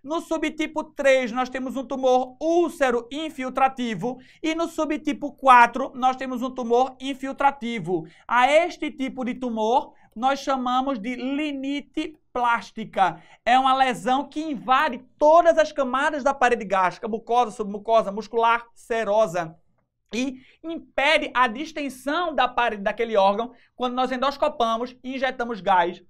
no subtipo 3, nós temos um tumor úlcero infiltrativo. E no subtipo 4, nós temos um tumor infiltrativo. A este tipo de tumor, nós chamamos de linite plástica. É uma lesão que invade todas as camadas da parede gástrica, mucosa, submucosa, muscular, serosa e impede a distensão da parede daquele órgão quando nós endoscopamos e injetamos gás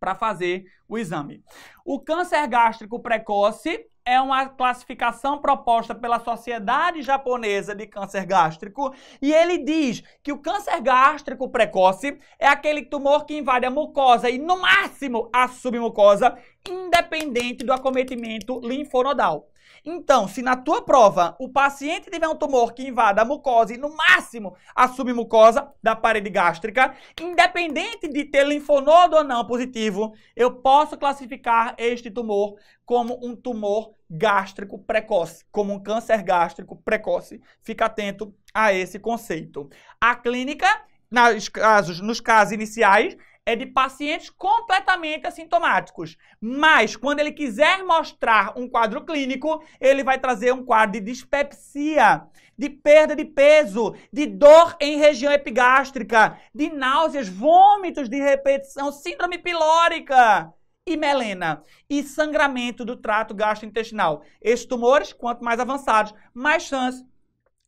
para fazer o exame. O câncer gástrico precoce é uma classificação proposta pela Sociedade Japonesa de Câncer Gástrico e ele diz que o câncer gástrico precoce é aquele tumor que invade a mucosa e, no máximo, a submucosa, independente do acometimento linfonodal. Então, se na tua prova o paciente tiver um tumor que invada a mucosa e no máximo a submucosa da parede gástrica, independente de ter linfonodo ou não positivo, eu posso classificar este tumor como um tumor gástrico precoce, como um câncer gástrico precoce. Fica atento a esse conceito. A clínica, nos casos, nos casos iniciais, é de pacientes completamente assintomáticos. Mas, quando ele quiser mostrar um quadro clínico, ele vai trazer um quadro de dispepsia, de perda de peso, de dor em região epigástrica, de náuseas, vômitos de repetição, síndrome pilórica e melena e sangramento do trato gastrointestinal. Esses tumores, quanto mais avançados, mais chance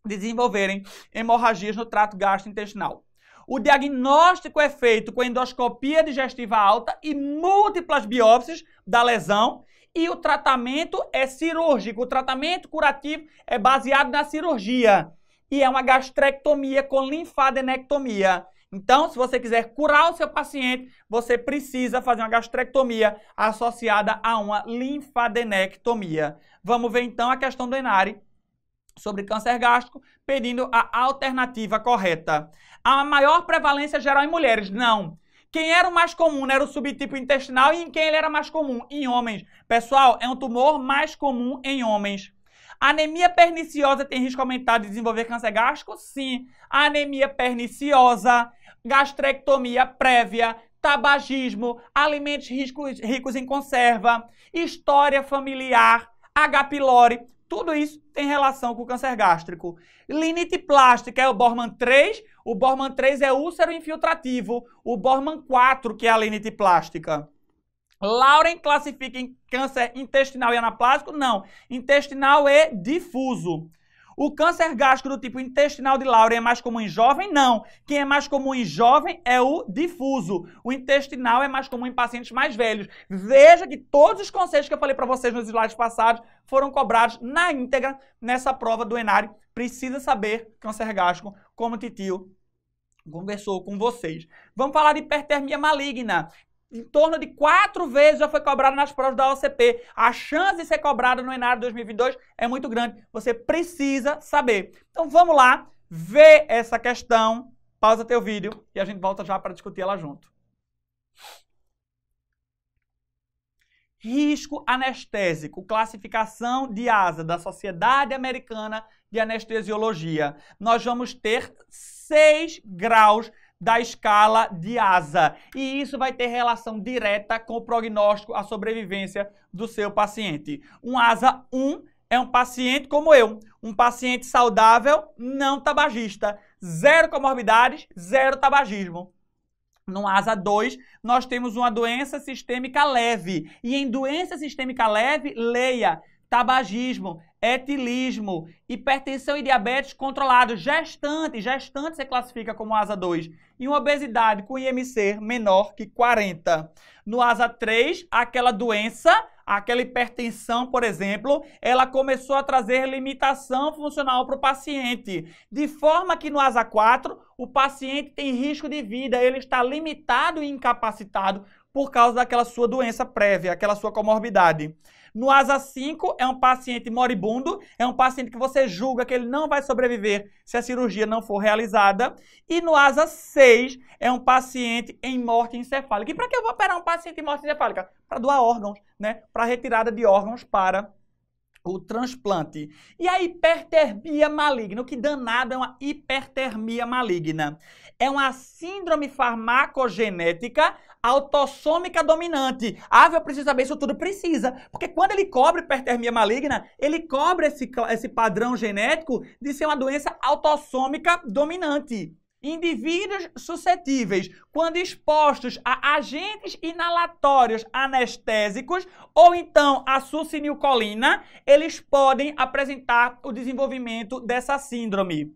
de desenvolverem hemorragias no trato gastrointestinal. O diagnóstico é feito com endoscopia digestiva alta e múltiplas biópsias da lesão. E o tratamento é cirúrgico. O tratamento curativo é baseado na cirurgia. E é uma gastrectomia com linfadenectomia. Então, se você quiser curar o seu paciente, você precisa fazer uma gastrectomia associada a uma linfadenectomia. Vamos ver então a questão do Enari sobre câncer gástrico, pedindo a alternativa correta. A maior prevalência geral em mulheres? Não. Quem era o mais comum era o subtipo intestinal e em quem ele era mais comum? Em homens. Pessoal, é um tumor mais comum em homens. Anemia perniciosa tem risco aumentado de desenvolver câncer gástrico? Sim. Anemia perniciosa, gastrectomia prévia, tabagismo, alimentos ricos, ricos em conserva, história familiar, H. pylori, tudo isso tem relação com o câncer gástrico. Linite plástica é o Borman 3, o Borman 3 é úlcero infiltrativo, o Borman 4 que é a linite plástica. Lauren classifica em câncer intestinal e anaplásico? Não, intestinal e difuso. O câncer gástrico do tipo intestinal de Lauren é mais comum em jovem? Não. Quem é mais comum em jovem é o difuso. O intestinal é mais comum em pacientes mais velhos. Veja que todos os conceitos que eu falei para vocês nos slides passados foram cobrados na íntegra nessa prova do Enari. Precisa saber câncer gástrico, como o titio conversou com vocês. Vamos falar de hipertermia maligna em torno de quatro vezes já foi cobrado nas provas da OCP. A chance de ser cobrado no Enário 2022 é muito grande. Você precisa saber. Então vamos lá ver essa questão. Pausa teu vídeo e a gente volta já para discutir ela junto. Risco anestésico, classificação de asa da Sociedade Americana de Anestesiologia. Nós vamos ter seis graus da escala de asa. E isso vai ter relação direta com o prognóstico, a sobrevivência do seu paciente. Um asa 1 é um paciente como eu, um paciente saudável, não tabagista, zero comorbidades, zero tabagismo. No ASA 2, nós temos uma doença sistêmica leve. E em doença sistêmica leve, leia tabagismo, etilismo, hipertensão e diabetes controlado, gestante, gestante você classifica como asa 2, e uma obesidade com IMC menor que 40. No asa 3, aquela doença, aquela hipertensão, por exemplo, ela começou a trazer limitação funcional para o paciente, de forma que no asa 4, o paciente tem risco de vida, ele está limitado e incapacitado por causa daquela sua doença prévia, aquela sua comorbidade. No ASA 5, é um paciente moribundo, é um paciente que você julga que ele não vai sobreviver se a cirurgia não for realizada. E no ASA 6, é um paciente em morte encefálica. E para que eu vou operar um paciente em morte encefálica? Para doar órgãos, né? Para retirada de órgãos para o transplante. E a hipertermia maligna, o que danado é uma hipertermia maligna? É uma síndrome farmacogenética autossômica dominante. Ah, eu precisa saber isso tudo? Precisa. Porque quando ele cobre hipertermia maligna, ele cobre esse, esse padrão genético de ser uma doença autossômica dominante. Indivíduos suscetíveis, quando expostos a agentes inalatórios anestésicos ou então a sucinilcolina, eles podem apresentar o desenvolvimento dessa síndrome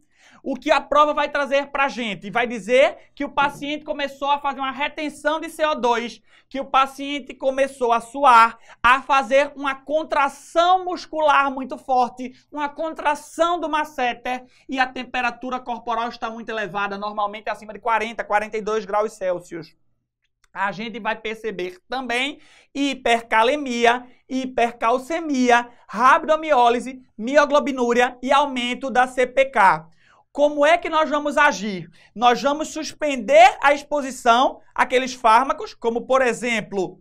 o que a prova vai trazer para a gente? Vai dizer que o paciente começou a fazer uma retenção de CO2, que o paciente começou a suar, a fazer uma contração muscular muito forte, uma contração do masseter e a temperatura corporal está muito elevada, normalmente acima de 40, 42 graus Celsius. A gente vai perceber também hipercalemia, hipercalcemia, rabdomiólise, mioglobinúria e aumento da CPK como é que nós vamos agir? Nós vamos suspender a exposição àqueles fármacos, como por exemplo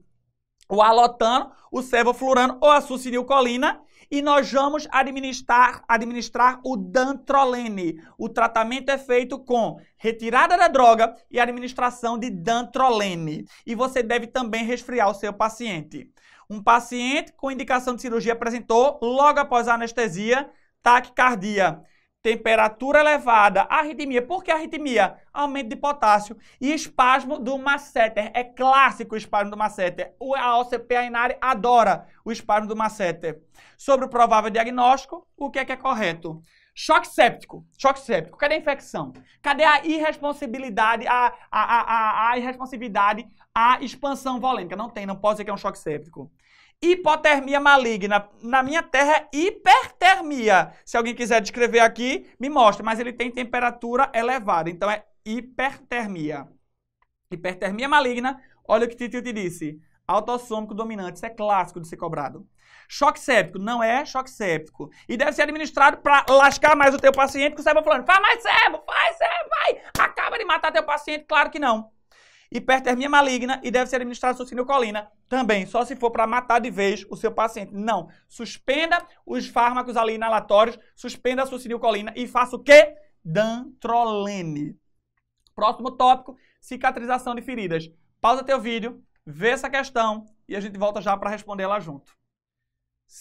o alotano, o sevoflurano ou a sucinilcolina, e nós vamos administrar, administrar o dantrolene. O tratamento é feito com retirada da droga e administração de dantrolene. E você deve também resfriar o seu paciente. Um paciente com indicação de cirurgia apresentou, logo após a anestesia, taquicardia temperatura elevada, arritmia. Por que arritmia? Aumento de potássio e espasmo do masseter. É clássico o espasmo do masseter. A OCP Ainari adora o espasmo do masseter. Sobre o provável diagnóstico, o que é que é correto? Choque séptico. Choque séptico. Cadê a infecção? Cadê a irresponsabilidade? a, a, a, a irresponsividade, a expansão volêmica? Não tem, não pode ser que é um choque séptico. Hipotermia maligna. Na minha terra é hipertermia. Se alguém quiser descrever aqui, me mostra. Mas ele tem temperatura elevada. Então é hipertermia. Hipertermia maligna. Olha o que Titio te disse. Autossômico dominante. Isso é clássico de ser cobrado. Choque séptico. Não é choque séptico. E deve ser administrado para lascar mais o teu paciente, que o sebo falando, faz mais sebo, faz sebo, vai. Acaba de matar teu paciente. Claro que não hipertermia maligna e deve ser administrada succinilcolina também, só se for para matar de vez o seu paciente. Não. Suspenda os fármacos ali inalatórios, suspenda a succinilcolina e faça o quê? Dantrolene. Próximo tópico, cicatrização de feridas. Pausa teu vídeo, vê essa questão e a gente volta já para responder ela junto.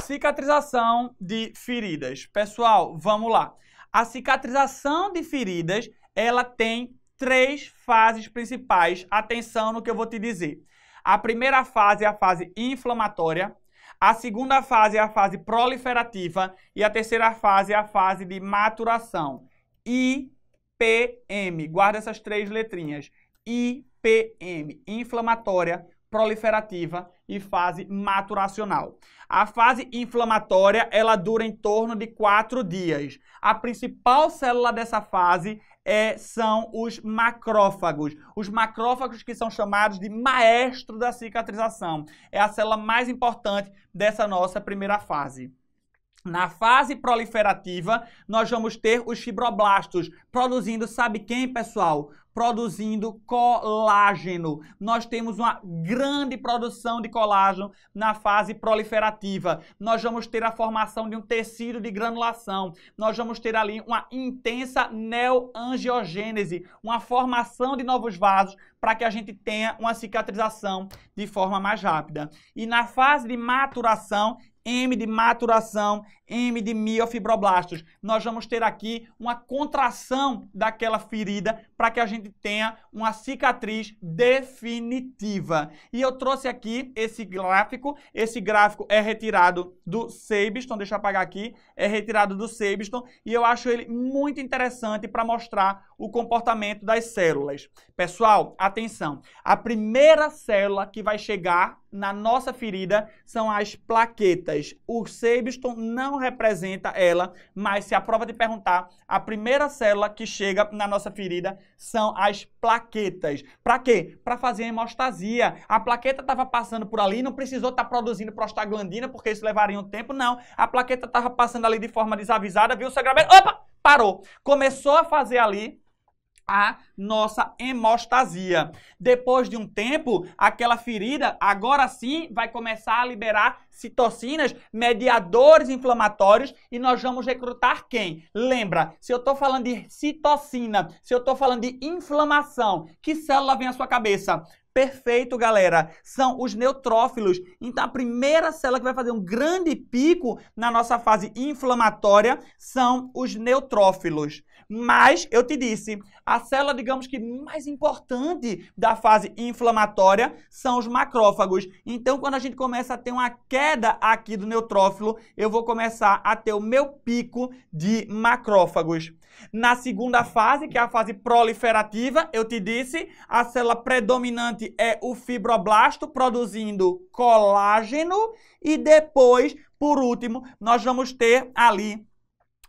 Cicatrização de feridas. Pessoal, vamos lá. A cicatrização de feridas, ela tem três fases principais. Atenção no que eu vou te dizer. A primeira fase é a fase inflamatória, a segunda fase é a fase proliferativa e a terceira fase é a fase de maturação. IPM. Guarda essas três letrinhas. IPM, inflamatória, proliferativa e fase maturacional. A fase inflamatória, ela dura em torno de quatro dias. A principal célula dessa fase é, são os macrófagos. Os macrófagos que são chamados de maestro da cicatrização. É a célula mais importante dessa nossa primeira fase. Na fase proliferativa, nós vamos ter os fibroblastos produzindo, sabe quem, pessoal? Produzindo colágeno. Nós temos uma grande produção de colágeno na fase proliferativa. Nós vamos ter a formação de um tecido de granulação. Nós vamos ter ali uma intensa neoangiogênese, uma formação de novos vasos para que a gente tenha uma cicatrização de forma mais rápida. E na fase de maturação, M de maturação, M de miofibroblastos. Nós vamos ter aqui uma contração daquela ferida para que a gente tenha uma cicatriz definitiva. E eu trouxe aqui esse gráfico. Esse gráfico é retirado do Seibiston, deixa eu apagar aqui, é retirado do Seibiston e eu acho ele muito interessante para mostrar o comportamento das células. Pessoal, atenção. A primeira célula que vai chegar na nossa ferida são as plaquetas o Sebiston não representa ela, mas se a prova de perguntar, a primeira célula que chega na nossa ferida são as plaquetas. Para quê? Para fazer hemostasia. A plaqueta estava passando por ali, não precisou estar tá produzindo prostaglandina, porque isso levaria um tempo, não. A plaqueta estava passando ali de forma desavisada, viu o sangramento, opa, parou. Começou a fazer ali a nossa hemostasia. Depois de um tempo, aquela ferida agora sim vai começar a liberar citocinas, mediadores inflamatórios e nós vamos recrutar quem? Lembra, se eu estou falando de citocina, se eu estou falando de inflamação, que célula vem à sua cabeça? Perfeito, galera. São os neutrófilos. Então, a primeira célula que vai fazer um grande pico na nossa fase inflamatória são os neutrófilos. Mas eu te disse, a célula, digamos que mais importante da fase inflamatória são os macrófagos. Então, quando a gente começa a ter uma queda aqui do neutrófilo, eu vou começar a ter o meu pico de macrófagos. Na segunda fase, que é a fase proliferativa, eu te disse, a célula predominante é o fibroblasto produzindo colágeno e depois, por último, nós vamos ter ali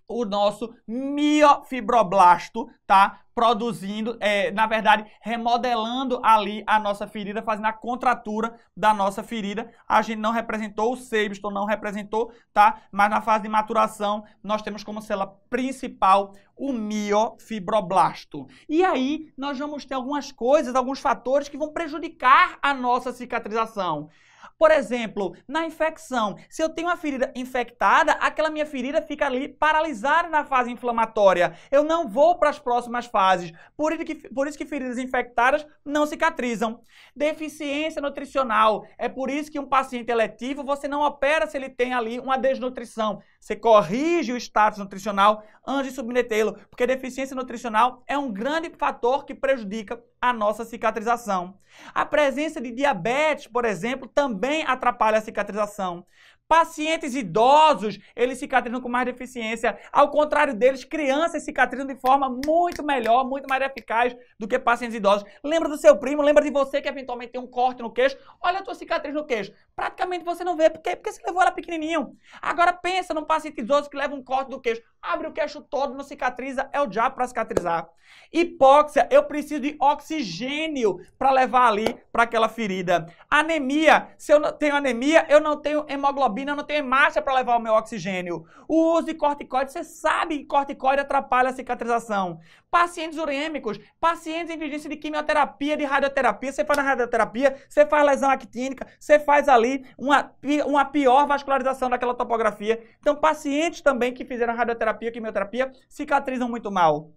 o nosso miofibroblasto, tá? Produzindo, é, na verdade, remodelando ali a nossa ferida, fazendo a contratura da nossa ferida. A gente não representou o Sebiston, não representou, tá? Mas na fase de maturação, nós temos como célula principal o miofibroblasto. E aí, nós vamos ter algumas coisas, alguns fatores que vão prejudicar a nossa cicatrização. Por exemplo, na infecção, se eu tenho uma ferida infectada, aquela minha ferida fica ali paralisada na fase inflamatória. Eu não vou para as próximas fases. Por isso, que, por isso que feridas infectadas não cicatrizam. Deficiência nutricional. É por isso que um paciente eletivo você não opera se ele tem ali uma desnutrição. Você corrige o status nutricional antes de submetê-lo, porque deficiência nutricional é um grande fator que prejudica a nossa cicatrização. A presença de diabetes, por exemplo, também atrapalha a cicatrização. Pacientes idosos, eles cicatrizam com mais deficiência. Ao contrário deles, crianças cicatrizam de forma muito melhor, muito mais eficaz do que pacientes idosos. Lembra do seu primo, lembra de você que eventualmente tem um corte no queixo? Olha a tua cicatriz no queixo. Praticamente você não vê, porque, porque você levou ela pequenininho. Agora pensa num paciente idoso que leva um corte do queixo. Abre o queixo todo, não cicatriza, é o diabo para cicatrizar. Hipóxia, eu preciso de oxigênio para levar ali para aquela ferida. Anemia, se eu não tenho anemia, eu não tenho hemoglobina bobina, não tem marcha para levar o meu oxigênio. O uso de corticoide, você sabe que corticoide atrapalha a cicatrização. Pacientes urêmicos, pacientes em vigência de quimioterapia, de radioterapia, você faz na radioterapia, você faz lesão actínica, você faz ali uma, uma pior vascularização daquela topografia. Então, pacientes também que fizeram radioterapia, quimioterapia, cicatrizam muito mal.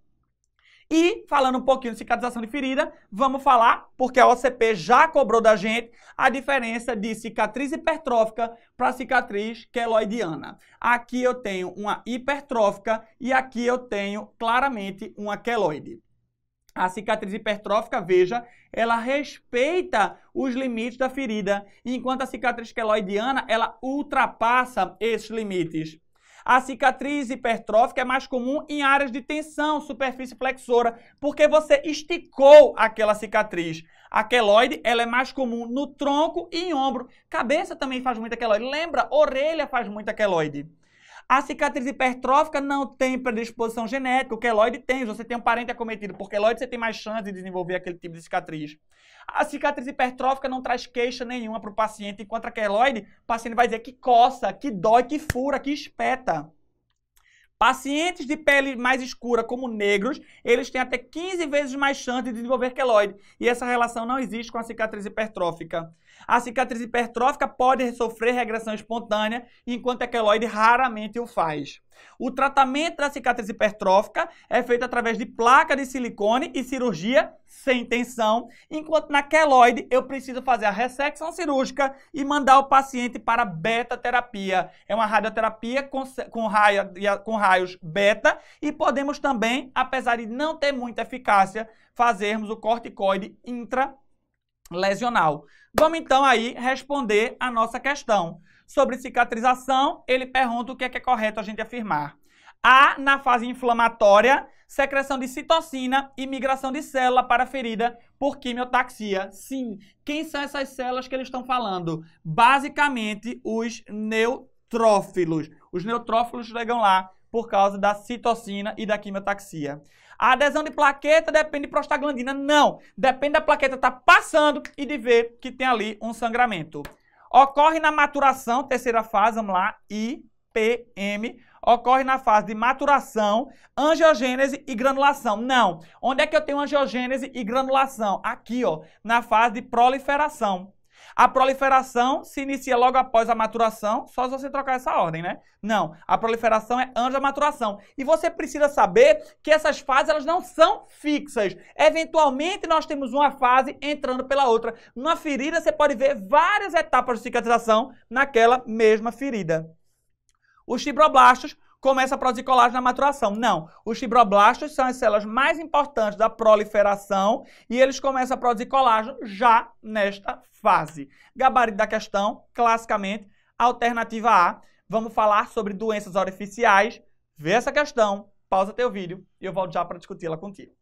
E falando um pouquinho de cicatrização de ferida, vamos falar, porque a OCP já cobrou da gente a diferença de cicatriz hipertrófica para cicatriz queloidiana. Aqui eu tenho uma hipertrófica e aqui eu tenho claramente uma queloide. A cicatriz hipertrófica, veja, ela respeita os limites da ferida, enquanto a cicatriz queloidiana, ela ultrapassa esses limites. A cicatriz hipertrófica é mais comum em áreas de tensão, superfície flexora, porque você esticou aquela cicatriz. A queloide, ela é mais comum no tronco e em ombro. Cabeça também faz muita queloide. Lembra? Orelha faz muita queloide. A cicatriz hipertrófica não tem predisposição genética. O queloide tem. Você tem um parente acometido por queloide, você tem mais chance de desenvolver aquele tipo de cicatriz. A cicatriz hipertrófica não traz queixa nenhuma para o paciente, enquanto a queloide, o paciente vai dizer que coça, que dói, que fura, que espeta. Pacientes de pele mais escura, como negros, eles têm até 15 vezes mais chance de desenvolver queloide. E essa relação não existe com a cicatriz hipertrófica. A cicatriz hipertrófica pode sofrer regressão espontânea, enquanto a queloide raramente o faz. O tratamento da cicatriz hipertrófica é feito através de placa de silicone e cirurgia sem tensão, enquanto na queloide eu preciso fazer a ressecção cirúrgica e mandar o paciente para beta-terapia. É uma radioterapia com, com, raio, com raios beta e podemos também, apesar de não ter muita eficácia, fazermos o corticoide intra lesional. Vamos então aí responder a nossa questão. Sobre cicatrização, ele pergunta o que é, que é correto a gente afirmar. Há, na fase inflamatória, secreção de citocina e migração de célula para a ferida por quimiotaxia. Sim, quem são essas células que eles estão falando? Basicamente, os neutrófilos. Os neutrófilos chegam lá por causa da citocina e da quimiotaxia. A adesão de plaqueta depende de prostaglandina. Não. Depende da plaqueta estar tá passando e de ver que tem ali um sangramento. Ocorre na maturação, terceira fase, vamos lá, IPM. Ocorre na fase de maturação, angiogênese e granulação. Não. Onde é que eu tenho angiogênese e granulação? Aqui, ó, na fase de proliferação. A proliferação se inicia logo após a maturação, só se você trocar essa ordem, né? Não, a proliferação é antes da maturação. E você precisa saber que essas fases elas não são fixas. Eventualmente nós temos uma fase entrando pela outra. Numa ferida você pode ver várias etapas de cicatrização naquela mesma ferida. Os fibroblastos começa a produzir colágeno na maturação. Não. Os fibroblastos são as células mais importantes da proliferação e eles começam a produzir colágeno já nesta fase. Gabarito da questão, classicamente, alternativa A. Vamos falar sobre doenças orificiais. Vê essa questão, pausa teu vídeo e eu volto já para discuti-la contigo.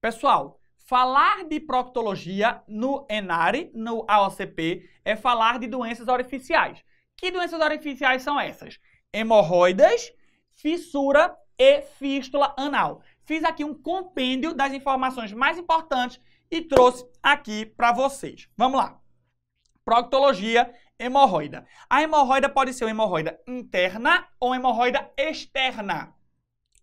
Pessoal, Falar de proctologia no ENARE, no AOCP, é falar de doenças orificiais. Que doenças orificiais são essas? Hemorroidas, fissura e fístula anal. Fiz aqui um compêndio das informações mais importantes e trouxe aqui para vocês. Vamos lá. Proctologia, hemorroida. A hemorroida pode ser uma hemorroida interna ou uma hemorroida externa.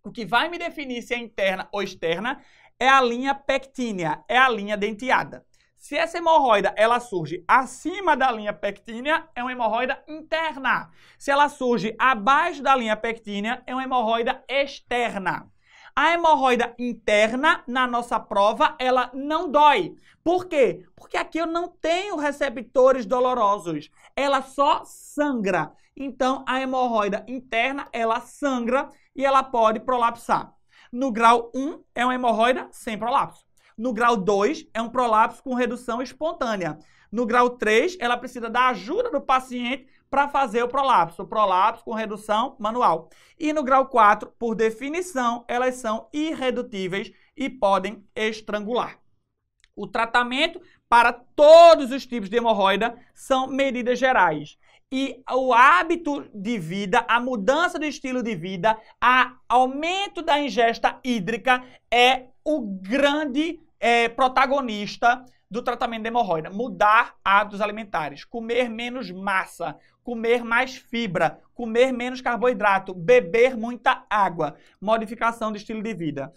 O que vai me definir se é interna ou externa é a linha pectínea, é a linha denteada. Se essa hemorroida ela surge acima da linha pectínea, é uma hemorroida interna. Se ela surge abaixo da linha pectínea, é uma hemorroida externa. A hemorroida interna, na nossa prova, ela não dói. Por quê? Porque aqui eu não tenho receptores dolorosos. Ela só sangra. Então, a hemorroida interna, ela sangra e ela pode prolapsar. No grau 1 é uma hemorroida sem prolapso. No grau 2 é um prolapso com redução espontânea. No grau 3, ela precisa da ajuda do paciente para fazer o prolapso, o prolapso com redução manual. E no grau 4, por definição, elas são irredutíveis e podem estrangular. O tratamento para todos os tipos de hemorroida são medidas gerais e o hábito de vida, a mudança do estilo de vida, o aumento da ingesta hídrica é o grande é, protagonista do tratamento da hemorroida. Mudar hábitos alimentares, comer menos massa, comer mais fibra, comer menos carboidrato, beber muita água, modificação do estilo de vida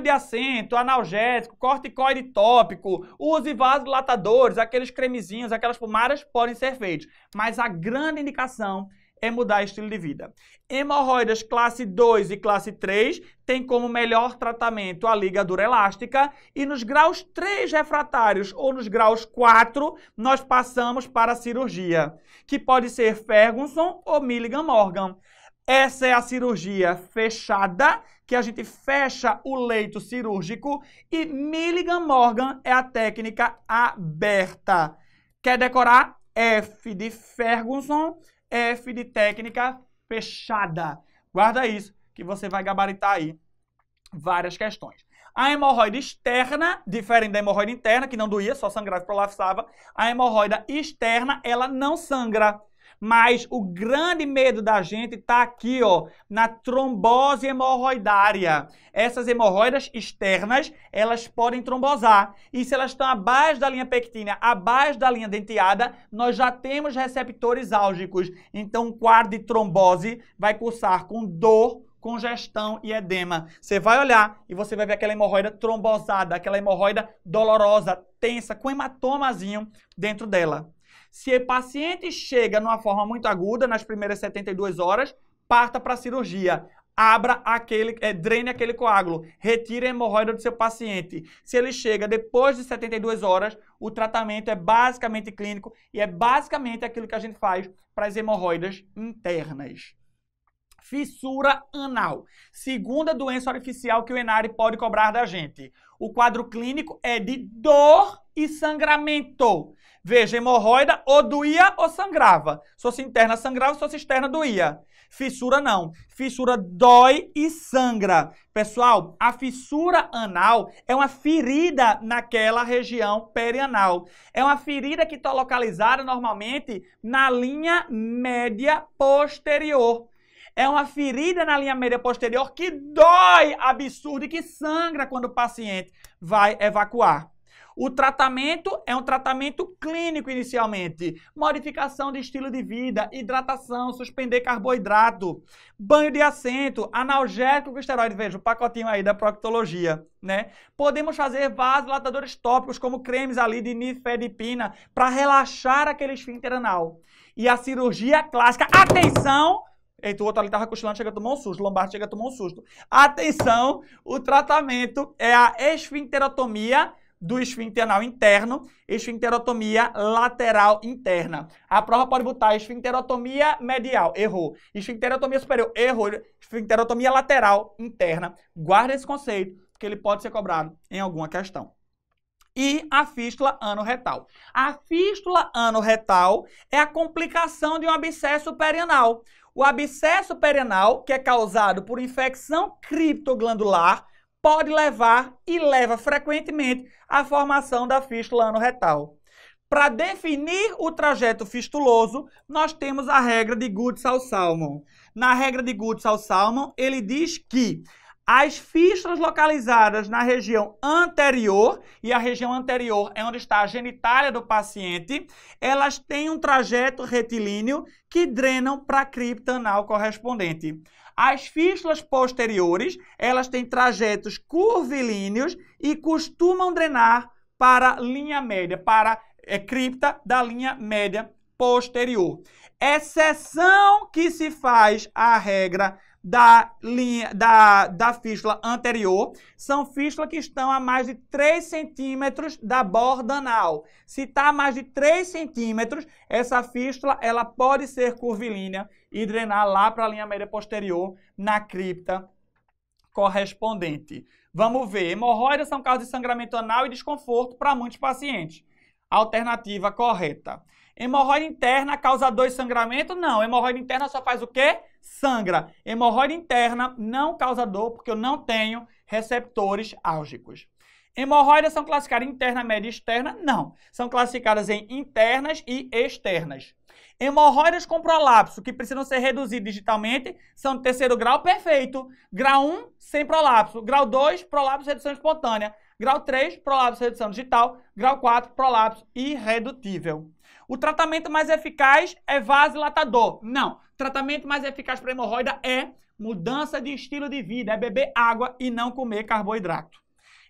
de assento, analgésico, corticoide tópico, use vasodilatadores, aqueles cremezinhos, aquelas pomadas podem ser feitos. Mas a grande indicação é mudar estilo de vida. Hemorroidas classe 2 e classe 3 tem como melhor tratamento a ligadura elástica e nos graus 3 refratários ou nos graus 4 nós passamos para a cirurgia, que pode ser Ferguson ou Milligan Morgan. Essa é a cirurgia fechada que a gente fecha o leito cirúrgico e Milligan Morgan é a técnica aberta. Quer decorar? F de Ferguson, F de técnica fechada. Guarda isso, que você vai gabaritar aí várias questões. A hemorroida externa, diferente da hemorroida interna, que não doía, só sangrava e prolapsava, a hemorroida externa, ela não sangra. Mas o grande medo da gente está aqui, ó, na trombose hemorroidária. Essas hemorroidas externas, elas podem trombosar. E se elas estão abaixo da linha pectina, abaixo da linha denteada, nós já temos receptores álgicos. Então, o quadro de trombose vai cursar com dor, congestão e edema. Você vai olhar e você vai ver aquela hemorroida trombosada, aquela hemorroida dolorosa, tensa, com hematomazinho dentro dela. Se o paciente chega numa forma muito aguda, nas primeiras 72 horas, parta para a cirurgia. Abra aquele, é, drene aquele coágulo, retire a hemorroida do seu paciente. Se ele chega depois de 72 horas, o tratamento é basicamente clínico e é basicamente aquilo que a gente faz para as hemorroidas internas fissura anal. Segunda doença artificial que o Enare pode cobrar da gente. O quadro clínico é de dor e sangramento. Veja, hemorroida ou doía ou sangrava. fosse interna sangrava, fosse externa doía. Fissura não. Fissura dói e sangra. Pessoal, a fissura anal é uma ferida naquela região perianal. É uma ferida que está localizada normalmente na linha média posterior. É uma ferida na linha média posterior que dói absurdo e que sangra quando o paciente vai evacuar. O tratamento é um tratamento clínico inicialmente. Modificação de estilo de vida, hidratação, suspender carboidrato, banho de assento, analgésico com esteroide. Veja, o pacotinho aí da proctologia, né? Podemos fazer vasodilatadores tópicos, como cremes ali de nifedipina, para relaxar aquele esfíncter anal. E a cirurgia clássica, atenção! Eita, o outro ali tava cochilando, chega a tomar um susto. lombar Lombardo chega a tomar um susto. Atenção, o tratamento é a esfinterotomia do esfíncter anal interno, esfinterotomia lateral interna. A prova pode botar esfinterotomia medial, errou. Esfinterotomia superior, errou. Esfinterotomia lateral interna. Guarda esse conceito, porque ele pode ser cobrado em alguma questão. E a fístula anorretal. A fístula anorretal é a complicação de um abscesso perianal. O abscesso perianal, que é causado por infecção criptoglandular, pode levar e leva frequentemente à formação da fístula anorretal. Para definir o trajeto fistuloso, nós temos a regra de ao salmon Na regra de ao salmon ele diz que as fístulas localizadas na região anterior, e a região anterior é onde está a genitália do paciente, elas têm um trajeto retilíneo que drenam para a cripta anal correspondente. As fístulas posteriores, elas têm trajetos curvilíneos e costumam drenar para linha média, para é, cripta da linha média posterior. Exceção que se faz à regra da, linha, da, da fístula anterior são fístulas que estão a mais de 3 centímetros da borda anal. Se está a mais de 3 centímetros, essa fístula ela pode ser curvilínea e drenar lá para a linha média posterior na cripta correspondente. Vamos ver. Hemorroidas são causas de sangramento anal e desconforto para muitos pacientes. Alternativa correta. Hemorroida interna causa dor e sangramento? Não. Hemorroida interna só faz o quê? Sangra. Hemorroida interna não causa dor porque eu não tenho receptores álgicos. Hemorroidas são classificadas interna, média e externa? Não. São classificadas em internas e externas. Hemorroidas com prolapso, que precisam ser reduzidas digitalmente, são de terceiro grau perfeito. Grau 1, sem prolapso. Grau 2, prolapso redução espontânea. Grau 3, prolapso redução digital. Grau 4, prolapso irredutível. O tratamento mais eficaz é vasilatador. Não. O tratamento mais eficaz para hemorroida é mudança de estilo de vida, é beber água e não comer carboidrato.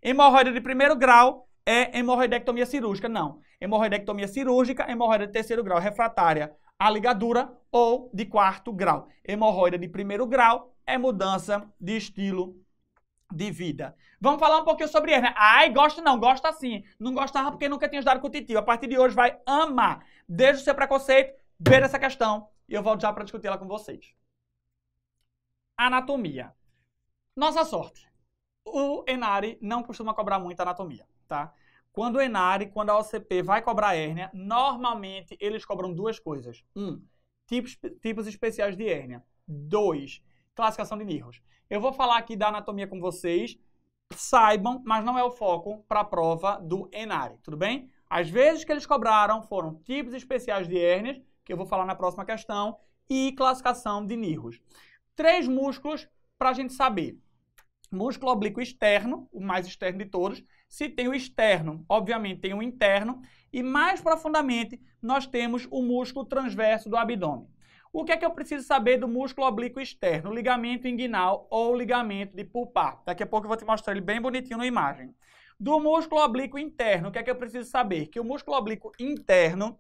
Hemorroida de primeiro grau é hemorroidectomia cirúrgica. Não. Hemorroidectomia cirúrgica, hemorroida de terceiro grau, refratária à ligadura ou de quarto grau. Hemorroida de primeiro grau é mudança de estilo de vida. Vamos falar um pouquinho sobre erva. Né? Ai, gosta não, gosta sim. Não gostava porque nunca tinha ajudado com o titio. A partir de hoje vai amar. Desde o seu preconceito, ver essa questão e eu volto já para discutir ela com vocês. Anatomia. Nossa sorte. O Enari não costuma cobrar muita anatomia, tá? Quando o Enari, quando a OCP vai cobrar hérnia, normalmente eles cobram duas coisas. Um, tipos, tipos especiais de hérnia. Dois, classificação de mirros. Eu vou falar aqui da anatomia com vocês, saibam, mas não é o foco para a prova do Enare, tudo bem? As vezes que eles cobraram foram tipos especiais de hérnias, que eu vou falar na próxima questão, e classificação de nirros. Três músculos para a gente saber. Músculo oblíquo externo, o mais externo de todos. Se tem o externo, obviamente tem o interno. E mais profundamente, nós temos o músculo transverso do abdômen. O que é que eu preciso saber do músculo oblíquo externo, ligamento inguinal ou ligamento de pulpar? Daqui a pouco eu vou te mostrar ele bem bonitinho na imagem. Do músculo oblíquo interno, o que é que eu preciso saber? Que o músculo oblíquo interno,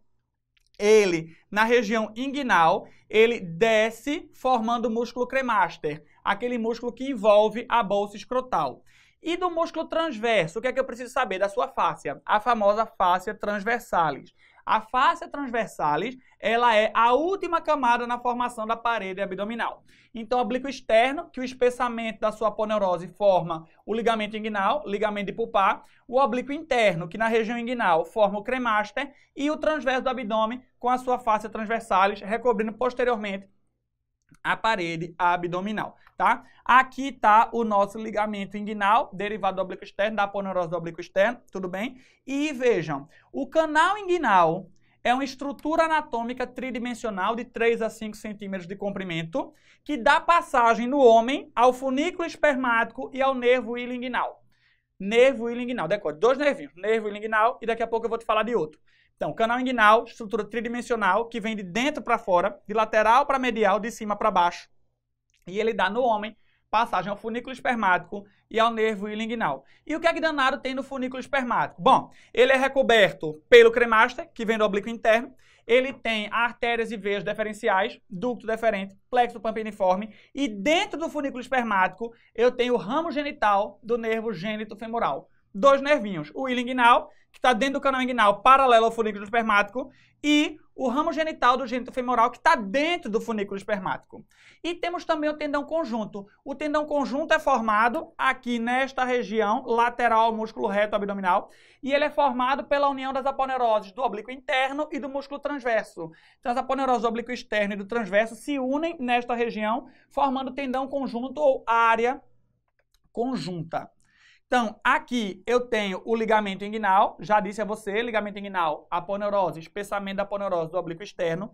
ele, na região inguinal, ele desce formando o músculo cremaster, aquele músculo que envolve a bolsa escrotal. E do músculo transverso, o que é que eu preciso saber da sua fáscia? A famosa fáscia transversalis. A fáscia transversalis, ela é a última camada na formação da parede abdominal. Então, oblíquo externo, que o espessamento da sua aponeurose forma o ligamento inguinal, ligamento de pulpar, o oblíquo interno, que na região inguinal forma o cremaster, e o transverso do abdômen com a sua fáscia transversalis, recobrindo posteriormente a parede abdominal, tá? Aqui tá o nosso ligamento inguinal, derivado do oblíquo externo, da poneurose do oblíquo externo, tudo bem? E vejam, o canal inguinal é uma estrutura anatômica tridimensional de 3 a 5 centímetros de comprimento que dá passagem no homem ao funículo espermático e ao nervo ilinguinal. Nervo ilinguinal, decode, dois nervinhos, nervo ilinguinal e daqui a pouco eu vou te falar de outro. Então, canal inguinal, estrutura tridimensional que vem de dentro para fora, de lateral para medial, de cima para baixo. E ele dá no homem passagem ao funículo espermático e ao nervo ilinguinal. E o que é que danado tem no funículo espermático? Bom, ele é recoberto pelo cremaster, que vem do oblíquo interno. Ele tem artérias e veias deferenciais, ducto deferente, plexo pampiniforme. E dentro do funículo espermático, eu tenho o ramo genital do nervo gênito femoral dois nervinhos, o inguinal, que está dentro do canal inguinal, paralelo ao funículo espermático, e o ramo genital do gênito femoral, que está dentro do funículo espermático. E temos também o tendão conjunto. O tendão conjunto é formado aqui nesta região lateral ao músculo reto abdominal, e ele é formado pela união das aponeuroses do oblíquo interno e do músculo transverso. Então, as aponeuroses do oblíquo externo e do transverso se unem nesta região, formando tendão conjunto ou área conjunta. Então, aqui eu tenho o ligamento inguinal, já disse a você, ligamento inguinal, aponeurose, espessamento da aponeurose do oblíquo externo.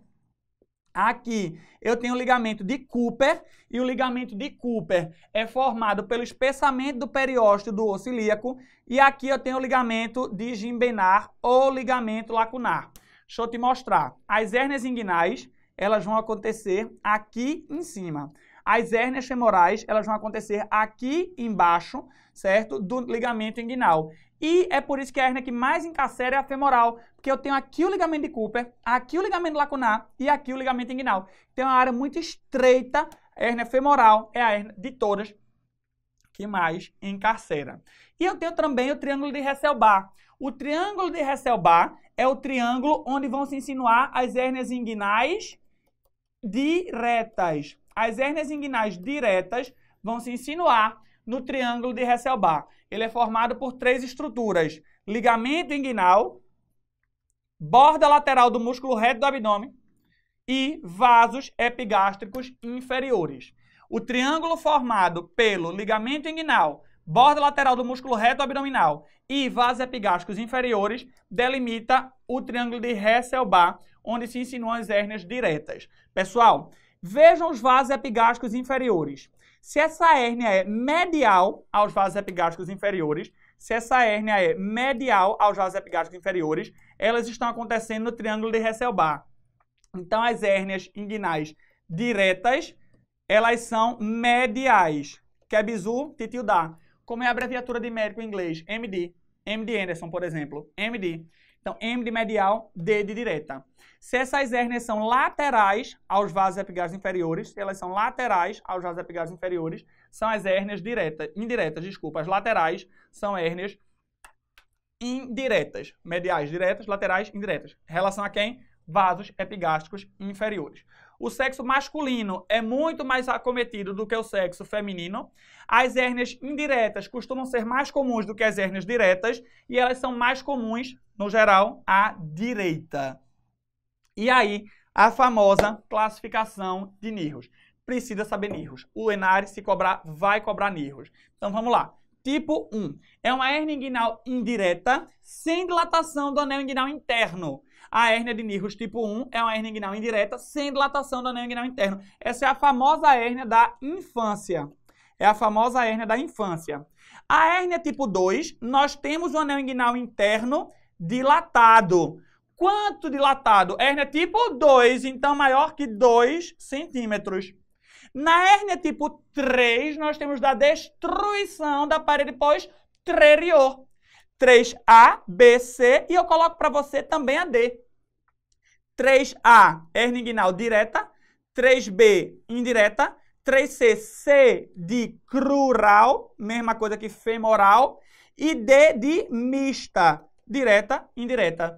Aqui eu tenho o ligamento de Cooper e o ligamento de Cooper é formado pelo espessamento do periósteo do osso ilíaco e aqui eu tenho o ligamento de Gimbenar ou ligamento lacunar. Deixa eu te mostrar. As hérnias inguinais, elas vão acontecer aqui em cima. As hérnias femorais, elas vão acontecer aqui embaixo certo? Do ligamento inguinal. E é por isso que a hernia que mais encarcera é a femoral, porque eu tenho aqui o ligamento de Cooper, aqui o ligamento lacunar e aqui o ligamento inguinal. Tem então, é uma área muito estreita, a hernia femoral é a hernia de todas que mais encarcera. E eu tenho também o triângulo de Hesselbar. O triângulo de Hesselbar é o triângulo onde vão se insinuar as hérnias inguinais diretas. As hérnias inguinais diretas vão se insinuar no triângulo de Hesselbach. Ele é formado por três estruturas: ligamento inguinal, borda lateral do músculo reto do abdômen e vasos epigástricos inferiores. O triângulo formado pelo ligamento inguinal, borda lateral do músculo reto abdominal e vasos epigástricos inferiores delimita o triângulo de Hesselbach, onde se insinuam as hérnias diretas. Pessoal, vejam os vasos epigástricos inferiores. Se essa hérnia é medial aos vasos epigástricos inferiores, se essa hérnia é medial aos vasos epigástricos inferiores, elas estão acontecendo no triângulo de Hesselbach. Então, as hérnias inguinais diretas, elas são mediais. é bizu? Titio dá. Como é a abreviatura de médico em inglês? MD. MD Anderson, por exemplo. MD. Então, M de medial, D de direta. Se essas hérnias são laterais aos vasos epigástricos inferiores, se elas são laterais aos vasos epigástricos inferiores, são as hérnias diretas, indiretas, desculpa, as laterais são hérnias indiretas, mediais diretas, laterais indiretas. Em relação a quem? Vasos epigástricos inferiores. O sexo masculino é muito mais acometido do que o sexo feminino. As hérnias indiretas costumam ser mais comuns do que as hérnias diretas e elas são mais comuns, no geral, à direita. E aí, a famosa classificação de nirros. Precisa saber nirros. O Enare, se cobrar, vai cobrar nirros. Então vamos lá. Tipo 1. É uma hernia inguinal indireta sem dilatação do anel inguinal interno. A hernia de Nirros tipo 1 é uma hernia inguinal indireta sem dilatação do anel inguinal interno. Essa é a famosa hernia da infância. É a famosa hernia da infância. A hernia tipo 2, nós temos o anel inguinal interno dilatado. Quanto dilatado? Hérnia é tipo 2, então maior que 2 centímetros. Na hérnia é tipo 3, nós temos da destruição da parede posterior. 3A, B, C e eu coloco para você também a D. 3A, hernia inguinal direta. 3B, indireta. 3C, C de crural, mesma coisa que femoral. E D de mista, direta, indireta.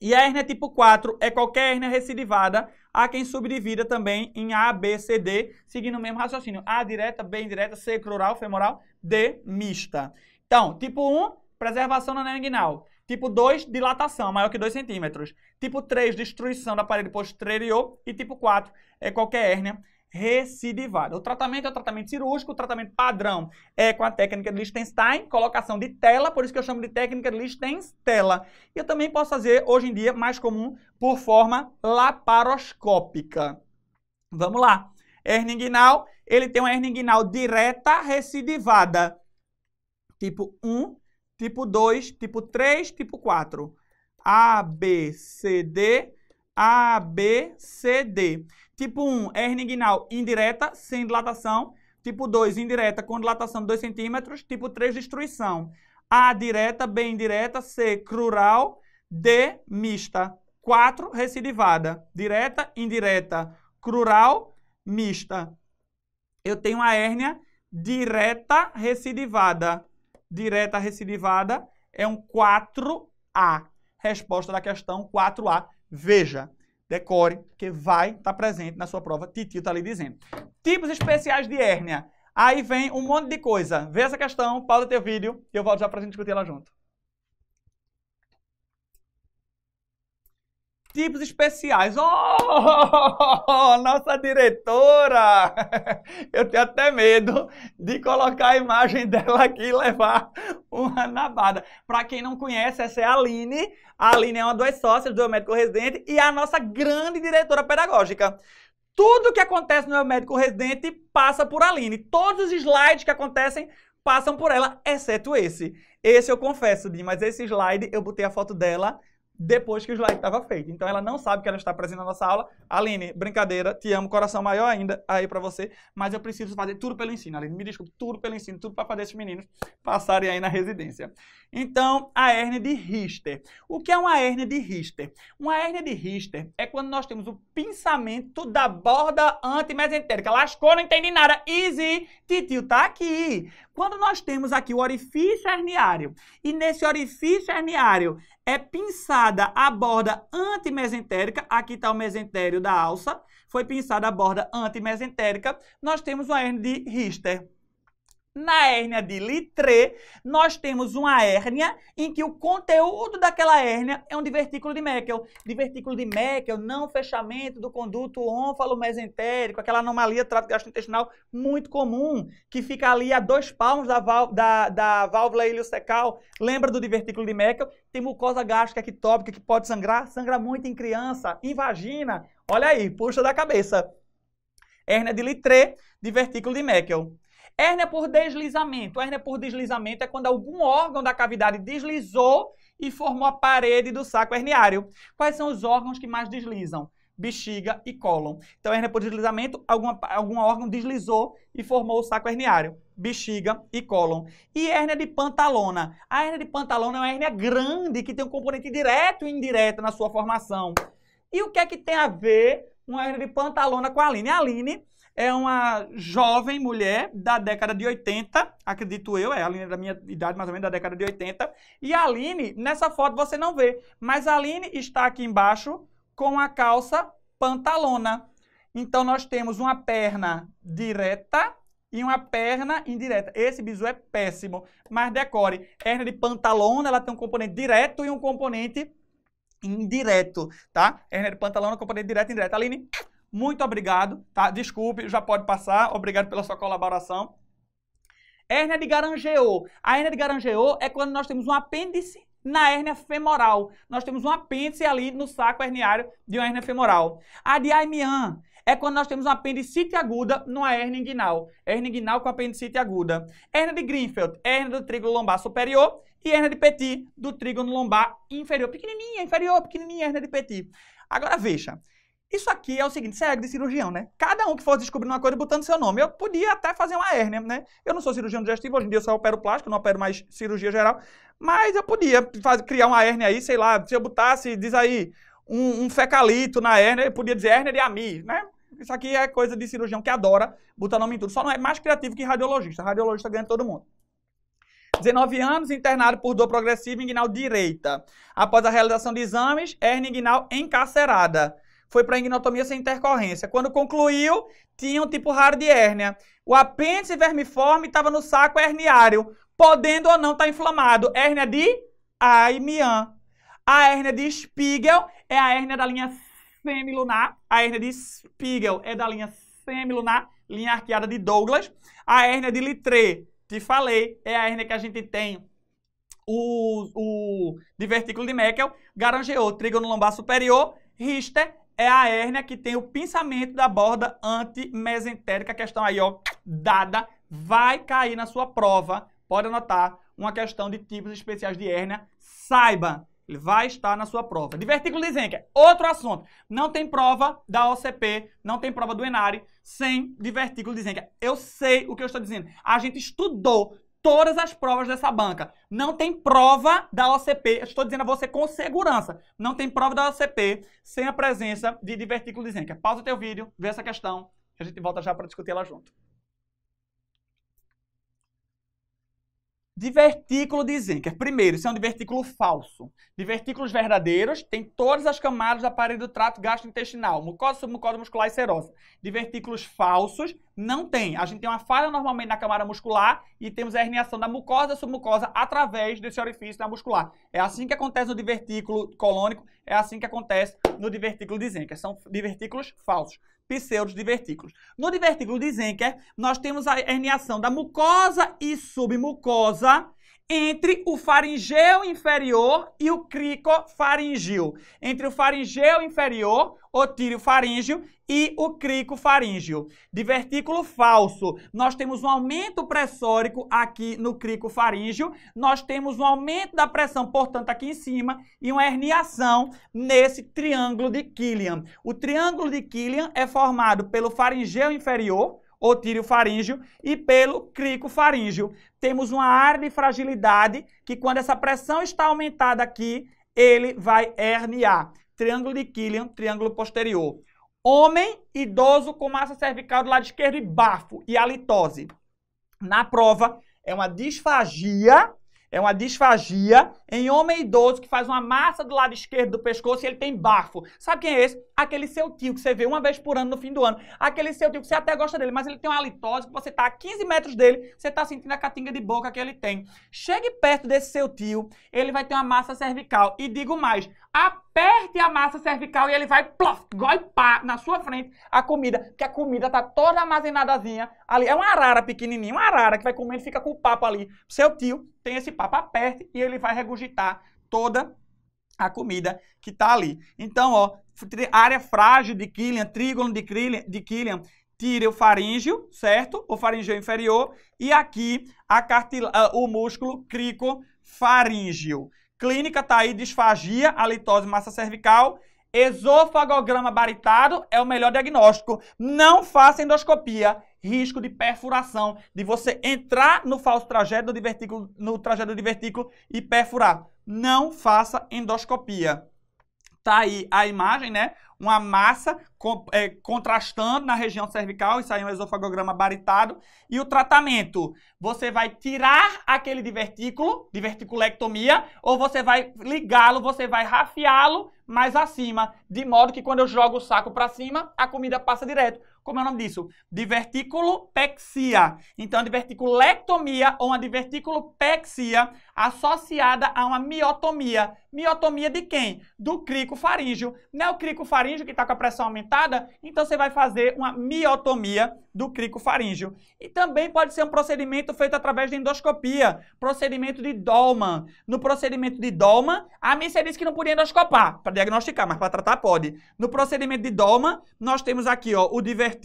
E a hérnia tipo 4 é qualquer hérnia recidivada, a quem subdivida também em A, B, C, D, seguindo o mesmo raciocínio. A direta, B indireta, C crural, femoral, D mista. Então, tipo 1, preservação na anel Tipo 2, dilatação, maior que 2 centímetros. Tipo 3, destruição da parede posterior. E tipo 4, é qualquer hérnia recidivada. O tratamento é o tratamento cirúrgico, o tratamento padrão é com a técnica de Lichtenstein, colocação de tela, por isso que eu chamo de técnica de Lichtenstela. E eu também posso fazer, hoje em dia, mais comum, por forma laparoscópica. Vamos lá. Hernia inguinal, ele tem uma hernia inguinal direta recidivada. Tipo 1, tipo 2, tipo 3, tipo 4. A, B, C, D, A, B, C, D. Tipo 1, hernia inguinal indireta, sem dilatação. Tipo 2, indireta, com dilatação de 2 centímetros. Tipo 3, destruição. A direta, B indireta, C crural, D mista. 4, recidivada. Direta, indireta, crural, mista. Eu tenho a hérnia direta recidivada. Direta recidivada é um 4A. Resposta da questão 4A. Veja, Decore, porque vai estar tá presente na sua prova. Titio está ali dizendo. Tipos especiais de hérnia. Aí vem um monte de coisa. Vê essa questão, pausa teu vídeo e eu volto já para a gente discutir ela junto. tipos especiais. Oh, nossa diretora! Eu tenho até medo de colocar a imagem dela aqui e levar uma nabada. Para quem não conhece, essa é a Aline. A Aline é uma das sócias do Eu Médico Residente e é a nossa grande diretora pedagógica. Tudo que acontece no Eu Médico Residente passa por Aline. Todos os slides que acontecem passam por ela, exceto esse. Esse eu confesso, Di, mas esse slide eu botei a foto dela depois que o slide estava feito. Então ela não sabe que ela está presente na nossa aula. Aline, brincadeira, te amo, coração maior ainda aí para você, mas eu preciso fazer tudo pelo ensino, Aline, me desculpe, tudo pelo ensino, tudo para fazer esses meninos passarem aí na residência. Então, a hérnia de Richter. O que é uma hérnia de Richter? Uma hérnia de Richter é quando nós temos o pinçamento da borda antimesentérica. Lascou, não entendi nada. Easy, titio tá aqui. Quando nós temos aqui o orifício herniário e nesse orifício herniário é pinçada a borda antimesentérica, aqui está o mesentério da alça, foi pinçada a borda antimesentérica, nós temos uma hernia de Richter. Na hérnia de Litré, nós temos uma hérnia em que o conteúdo daquela hérnia é um divertículo de Meckel. Divertículo de Meckel, não fechamento do conduto onfalo-mesentérico, aquela anomalia trato gastrointestinal muito comum, que fica ali a dois palmos da, da, da válvula iliocecal. Lembra do divertículo de Meckel? Tem mucosa gástrica ectópica que pode sangrar, sangra muito em criança, em vagina. Olha aí, puxa da cabeça. Hérnia de Litré, divertículo de Meckel. Hérnia por deslizamento. Hérnia por deslizamento é quando algum órgão da cavidade deslizou e formou a parede do saco herniário. Quais são os órgãos que mais deslizam? Bexiga e cólon. Então, hérnia por deslizamento, alguma, algum órgão deslizou e formou o saco herniário. Bexiga e cólon. E hérnia de pantalona. A hérnia de pantalona é uma hérnia grande que tem um componente direto e indireto na sua formação. E o que é que tem a ver uma hérnia de pantalona com a Aline? A Aline é uma jovem mulher da década de 80, acredito eu, é a Aline é da minha idade, mais ou menos, da década de 80. E a Aline, nessa foto você não vê, mas a Aline está aqui embaixo com a calça pantalona. Então nós temos uma perna direta e uma perna indireta. Esse bisu é péssimo, mas decore. Hernia de pantalona, ela tem um componente direto e um componente indireto, tá? Hernia de pantalona, componente direto e indireto. Aline, muito obrigado, tá? Desculpe, já pode passar. Obrigado pela sua colaboração. Hérnia de Garangeô. A hérnia de Garangeô é quando nós temos um apêndice na hérnia femoral. Nós temos um apêndice ali no saco herniário de uma hérnia femoral. A de Aimian é quando nós temos uma apendicite aguda numa hérnia inguinal. Hérnia inguinal com apendicite aguda. Hérnia de Greenfield, hérnia do trigo lombar superior e hérnia de Petit do trigo lombar inferior. Pequenininha, inferior, pequenininha, hérnia de Petit. Agora veja, isso aqui é o seguinte, você é de cirurgião, né? Cada um que fosse descobrindo uma coisa botando seu nome. Eu podia até fazer uma hérnia, né? Eu não sou cirurgião digestivo, hoje em dia eu só opero plástico, não opero mais cirurgia geral. Mas eu podia fazer, criar uma hérnia aí, sei lá, se eu botasse, diz aí, um, um fecalito na hérnia, eu podia dizer hérnia de Ami, né? Isso aqui é coisa de cirurgião que adora botar nome em tudo. Só não é mais criativo que radiologista. Radiologista ganha todo mundo. 19 anos, internado por dor progressiva inguinal direita. Após a realização de exames, hérnia inguinal encarcerada foi para ignotomia sem intercorrência. Quando concluiu, tinha um tipo raro de hérnia. O apêndice vermiforme estava no saco herniário, podendo ou não estar tá inflamado. Hérnia de Aimian. A hérnia de Spiegel é a hérnia da linha semilunar. A hérnia de Spiegel é da linha semilunar, linha arqueada de Douglas. A hérnia de Litré, te falei, é a hérnia que a gente tem o, o divertículo de Meckel, Garangeot, trigono lombar superior, Richter é a hérnia que tem o pinçamento da borda antimesentérica, questão aí, ó, dada, vai cair na sua prova. Pode anotar uma questão de tipos especiais de hérnia, saiba, ele vai estar na sua prova. Divertículo de Zenker, outro assunto. Não tem prova da OCP, não tem prova do Enare sem divertículo de Zenker. Eu sei o que eu estou dizendo. A gente estudou todas as provas dessa banca. Não tem prova da OCP, estou dizendo a você com segurança, não tem prova da OCP sem a presença de divertículo de Zenker. É. Pausa o teu vídeo, vê essa questão, a gente volta já para discutir ela junto. Divertículo de Zenker. É. Primeiro, isso é um divertículo falso. Divertículos verdadeiros têm todas as camadas da parede do trato gastrointestinal, mucosa, submucosa muscular e serosa. Divertículos falsos não tem. A gente tem uma falha normalmente na camada muscular e temos a herniação da mucosa submucosa através desse orifício da muscular. É assim que acontece no divertículo colônico, é assim que acontece no divertículo de Zenker. São divertículos falsos, pseudodivertículos divertículos. No divertículo de Zenker, nós temos a herniação da mucosa e submucosa entre o faringeu inferior e o cricofaringil. Entre o faringeu inferior, o tirofaríngeo, e o cricofaríngeo. Divertículo falso. Nós temos um aumento pressórico aqui no cricofaríngeo, nós temos um aumento da pressão, portanto, aqui em cima, e uma herniação nesse triângulo de Killian. O triângulo de Killian é formado pelo faringeu inferior, otílio faríngeo e pelo crico faríngeo. Temos uma área de fragilidade que quando essa pressão está aumentada aqui, ele vai herniar. Triângulo de Killian, triângulo posterior. Homem idoso com massa cervical do lado esquerdo e bafo e halitose. Na prova é uma disfagia é uma disfagia em homem idoso que faz uma massa do lado esquerdo do pescoço e ele tem bafo. Sabe quem é esse? Aquele seu tio que você vê uma vez por ano no fim do ano. Aquele seu tio que você até gosta dele, mas ele tem uma halitose que você está a 15 metros dele, você está sentindo a catinga de boca que ele tem. Chegue perto desse seu tio, ele vai ter uma massa cervical. E digo mais, aperte a massa cervical e ele vai plof, goipar na sua frente a comida, porque a comida tá toda armazenadazinha ali. É uma arara pequenininha, uma arara que vai comendo e fica com o papo ali. Seu tio tem esse papo, aperte e ele vai regurgitar toda a comida que tá ali. Então, ó, área frágil de Killian, trígono de Killian, de Killian tire o faríngeo, certo? O faríngeo inferior e aqui a cartil... o músculo cricofaríngeo. Clínica tá aí disfagia, halitose massa cervical. Esofagograma baritado é o melhor diagnóstico. Não faça endoscopia. Risco de perfuração, de você entrar no falso trajeto divertículo, no trajeto divertículo e perfurar. Não faça endoscopia. Tá aí a imagem, né? uma massa é, contrastando na região cervical, isso aí é um esofagograma baritado. E o tratamento, você vai tirar aquele divertículo, diverticulectomia, ou você vai ligá-lo, você vai rafiá-lo mais acima, de modo que quando eu jogo o saco para cima, a comida passa direto como é o nome disso? pexia Então, a diverticulectomia ou uma pexia associada a uma miotomia. Miotomia de quem? Do crico faríngeo. Não é o crico faríngeo que está com a pressão aumentada? Então, você vai fazer uma miotomia do crico faríngeo. E também pode ser um procedimento feito através de endoscopia, procedimento de Dolman. No procedimento de Dolman, a Missa disse que não podia endoscopar para diagnosticar, mas para tratar pode. No procedimento de Dolman, nós temos aqui ó, o divertículo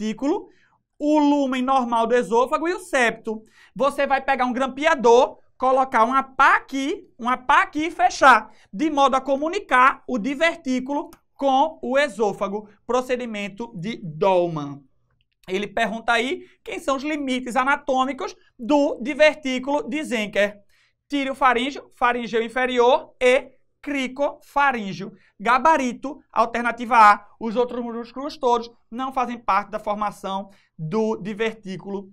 o lumen normal do esôfago e o septo. Você vai pegar um grampeador, colocar uma pá aqui, uma pá aqui e fechar, de modo a comunicar o divertículo com o esôfago. Procedimento de Dolman. Ele pergunta aí quem são os limites anatômicos do divertículo de Zenker. o faríngeo, faríngeo inferior e crico, faríngeo, gabarito, alternativa A. Os outros músculos todos não fazem parte da formação do divertículo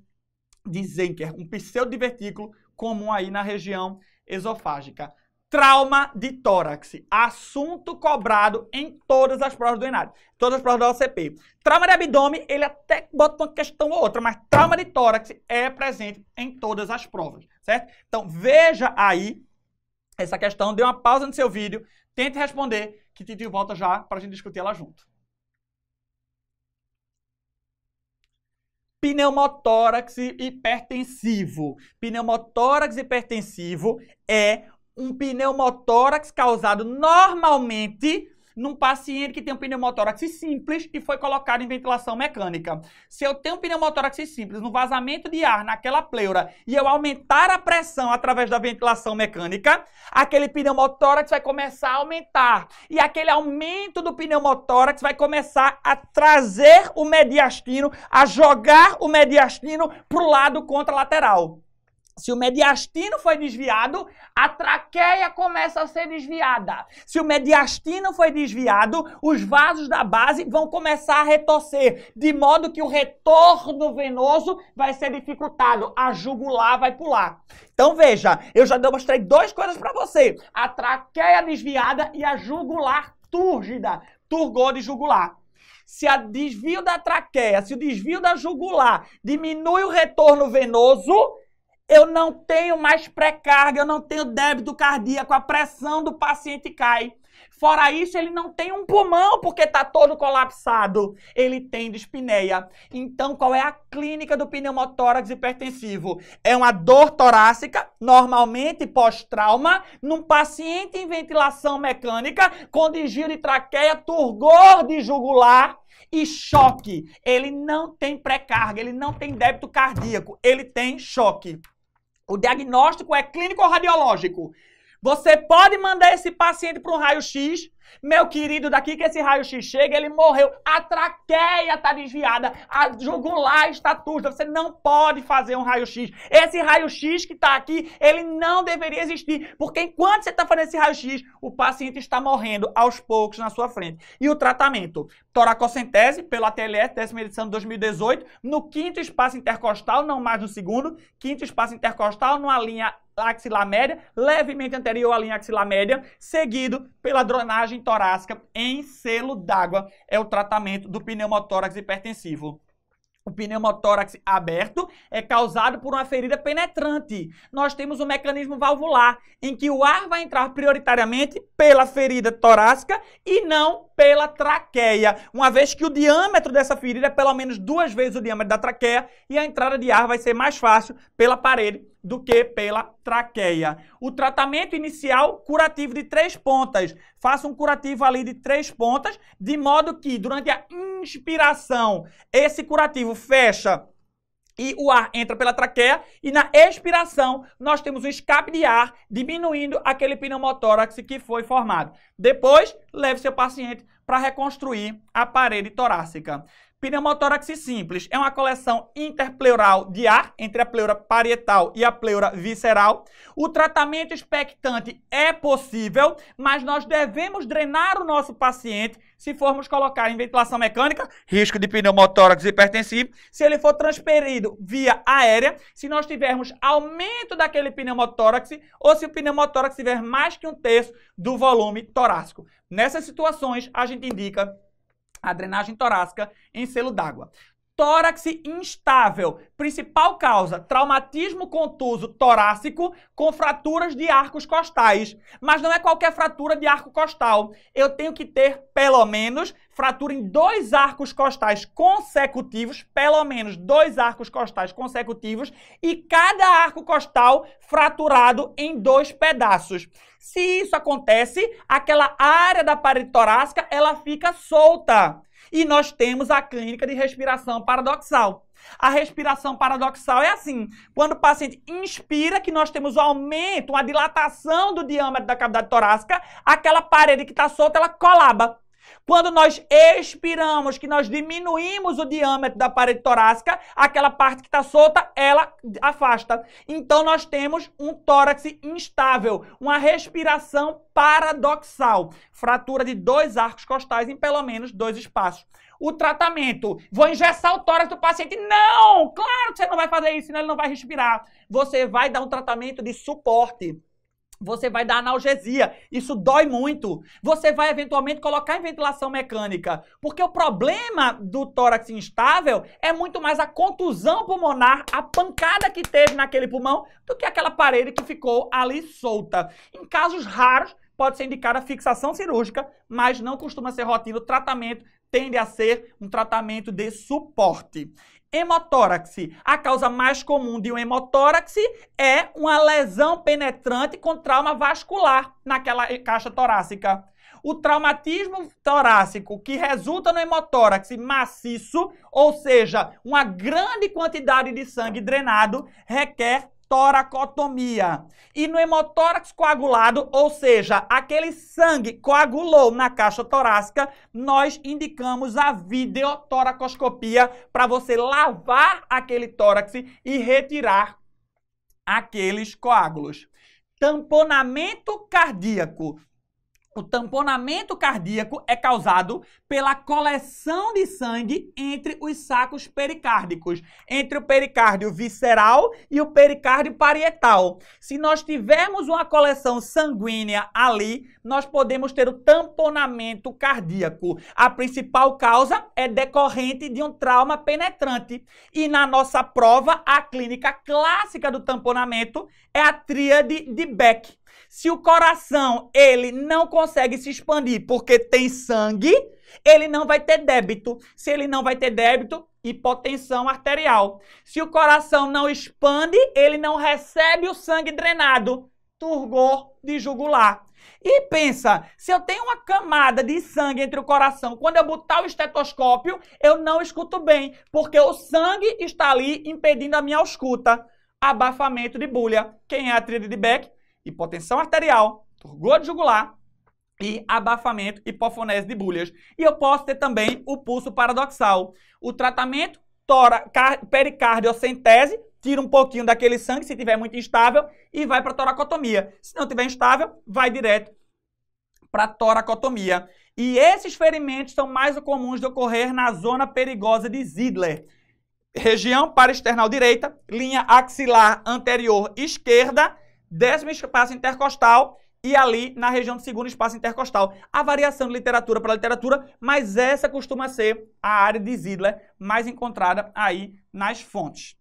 de Zenker, é um pseudodivertículo comum aí na região esofágica. Trauma de tórax, assunto cobrado em todas as provas do Enade todas as provas da OCP. Trauma de abdômen, ele até bota uma questão ou outra, mas trauma de tórax é presente em todas as provas, certo? Então veja aí essa questão, dê uma pausa no seu vídeo, tente responder, que Titio volta já para a gente discutir ela junto. pneumotórax hipertensivo. Pneumotórax hipertensivo é um pneumotórax causado normalmente num paciente que tem um pneumotórax simples e foi colocado em ventilação mecânica. Se eu tenho um pneumotórax simples, no vazamento de ar naquela pleura e eu aumentar a pressão através da ventilação mecânica, aquele pneumotórax vai começar a aumentar. E aquele aumento do pneumotórax vai começar a trazer o mediastino, a jogar o mediastino para o lado contralateral. Se o mediastino foi desviado, a traqueia começa a ser desviada. Se o mediastino foi desviado, os vasos da base vão começar a retorcer, de modo que o retorno venoso vai ser dificultado. A jugular vai pular. Então veja, eu já mostrei duas coisas para você: a traqueia desviada e a jugular túrgida, turgor de jugular se o desvio da traqueia, se o desvio da jugular diminui o retorno venoso, eu não tenho mais pré-carga, eu não tenho débito cardíaco, a pressão do paciente cai. Fora isso, ele não tem um pulmão porque está todo colapsado. Ele tem dispneia. Então, qual é a clínica do pneumotórax hipertensivo? É uma dor torácica, normalmente pós-trauma, num paciente em ventilação mecânica, com desvio de traqueia, turgor de jugular e choque. Ele não tem pré-carga, ele não tem débito cardíaco, ele tem choque. O diagnóstico é clínico radiológico. Você pode mandar esse paciente para um raio-x. Meu querido, daqui que esse raio-x chega, ele morreu. A traqueia está desviada, a jugular está turda. Você não pode fazer um raio-x. Esse raio-x que está aqui, ele não deveria existir. Porque enquanto você está fazendo esse raio-x, o paciente está morrendo aos poucos na sua frente. E o tratamento? Toracocentese, pela ATLS, décima edição de 2018, no quinto espaço intercostal, não mais no segundo, quinto espaço intercostal, numa linha axilar média, levemente anterior à linha axilar média, seguido pela drenagem torácica em selo d'água. É o tratamento do pneumotórax hipertensivo o pneumotórax aberto é causado por uma ferida penetrante. Nós temos um mecanismo valvular em que o ar vai entrar prioritariamente pela ferida torácica e não pela traqueia, uma vez que o diâmetro dessa ferida é pelo menos duas vezes o diâmetro da traqueia e a entrada de ar vai ser mais fácil pela parede do que pela traqueia. O tratamento inicial curativo de três pontas. Faça um curativo ali de três pontas, de modo que durante a inspiração, esse curativo fecha e o ar entra pela traqueia e na expiração nós temos um escape de ar diminuindo aquele pneumotórax que foi formado. Depois, leve seu paciente para reconstruir a parede torácica. Pneumotórax simples é uma coleção interpleural de ar entre a pleura parietal e a pleura visceral. O tratamento expectante é possível, mas nós devemos drenar o nosso paciente se formos colocar em ventilação mecânica, risco de pneumotórax hipertensivo. Se ele for transferido via aérea, se nós tivermos aumento daquele pneumotórax ou se o pneumotórax tiver mais que um terço do volume torácico. Nessas situações, a gente indica a drenagem torácica em selo d'água. Tórax instável, principal causa, traumatismo contuso torácico com fraturas de arcos costais. Mas não é qualquer fratura de arco costal. Eu tenho que ter pelo menos fratura em dois arcos costais consecutivos, pelo menos dois arcos costais consecutivos, e cada arco costal fraturado em dois pedaços. Se isso acontece, aquela área da parede torácica ela fica solta. E nós temos a clínica de respiração paradoxal. A respiração paradoxal é assim: quando o paciente inspira, que nós temos o um aumento, uma dilatação do diâmetro da cavidade torácica, aquela parede que está solta ela colaba. Quando nós expiramos, que nós diminuímos o diâmetro da parede torácica, aquela parte que está solta, ela afasta. Então nós temos um tórax instável, uma respiração paradoxal, fratura de dois arcos costais em pelo menos dois espaços. O tratamento, vou engessar o tórax do paciente? Não! Claro que você não vai fazer isso, senão ele não vai respirar. Você vai dar um tratamento de suporte. Você vai dar analgesia. Isso dói muito. Você vai eventualmente colocar em ventilação mecânica. Porque o problema do tórax instável é muito mais a contusão pulmonar, a pancada que teve naquele pulmão, do que aquela parede que ficou ali solta. Em casos raros, pode ser indicada fixação cirúrgica, mas não costuma ser rotina. O tratamento tende a ser um tratamento de suporte. Hemotórax. A causa mais comum de um hemotórax é uma lesão penetrante com trauma vascular naquela caixa torácica. O traumatismo torácico que resulta no hemotórax maciço, ou seja, uma grande quantidade de sangue drenado, requer toracotomia. E no hemotórax coagulado, ou seja, aquele sangue coagulou na caixa torácica, nós indicamos a videotoracoscopia para você lavar aquele tórax e retirar aqueles coágulos. Tamponamento cardíaco. O tamponamento cardíaco é causado pela coleção de sangue entre os sacos pericárdicos, entre o pericárdio visceral e o pericárdio parietal. Se nós tivermos uma coleção sanguínea ali, nós podemos ter o tamponamento cardíaco. A principal causa é decorrente de um trauma penetrante. E na nossa prova, a clínica clássica do tamponamento é a tríade de Beck se o coração, ele não consegue se expandir porque tem sangue, ele não vai ter débito. Se ele não vai ter débito, hipotensão arterial. Se o coração não expande, ele não recebe o sangue drenado, turgor de jugular. E pensa, se eu tenho uma camada de sangue entre o coração, quando eu botar o estetoscópio, eu não escuto bem, porque o sangue está ali impedindo a minha escuta. Abafamento de bulha. Quem é a de Beck? hipotensão arterial, turgor de jugular e abafamento, hipofonese de bulhas. E eu posso ter também o pulso paradoxal. O tratamento tora, car, pericardiocentese, tira um pouquinho daquele sangue, se tiver muito instável, e vai para a toracotomia. Se não tiver instável, vai direto para a toracotomia. E esses ferimentos são mais comuns de ocorrer na zona perigosa de Zidler. Região para external direita, linha axilar anterior esquerda décimo espaço intercostal e ali na região do segundo espaço intercostal. A variação de literatura para literatura, mas essa costuma ser a área de Zidler mais encontrada aí nas fontes.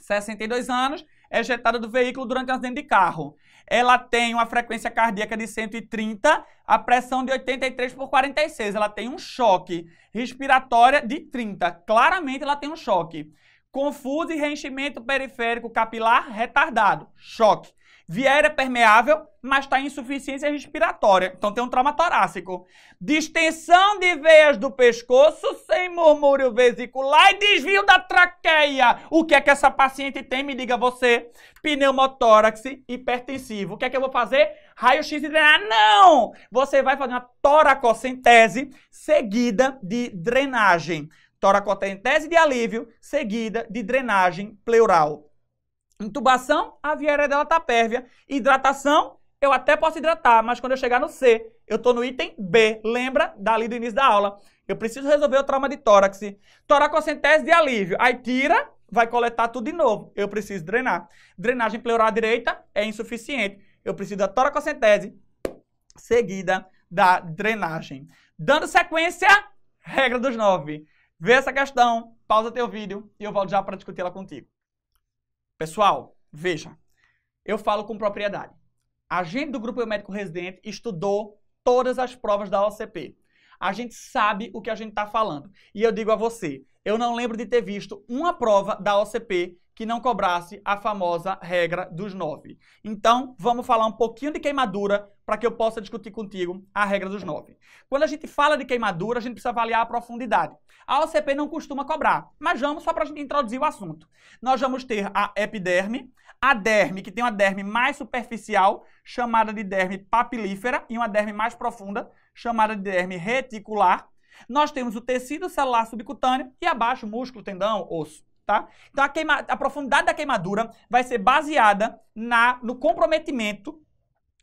62 anos, é ejetada do veículo durante um acidente de carro. Ela tem uma frequência cardíaca de 130, a pressão de 83 por 46. Ela tem um choque respiratória de 30. Claramente ela tem um choque. Confuso e reenchimento periférico capilar retardado. Choque. Viera é permeável, mas está em insuficiência respiratória. Então tem um trauma torácico. Distensão de veias do pescoço sem murmúrio vesicular e desvio da traqueia. O que é que essa paciente tem? Me diga você. Pneumotórax hipertensivo. O que é que eu vou fazer? Raio-x drenar. Ah, não! Você vai fazer uma toracocentese seguida de drenagem toracotentese de alívio, seguida de drenagem pleural. Intubação, a viária é dela tá pérvia. Hidratação, eu até posso hidratar, mas quando eu chegar no C, eu estou no item B. Lembra dali do início da aula? Eu preciso resolver o trauma de tórax. Toracocentese de alívio. Aí tira, vai coletar tudo de novo. Eu preciso drenar. Drenagem pleural direita é insuficiente. Eu preciso da toracocentese seguida da drenagem. Dando sequência, regra dos nove. Vê essa questão, pausa teu vídeo e eu volto já para discutir ela contigo. Pessoal, veja, eu falo com propriedade. A gente do Grupo Médico Residente estudou todas as provas da OCP. A gente sabe o que a gente está falando. E eu digo a você, eu não lembro de ter visto uma prova da OCP que não cobrasse a famosa regra dos nove. Então, vamos falar um pouquinho de queimadura para que eu possa discutir contigo a regra dos nove. Quando a gente fala de queimadura, a gente precisa avaliar a profundidade. A OCP não costuma cobrar, mas vamos só para a gente introduzir o assunto. Nós vamos ter a epiderme, a derme, que tem uma derme mais superficial, chamada de derme papilífera, e uma derme mais profunda, chamada de derme reticular. Nós temos o tecido celular subcutâneo e abaixo músculo, tendão, osso tá? Então a, queima, a profundidade da queimadura vai ser baseada na, no comprometimento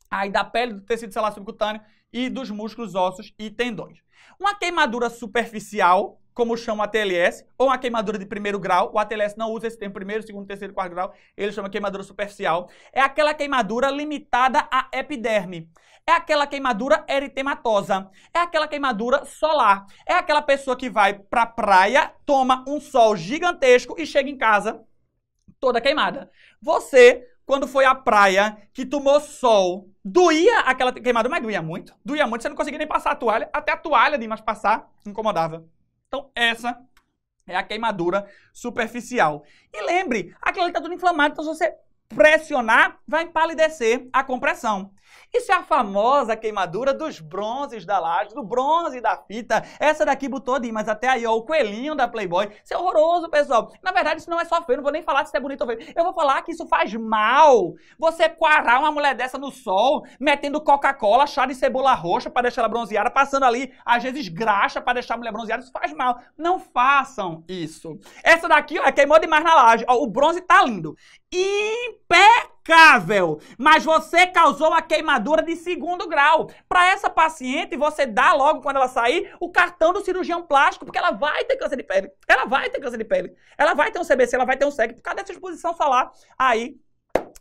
aí da pele, do tecido celular subcutâneo e dos músculos, ossos e tendões. Uma queimadura superficial como chama ATLS, ou uma queimadura de primeiro grau. O ATLS não usa esse termo primeiro, segundo, terceiro, quarto grau. Ele chama queimadura superficial. É aquela queimadura limitada à epiderme. É aquela queimadura eritematosa. É aquela queimadura solar. É aquela pessoa que vai pra praia, toma um sol gigantesco e chega em casa toda queimada. Você quando foi à praia, que tomou sol, doía aquela queimadura mas doía muito. Doía muito, você não conseguia nem passar a toalha. Até a toalha de mais passar incomodava. Então, essa é a queimadura superficial. E lembre, aquilo ali está tudo inflamado, então se você pressionar, vai empalidecer a compressão. Isso é a famosa queimadura dos bronzes da laje, do bronze da fita. Essa daqui botou de mas até aí, ó, o coelhinho da Playboy. Isso é horroroso, pessoal. Na verdade, isso não é só feio, não vou nem falar se isso é bonito ou feio. Eu vou falar que isso faz mal. Você quarar uma mulher dessa no sol, metendo Coca-Cola, chá de cebola roxa para deixar ela bronzeada, passando ali, às vezes, graxa para deixar a mulher bronzeada, isso faz mal. Não façam isso. Essa daqui, ó, é queimou demais na laje. Ó, o bronze tá lindo. Impecável! mas você causou a queimadura de segundo grau. Para essa paciente, você dá logo quando ela sair o cartão do cirurgião plástico, porque ela vai ter câncer de pele. Ela vai ter câncer de pele. Ela vai ter um CBC, ela vai ter um SEG, por causa dessa exposição falar aí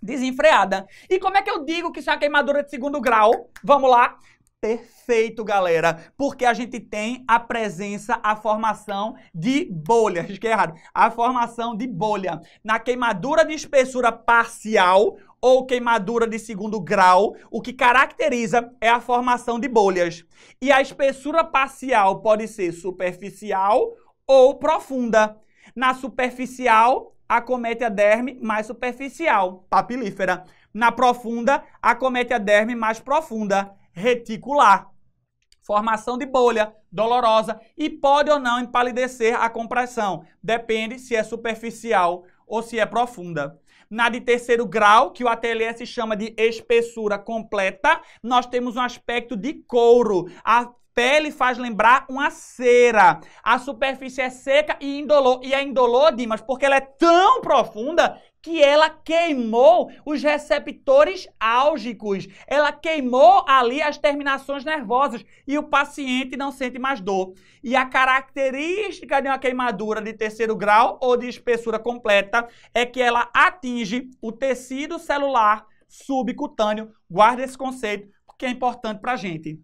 desenfreada. E como é que eu digo que isso é uma queimadura de segundo grau? Vamos lá. Perfeito, galera, porque a gente tem a presença, a formação de bolha. Risquei errado. A formação de bolha. Na queimadura de espessura parcial, ou queimadura de segundo grau, o que caracteriza é a formação de bolhas. E a espessura parcial pode ser superficial ou profunda. Na superficial, acomete a derme mais superficial, papilífera. Na profunda, acomete a derme mais profunda reticular. Formação de bolha dolorosa e pode ou não empalidecer a compressão, depende se é superficial ou se é profunda. Na de terceiro grau, que o ATLS chama de espessura completa, nós temos um aspecto de couro. A pele faz lembrar uma cera. A superfície é seca e indolor. E é indolor, Dimas, porque ela é tão profunda que ela queimou os receptores álgicos, ela queimou ali as terminações nervosas e o paciente não sente mais dor. E a característica de uma queimadura de terceiro grau ou de espessura completa é que ela atinge o tecido celular subcutâneo. Guarda esse conceito porque é importante para a gente.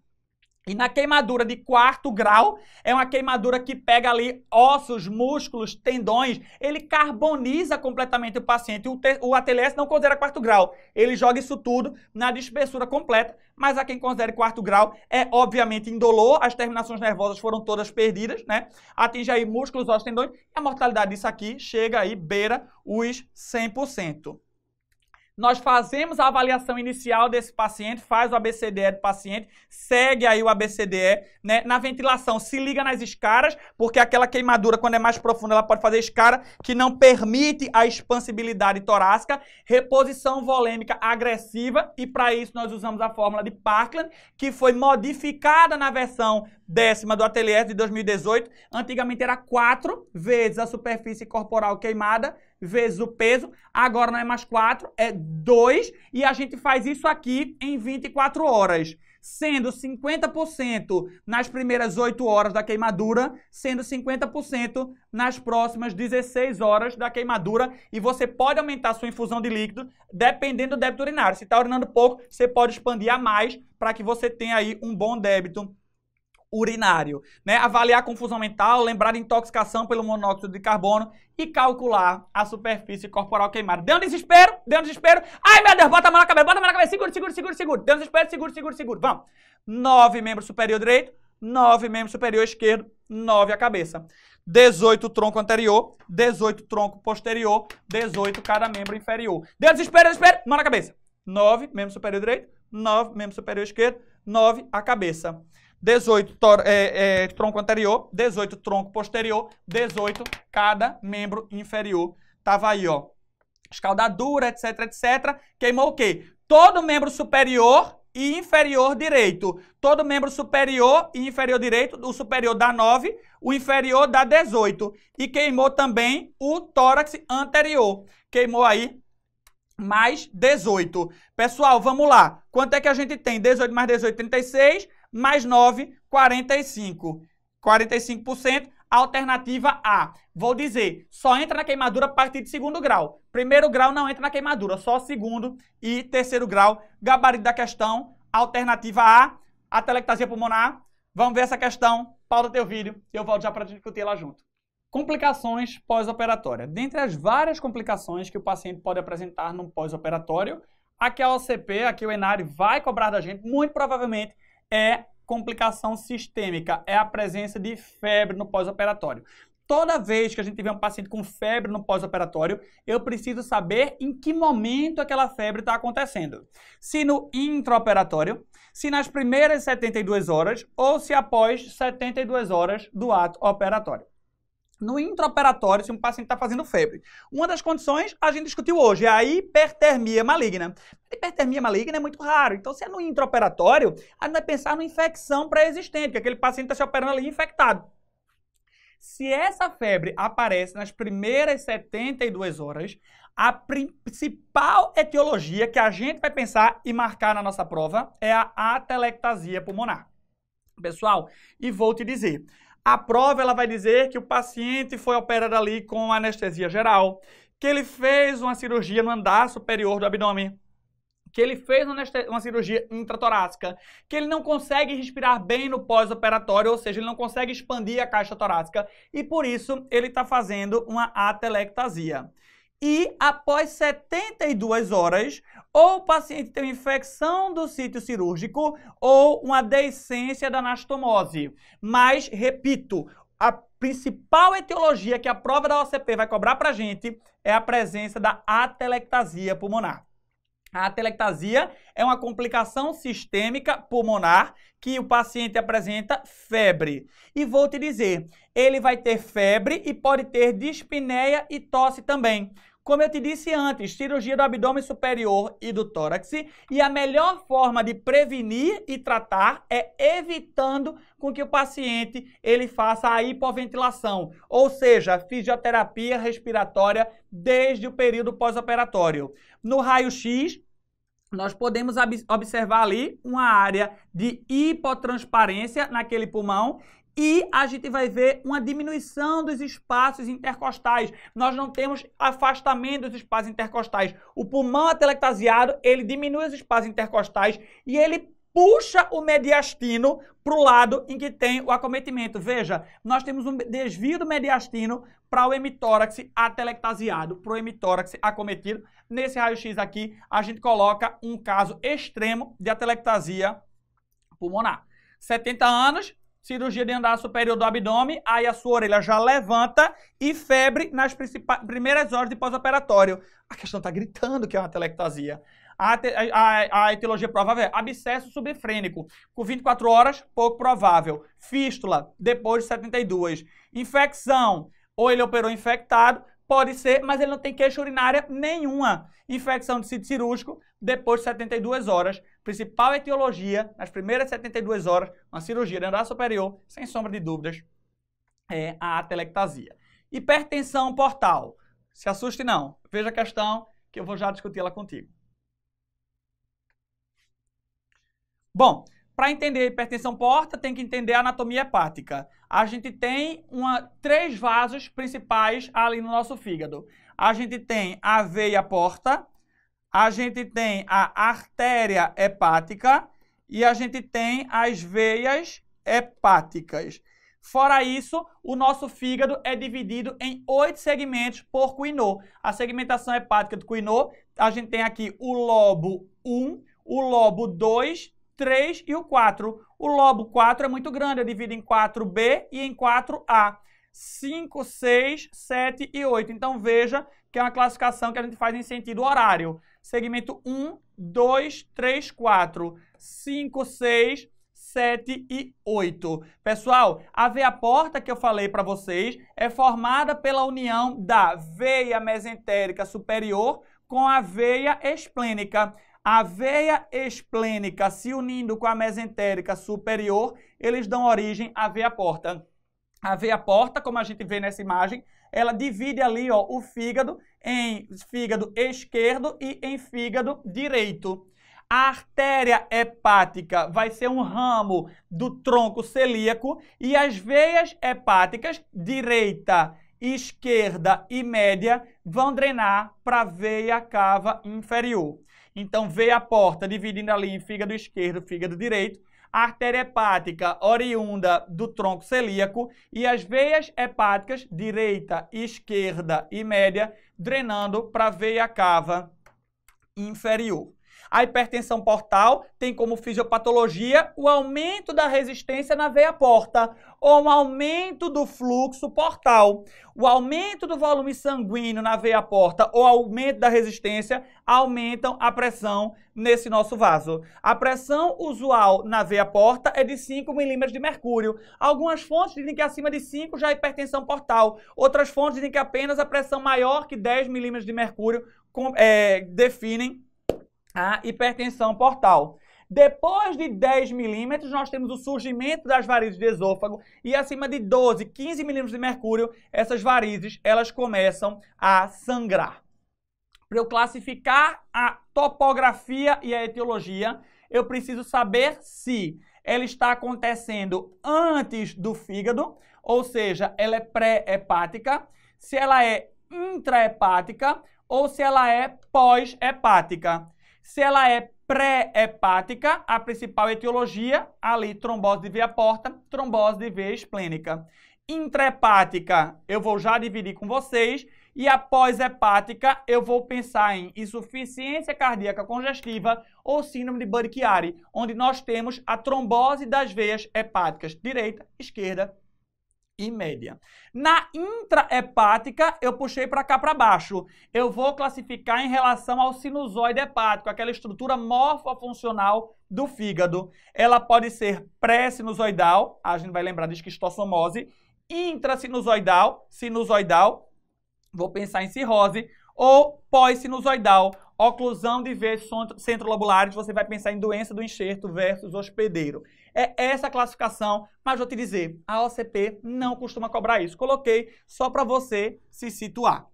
E na queimadura de quarto grau, é uma queimadura que pega ali ossos, músculos, tendões, ele carboniza completamente o paciente. O, o ATLS não considera quarto grau, ele joga isso tudo na despessura completa, mas a quem considera quarto grau é obviamente indolor, as terminações nervosas foram todas perdidas, né? Atinge aí músculos, ossos, tendões, e a mortalidade disso aqui chega aí, beira os 100%. Nós fazemos a avaliação inicial desse paciente, faz o ABCDE do paciente, segue aí o ABCDE, né? Na ventilação, se liga nas escaras, porque aquela queimadura, quando é mais profunda, ela pode fazer escara que não permite a expansibilidade torácica, reposição volêmica agressiva, e para isso nós usamos a fórmula de Parkland, que foi modificada na versão décima do ateliê de 2018. Antigamente era quatro vezes a superfície corporal queimada, vezes o peso. Agora não é mais quatro, é dois. E a gente faz isso aqui em 24 horas sendo 50% nas primeiras 8 horas da queimadura, sendo 50% nas próximas 16 horas da queimadura. E você pode aumentar sua infusão de líquido dependendo do débito urinário. Se está urinando pouco, você pode expandir a mais para que você tenha aí um bom débito urinário, né? Avaliar a confusão mental, lembrar intoxicação pelo monóxido de carbono e calcular a superfície corporal queimada. Deu um desespero, deu um desespero. Ai, meu Deus, bota a mão na cabeça, bota a mão na cabeça, segura, segura, segura, segura. Deu um desespero, segura, segura, segura. Vamos. Nove membros superior direito, nove membros superior esquerdo, nove a cabeça. 18 tronco anterior, 18 tronco posterior, 18 cada membro inferior. Deu desespero, desespero, mão na cabeça. 9, membro superior direito, 9, membro superior esquerdo, 9 a cabeça. 18 é, é, tronco anterior, 18 tronco posterior, 18 cada membro inferior. Tava aí, ó. Escaldadura, etc, etc. Queimou o quê? Todo membro superior e inferior direito. Todo membro superior e inferior direito, o superior dá 9, o inferior dá 18. E queimou também o tórax anterior. Queimou aí mais 18. Pessoal, vamos lá. Quanto é que a gente tem? 18 mais 18, 36 mais 9, 45. 45%, alternativa A. Vou dizer, só entra na queimadura a partir de segundo grau. Primeiro grau não entra na queimadura, só segundo e terceiro grau. Gabarito da questão, alternativa A, atelectasia pulmonar. Vamos ver essa questão, pausa teu vídeo e eu volto já para discutir ela junto. Complicações pós-operatória. Dentre as várias complicações que o paciente pode apresentar num pós-operatório, aqui a é OCP, aqui o Enari vai cobrar da gente, muito provavelmente, é complicação sistêmica, é a presença de febre no pós-operatório. Toda vez que a gente vê um paciente com febre no pós-operatório, eu preciso saber em que momento aquela febre está acontecendo. Se no intraoperatório, se nas primeiras 72 horas ou se após 72 horas do ato operatório no intraoperatório se um paciente está fazendo febre. Uma das condições a gente discutiu hoje é a hipertermia maligna. A hipertermia maligna é muito raro, então se é no intraoperatório, a gente vai pensar numa infecção pré-existente, que é aquele paciente está se operando ali infectado. Se essa febre aparece nas primeiras 72 horas, a principal etiologia que a gente vai pensar e marcar na nossa prova é a atelectasia pulmonar. Pessoal, e vou te dizer, a prova ela vai dizer que o paciente foi operado ali com anestesia geral, que ele fez uma cirurgia no andar superior do abdômen, que ele fez uma cirurgia intratorácica, que ele não consegue respirar bem no pós-operatório, ou seja, ele não consegue expandir a caixa torácica e por isso ele está fazendo uma atelectasia. E após 72 horas, ou o paciente tem uma infecção do sítio cirúrgico ou uma deiscência da anastomose. Mas, repito, a principal etiologia que a prova da OCP vai cobrar para gente é a presença da atelectasia pulmonar. A atelectasia é uma complicação sistêmica pulmonar que o paciente apresenta febre. E vou te dizer, ele vai ter febre e pode ter dispneia e tosse também. Como eu te disse antes, cirurgia do abdômen superior e do tórax. E a melhor forma de prevenir e tratar é evitando com que o paciente ele faça a hipoventilação, ou seja, fisioterapia respiratória desde o período pós-operatório. No raio-x, nós podemos observar ali uma área de hipotransparência naquele pulmão e a gente vai ver uma diminuição dos espaços intercostais. Nós não temos afastamento dos espaços intercostais. O pulmão atelectasiado, ele diminui os espaços intercostais e ele puxa o mediastino para o lado em que tem o acometimento. Veja, nós temos um desvio do mediastino para o hemitórax atelectasiado, para o hemitórax acometido. Nesse raio-x aqui, a gente coloca um caso extremo de atelectasia pulmonar. 70 anos, cirurgia de andar superior do abdômen, aí a sua orelha já levanta e febre nas primeiras horas de pós-operatório. A questão está gritando que é uma telectasia. A, a, a, etiologia provável é abscesso subfrênico, com 24 horas, pouco provável. Fístula, depois de 72. Infecção, ou ele operou infectado, Pode ser, mas ele não tem queixa urinária nenhuma. Infecção de sítio cirúrgico depois de 72 horas. Principal etiologia, nas primeiras 72 horas, uma cirurgia de andar superior, sem sombra de dúvidas, é a atelectasia. Hipertensão portal. Se assuste não. Veja a questão que eu vou já discuti-la contigo. Bom, para entender a hipertensão porta, tem que entender a anatomia hepática. A gente tem uma, três vasos principais ali no nosso fígado. A gente tem a veia porta, a gente tem a artéria hepática e a gente tem as veias hepáticas. Fora isso, o nosso fígado é dividido em oito segmentos por Quinô. A segmentação hepática do Quinô, a gente tem aqui o lobo 1, o lobo 2, 3 e o 4. O lobo 4 é muito grande, eu divido em 4B e em 4A. 5, 6, 7 e 8. Então veja que é uma classificação que a gente faz em sentido horário. Segmento 1, 2, 3, 4, 5, 6, 7 e 8. Pessoal, a veia porta que eu falei para vocês é formada pela união da veia mesentérica superior com a veia esplênica. A veia esplênica se unindo com a mesentérica superior, eles dão origem à veia porta. A veia porta, como a gente vê nessa imagem, ela divide ali ó, o fígado em fígado esquerdo e em fígado direito. A artéria hepática vai ser um ramo do tronco celíaco e as veias hepáticas direita, esquerda e média vão drenar para a veia cava inferior. Então, veia porta dividindo ali em fígado esquerdo, fígado direito, a artéria hepática oriunda do tronco celíaco e as veias hepáticas direita, esquerda e média drenando para a veia cava inferior. A hipertensão portal tem como fisiopatologia o aumento da resistência na veia porta ou um aumento do fluxo portal. O aumento do volume sanguíneo na veia porta ou aumento da resistência aumentam a pressão nesse nosso vaso. A pressão usual na veia porta é de 5 milímetros de mercúrio. Algumas fontes dizem que acima de 5 já é hipertensão portal. Outras fontes dizem que apenas a pressão maior que 10 milímetros de mercúrio é, definem Tá? a hipertensão portal. Depois de 10 milímetros, nós temos o surgimento das varizes de esôfago e acima de 12, 15 milímetros de mercúrio, essas varizes, elas começam a sangrar. Para eu classificar a topografia e a etiologia, eu preciso saber se ela está acontecendo antes do fígado, ou seja, ela é pré-hepática, se ela é intra intra-hepática ou se ela é pós-hepática. Se ela é pré-hepática, a principal etiologia, ali, trombose de veia porta, trombose de veia esplênica. Intrahepática, eu vou já dividir com vocês. E após hepática, eu vou pensar em insuficiência cardíaca congestiva ou síndrome de Burkiari, onde nós temos a trombose das veias hepáticas direita, esquerda e média. Na intrahepática, eu puxei para cá para baixo. Eu vou classificar em relação ao sinusoide hepático, aquela estrutura morfofuncional do fígado. Ela pode ser pré-sinusoidal, a gente vai lembrar de esquistossomose, sinusoidal, sinusoidal, vou pensar em cirrose, ou pós-sinusoidal, Oclusão de veias centrolobulares, você vai pensar em doença do enxerto versus hospedeiro. É essa a classificação, mas vou te dizer, a OCP não costuma cobrar isso. Coloquei só para você se situar.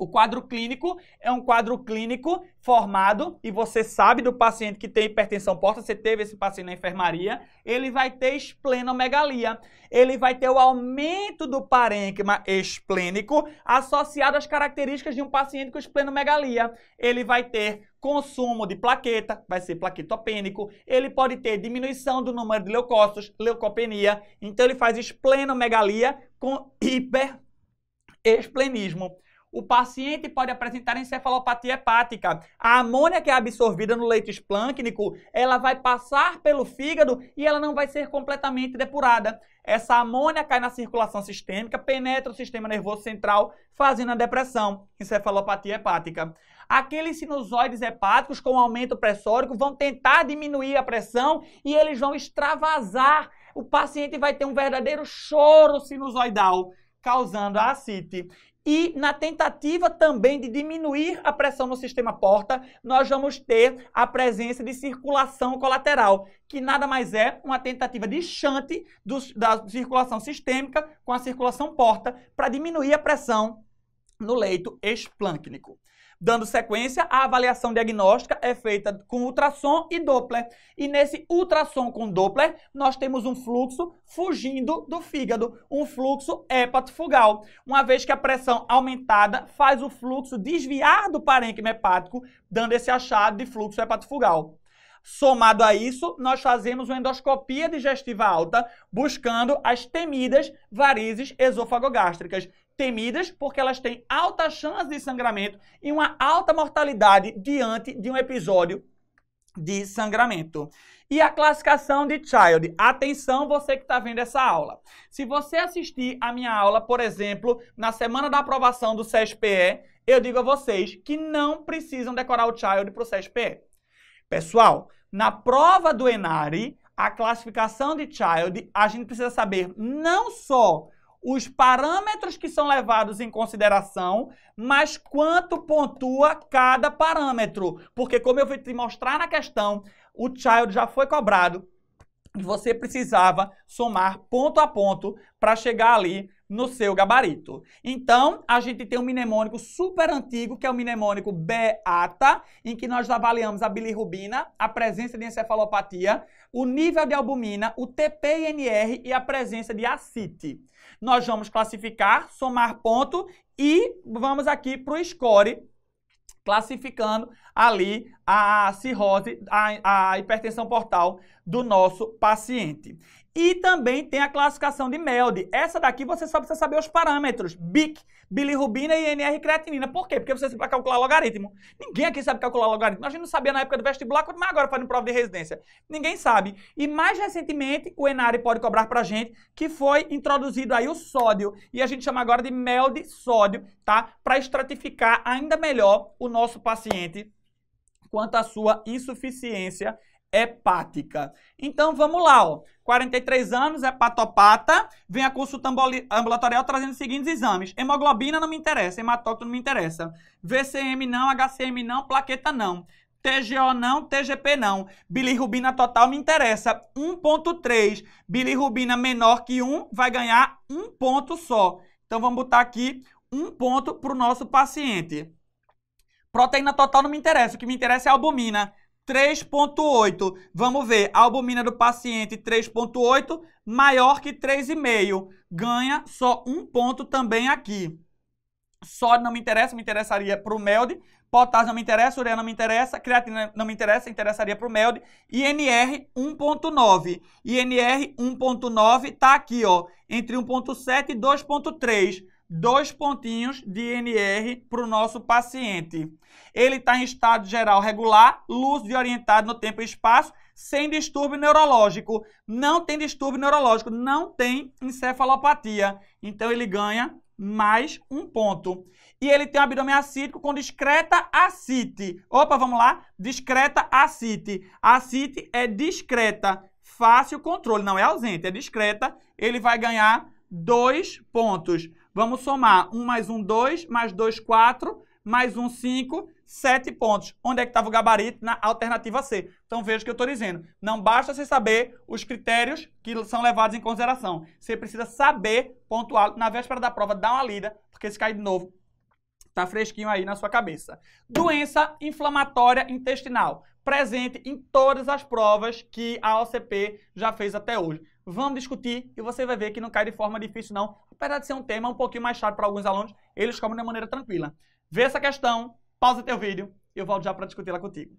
O quadro clínico é um quadro clínico formado e você sabe do paciente que tem hipertensão porta, você teve esse paciente na enfermaria, ele vai ter esplenomegalia. Ele vai ter o aumento do parênquima esplênico associado às características de um paciente com esplenomegalia. Ele vai ter consumo de plaqueta, vai ser plaquetopênico, ele pode ter diminuição do número de leucócitos, leucopenia, então ele faz esplenomegalia com hiperesplenismo. esplenismo o paciente pode apresentar encefalopatia hepática. A amônia que é absorvida no leito esplâncnico, ela vai passar pelo fígado e ela não vai ser completamente depurada. Essa amônia cai na circulação sistêmica, penetra o sistema nervoso central, fazendo a depressão, encefalopatia hepática. Aqueles sinusoides hepáticos com aumento pressórico vão tentar diminuir a pressão e eles vão extravasar. O paciente vai ter um verdadeiro choro sinusoidal causando a e na tentativa também de diminuir a pressão no sistema porta, nós vamos ter a presença de circulação colateral, que nada mais é uma tentativa de chante do, da circulação sistêmica com a circulação porta para diminuir a pressão no leito esplâncnico. Dando sequência, a avaliação diagnóstica é feita com ultrassom e Doppler. E nesse ultrassom com Doppler, nós temos um fluxo fugindo do fígado, um fluxo hepatofugal. Uma vez que a pressão aumentada faz o fluxo desviar do parênquima hepático, dando esse achado de fluxo hepatofugal. Somado a isso, nós fazemos uma endoscopia digestiva alta, buscando as temidas varizes esofagogástricas, temidas porque elas têm alta chance de sangramento e uma alta mortalidade diante de um episódio de sangramento. E a classificação de Child. Atenção, você que está vendo essa aula. Se você assistir a minha aula, por exemplo, na semana da aprovação do CESPE, eu digo a vocês que não precisam decorar o Child para o CESPE. Pessoal, na prova do ENARI, a classificação de Child, a gente precisa saber não só os parâmetros que são levados em consideração, mas quanto pontua cada parâmetro. Porque, como eu vou te mostrar na questão, o child já foi cobrado você precisava somar ponto a ponto para chegar ali no seu gabarito. Então, a gente tem um mnemônico super antigo, que é o mnemônico BEATA, em que nós avaliamos a bilirrubina, a presença de encefalopatia, o nível de albumina, o TPNR e a presença de acite. Nós vamos classificar, somar ponto e vamos aqui para o score classificando ali a cirrose, a, a hipertensão portal do nosso paciente. E também tem a classificação de MELD. Essa daqui você só precisa saber os parâmetros. BIC bilirrubina e NR-creatinina. Por quê? Porque você sabe calcular logaritmo. Ninguém aqui sabe calcular logaritmo. A gente não sabia na época do vestibular, quanto mais agora fazendo prova de residência. Ninguém sabe. E mais recentemente, o Enari pode cobrar pra gente que foi introduzido aí o sódio. E a gente chama agora de mel de sódio, tá? Para estratificar ainda melhor o nosso paciente quanto à sua insuficiência hepática. Então vamos lá, ó. 43 anos, hepatopata, vem a consulta ambulatorial trazendo os seguintes exames. Hemoglobina não me interessa, hematócrito não me interessa. VCM não, HCM não, plaqueta não. TGO não, TGP não. Bilirrubina total me interessa. 1.3. Bilirrubina menor que 1 vai ganhar um ponto só. Então vamos botar aqui um ponto para o nosso paciente. Proteína total não me interessa, o que me interessa é a albumina. 3,8. Vamos ver, a albumina do paciente 3,8 maior que 3,5. Ganha só um ponto também aqui. Sódio não me interessa, me interessaria para o MELD. Potássio não me interessa, ureia não me interessa, creatina não me interessa, interessaria para o MELD. INR 1.9. INR 1.9 está aqui, ó, entre 1.7 e 2.3 dois pontinhos de NR para o nosso paciente. Ele está em estado geral regular, luz e orientado no tempo e espaço, sem distúrbio neurológico. Não tem distúrbio neurológico, não tem encefalopatia. Então ele ganha mais um ponto. E ele tem um abdômen acítico com discreta acite. Opa, vamos lá? Discreta acite. Acite é discreta, fácil controle, não é ausente, é discreta. Ele vai ganhar dois pontos. Vamos somar 1 mais 1, 2, mais 2, 4, mais 1, 5, 7 pontos. Onde é que estava o gabarito? Na alternativa C. Então veja o que eu estou dizendo. Não basta você saber os critérios que são levados em consideração. Você precisa saber pontuar. Na véspera da prova, dá uma lida, porque se cair de novo, tá fresquinho aí na sua cabeça. Doença inflamatória intestinal, presente em todas as provas que a OCP já fez até hoje. Vamos discutir e você vai ver que não cai de forma difícil, não. Apesar de ser um tema um pouquinho mais chato para alguns alunos, eles comem de maneira tranquila. Vê essa questão, pausa teu vídeo e eu volto já para discutir la contigo.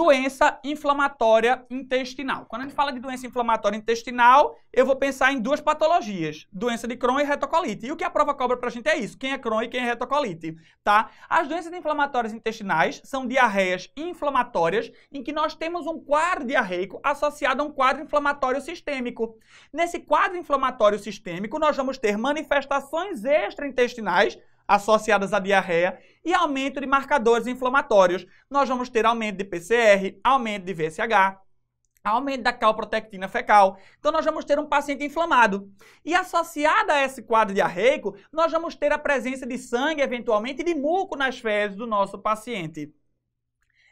doença inflamatória intestinal. Quando a gente fala de doença inflamatória intestinal, eu vou pensar em duas patologias, doença de Crohn e retocolite. E o que a prova cobra pra gente é isso, quem é Crohn e quem é retocolite, tá? As doenças inflamatórias intestinais são diarreias inflamatórias em que nós temos um quadro diarreico associado a um quadro inflamatório sistêmico. Nesse quadro inflamatório sistêmico, nós vamos ter manifestações extraintestinais associadas à diarreia e aumento de marcadores inflamatórios. Nós vamos ter aumento de PCR, aumento de VSH, aumento da calprotectina fecal. Então nós vamos ter um paciente inflamado. E associada a esse quadro diarreico, nós vamos ter a presença de sangue, eventualmente, de muco nas fezes do nosso paciente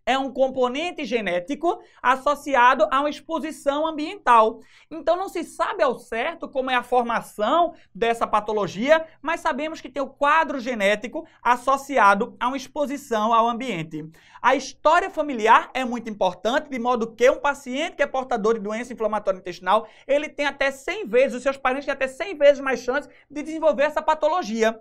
é um componente genético associado a uma exposição ambiental. Então não se sabe ao certo como é a formação dessa patologia, mas sabemos que tem o quadro genético associado a uma exposição ao ambiente. A história familiar é muito importante, de modo que um paciente que é portador de doença inflamatória intestinal, ele tem até 100 vezes, os seus parentes têm até 100 vezes mais chance de desenvolver essa patologia.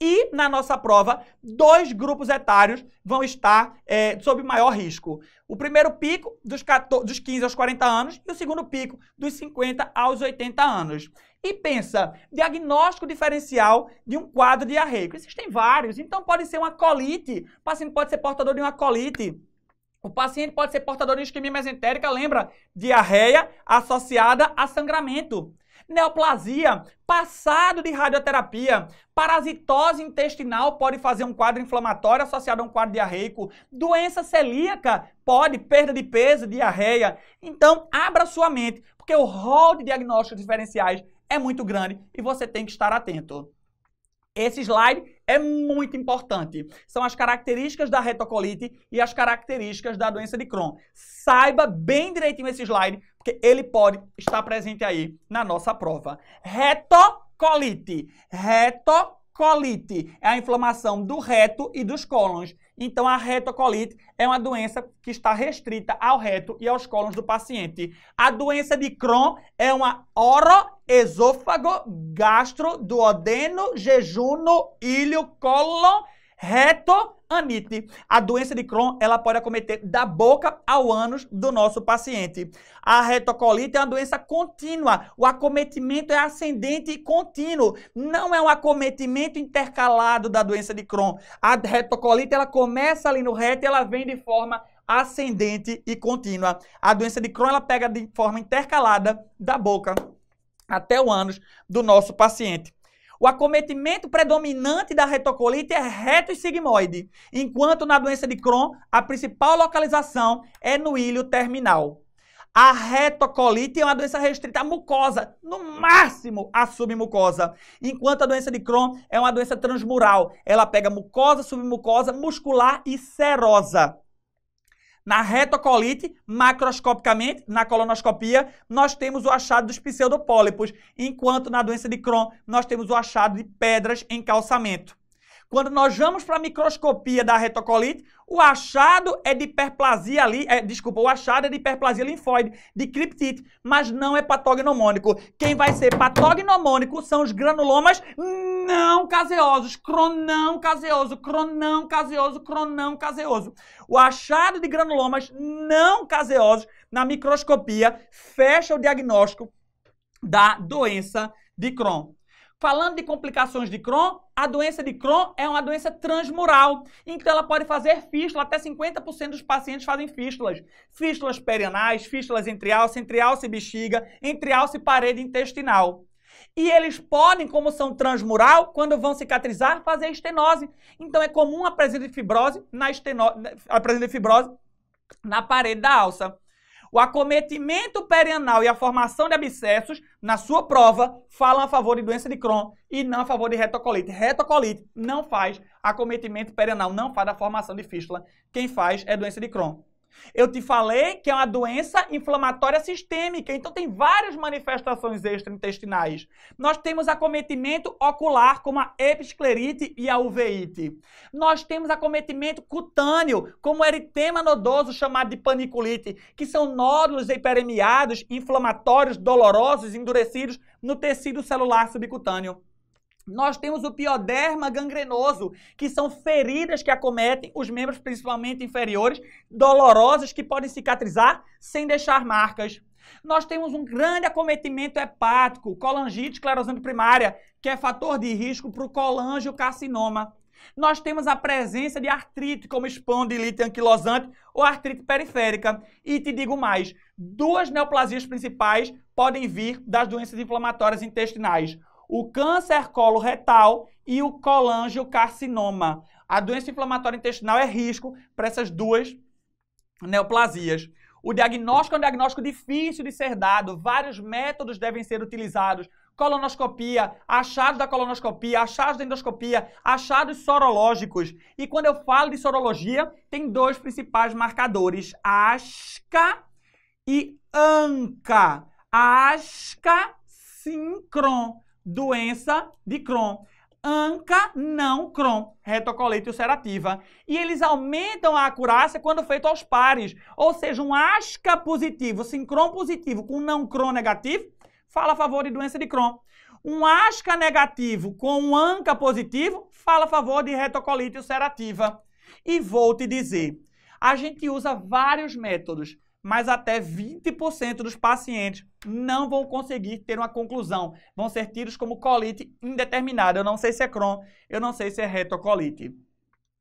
E na nossa prova, dois grupos etários vão estar é, sob maior risco. O primeiro pico dos, 14, dos 15 aos 40 anos e o segundo pico dos 50 aos 80 anos. E pensa, diagnóstico diferencial de um quadro diarreico. Existem vários, então pode ser uma colite, o paciente pode ser portador de uma colite, o paciente pode ser portador de isquemia mesentérica, lembra? Diarreia associada a sangramento neoplasia, passado de radioterapia, parasitose intestinal pode fazer um quadro inflamatório associado a um quadro diarreico, doença celíaca pode, perda de peso, diarreia. Então, abra sua mente, porque o rol de diagnósticos diferenciais é muito grande e você tem que estar atento. Esse slide é muito importante. São as características da retocolite e as características da doença de Crohn. Saiba bem direitinho esse slide porque ele pode estar presente aí na nossa prova. Retocolite. Retocolite é a inflamação do reto e dos cólons. Então, a retocolite é uma doença que está restrita ao reto e aos cólons do paciente. A doença de Crohn é uma oroesôfago gastro duodeno jejuno ilho cólon reto anite. A doença de Crohn, ela pode acometer da boca ao ânus do nosso paciente. A retocolite é uma doença contínua. O acometimento é ascendente e contínuo. Não é um acometimento intercalado da doença de Crohn. A retocolite, ela começa ali no reto e ela vem de forma ascendente e contínua. A doença de Crohn, ela pega de forma intercalada da boca até o ânus do nosso paciente. O acometimento predominante da retocolite é reto e sigmoide, enquanto na doença de Crohn, a principal localização é no ilho terminal. A retocolite é uma doença restrita à mucosa, no máximo à submucosa, enquanto a doença de Crohn é uma doença transmural. Ela pega mucosa, submucosa, muscular e serosa. Na retocolite, macroscopicamente, na colonoscopia, nós temos o achado dos pseudopólipos, enquanto na doença de Crohn nós temos o achado de pedras em calçamento. Quando nós vamos para a microscopia da retocolite, o achado é de hiperplasia ali, é, desculpa, o achado é de hiperplasia linfóide, de criptite, mas não é patognomônico. Quem vai ser patognomônico são os granulomas não caseosos, cronão caseoso, cronão caseoso, cronão caseoso. O achado de granulomas não caseosos na microscopia fecha o diagnóstico da doença de Crohn. Falando de complicações de Crohn, a doença de Crohn é uma doença transmural, então ela pode fazer fístula, até 50% dos pacientes fazem fístulas. Fístulas perianais, fístulas entre alça, entre alça e bexiga, entre alça e parede intestinal. E eles podem, como são transmural, quando vão cicatrizar, fazer estenose. Então é comum a presença de fibrose na, esteno... a presença de fibrose na parede da alça. O acometimento perianal e a formação de abscessos na sua prova falam a favor de doença de Crohn e não a favor de retocolite. Retocolite não faz acometimento perianal, não faz a formação de fístula. Quem faz é doença de Crohn. Eu te falei que é uma doença inflamatória sistêmica, então tem várias manifestações extraintestinais. Nós temos acometimento ocular, como a episclerite e a uveíte. Nós temos acometimento cutâneo, como o eritema nodoso chamado de paniculite, que são nódulos hiperemiados, inflamatórios, dolorosos, endurecidos no tecido celular subcutâneo. Nós temos o pioderma gangrenoso, que são feridas que acometem os membros principalmente inferiores, dolorosas que podem cicatrizar sem deixar marcas. Nós temos um grande acometimento hepático, colangite esclerosante primária, que é fator de risco para o colangiocarcinoma. Nós temos a presença de artrite, como espondilite anquilosante ou artrite periférica. E te digo mais, duas neoplasias principais podem vir das doenças inflamatórias intestinais o câncer coloretal e o colangiocarcinoma. A doença inflamatória intestinal é risco para essas duas neoplasias. O diagnóstico é um diagnóstico difícil de ser dado, vários métodos devem ser utilizados. Colonoscopia, achados da colonoscopia, achados da endoscopia, achados sorológicos. E quando eu falo de sorologia, tem dois principais marcadores: ASCA e ANCA. ASCA sincron doença de Crohn. Anca não Crohn, retocolite ulcerativa. E eles aumentam a acurácia quando feito aos pares. Ou seja, um ASCA positivo, sincron positivo com não Crohn negativo, fala a favor de doença de Crohn. Um ASCA negativo com um ANCA positivo, fala a favor de retocolite ulcerativa. E vou te dizer, a gente usa vários métodos mas até 20% dos pacientes não vão conseguir ter uma conclusão. Vão ser tidos como colite indeterminada. Eu não sei se é Crohn, eu não sei se é retocolite.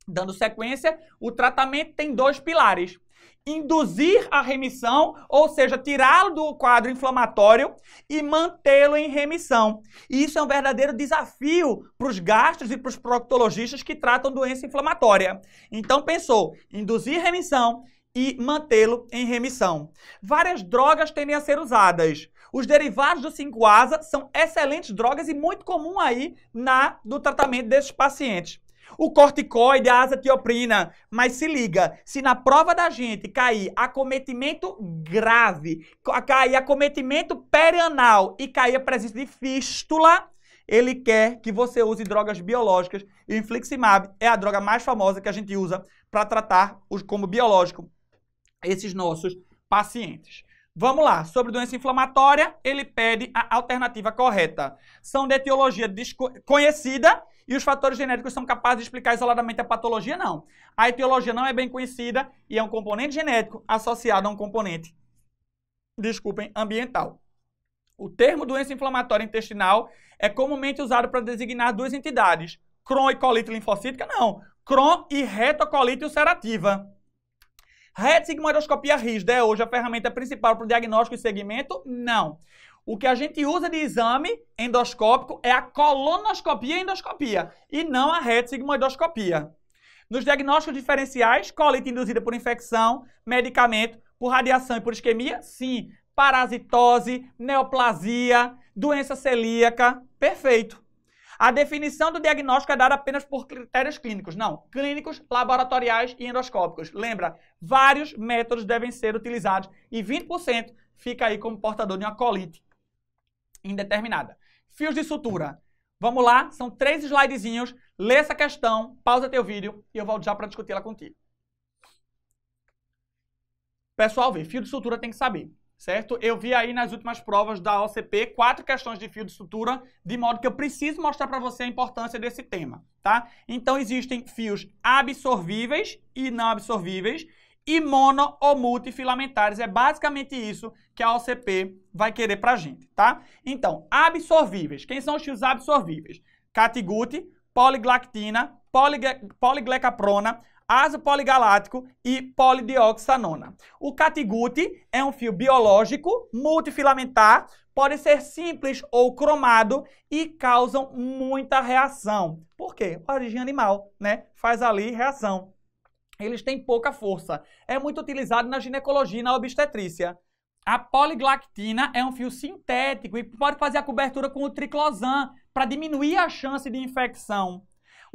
Dando sequência, o tratamento tem dois pilares. Induzir a remissão, ou seja, tirá-lo do quadro inflamatório e mantê-lo em remissão. E isso é um verdadeiro desafio para os gastos e para os proctologistas que tratam doença inflamatória. Então, pensou, induzir remissão, e mantê-lo em remissão. Várias drogas tendem a ser usadas. Os derivados do 5-asa são excelentes drogas e muito comum aí na do tratamento desses pacientes. O corticoide, a azatioprina, mas se liga, se na prova da gente cair acometimento grave, cair acometimento perianal e cair a presença de fístula, ele quer que você use drogas biológicas e o infliximab é a droga mais famosa que a gente usa para tratar os como biológico esses nossos pacientes. Vamos lá, sobre doença inflamatória, ele pede a alternativa correta. São de etiologia conhecida e os fatores genéticos são capazes de explicar isoladamente a patologia? Não. A etiologia não é bem conhecida e é um componente genético associado a um componente, desculpem, ambiental. O termo doença inflamatória intestinal é comumente usado para designar duas entidades, Crohn e colite linfocítica? Não. Crohn e retocolite ulcerativa sigmoidoscopia rígida é hoje a ferramenta principal para o diagnóstico e segmento? Não. O que a gente usa de exame endoscópico é a colonoscopia e endoscopia, e não a sigmoidoscopia. Nos diagnósticos diferenciais, colite induzida por infecção, medicamento, por radiação e por isquemia, sim. Parasitose, neoplasia, doença celíaca, perfeito. A definição do diagnóstico é dada apenas por critérios clínicos. Não, clínicos, laboratoriais e endoscópicos. Lembra, vários métodos devem ser utilizados e 20% fica aí como portador de uma colite indeterminada. Fios de sutura. Vamos lá, são três slidezinhos. Lê essa questão, pausa teu vídeo e eu volto já para discutir ela contigo. Pessoal, vê, fio de sutura tem que saber certo? Eu vi aí nas últimas provas da OCP quatro questões de fio de sutura, de modo que eu preciso mostrar para você a importância desse tema, tá? Então existem fios absorvíveis e não absorvíveis e mono ou multifilamentares. É basicamente isso que a OCP vai querer a gente, tá? Então, absorvíveis. Quem são os fios absorvíveis? Catigute, poliglactina, poligle... poliglecaprona, azo poligaláctico e polidioxanona. O catigute é um fio biológico multifilamentar, pode ser simples ou cromado e causam muita reação. Por quê? Origem animal, né? Faz ali reação. Eles têm pouca força. É muito utilizado na ginecologia e na obstetrícia. A poliglactina é um fio sintético e pode fazer a cobertura com o triclosan para diminuir a chance de infecção.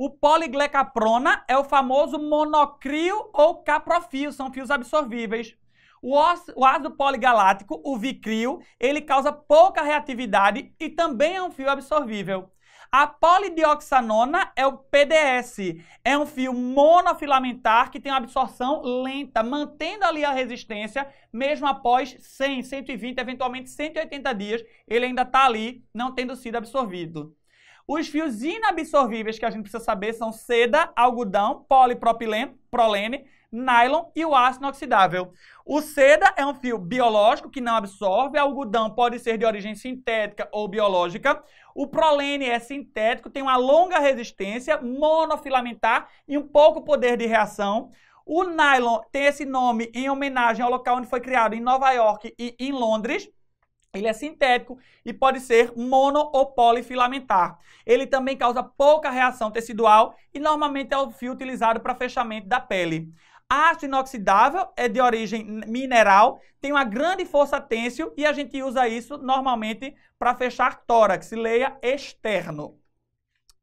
O poliglecaprona é o famoso monocrio ou caprofio, são fios absorvíveis. O, ácido poligalático, o vicrio, ele causa pouca reatividade e também é um fio absorvível. A polidioxanona é o PDS, é um fio monofilamentar que tem uma absorção lenta, mantendo ali a resistência mesmo após 100, 120, eventualmente 180 dias, ele ainda está ali não tendo sido absorvido. Os fios inabsorvíveis que a gente precisa saber são seda, algodão, polipropileno, prolene, nylon e o ácido inoxidável. O seda é um fio biológico que não absorve, o algodão pode ser de origem sintética ou biológica. O prolene é sintético, tem uma longa resistência, monofilamentar e um pouco poder de reação. O nylon tem esse nome em homenagem ao local onde foi criado em Nova York e em Londres. Ele é sintético e pode ser mono ou polifilamentar. Ele também causa pouca reação tecidual e normalmente é o fio utilizado para fechamento da pele. A aço inoxidável é de origem mineral, tem uma grande força têncil e a gente usa isso normalmente para fechar tórax, leia externo.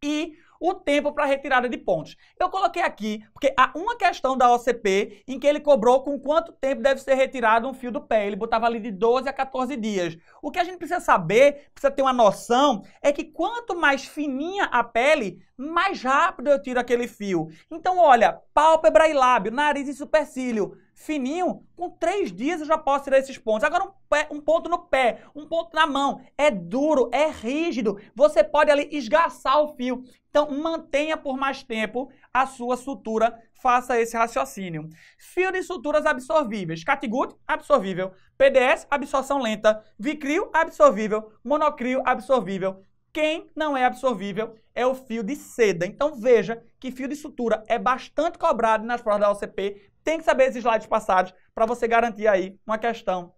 E o tempo para retirada de pontos. Eu coloquei aqui porque há uma questão da OCP em que ele cobrou com quanto tempo deve ser retirado um fio do pé. Ele botava ali de 12 a 14 dias. O que a gente precisa saber, precisa ter uma noção, é que quanto mais fininha a pele, mais rápido eu tiro aquele fio. Então, olha, pálpebra e lábio, nariz e supercílio fininho, com três dias eu já posso tirar esses pontos. Agora um, pé, um ponto no pé, um ponto na mão, é duro, é rígido, você pode ali esgaçar o fio. Então mantenha por mais tempo a sua sutura, faça esse raciocínio. Fio de suturas absorvíveis, Catgut, absorvível, PDS, absorção lenta, Vicrio, absorvível, Monocrio, absorvível, quem não é absorvível é o fio de seda. Então veja que fio de sutura é bastante cobrado nas provas da OCP. Tem que saber esses slides passados para você garantir aí uma questão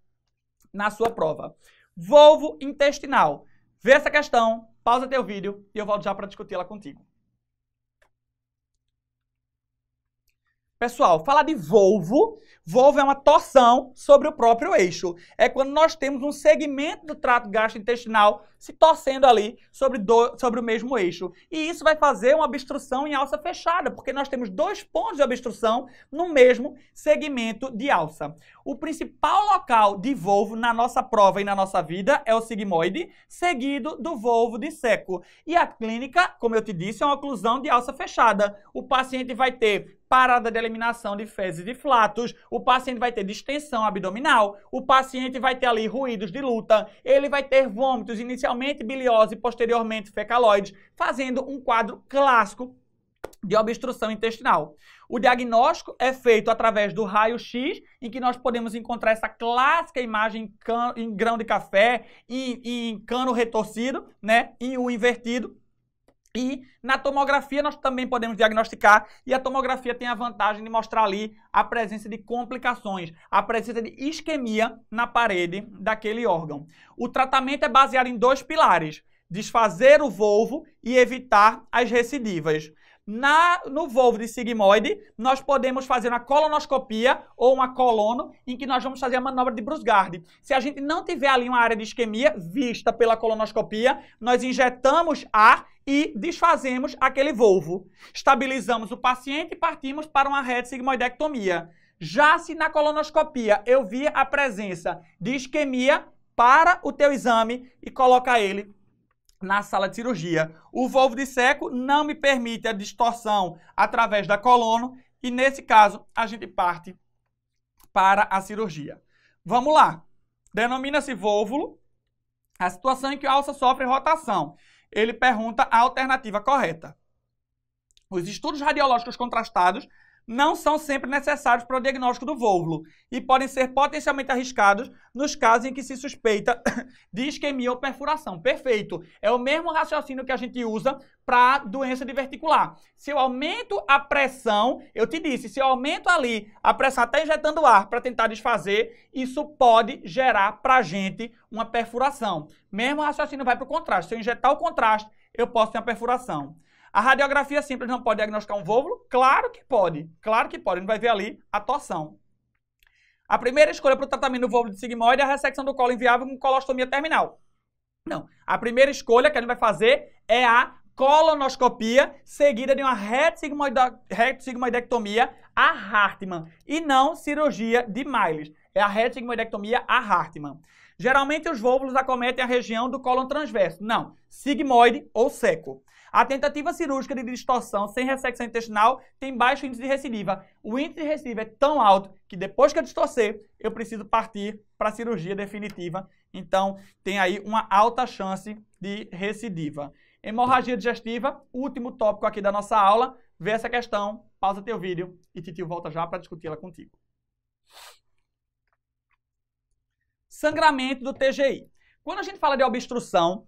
na sua prova. Volvo intestinal. Vê essa questão, pausa teu vídeo e eu volto já para discuti-la contigo. Pessoal, falar de volvo, volvo é uma torção sobre o próprio eixo. É quando nós temos um segmento do trato gastrointestinal se torcendo ali sobre, do, sobre o mesmo eixo. E isso vai fazer uma obstrução em alça fechada, porque nós temos dois pontos de obstrução no mesmo segmento de alça. O principal local de volvo na nossa prova e na nossa vida é o sigmoide, seguido do volvo de seco. E a clínica, como eu te disse, é uma oclusão de alça fechada. O paciente vai ter parada de eliminação de fezes e flatos, o paciente vai ter distensão abdominal, o paciente vai ter ali ruídos de luta, ele vai ter vômitos, inicialmente biliose, posteriormente fecaloides, fazendo um quadro clássico de obstrução intestinal. O diagnóstico é feito através do raio-x, em que nós podemos encontrar essa clássica imagem em, cano, em grão de café, em, em cano retorcido, né, e o invertido, e na tomografia nós também podemos diagnosticar e a tomografia tem a vantagem de mostrar ali a presença de complicações, a presença de isquemia na parede daquele órgão. O tratamento é baseado em dois pilares: desfazer o volvo e evitar as recidivas. Na, no Volvo sigmoide, nós podemos fazer uma colonoscopia ou uma colono, em que nós vamos fazer a manobra de Brusgard. Se a gente não tiver ali uma área de isquemia vista pela colonoscopia, nós injetamos ar e desfazemos aquele Volvo. Estabilizamos o paciente e partimos para uma sigmoidectomia. Já se na colonoscopia eu vi a presença de isquemia, para o teu exame e coloca ele na sala de cirurgia. O volvo de seco não me permite a distorção através da colono e nesse caso a gente parte para a cirurgia. Vamos lá. Denomina-se vôvulo a situação em que a alça sofre rotação. Ele pergunta a alternativa correta. Os estudos radiológicos contrastados não são sempre necessários para o diagnóstico do vôvulo e podem ser potencialmente arriscados nos casos em que se suspeita de isquemia ou perfuração. Perfeito. É o mesmo raciocínio que a gente usa para doença diverticular. Se eu aumento a pressão, eu te disse, se eu aumento ali a pressão até injetando ar para tentar desfazer, isso pode gerar para a gente uma perfuração. Mesmo raciocínio vai para o contraste. Se eu injetar o contraste, eu posso ter uma perfuração. A radiografia simples não pode diagnosticar um vôvulo? Claro que pode, claro que pode, a gente vai ver ali a torção. A primeira escolha para o tratamento do vôvulo de sigmoide é a ressecção do colo inviável com colostomia terminal. Não, a primeira escolha que a gente vai fazer é a colonoscopia seguida de uma retosigmoidectomia a Hartmann e não cirurgia de Miles. É a retosigmoidectomia a Hartmann. Geralmente os vôvulos acometem a região do colo transverso. Não, sigmoide ou seco. A tentativa cirúrgica de distorção sem ressecção intestinal tem baixo índice de recidiva. O índice de recidiva é tão alto que depois que eu distorcer, eu preciso partir para a cirurgia definitiva. Então, tem aí uma alta chance de recidiva. Hemorragia digestiva, último tópico aqui da nossa aula. Vê essa questão, pausa teu vídeo e Titio volta já para discuti-la contigo. Sangramento do TGI. Quando a gente fala de obstrução,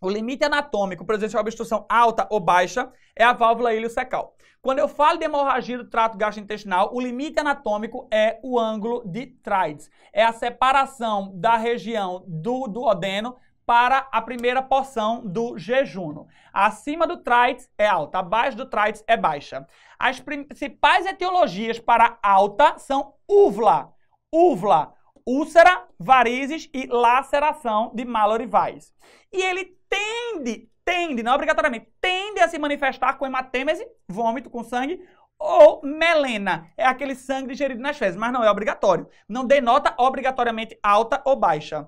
o limite anatômico presencial é de obstrução alta ou baixa é a válvula iliocecal. Quando eu falo de hemorragia do trato gastrointestinal, o limite anatômico é o ângulo de Trides. É a separação da região do duodeno para a primeira porção do jejum. Acima do trites é alta, abaixo do trites é baixa. As principais etiologias para alta são uvula, uvula, úlcera, varizes e laceração de malorivais. E ele tende, tende, não obrigatoriamente, tende a se manifestar com hematêmese, vômito com sangue, ou melena, é aquele sangue digerido nas fezes, mas não é obrigatório. Não denota obrigatoriamente alta ou baixa.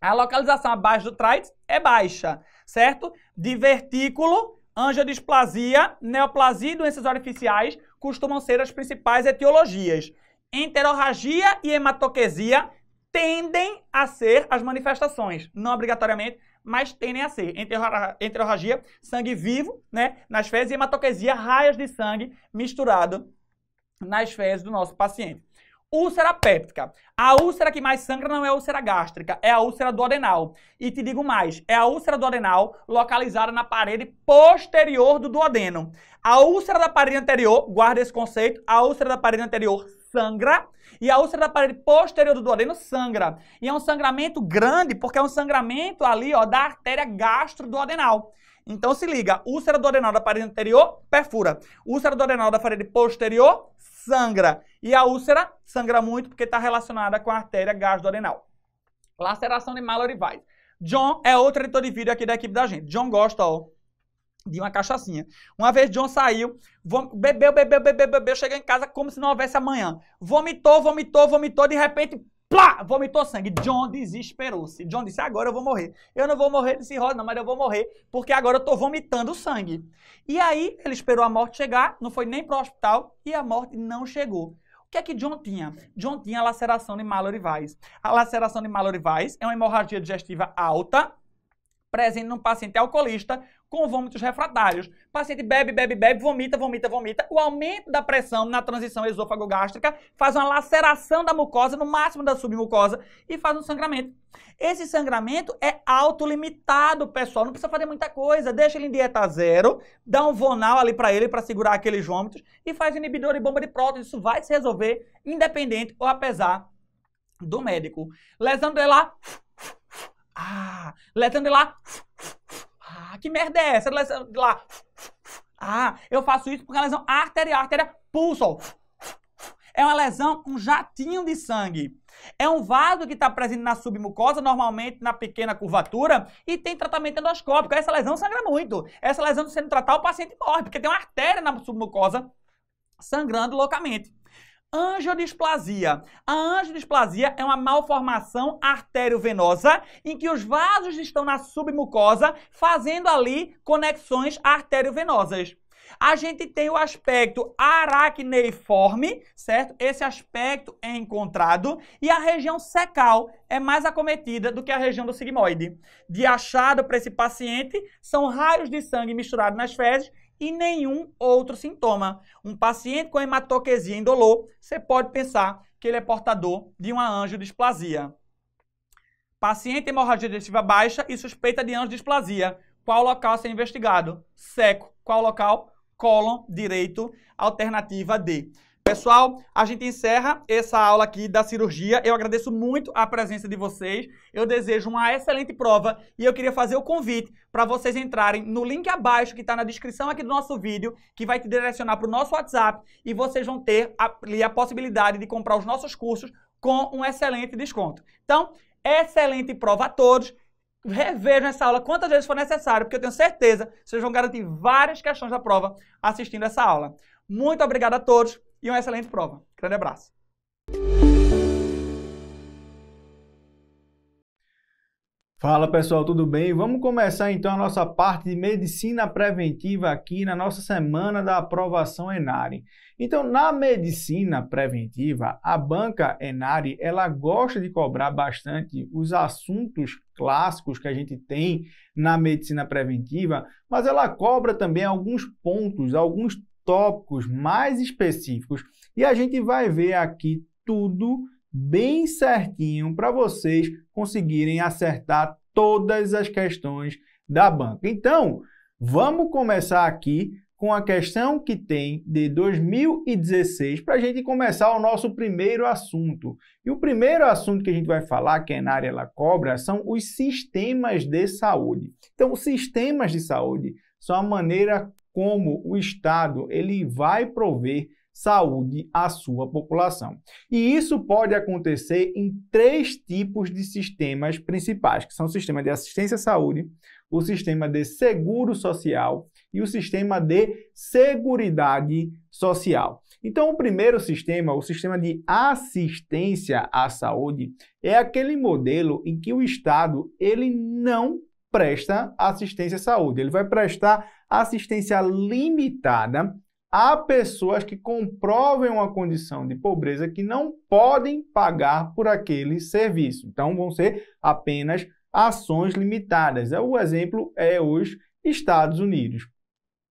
A localização abaixo do trite é baixa, certo? Divertículo, angiodisplasia, neoplasia e doenças orificiais costumam ser as principais etiologias enterorragia e hematoquesia tendem a ser as manifestações, não obrigatoriamente, mas tendem a ser. Enterorragia, sangue vivo, né, nas fezes, e hematoquesia, raias de sangue misturado nas fezes do nosso paciente. Úlcera péptica. A úlcera que mais sangra não é a úlcera gástrica, é a úlcera do adenal. E te digo mais, é a úlcera do adenal localizada na parede posterior do duodeno. A úlcera da parede anterior, guarda esse conceito, a úlcera da parede anterior sangra e a úlcera da parede posterior do duodeno sangra. E é um sangramento grande porque é um sangramento ali ó, da artéria gastro-do gastroduodenal. Então se liga, úlcera do adenal da parede anterior perfura, úlcera do adenal da parede posterior sangra e a úlcera sangra muito porque está relacionada com a artéria adenal. Laceração de malorivais. John é outro editor de vídeo aqui da equipe da gente. John gosta, ó de uma cachaçinha. Uma vez John saiu, bebeu, bebeu, bebeu, bebeu, chegou em casa como se não houvesse amanhã. Vomitou, vomitou, vomitou, de repente, plá, vomitou sangue. John desesperou-se. John disse: Agora eu vou morrer. Eu não vou morrer desse roda, não, mas eu vou morrer porque agora eu estou vomitando sangue. E aí ele esperou a morte chegar, não foi nem para o hospital e a morte não chegou. O que é que John tinha? John tinha laceração de Mallory Weiss. A laceração de Mallory Weiss é uma hemorragia digestiva alta presente num paciente alcoolista com vômitos refratários. O paciente bebe, bebe, bebe, vomita, vomita, vomita. O aumento da pressão na transição esôfago-gástrica faz uma laceração da mucosa, no máximo da submucosa, e faz um sangramento. Esse sangramento é autolimitado, pessoal. Não precisa fazer muita coisa. Deixa ele em dieta zero, dá um vonal ali para ele para segurar aqueles vômitos e faz inibidor e bomba de prótons. Isso vai se resolver independente ou apesar do médico. Lesão dele lá ah, letra de lá. Ah, que merda é essa? Letra de lá. Ah, eu faço isso porque é uma lesão arterial. Artéria pulso. É uma lesão, um jatinho de sangue. É um vaso que está presente na submucosa, normalmente na pequena curvatura, e tem tratamento endoscópico. Essa lesão sangra muito. Essa lesão, sendo tratada o paciente morre, porque tem uma artéria na submucosa sangrando loucamente angiodisplasia. A angiodisplasia é uma malformação arteriovenosa em que os vasos estão na submucosa, fazendo ali conexões arteriovenosas. A gente tem o aspecto aracneiforme, certo? Esse aspecto é encontrado e a região secal é mais acometida do que a região do sigmoide. De achado para esse paciente são raios de sangue misturados nas fezes e nenhum outro sintoma. Um paciente com hematoquesia indolor, você pode pensar que ele é portador de uma angiodisplasia. Paciente hemorragia digestiva baixa e suspeita de angiodisplasia. Qual local a ser investigado? Seco. Qual local? Cólon direito, alternativa D. Pessoal, a gente encerra essa aula aqui da cirurgia. Eu agradeço muito a presença de vocês. Eu desejo uma excelente prova e eu queria fazer o convite para vocês entrarem no link abaixo que está na descrição aqui do nosso vídeo, que vai te direcionar para o nosso WhatsApp e vocês vão ter ali a possibilidade de comprar os nossos cursos com um excelente desconto. Então, excelente prova a todos. Revejam essa aula quantas vezes for necessário, porque eu tenho certeza que vocês vão garantir várias questões da prova assistindo essa aula. Muito obrigado a todos e uma excelente prova. Grande abraço. Fala pessoal, tudo bem? Vamos começar então a nossa parte de medicina preventiva aqui na nossa semana da aprovação Enare. Então, na medicina preventiva, a banca Enare, ela gosta de cobrar bastante os assuntos clássicos que a gente tem na medicina preventiva, mas ela cobra também alguns pontos, alguns tópicos mais específicos e a gente vai ver aqui tudo bem certinho para vocês conseguirem acertar todas as questões da banca. Então, vamos começar aqui com a questão que tem de 2016 para a gente começar o nosso primeiro assunto. E o primeiro assunto que a gente vai falar, que é na área da cobra, são os sistemas de saúde. Então, sistemas de saúde são a maneira como o Estado ele vai prover saúde à sua população. E isso pode acontecer em três tipos de sistemas principais, que são o sistema de assistência à saúde, o sistema de seguro social e o sistema de seguridade social. Então, o primeiro sistema, o sistema de assistência à saúde, é aquele modelo em que o Estado ele não presta assistência à saúde, ele vai prestar assistência limitada a pessoas que comprovem uma condição de pobreza que não podem pagar por aquele serviço. Então, vão ser apenas ações limitadas. É, o exemplo é os Estados Unidos.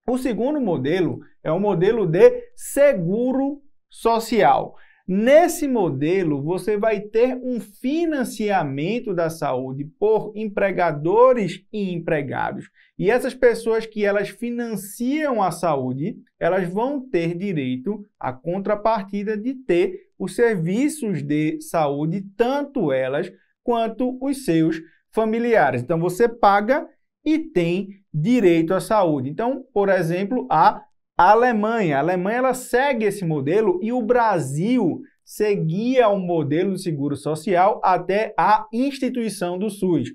O segundo modelo é o modelo de seguro social. Nesse modelo, você vai ter um financiamento da saúde por empregadores e empregados. E essas pessoas que elas financiam a saúde, elas vão ter direito à contrapartida de ter os serviços de saúde, tanto elas quanto os seus familiares. Então você paga e tem direito à saúde. Então, por exemplo, a a Alemanha. A Alemanha ela segue esse modelo e o Brasil seguia o modelo de seguro social até a instituição do SUS.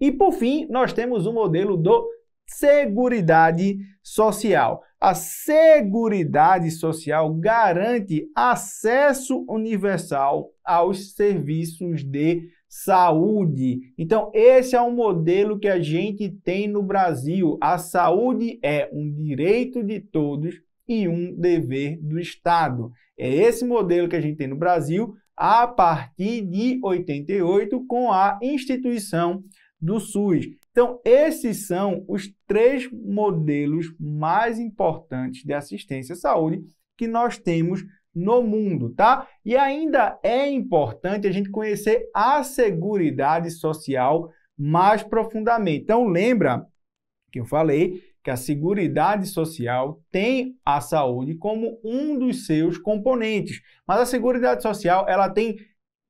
E por fim, nós temos o modelo do Seguridade Social. A Seguridade Social garante acesso universal aos serviços de saúde. Então, esse é um modelo que a gente tem no Brasil. A saúde é um direito de todos e um dever do Estado. É esse modelo que a gente tem no Brasil a partir de 88 com a instituição do SUS. Então, esses são os três modelos mais importantes de assistência à saúde que nós temos no mundo, tá? E ainda é importante a gente conhecer a Seguridade Social mais profundamente. Então lembra que eu falei que a Seguridade Social tem a saúde como um dos seus componentes, mas a Seguridade Social ela tem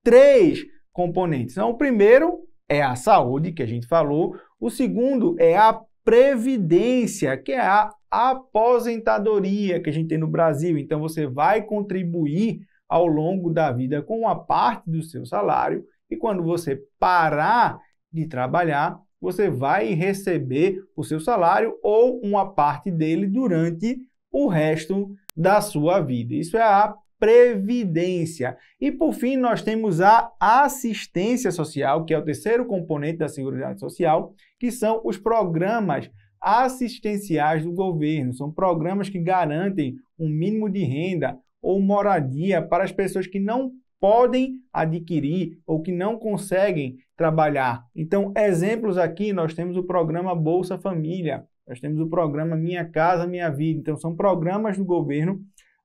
três componentes. Então o primeiro é a saúde que a gente falou, o segundo é a previdência, que é a aposentadoria que a gente tem no Brasil. Então você vai contribuir ao longo da vida com uma parte do seu salário e quando você parar de trabalhar, você vai receber o seu salário ou uma parte dele durante o resto da sua vida. Isso é a previdência. E por fim, nós temos a assistência social, que é o terceiro componente da seguridade social, que são os programas assistenciais do governo. São programas que garantem um mínimo de renda ou moradia para as pessoas que não podem adquirir ou que não conseguem trabalhar. Então, exemplos aqui, nós temos o programa Bolsa Família, nós temos o programa Minha Casa Minha Vida. Então, são programas do governo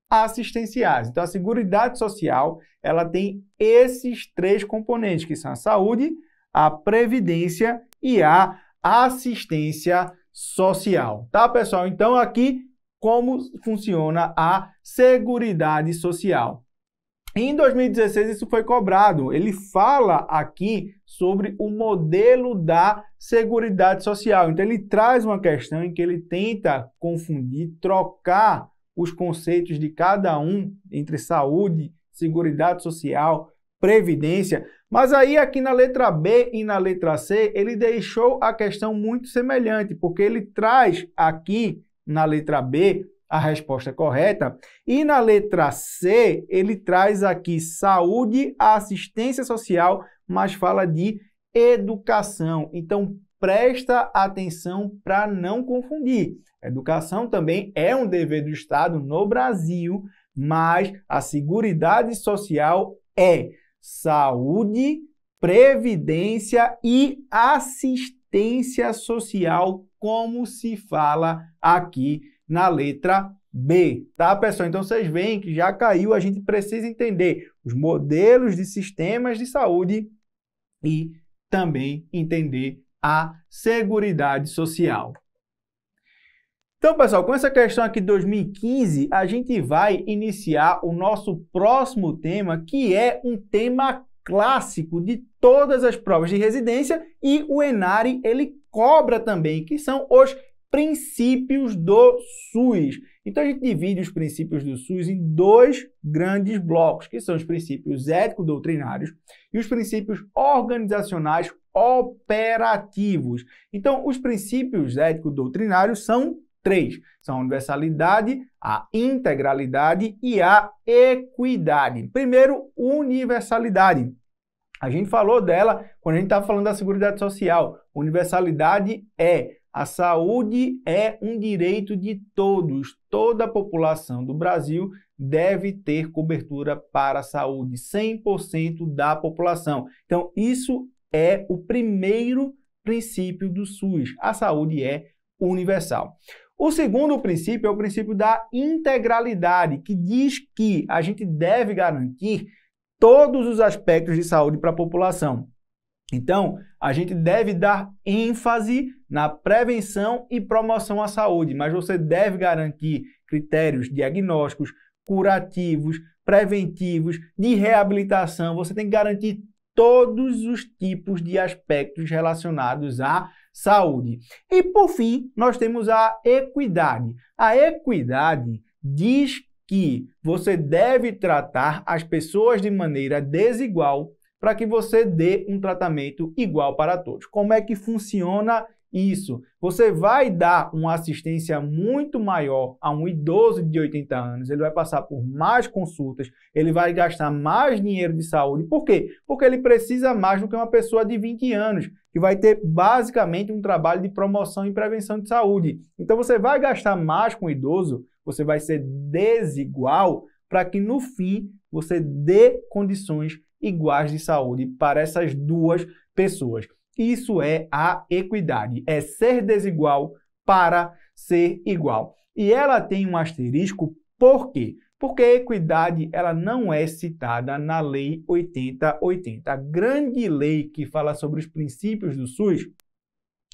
assistenciais. Então, a Seguridade Social, ela tem esses três componentes, que são a saúde, a previdência e a assistência Social. Tá, pessoal? Então, aqui como funciona a Seguridade Social. Em 2016, isso foi cobrado. Ele fala aqui sobre o modelo da Seguridade Social. Então, ele traz uma questão em que ele tenta confundir, trocar os conceitos de cada um entre saúde, Seguridade Social, previdência. Mas aí aqui na letra B e na letra C, ele deixou a questão muito semelhante, porque ele traz aqui na letra B a resposta correta e na letra C ele traz aqui saúde, assistência social, mas fala de educação. Então presta atenção para não confundir. educação também é um dever do Estado no Brasil, mas a Seguridade Social é saúde, previdência e assistência social, como se fala aqui na letra B, tá, pessoal? Então vocês veem que já caiu, a gente precisa entender os modelos de sistemas de saúde e também entender a Seguridade Social. Então, pessoal, com essa questão aqui de 2015, a gente vai iniciar o nosso próximo tema, que é um tema clássico de todas as provas de residência e o Enare ele cobra também, que são os princípios do SUS. Então a gente divide os princípios do SUS em dois grandes blocos, que são os princípios ético-doutrinários e os princípios organizacionais operativos. Então os princípios ético-doutrinários são três: são a universalidade, a integralidade e a equidade. Primeiro, universalidade. A gente falou dela quando a gente estava tá falando da Seguridade Social. Universalidade é a saúde é um direito de todos. Toda a população do Brasil deve ter cobertura para a saúde, 100% da população. Então, isso é o primeiro princípio do SUS. A saúde é universal. O segundo princípio é o princípio da integralidade, que diz que a gente deve garantir todos os aspectos de saúde para a população. Então, a gente deve dar ênfase na prevenção e promoção à saúde, mas você deve garantir critérios diagnósticos, curativos, preventivos, de reabilitação. Você tem que garantir todos os tipos de aspectos relacionados à saúde. E por fim, nós temos a equidade. A equidade diz que você deve tratar as pessoas de maneira desigual para que você dê um tratamento igual para todos. Como é que funciona isso. Você vai dar uma assistência muito maior a um idoso de 80 anos. Ele vai passar por mais consultas, ele vai gastar mais dinheiro de saúde. Por quê? Porque ele precisa mais do que uma pessoa de 20 anos, que vai ter basicamente um trabalho de promoção e prevenção de saúde. Então você vai gastar mais com o idoso, você vai ser desigual para que no fim você dê condições iguais de saúde para essas duas pessoas. Isso é a equidade, é ser desigual para ser igual. E ela tem um asterisco por quê? Porque a equidade ela não é citada na Lei 8080. A grande lei que fala sobre os princípios do SUS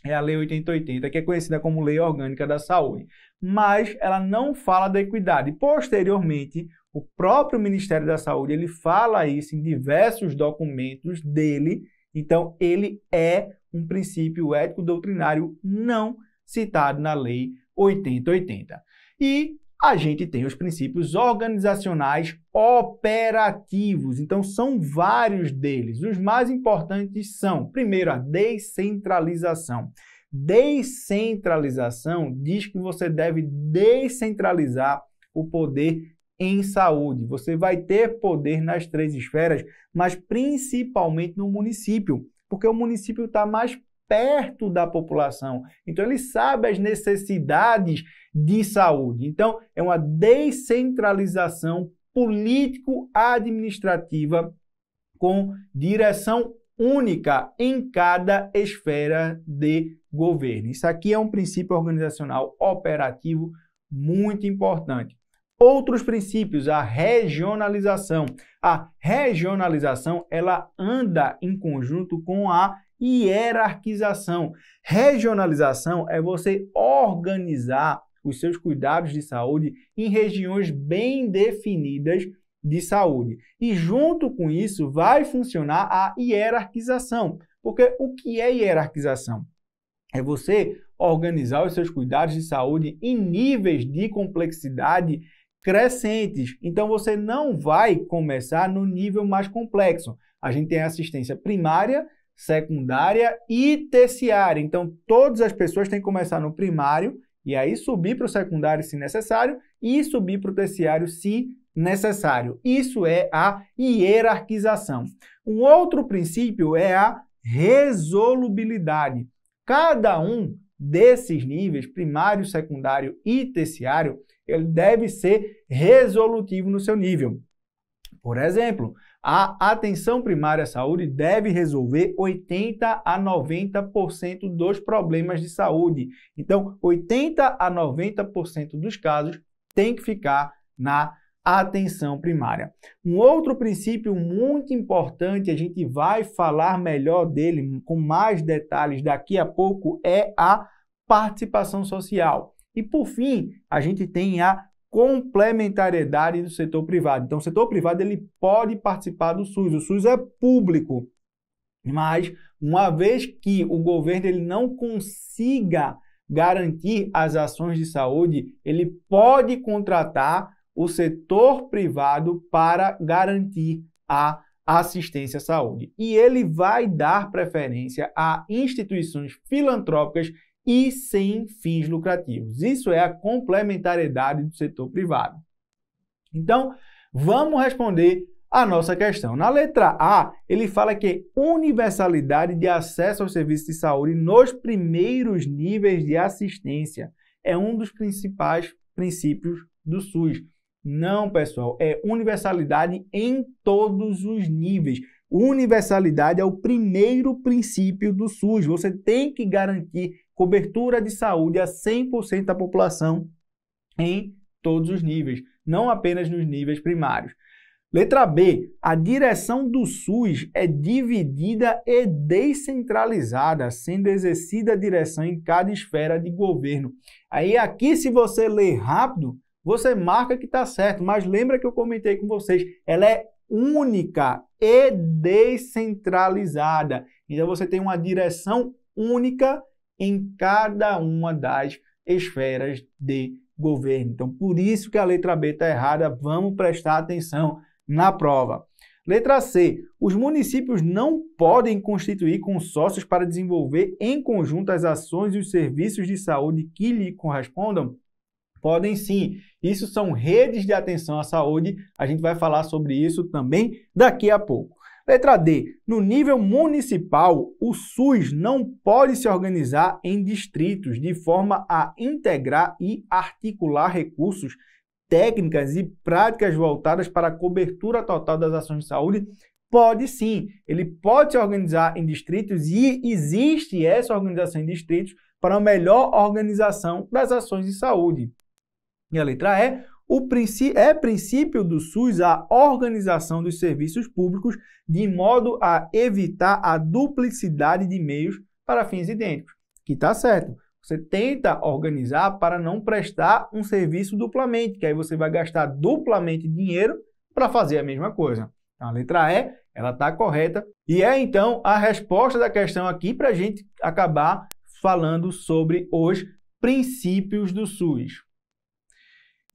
é a Lei 8080, que é conhecida como Lei Orgânica da Saúde. Mas ela não fala da equidade. Posteriormente, o próprio Ministério da Saúde ele fala isso em diversos documentos dele então, ele é um princípio ético doutrinário não citado na Lei 8080. E a gente tem os princípios organizacionais operativos. Então, são vários deles. Os mais importantes são, primeiro, a descentralização. Descentralização diz que você deve descentralizar o poder em saúde. Você vai ter poder nas três esferas, mas principalmente no município, porque o município está mais perto da população. Então, ele sabe as necessidades de saúde. Então, é uma descentralização político-administrativa com direção única em cada esfera de governo. Isso aqui é um princípio organizacional operativo muito importante. Outros princípios, a regionalização. A regionalização, ela anda em conjunto com a hierarquização. Regionalização é você organizar os seus cuidados de saúde em regiões bem definidas de saúde. E junto com isso vai funcionar a hierarquização. Porque o que é hierarquização? É você organizar os seus cuidados de saúde em níveis de complexidade crescentes. Então você não vai começar no nível mais complexo. A gente tem assistência primária, secundária e terciária. Então todas as pessoas têm que começar no primário e aí subir para o secundário se necessário e subir para o terciário se necessário. Isso é a hierarquização. Um outro princípio é a resolubilidade. Cada um desses níveis, primário, secundário e terciário, ele deve ser resolutivo no seu nível. Por exemplo, a atenção primária à saúde deve resolver 80 a 90% dos problemas de saúde. Então, 80 a 90% dos casos tem que ficar na atenção primária. Um outro princípio muito importante, a gente vai falar melhor dele com mais detalhes daqui a pouco, é a participação social. E por fim, a gente tem a complementariedade do setor privado. Então, o setor privado ele pode participar do SUS. O SUS é público, mas uma vez que o governo ele não consiga garantir as ações de saúde, ele pode contratar o setor privado para garantir a assistência à saúde. E ele vai dar preferência a instituições filantrópicas e sem fins lucrativos. Isso é a complementariedade do setor privado. Então, vamos responder a nossa questão. Na letra A, ele fala que universalidade de acesso aos serviços de saúde nos primeiros níveis de assistência. É um dos principais princípios do SUS. Não, pessoal, é universalidade em todos os níveis. Universalidade é o primeiro princípio do SUS. Você tem que garantir cobertura de saúde a 100% da população em todos os níveis, não apenas nos níveis primários. Letra B, a direção do SUS é dividida e descentralizada, sendo exercida a direção em cada esfera de governo. Aí aqui, se você ler rápido, você marca que está certo, mas lembra que eu comentei com vocês, ela é única e descentralizada. Então você tem uma direção única em cada uma das esferas de governo. Então, por isso que a letra B está errada, vamos prestar atenção na prova. Letra C. Os municípios não podem constituir consórcios para desenvolver em conjunto as ações e os serviços de saúde que lhe correspondam? Podem sim. Isso são redes de atenção à saúde. A gente vai falar sobre isso também daqui a pouco. Letra D. No nível municipal, o SUS não pode se organizar em distritos de forma a integrar e articular recursos, técnicas e práticas voltadas para a cobertura total das ações de saúde. Pode sim, ele pode se organizar em distritos e existe essa organização em distritos para a melhor organização das ações de saúde. E a letra E, o é princípio do SUS a organização dos serviços públicos de modo a evitar a duplicidade de meios para fins idênticos. Que está certo. Você tenta organizar para não prestar um serviço duplamente, que aí você vai gastar duplamente dinheiro para fazer a mesma coisa. Então, a letra E, ela está correta. E é então a resposta da questão aqui para a gente acabar falando sobre os princípios do SUS.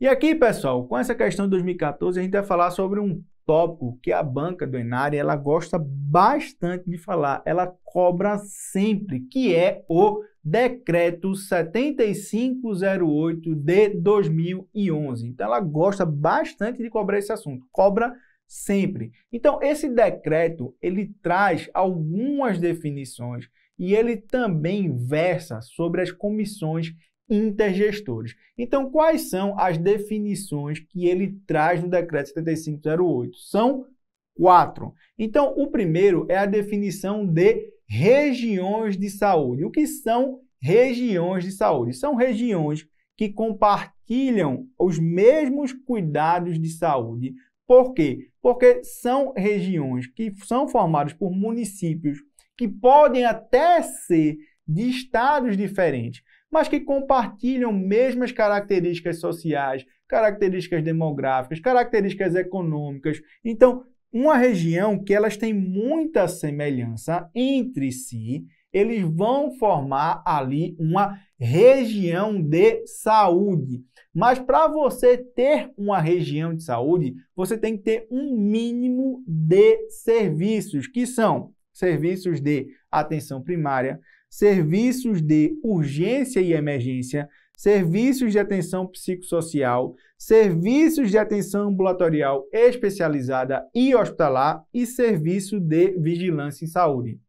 E aqui, pessoal, com essa questão de 2014, a gente vai falar sobre um tópico que a banca do Enari ela gosta bastante de falar, ela cobra sempre, que é o decreto 7508 de 2011. Então ela gosta bastante de cobrar esse assunto, cobra sempre. Então esse decreto, ele traz algumas definições e ele também versa sobre as comissões intergestores. Então, quais são as definições que ele traz no decreto 7508? São quatro. Então, o primeiro é a definição de regiões de saúde. O que são regiões de saúde? São regiões que compartilham os mesmos cuidados de saúde. Por quê? Porque são regiões que são formadas por municípios que podem até ser de estados diferentes, mas que compartilham mesmas características sociais, características demográficas, características econômicas. Então, uma região que elas têm muita semelhança entre si, eles vão formar ali uma região de saúde. Mas para você ter uma região de saúde, você tem que ter um mínimo de serviços, que são serviços de atenção primária, serviços de urgência e emergência, serviços de atenção psicossocial, serviços de atenção ambulatorial especializada e hospitalar e serviço de vigilância em saúde.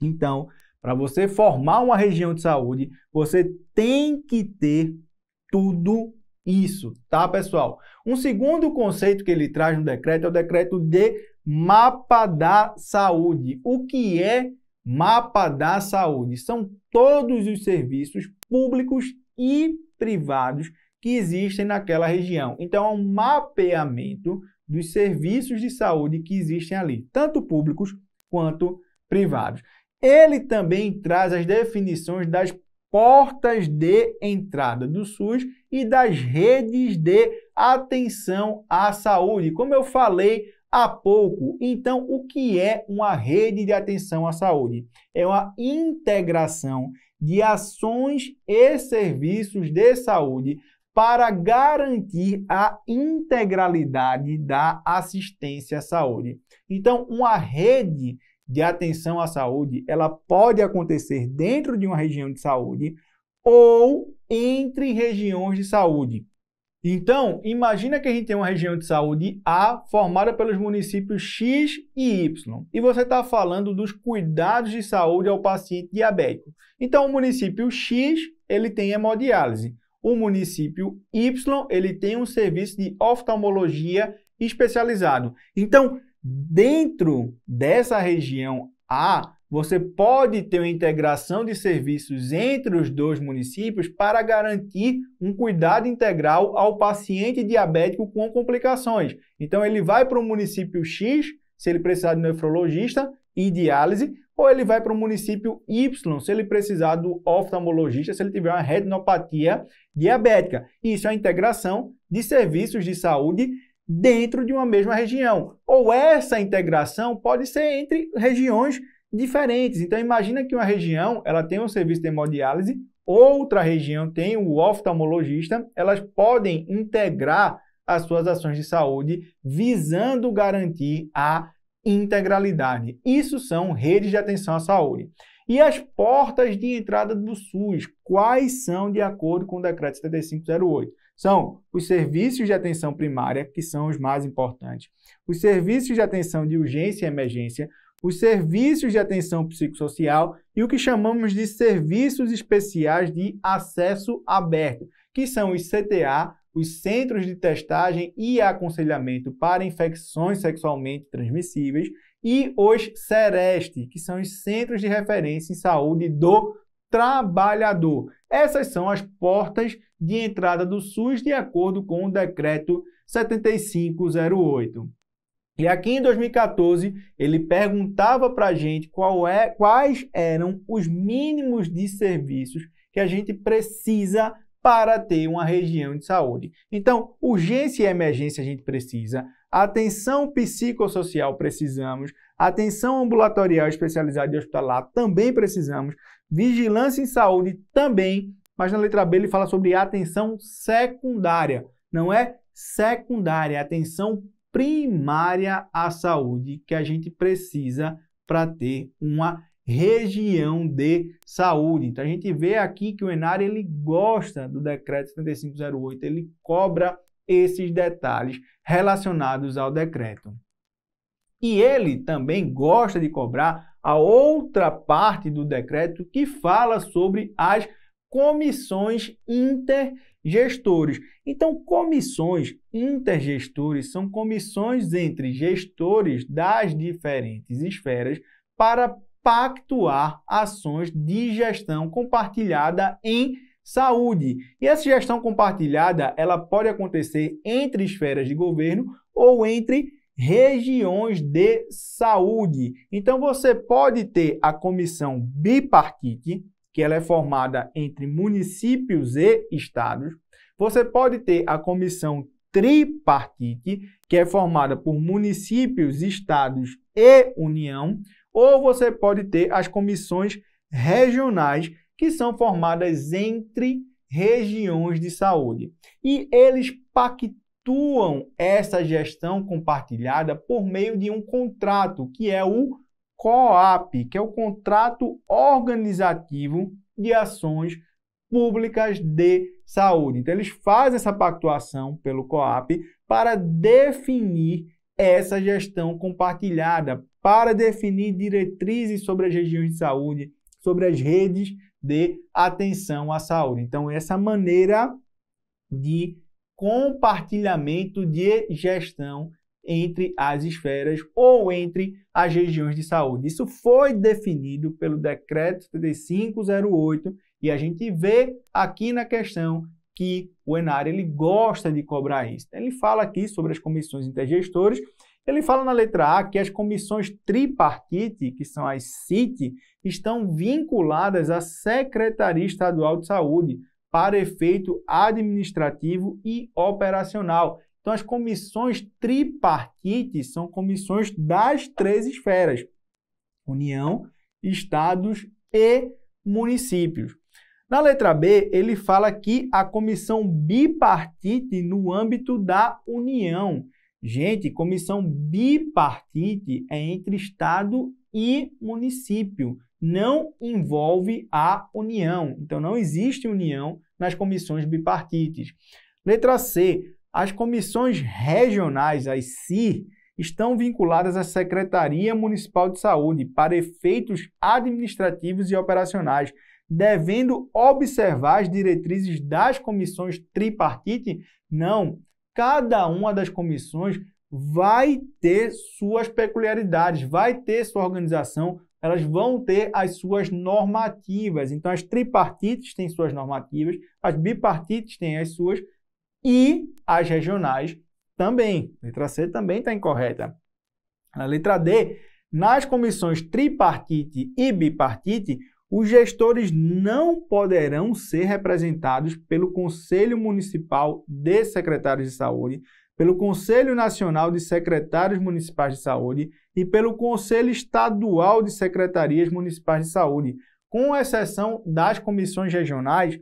Então, para você formar uma região de saúde, você tem que ter tudo isso, tá, pessoal? Um segundo conceito que ele traz no decreto é o decreto de mapa da saúde. O que é Mapa da Saúde. São todos os serviços públicos e privados que existem naquela região. Então, é um mapeamento dos serviços de saúde que existem ali, tanto públicos quanto privados. Ele também traz as definições das portas de entrada do SUS e das redes de atenção à saúde. Como eu falei há pouco. Então, o que é uma rede de atenção à saúde? É uma integração de ações e serviços de saúde para garantir a integralidade da assistência à saúde. Então, uma rede de atenção à saúde, ela pode acontecer dentro de uma região de saúde ou entre regiões de saúde. Então, imagina que a gente tem uma região de saúde A formada pelos municípios X e Y. E você está falando dos cuidados de saúde ao paciente diabético. Então, o município X ele tem hemodiálise. O município Y ele tem um serviço de oftalmologia especializado. Então, dentro dessa região A, você pode ter uma integração de serviços entre os dois municípios para garantir um cuidado integral ao paciente diabético com complicações. Então, ele vai para o município X, se ele precisar de nefrologista e diálise, ou ele vai para o município Y, se ele precisar do oftalmologista, se ele tiver uma retinopatia diabética. Isso é a integração de serviços de saúde dentro de uma mesma região. Ou essa integração pode ser entre regiões diferentes. Então imagina que uma região ela tem um serviço de hemodiálise, outra região tem o oftalmologista, elas podem integrar as suas ações de saúde visando garantir a integralidade. Isso são redes de atenção à saúde. E as portas de entrada do SUS, quais são de acordo com o decreto 7508? São os serviços de atenção primária, que são os mais importantes, os serviços de atenção de urgência e emergência, os serviços de atenção psicossocial e o que chamamos de serviços especiais de acesso aberto, que são os CTA, os Centros de Testagem e Aconselhamento para Infecções Sexualmente Transmissíveis, e os CEREST, que são os Centros de Referência em Saúde do Trabalhador. Essas são as portas de entrada do SUS de acordo com o decreto 7508. E aqui em 2014, ele perguntava para a gente é, quais eram os mínimos de serviços que a gente precisa para ter uma região de saúde. Então, urgência e emergência a gente precisa, atenção psicossocial precisamos, atenção ambulatorial especializada e hospitalar também precisamos, vigilância em saúde também, mas na letra B ele fala sobre atenção secundária, não é secundária, é atenção primária à saúde que a gente precisa para ter uma região de saúde. Então a gente vê aqui que o Enar ele gosta do decreto 7508, ele cobra esses detalhes relacionados ao decreto. E ele também gosta de cobrar a outra parte do decreto que fala sobre as comissões inter gestores. Então, comissões intergestores são comissões entre gestores das diferentes esferas para pactuar ações de gestão compartilhada em saúde. E essa gestão compartilhada, ela pode acontecer entre esferas de governo ou entre regiões de saúde. Então você pode ter a comissão bipartite, que ela é formada entre municípios e estados, você pode ter a comissão tripartite, que é formada por municípios, estados e União, ou você pode ter as comissões regionais, que são formadas entre regiões de saúde. E eles pactuam essa gestão compartilhada por meio de um contrato, que é o COAP, que é o Contrato Organizativo de Ações Públicas de Saúde. Então, eles fazem essa pactuação pelo COAP para definir essa gestão compartilhada, para definir diretrizes sobre as regiões de saúde, sobre as redes de atenção à saúde. Então, essa maneira de compartilhamento de gestão entre as esferas ou entre as regiões de saúde. Isso foi definido pelo decreto 3508 e a gente vê aqui na questão que o Enar ele gosta de cobrar isso. Ele fala aqui sobre as comissões intergestores, ele fala na letra A que as comissões tripartite, que são as CIT, estão vinculadas à Secretaria Estadual de Saúde para efeito administrativo e operacional. Então, as comissões tripartites são comissões das três esferas: União, Estados e municípios. Na letra B, ele fala que a comissão bipartite no âmbito da União. Gente, comissão bipartite é entre Estado e município, não envolve a União. Então, não existe União nas comissões bipartites. Letra C, as comissões regionais, as CI, estão vinculadas à Secretaria Municipal de Saúde para efeitos administrativos e operacionais, devendo observar as diretrizes das comissões tripartite? Não. Cada uma das comissões vai ter suas peculiaridades, vai ter sua organização, elas vão ter as suas normativas. Então, as tripartites têm suas normativas, as bipartites têm as suas e as regionais também. Letra C também está incorreta. Na letra D, nas comissões tripartite e bipartite, os gestores não poderão ser representados pelo Conselho Municipal de Secretários de Saúde, pelo Conselho Nacional de Secretários Municipais de Saúde e pelo Conselho Estadual de Secretarias Municipais de Saúde, com exceção das comissões regionais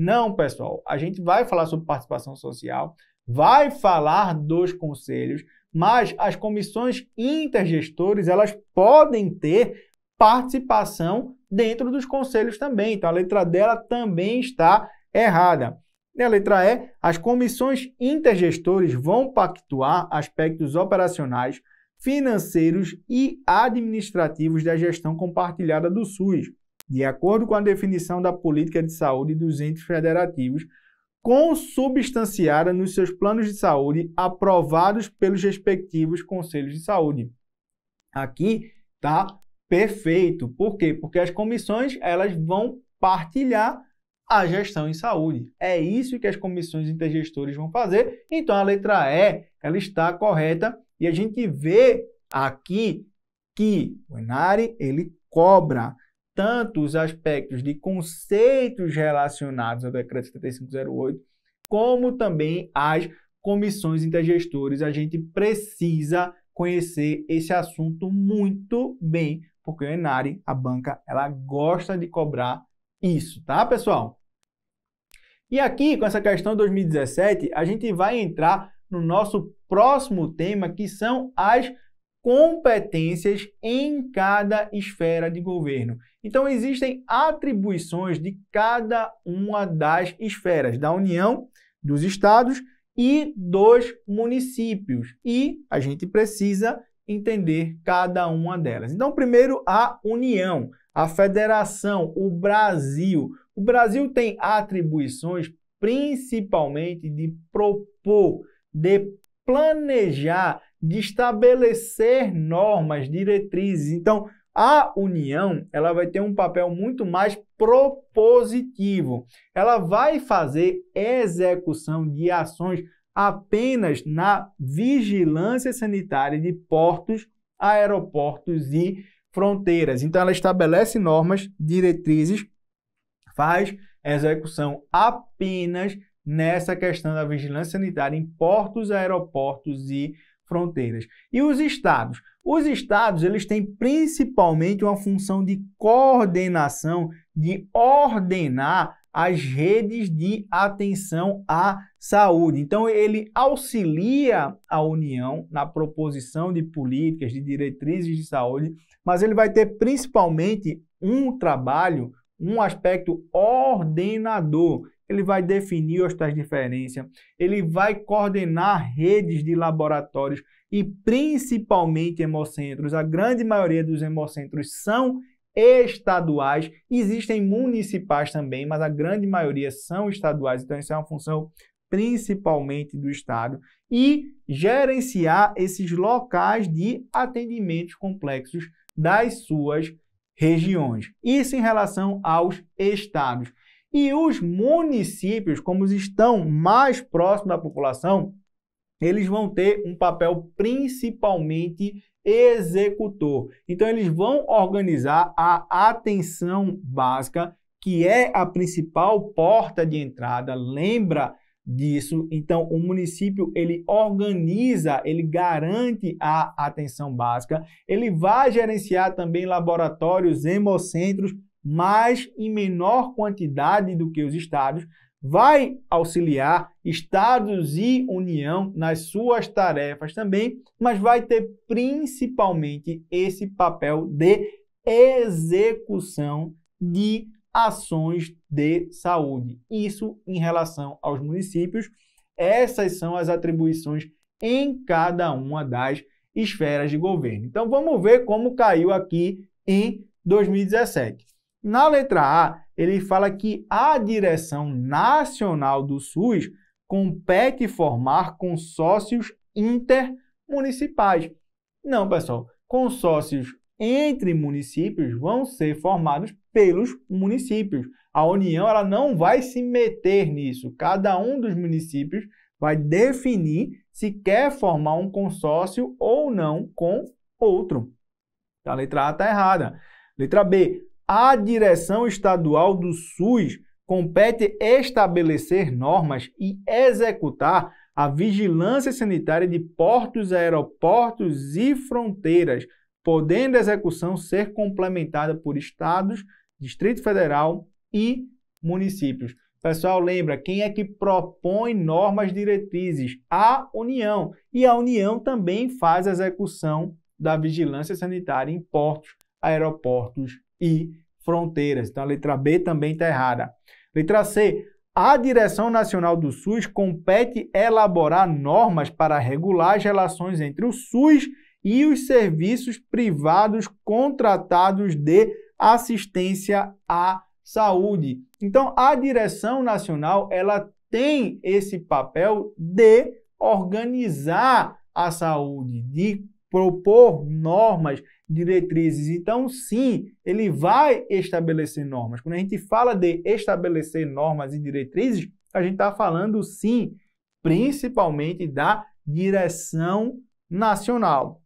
não, pessoal. A gente vai falar sobre participação social, vai falar dos conselhos, mas as comissões intergestores, elas podem ter participação dentro dos conselhos também. Então a letra dela também está errada. E a letra E, as comissões intergestores vão pactuar aspectos operacionais, financeiros e administrativos da gestão compartilhada do SUS de acordo com a definição da política de saúde dos entes federativos, consubstanciada nos seus planos de saúde aprovados pelos respectivos conselhos de saúde. Aqui tá perfeito. Por quê? Porque as comissões elas vão partilhar a gestão em saúde. É isso que as comissões intergestores vão fazer. Então a letra E, ela está correta e a gente vê aqui que o Enari ele cobra tanto os aspectos de conceitos relacionados ao decreto 7508, como também as comissões intergestores. A gente precisa conhecer esse assunto muito bem, porque o Enari, a banca, ela gosta de cobrar isso, tá, pessoal? E aqui, com essa questão de 2017, a gente vai entrar no nosso próximo tema, que são as competências em cada esfera de governo. Então, existem atribuições de cada uma das esferas, da União, dos Estados e dos municípios. E a gente precisa entender cada uma delas. Então, primeiro, a União, a Federação, o Brasil. O Brasil tem atribuições principalmente de propor, de planejar de estabelecer normas, diretrizes. Então, a união, ela vai ter um papel muito mais propositivo. Ela vai fazer execução de ações apenas na vigilância sanitária de portos, aeroportos e fronteiras. Então ela estabelece normas, diretrizes, faz execução apenas nessa questão da vigilância sanitária em portos, aeroportos e fronteiras fronteiras. E os estados? Os estados, eles têm principalmente uma função de coordenação, de ordenar as redes de atenção à saúde. Então, ele auxilia a União na proposição de políticas, de diretrizes de saúde, mas ele vai ter principalmente um trabalho, um aspecto ordenador ele vai definir os tais diferenças, ele vai coordenar redes de laboratórios e principalmente hemocentros. A grande maioria dos hemocentros são estaduais, existem municipais também, mas a grande maioria são estaduais, então isso é uma função principalmente do Estado, e gerenciar esses locais de atendimentos complexos das suas regiões. Isso em relação aos estados. E os municípios, como estão mais próximos da população, eles vão ter um papel principalmente executor. Então, eles vão organizar a atenção básica, que é a principal porta de entrada. Lembra disso. Então, o município ele organiza, ele garante a atenção básica, ele vai gerenciar também laboratórios, hemocentros mas em menor quantidade do que os estados, vai auxiliar estados e União nas suas tarefas também, mas vai ter principalmente esse papel de execução de ações de saúde. Isso em relação aos municípios, essas são as atribuições em cada uma das esferas de governo. Então vamos ver como caiu aqui em 2017. Na letra A, ele fala que a direção nacional do SUS compete formar consórcios intermunicipais. Não, pessoal, consórcios entre municípios vão ser formados pelos municípios. A União ela não vai se meter nisso. Cada um dos municípios vai definir se quer formar um consórcio ou não com outro. Então, a letra A está errada. Letra B, a direção estadual do SUS compete estabelecer normas e executar a vigilância sanitária de portos, aeroportos e fronteiras, podendo a execução ser complementada por estados, Distrito Federal e municípios. Pessoal, lembra quem é que propõe normas diretrizes? A União. E a União também faz a execução da vigilância sanitária em portos, aeroportos e fronteiras. Então a letra B também está errada. Letra C. A Direção Nacional do SUS compete elaborar normas para regular as relações entre o SUS e os serviços privados contratados de assistência à saúde. Então, a direção nacional, ela tem esse papel de organizar a saúde, de propor normas diretrizes. Então, sim, ele vai estabelecer normas. Quando a gente fala de estabelecer normas e diretrizes, a gente está falando, sim, principalmente da direção nacional.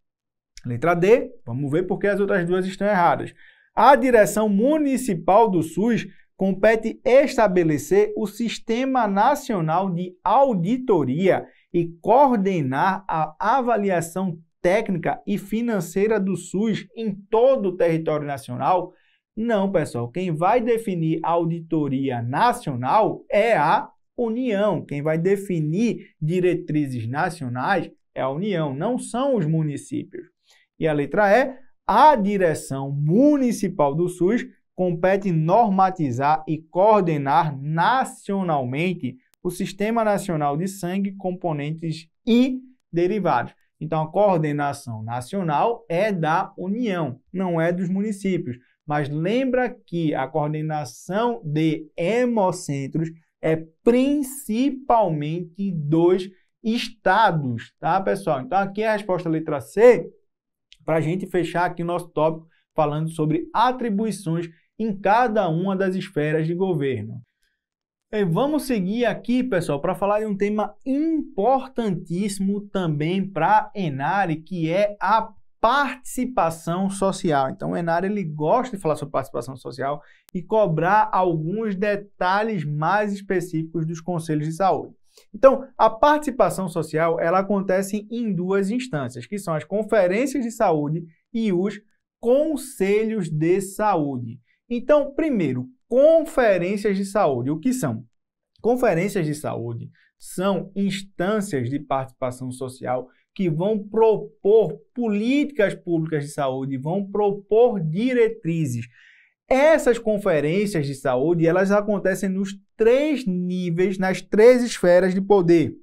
Letra D, vamos ver porque as outras duas estão erradas. A direção municipal do SUS compete estabelecer o Sistema Nacional de Auditoria e coordenar a avaliação técnica e financeira do SUS em todo o território nacional? Não, pessoal. Quem vai definir a auditoria nacional é a União. Quem vai definir diretrizes nacionais é a União, não são os municípios. E a letra E, a direção municipal do SUS compete normatizar e coordenar nacionalmente o Sistema Nacional de Sangue, componentes e derivados. Então, a coordenação nacional é da União, não é dos municípios. Mas lembra que a coordenação de hemocentros é principalmente dos estados, tá, pessoal? Então, aqui é a resposta letra C, para a gente fechar aqui o nosso tópico falando sobre atribuições em cada uma das esferas de governo. E é, vamos seguir aqui, pessoal, para falar de um tema importantíssimo também para Enari, que é a participação social. Então, o Enari ele gosta de falar sobre participação social e cobrar alguns detalhes mais específicos dos conselhos de saúde. Então, a participação social ela acontece em duas instâncias, que são as conferências de saúde e os conselhos de saúde. Então, primeiro, conferências de saúde. O que são? Conferências de saúde são instâncias de participação social que vão propor políticas públicas de saúde, vão propor diretrizes. Essas conferências de saúde, elas acontecem nos três níveis, nas três esferas de poder: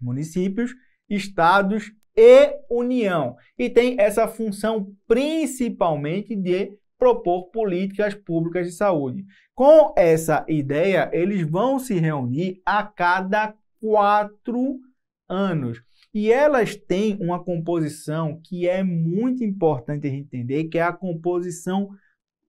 municípios, estados e União. E tem essa função principalmente de propor políticas públicas de saúde. Com essa ideia, eles vão se reunir a cada quatro anos. E elas têm uma composição que é muito importante a gente entender, que é a composição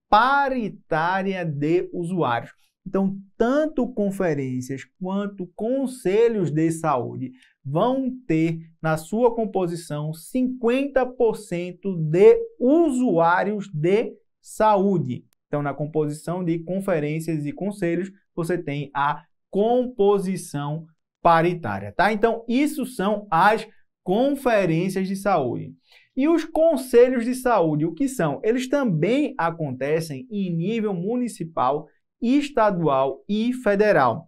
paritária de usuários. Então, tanto conferências quanto conselhos de saúde vão ter na sua composição 50% de usuários de saúde. Então, na composição de conferências e conselhos, você tem a composição paritária, tá? Então, isso são as conferências de saúde. E os conselhos de saúde, o que são? Eles também acontecem em nível municipal, estadual e federal.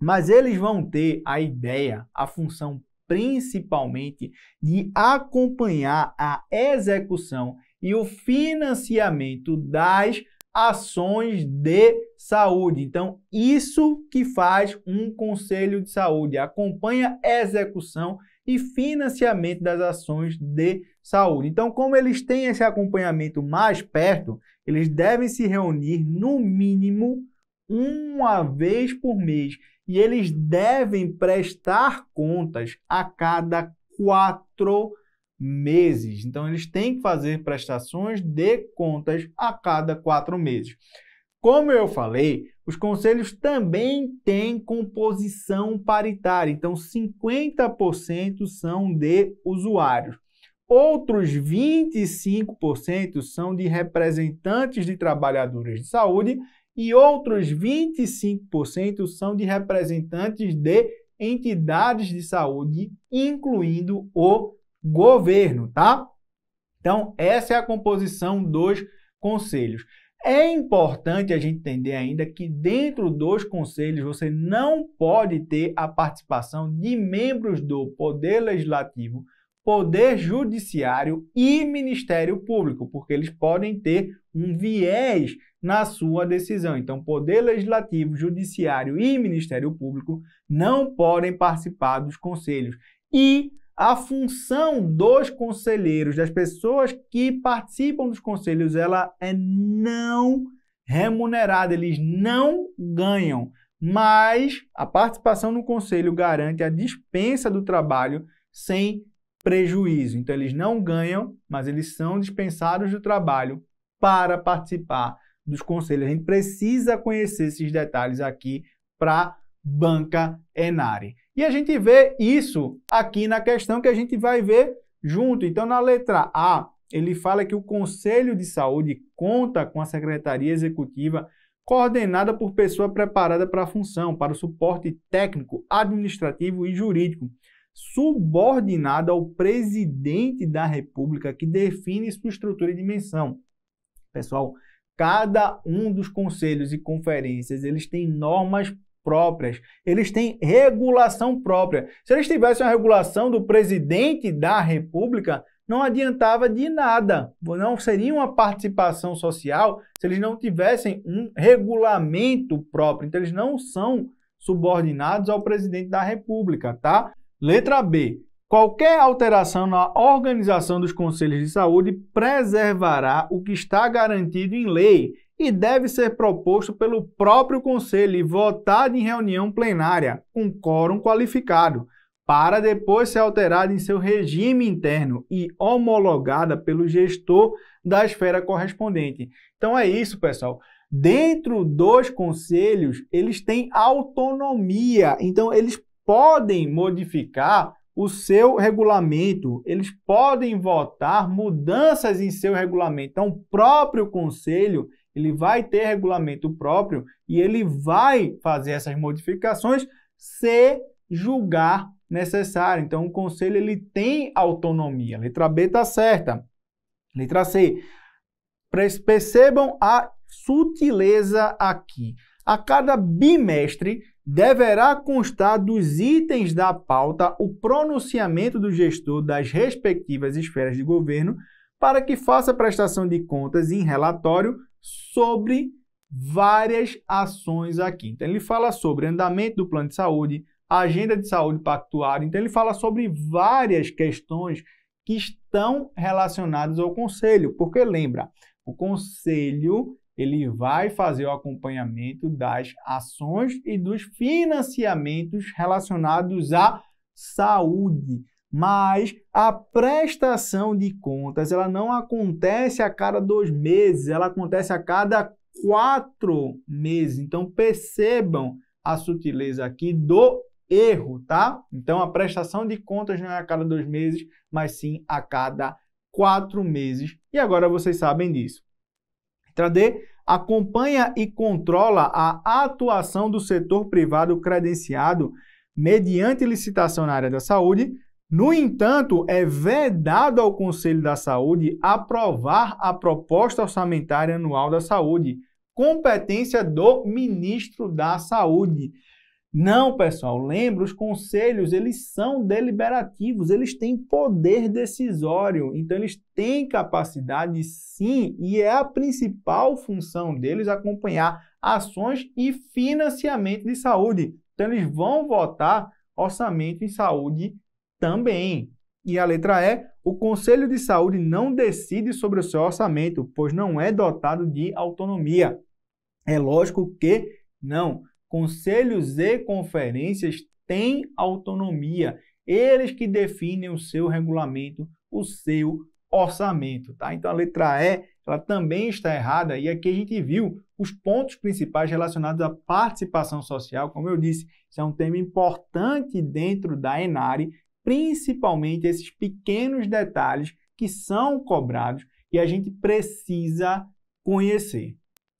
Mas eles vão ter a ideia, a função principalmente de acompanhar a execução e o financiamento das ações de saúde. Então, isso que faz um conselho de saúde, acompanha a execução e financiamento das ações de saúde. Então, como eles têm esse acompanhamento mais perto, eles devem se reunir no mínimo uma vez por mês e eles devem prestar contas a cada quatro meses. Então, eles têm que fazer prestações de contas a cada quatro meses. Como eu falei, os conselhos também têm composição paritária, então 50% são de usuários. Outros 25% são de representantes de trabalhadores de saúde e outros 25% são de representantes de entidades de saúde, incluindo o governo, tá? Então, essa é a composição dos conselhos. É importante a gente entender ainda que dentro dos conselhos você não pode ter a participação de membros do Poder Legislativo, Poder Judiciário e Ministério Público, porque eles podem ter um viés na sua decisão. Então, Poder Legislativo, Judiciário e Ministério Público não podem participar dos conselhos. E a função dos conselheiros, das pessoas que participam dos conselhos, ela é não remunerada, eles não ganham, mas a participação no conselho garante a dispensa do trabalho sem prejuízo. Então eles não ganham, mas eles são dispensados do trabalho para participar dos conselhos. A gente precisa conhecer esses detalhes aqui para Banca Enare. E a gente vê isso aqui na questão que a gente vai ver junto. Então, na letra A, ele fala que o Conselho de Saúde conta com a Secretaria Executiva coordenada por pessoa preparada para a função, para o suporte técnico, administrativo e jurídico, subordinada ao presidente da República, que define sua estrutura e dimensão. Pessoal, cada um dos conselhos e conferências, eles têm normas próprias, eles têm regulação própria. Se eles tivessem a regulação do presidente da República, não adiantava de nada, não seria uma participação social se eles não tivessem um regulamento próprio. Então, eles não são subordinados ao presidente da República, tá? Letra B. Qualquer alteração na organização dos conselhos de saúde preservará o que está garantido em lei e deve ser proposto pelo próprio Conselho e votado em reunião plenária, com quórum qualificado, para depois ser alterada em seu regime interno e homologada pelo gestor da esfera correspondente. Então é isso, pessoal. Dentro dos conselhos, eles têm autonomia, então eles podem modificar o seu regulamento, eles podem votar mudanças em seu regulamento. Então, o próprio conselho ele vai ter regulamento próprio e ele vai fazer essas modificações se julgar necessário. Então, o conselho ele tem autonomia. Letra B está certa. Letra C. Percebam a sutileza aqui. A cada bimestre deverá constar dos itens da pauta o pronunciamento do gestor das respectivas esferas de governo para que faça prestação de contas em relatório sobre várias ações aqui. Então, ele fala sobre andamento do plano de saúde, agenda de saúde pactuária. Então, ele fala sobre várias questões que estão relacionadas ao conselho, porque lembra, o conselho ele vai fazer o acompanhamento das ações e dos financiamentos relacionados à saúde mas a prestação de contas ela não acontece a cada dois meses, ela acontece a cada quatro meses. Então percebam a sutileza aqui do erro, tá? Então a prestação de contas não é a cada dois meses, mas sim a cada quatro meses. E agora vocês sabem disso. Letra D acompanha e controla a atuação do setor privado credenciado mediante licitação na área da saúde no entanto, é vedado ao Conselho da Saúde aprovar a proposta orçamentária anual da saúde, competência do ministro da Saúde. Não, pessoal, lembra, os conselhos, eles são deliberativos, eles têm poder decisório, então eles têm capacidade sim, e é a principal função deles acompanhar ações e financiamento de saúde. Então eles vão votar orçamento em saúde também. E a letra E, o Conselho de Saúde não decide sobre o seu orçamento, pois não é dotado de autonomia. É lógico que não. Conselhos e conferências têm autonomia. Eles que definem o seu regulamento, o seu orçamento, tá? Então a letra E, ela também está errada e aqui a gente viu os pontos principais relacionados à participação social, como eu disse, isso é um tema importante dentro da Enare principalmente esses pequenos detalhes que são cobrados e a gente precisa conhecer.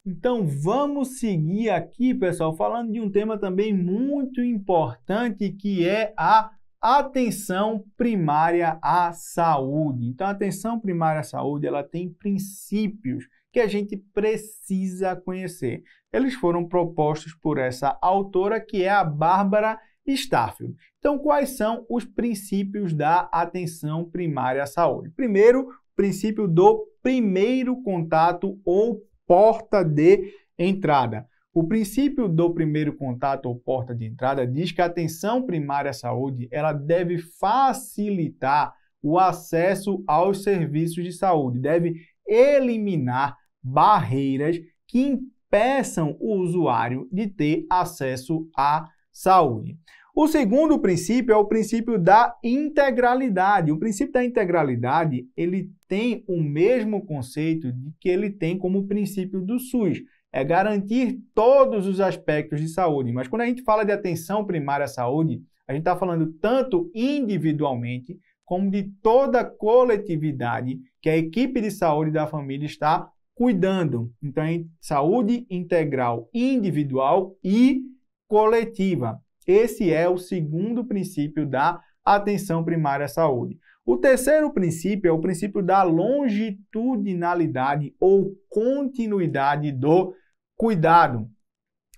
Então vamos seguir aqui, pessoal, falando de um tema também muito importante que é a atenção primária à saúde. Então a atenção primária à saúde, ela tem princípios que a gente precisa conhecer. Eles foram propostos por essa autora que é a Bárbara Starfield. Então, quais são os princípios da atenção primária à saúde? Primeiro, princípio do primeiro contato ou porta de entrada. O princípio do primeiro contato ou porta de entrada diz que a atenção primária à saúde ela deve facilitar o acesso aos serviços de saúde, deve eliminar barreiras que impeçam o usuário de ter acesso a saúde. O segundo princípio é o princípio da integralidade. O princípio da integralidade, ele tem o mesmo conceito de que ele tem como princípio do SUS, é garantir todos os aspectos de saúde. Mas quando a gente fala de atenção primária à saúde, a gente está falando tanto individualmente como de toda a coletividade que a equipe de saúde da família está cuidando. Então, é saúde integral individual e coletiva. Esse é o segundo princípio da atenção primária à saúde. O terceiro princípio é o princípio da longitudinalidade ou continuidade do cuidado.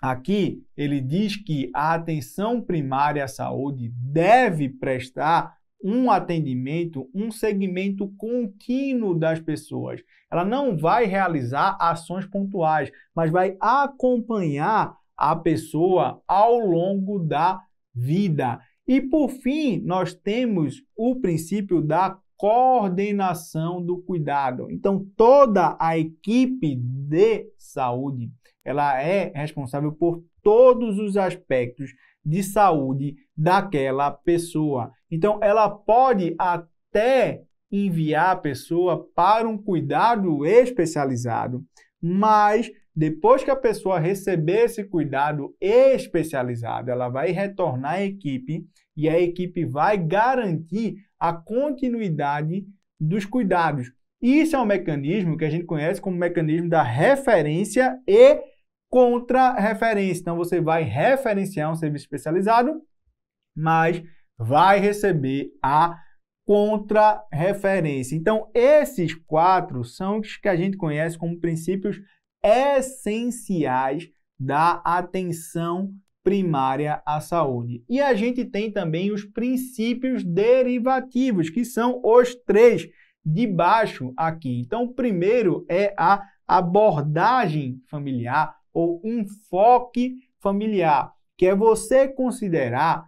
Aqui ele diz que a atenção primária à saúde deve prestar um atendimento, um segmento contínuo das pessoas. Ela não vai realizar ações pontuais, mas vai acompanhar a pessoa ao longo da vida. E por fim, nós temos o princípio da coordenação do cuidado. Então, toda a equipe de saúde, ela é responsável por todos os aspectos de saúde daquela pessoa. Então, ela pode até enviar a pessoa para um cuidado especializado, mas depois que a pessoa receber esse cuidado especializado, ela vai retornar à equipe e a equipe vai garantir a continuidade dos cuidados. Isso é um mecanismo que a gente conhece como mecanismo da referência e contra-referência. Então você vai referenciar um serviço especializado, mas vai receber a contra-referência. Então esses quatro são os que a gente conhece como princípios essenciais da atenção primária à saúde. E a gente tem também os princípios derivativos, que são os três de baixo aqui. Então, o primeiro é a abordagem familiar ou um enfoque familiar, que é você considerar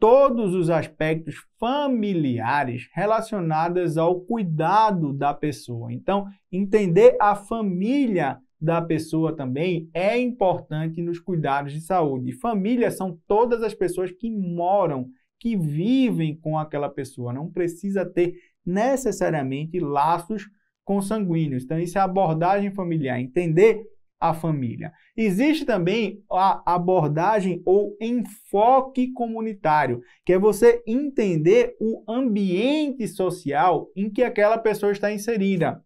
todos os aspectos familiares relacionados ao cuidado da pessoa. Então, entender a família da pessoa também é importante nos cuidados de saúde. Família são todas as pessoas que moram, que vivem com aquela pessoa. Não precisa ter necessariamente laços consanguíneos. Então, isso é abordagem familiar, entender a família. Existe também a abordagem ou enfoque comunitário, que é você entender o ambiente social em que aquela pessoa está inserida.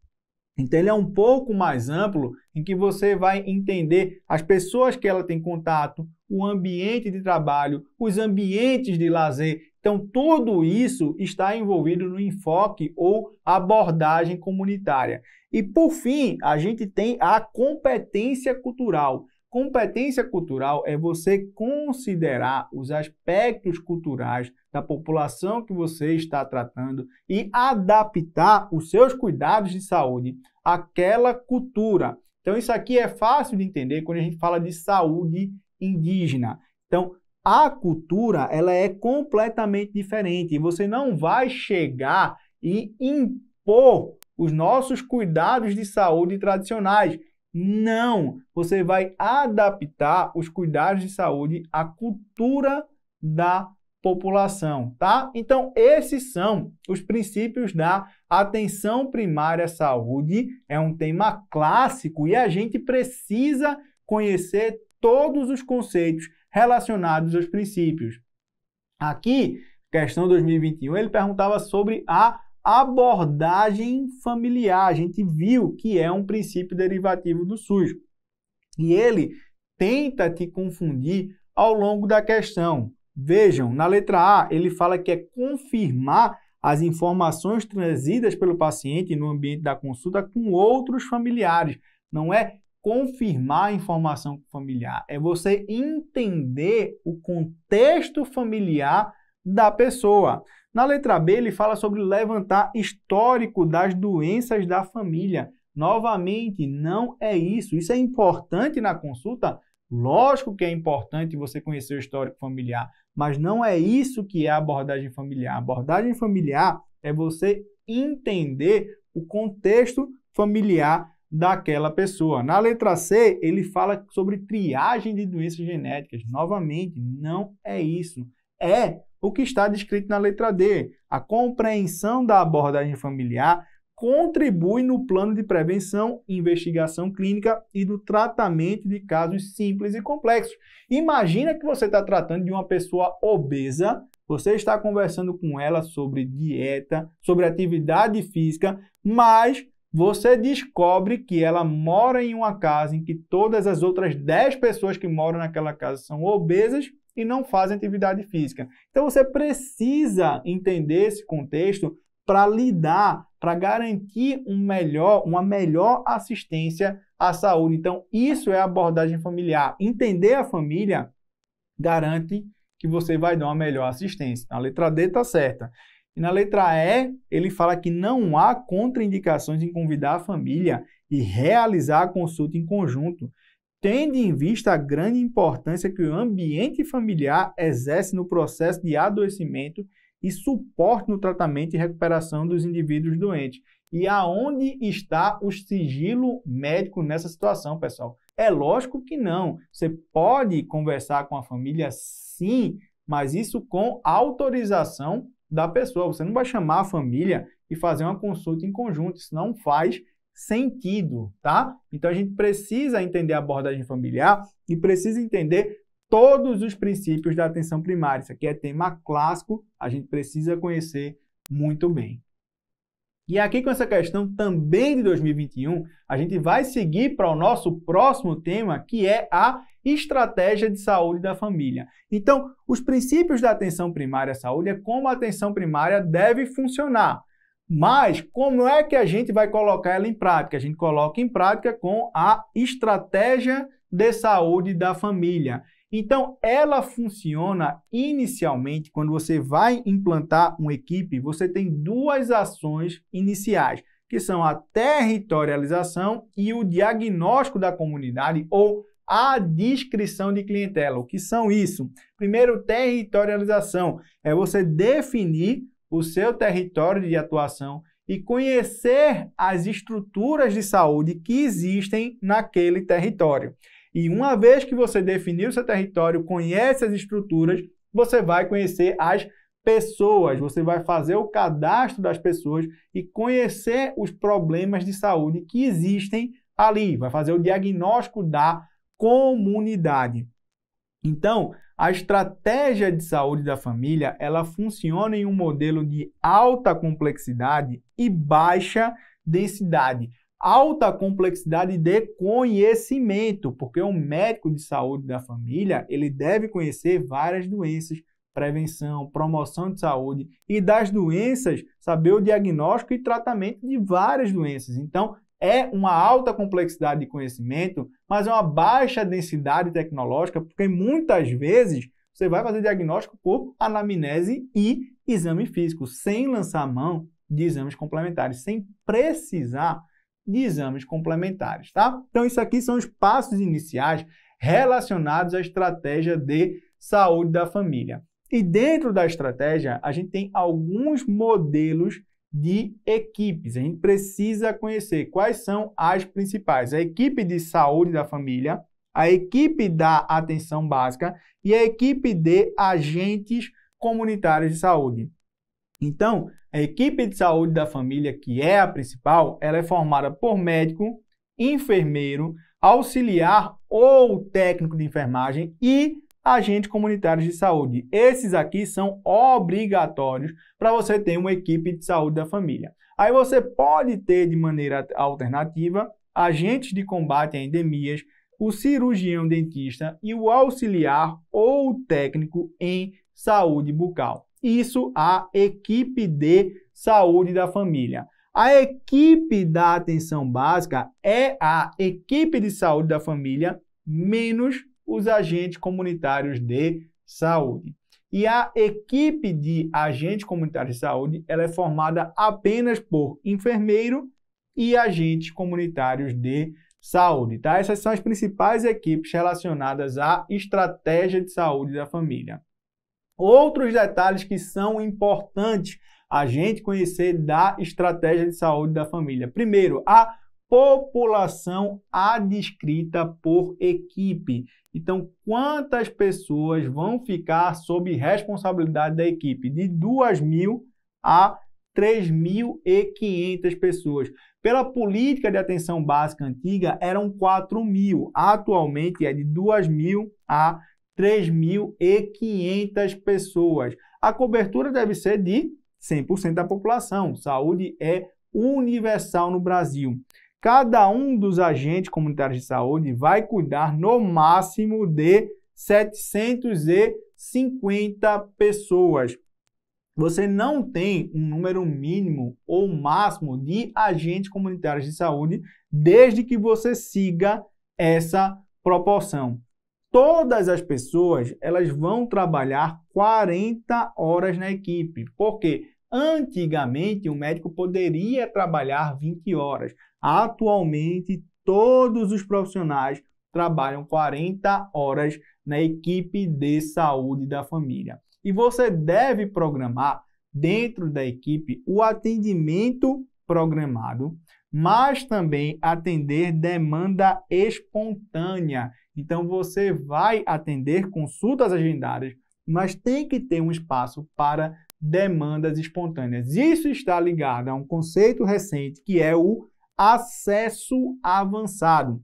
Então ele é um pouco mais amplo em que você vai entender as pessoas que ela tem contato, o ambiente de trabalho, os ambientes de lazer. Então tudo isso está envolvido no enfoque ou abordagem comunitária. E por fim, a gente tem a competência cultural Competência cultural é você considerar os aspectos culturais da população que você está tratando e adaptar os seus cuidados de saúde àquela cultura. Então, isso aqui é fácil de entender quando a gente fala de saúde indígena. Então, a cultura ela é completamente diferente. Você não vai chegar e impor os nossos cuidados de saúde tradicionais. Não! Você vai adaptar os cuidados de saúde à cultura da população, tá? Então, esses são os princípios da atenção primária à saúde. É um tema clássico e a gente precisa conhecer todos os conceitos relacionados aos princípios. Aqui, questão 2021, ele perguntava sobre a abordagem familiar. A gente viu que é um princípio derivativo do SUS. E ele tenta te confundir ao longo da questão. Vejam, na letra A, ele fala que é confirmar as informações trazidas pelo paciente no ambiente da consulta com outros familiares. Não é confirmar a informação familiar, é você entender o contexto familiar da pessoa. Na letra B, ele fala sobre levantar histórico das doenças da família. Novamente, não é isso. Isso é importante na consulta? Lógico que é importante você conhecer o histórico familiar, mas não é isso que é a abordagem familiar. A abordagem familiar é você entender o contexto familiar daquela pessoa. Na letra C, ele fala sobre triagem de doenças genéticas. Novamente, não é isso. É o que está descrito na letra D. A compreensão da abordagem familiar contribui no plano de prevenção, investigação clínica e do tratamento de casos simples e complexos. Imagina que você está tratando de uma pessoa obesa, você está conversando com ela sobre dieta, sobre atividade física, mas você descobre que ela mora em uma casa em que todas as outras 10 pessoas que moram naquela casa são obesas e não fazem atividade física. Então você precisa entender esse contexto para lidar, para garantir um melhor, uma melhor assistência à saúde. Então isso é abordagem familiar. Entender a família garante que você vai dar uma melhor assistência. A letra D está certa. E na letra E, ele fala que não há contraindicações em convidar a família e realizar a consulta em conjunto, tendo em vista a grande importância que o ambiente familiar exerce no processo de adoecimento e suporte no tratamento e recuperação dos indivíduos doentes. E aonde está o sigilo médico nessa situação, pessoal? É lógico que não. Você pode conversar com a família, sim, mas isso com autorização da pessoa. Você não vai chamar a família e fazer uma consulta em conjunto. Isso não faz sentido, tá? Então a gente precisa entender a abordagem familiar e precisa entender todos os princípios da atenção primária. Isso aqui é tema clássico, a gente precisa conhecer muito bem. E aqui com essa questão também de 2021, a gente vai seguir para o nosso próximo tema, que é a estratégia de saúde da família. Então, os princípios da atenção primária à saúde é como a atenção primária deve funcionar. Mas como é que a gente vai colocar ela em prática? A gente coloca em prática com a estratégia de saúde da família. Então, ela funciona inicialmente quando você vai implantar uma equipe, você tem duas ações iniciais, que são a territorialização e o diagnóstico da comunidade ou a descrição de clientela. O que são isso? Primeiro, territorialização é você definir o seu território de atuação e conhecer as estruturas de saúde que existem naquele território. E uma vez que você definiu seu território, conhece as estruturas, você vai conhecer as pessoas, você vai fazer o cadastro das pessoas e conhecer os problemas de saúde que existem ali, vai fazer o diagnóstico da comunidade. Então, a estratégia de saúde da família, ela funciona em um modelo de alta complexidade e baixa densidade. Alta complexidade de conhecimento, porque um médico de saúde da família, ele deve conhecer várias doenças, prevenção, promoção de saúde e das doenças, saber o diagnóstico e tratamento de várias doenças. Então, é uma alta complexidade de conhecimento, mas é uma baixa densidade tecnológica, porque muitas vezes você vai fazer diagnóstico por anamnese e exame físico, sem lançar a mão de exames complementares, sem precisar de exames complementares, tá? Então isso aqui são os passos iniciais relacionados à estratégia de saúde da família. E dentro da estratégia, a gente tem alguns modelos de equipes. A gente precisa conhecer quais são as principais: a equipe de saúde da família, a equipe da atenção básica e a equipe de agentes comunitários de saúde. Então, a equipe de saúde da família, que é a principal, ela é formada por médico, enfermeiro, auxiliar ou técnico de enfermagem e agentes comunitários de saúde. Esses aqui são obrigatórios para você ter uma equipe de saúde da família. Aí você pode ter de maneira alternativa agentes de combate a endemias, o cirurgião dentista e o auxiliar ou técnico em saúde bucal. Isso a equipe de saúde da família. A equipe da atenção básica é a equipe de saúde da família menos os agentes comunitários de saúde. E a equipe de agentes comunitários de saúde ela é formada apenas por enfermeiro e agentes comunitários de saúde. Tá? Essas são as principais equipes relacionadas à estratégia de saúde da família. Outros detalhes que são importantes a gente conhecer da estratégia de saúde da família. Primeiro, a população adscrita por equipe. Então, quantas pessoas vão ficar sob responsabilidade da equipe? De 2 mil a 3.500 pessoas. Pela política de atenção básica antiga, eram 4 mil. Atualmente é de 2 mil a 3.500 pessoas. A cobertura deve ser de 100% da população. Saúde é universal no Brasil. Cada um dos agentes comunitários de saúde vai cuidar no máximo de 750 pessoas. Você não tem um número mínimo ou máximo de agentes comunitários de saúde desde que você siga essa proporção. Todas as pessoas, elas vão trabalhar 40 horas na equipe. Por quê? Antigamente, o médico poderia trabalhar 20 horas, Atualmente, todos os profissionais trabalham 40 horas na equipe de saúde da família. E você deve programar dentro da equipe o atendimento programado, mas também atender demanda espontânea. Então você vai atender consultas agendadas, mas tem que ter um espaço para demandas espontâneas. Isso está ligado a um conceito recente que é o acesso avançado.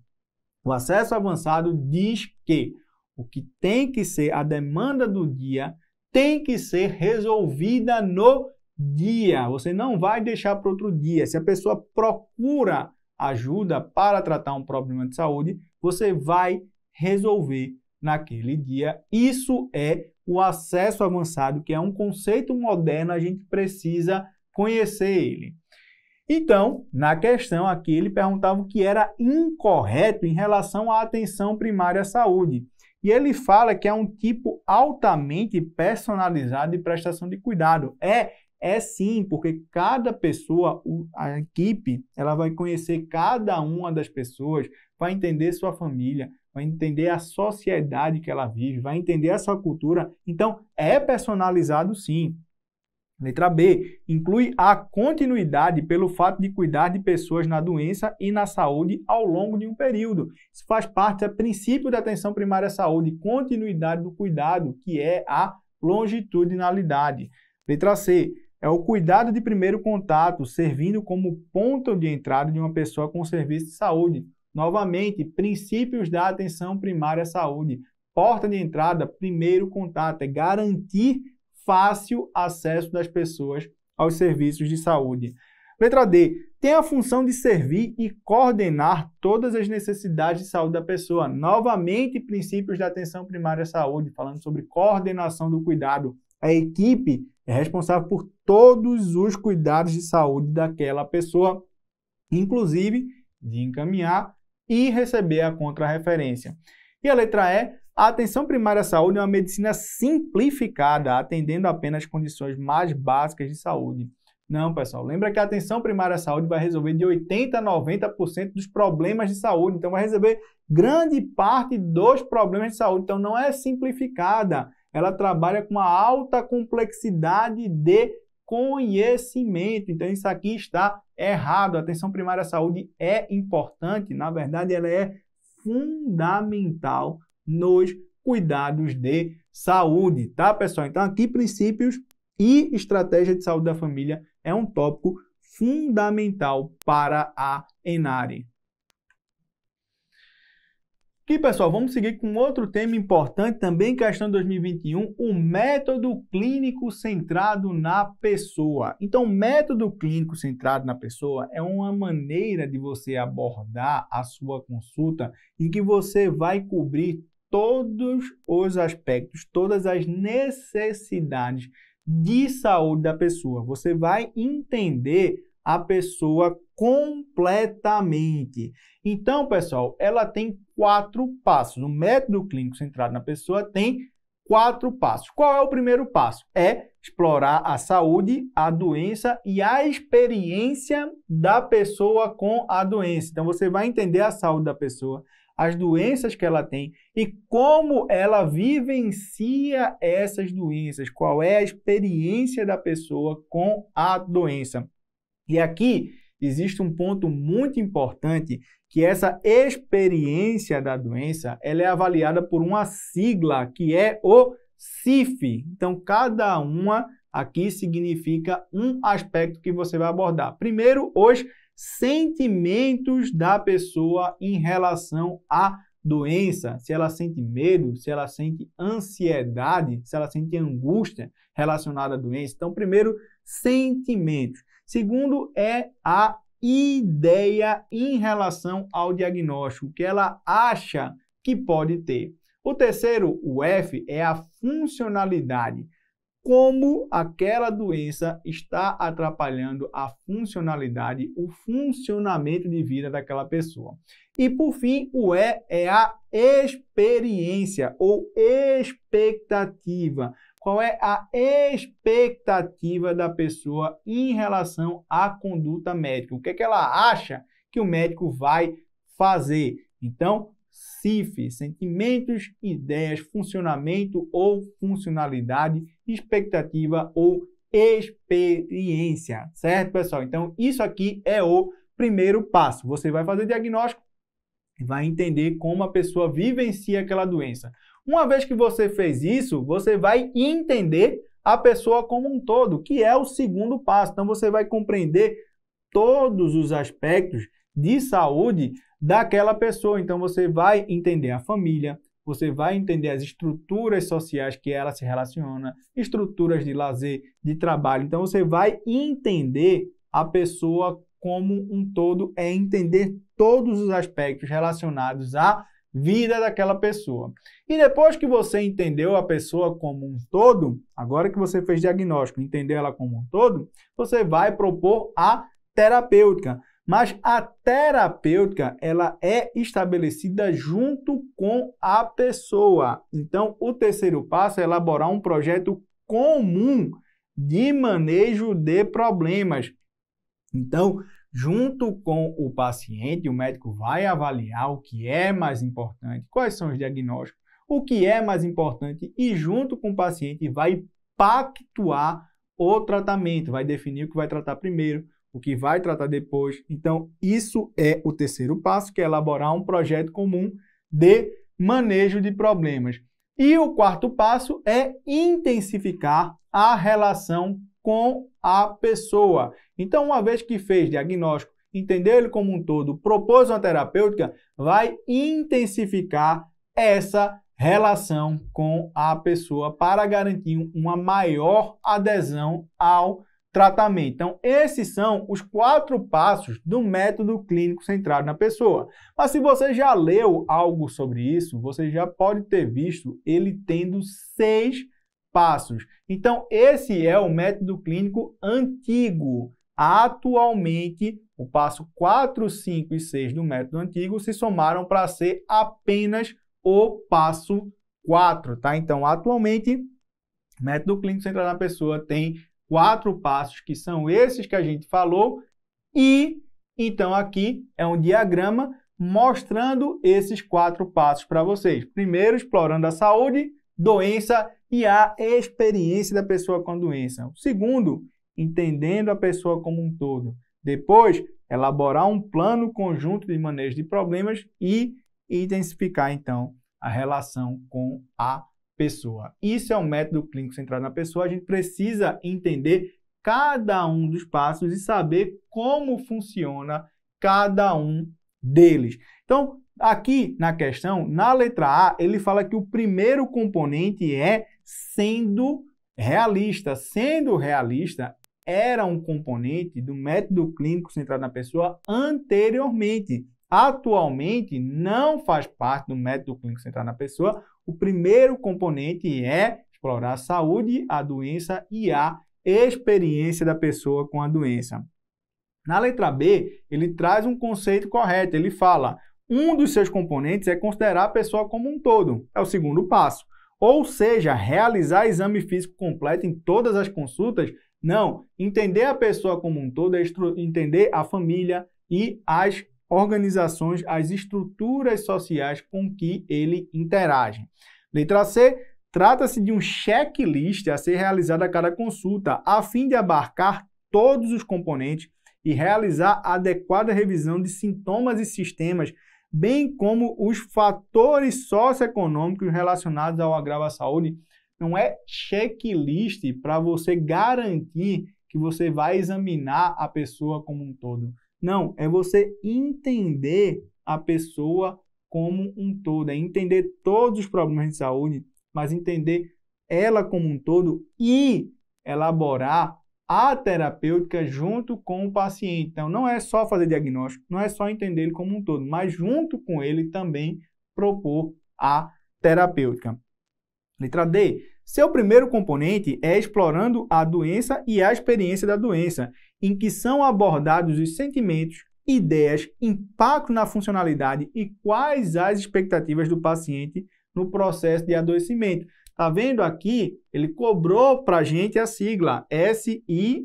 O acesso avançado diz que o que tem que ser a demanda do dia tem que ser resolvida no dia. Você não vai deixar para outro dia. Se a pessoa procura ajuda para tratar um problema de saúde, você vai resolver naquele dia. Isso é o acesso avançado, que é um conceito moderno, a gente precisa conhecer ele. Então, na questão aqui, ele perguntava o que era incorreto em relação à atenção primária à saúde. E ele fala que é um tipo altamente personalizado de prestação de cuidado. É, é sim, porque cada pessoa, a equipe, ela vai conhecer cada uma das pessoas, vai entender sua família, vai entender a sociedade que ela vive, vai entender a sua cultura. Então, é personalizado sim. Letra B. Inclui a continuidade pelo fato de cuidar de pessoas na doença e na saúde ao longo de um período. Isso faz parte do é princípio da atenção primária à saúde, continuidade do cuidado, que é a longitudinalidade. Letra C. É o cuidado de primeiro contato, servindo como ponto de entrada de uma pessoa com serviço de saúde. Novamente, princípios da atenção primária à saúde. Porta de entrada, primeiro contato, é garantir fácil acesso das pessoas aos serviços de saúde. Letra D, tem a função de servir e coordenar todas as necessidades de saúde da pessoa. Novamente, princípios da atenção primária à saúde, falando sobre coordenação do cuidado. A equipe é responsável por todos os cuidados de saúde daquela pessoa, inclusive de encaminhar e receber a contrarreferência. E a letra E a atenção primária à saúde é uma medicina simplificada, atendendo apenas condições mais básicas de saúde. Não, pessoal. Lembra que a atenção primária à saúde vai resolver de 80% a 90% dos problemas de saúde. Então, vai resolver grande parte dos problemas de saúde. Então, não é simplificada. Ela trabalha com uma alta complexidade de conhecimento. Então, isso aqui está errado. A atenção primária à saúde é importante. Na verdade, ela é fundamental nos cuidados de saúde, tá, pessoal? Então, aqui, princípios e estratégia de saúde da família é um tópico fundamental para a Enare. E pessoal, vamos seguir com outro tema importante também, é questão 2021, o método clínico centrado na pessoa. Então, método clínico centrado na pessoa é uma maneira de você abordar a sua consulta em que você vai cobrir todos os aspectos, todas as necessidades de saúde da pessoa. Você vai entender a pessoa completamente. Então, pessoal, ela tem quatro passos. O método clínico centrado na pessoa tem quatro passos. Qual é o primeiro passo? É explorar a saúde, a doença e a experiência da pessoa com a doença. Então, você vai entender a saúde da pessoa as doenças que ela tem e como ela vivencia essas doenças, qual é a experiência da pessoa com a doença. E aqui existe um ponto muito importante que essa experiência da doença, ela é avaliada por uma sigla que é o CIF. Então cada uma aqui significa um aspecto que você vai abordar. Primeiro, os sentimentos da pessoa em relação à doença, se ela sente medo, se ela sente ansiedade, se ela sente angústia relacionada à doença. Então, primeiro, sentimentos. Segundo é a ideia em relação ao diagnóstico, que ela acha que pode ter. O terceiro, o F, é a funcionalidade como aquela doença está atrapalhando a funcionalidade, o funcionamento de vida daquela pessoa. E por fim, o E é a experiência ou expectativa. Qual é a expectativa da pessoa em relação à conduta médica? O que, é que ela acha que o médico vai fazer? Então, CIF, sentimentos, ideias, funcionamento ou funcionalidade, expectativa ou experiência, certo, pessoal? Então, isso aqui é o primeiro passo. Você vai fazer diagnóstico e vai entender como a pessoa vivencia aquela doença. Uma vez que você fez isso, você vai entender a pessoa como um todo, que é o segundo passo. Então, você vai compreender todos os aspectos de saúde daquela pessoa. Então você vai entender a família, você vai entender as estruturas sociais que ela se relaciona, estruturas de lazer, de trabalho. Então você vai entender a pessoa como um todo, é entender todos os aspectos relacionados à vida daquela pessoa. E depois que você entendeu a pessoa como um todo, agora que você fez diagnóstico, entendeu ela como um todo, você vai propor a terapêutica. Mas a terapêutica, ela é estabelecida junto com a pessoa. Então, o terceiro passo é elaborar um projeto comum de manejo de problemas. Então, junto com o paciente, o médico vai avaliar o que é mais importante, quais são os diagnósticos, o que é mais importante e junto com o paciente vai pactuar o tratamento, vai definir o que vai tratar primeiro, o que vai tratar depois. Então, isso é o terceiro passo, que é elaborar um projeto comum de manejo de problemas. E o quarto passo é intensificar a relação com a pessoa. Então, uma vez que fez diagnóstico, entendeu ele como um todo, propôs uma terapêutica, vai intensificar essa relação com a pessoa para garantir uma maior adesão ao tratamento. Então, esses são os quatro passos do método clínico centrado na pessoa. Mas se você já leu algo sobre isso, você já pode ter visto ele tendo seis passos. Então, esse é o método clínico antigo. Atualmente, o passo 4, 5 e 6 do método antigo se somaram para ser apenas o passo 4, tá? Então, atualmente, método clínico centrado na pessoa tem quatro passos que são esses que a gente falou e então aqui é um diagrama mostrando esses quatro passos para vocês. Primeiro, explorando a saúde, doença e a experiência da pessoa com a doença. segundo, entendendo a pessoa como um todo. Depois, elaborar um plano conjunto de manejo de problemas e intensificar então a relação com a pessoa. Isso é um método clínico centrado na pessoa. A gente precisa entender cada um dos passos e saber como funciona cada um deles. Então, aqui na questão, na letra A, ele fala que o primeiro componente é sendo realista. Sendo realista era um componente do método clínico centrado na pessoa anteriormente. Atualmente, não faz parte do método clínico central na pessoa. O primeiro componente é explorar a saúde, a doença e a experiência da pessoa com a doença. Na letra B, ele traz um conceito correto. Ele fala: um dos seus componentes é considerar a pessoa como um todo. É o segundo passo. Ou seja, realizar exame físico completo em todas as consultas? Não. Entender a pessoa como um todo é entender a família e as organizações, as estruturas sociais com que ele interage. Letra C, trata-se de um checklist a ser realizado a cada consulta, a fim de abarcar todos os componentes e realizar a adequada revisão de sintomas e sistemas, bem como os fatores socioeconômicos relacionados ao agravo à saúde. Não é checklist para você garantir que você vai examinar a pessoa como um todo. Não, é você entender a pessoa como um todo, é entender todos os problemas de saúde, mas entender ela como um todo e elaborar a terapêutica junto com o paciente. Então, não é só fazer diagnóstico, não é só entender ele como um todo, mas junto com ele também propor a terapêutica. Letra D. Seu primeiro componente é explorando a doença e a experiência da doença em que são abordados os sentimentos, ideias, impacto na funcionalidade e quais as expectativas do paciente no processo de adoecimento. Tá vendo aqui? Ele cobrou para a gente a sigla S-I-F-E,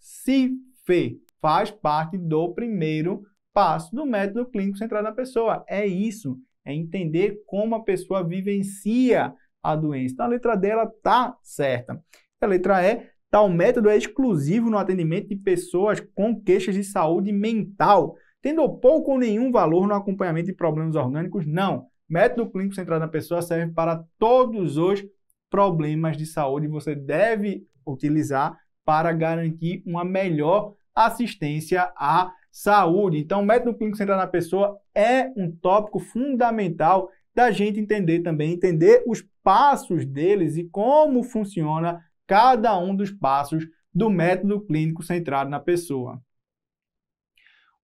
CIFE. Faz parte do primeiro passo do método clínico centrado na pessoa. É isso, é entender como a pessoa vivencia a doença. Então, a letra dela tá certa. A letra E Tal método é exclusivo no atendimento de pessoas com queixas de saúde mental, tendo pouco ou nenhum valor no acompanhamento de problemas orgânicos, não. Método clínico centrado na pessoa serve para todos os problemas de saúde você deve utilizar para garantir uma melhor assistência à saúde. Então, método clínico centrado na pessoa é um tópico fundamental da gente entender também, entender os passos deles e como funciona cada um dos passos do método clínico centrado na pessoa.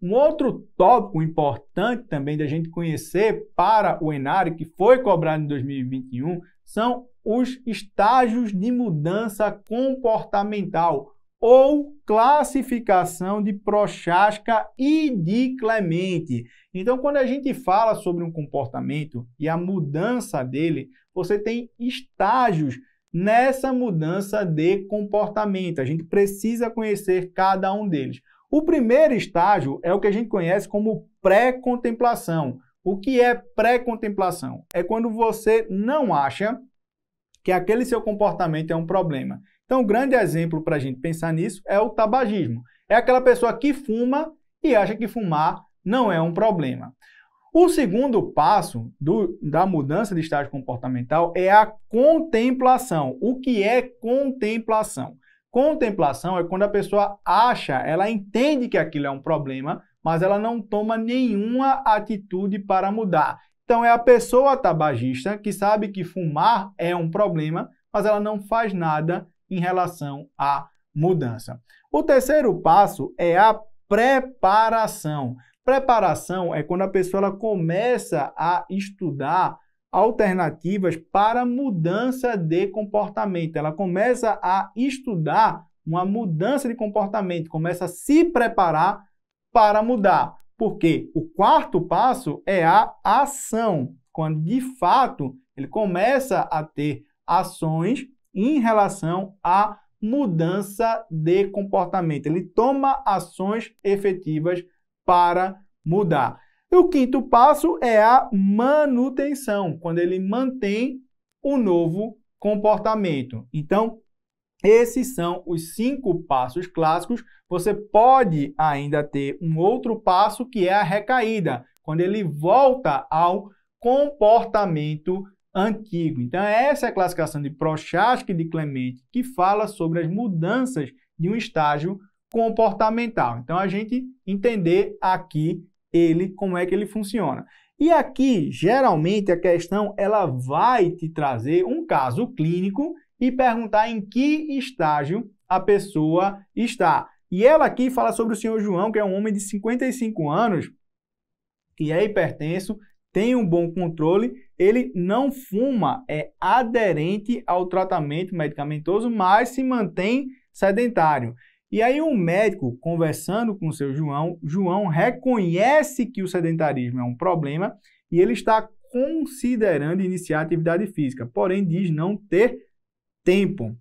Um outro tópico importante também da gente conhecer para o Enare, que foi cobrado em 2021, são os estágios de mudança comportamental ou classificação de Prochaska e de Clemente. Então, quando a gente fala sobre um comportamento e a mudança dele, você tem estágios nessa mudança de comportamento. A gente precisa conhecer cada um deles. O primeiro estágio é o que a gente conhece como pré-contemplação. O que é pré-contemplação? É quando você não acha que aquele seu comportamento é um problema. Então, um grande exemplo para a gente pensar nisso é o tabagismo. É aquela pessoa que fuma e acha que fumar não é um problema. O segundo passo do, da mudança de estágio comportamental é a contemplação. O que é contemplação? Contemplação é quando a pessoa acha, ela entende que aquilo é um problema, mas ela não toma nenhuma atitude para mudar. Então é a pessoa tabagista que sabe que fumar é um problema, mas ela não faz nada em relação à mudança. O terceiro passo é a preparação. Preparação é quando a pessoa ela começa a estudar alternativas para mudança de comportamento. Ela começa a estudar uma mudança de comportamento, começa a se preparar para mudar. Porque o quarto passo é a ação, quando de fato ele começa a ter ações em relação à mudança de comportamento. Ele toma ações efetivas para mudar. E o quinto passo é a manutenção, quando ele mantém o um novo comportamento. Então, esses são os cinco passos clássicos. Você pode ainda ter um outro passo que é a recaída, quando ele volta ao comportamento antigo. Então, essa é a classificação de Prochaska e de Clemente, que fala sobre as mudanças de um estágio comportamental. Então a gente entender aqui ele como é que ele funciona. E aqui, geralmente a questão ela vai te trazer um caso clínico e perguntar em que estágio a pessoa está. E ela aqui fala sobre o senhor João, que é um homem de 55 anos, que é hipertenso, tem um bom controle, ele não fuma, é aderente ao tratamento medicamentoso, mas se mantém sedentário. E aí um médico conversando com o seu João, João reconhece que o sedentarismo é um problema e ele está considerando iniciar atividade física, porém diz não ter tempo.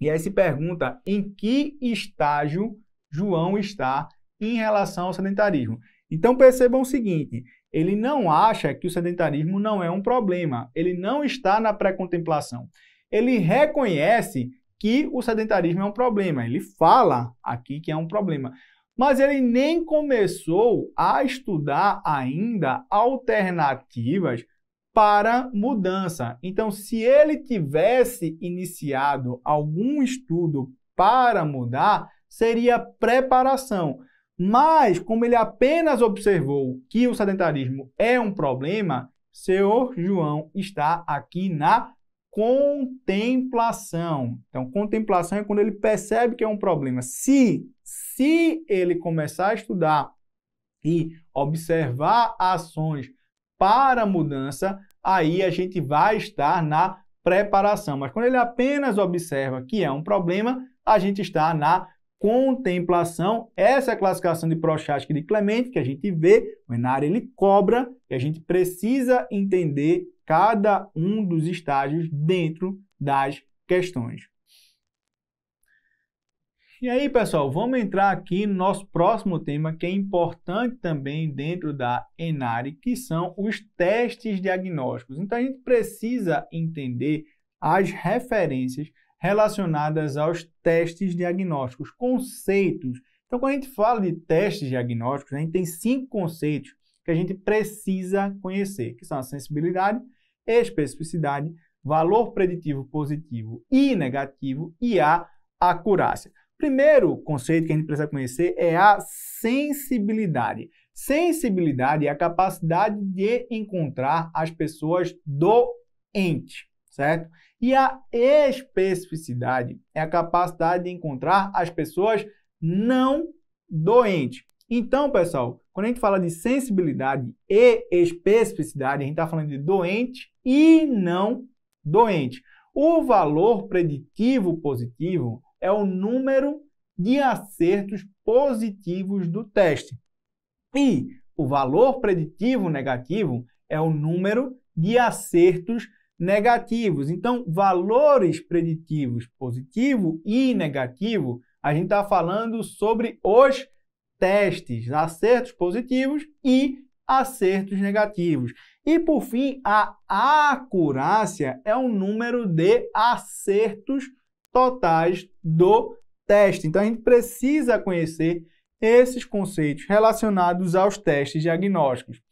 E aí se pergunta em que estágio João está em relação ao sedentarismo. Então percebam o seguinte, ele não acha que o sedentarismo não é um problema, ele não está na pré-contemplação. Ele reconhece que o sedentarismo é um problema. Ele fala aqui que é um problema. Mas ele nem começou a estudar ainda alternativas para mudança. Então, se ele tivesse iniciado algum estudo para mudar, seria preparação. Mas, como ele apenas observou que o sedentarismo é um problema, senhor João está aqui na contemplação. Então, contemplação é quando ele percebe que é um problema. Se, se ele começar a estudar e observar ações para a mudança, aí a gente vai estar na preparação. Mas quando ele apenas observa que é um problema, a gente está na contemplação. Essa é a classificação de Prochaska e de Clemente que a gente vê, o Enari ele cobra e a gente precisa entender cada um dos estágios dentro das questões. E aí, pessoal, vamos entrar aqui no nosso próximo tema, que é importante também dentro da ENARE, que são os testes diagnósticos. Então, a gente precisa entender as referências relacionadas aos testes diagnósticos, conceitos. Então, quando a gente fala de testes diagnósticos, a gente tem cinco conceitos que a gente precisa conhecer, que são a sensibilidade, especificidade, valor preditivo positivo e negativo e a acurácia. Primeiro conceito que a gente precisa conhecer é a sensibilidade. Sensibilidade é a capacidade de encontrar as pessoas doentes, certo? E a especificidade é a capacidade de encontrar as pessoas não doentes. Então, pessoal, quando a gente fala de sensibilidade e especificidade, a gente está falando de doente e não doente. O valor preditivo positivo é o número de acertos positivos do teste. E o valor preditivo negativo é o número de acertos negativos. Então, valores preditivos positivo e negativo, a gente está falando sobre os testes, acertos positivos e acertos negativos. E por fim, a acurácia é o número de acertos totais do teste. Então a gente precisa conhecer esses conceitos relacionados aos testes diagnósticos.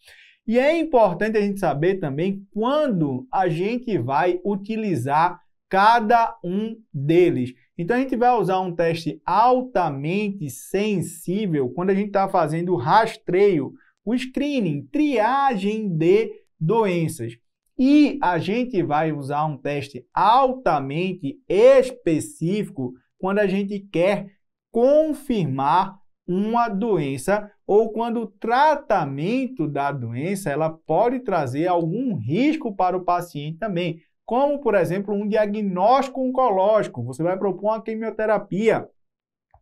E é importante a gente saber também quando a gente vai utilizar cada um deles. Então a gente vai usar um teste altamente sensível quando a gente está fazendo rastreio, o screening, triagem de doenças. E a gente vai usar um teste altamente específico quando a gente quer confirmar uma doença ou quando o tratamento da doença ela pode trazer algum risco para o paciente também como, por exemplo, um diagnóstico oncológico. Você vai propor uma quimioterapia,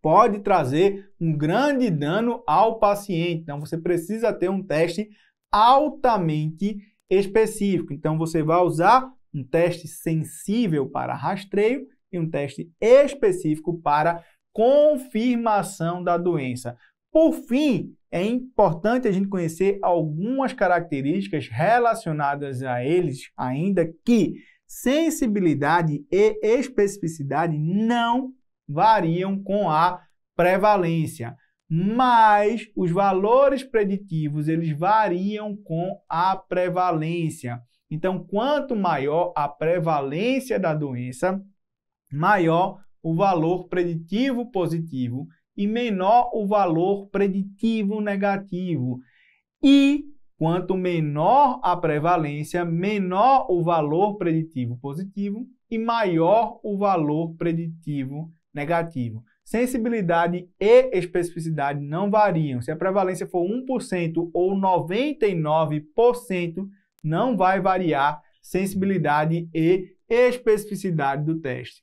pode trazer um grande dano ao paciente. Então, você precisa ter um teste altamente específico. Então, você vai usar um teste sensível para rastreio e um teste específico para confirmação da doença. Por fim, é importante a gente conhecer algumas características relacionadas a eles, ainda que sensibilidade e especificidade não variam com a prevalência, mas os valores preditivos eles variam com a prevalência. Então, quanto maior a prevalência da doença, maior o valor preditivo positivo e menor o valor preditivo negativo. E Quanto menor a prevalência, menor o valor preditivo positivo e maior o valor preditivo negativo. Sensibilidade e especificidade não variam. Se a prevalência for 1% ou 99%, não vai variar sensibilidade e especificidade do teste.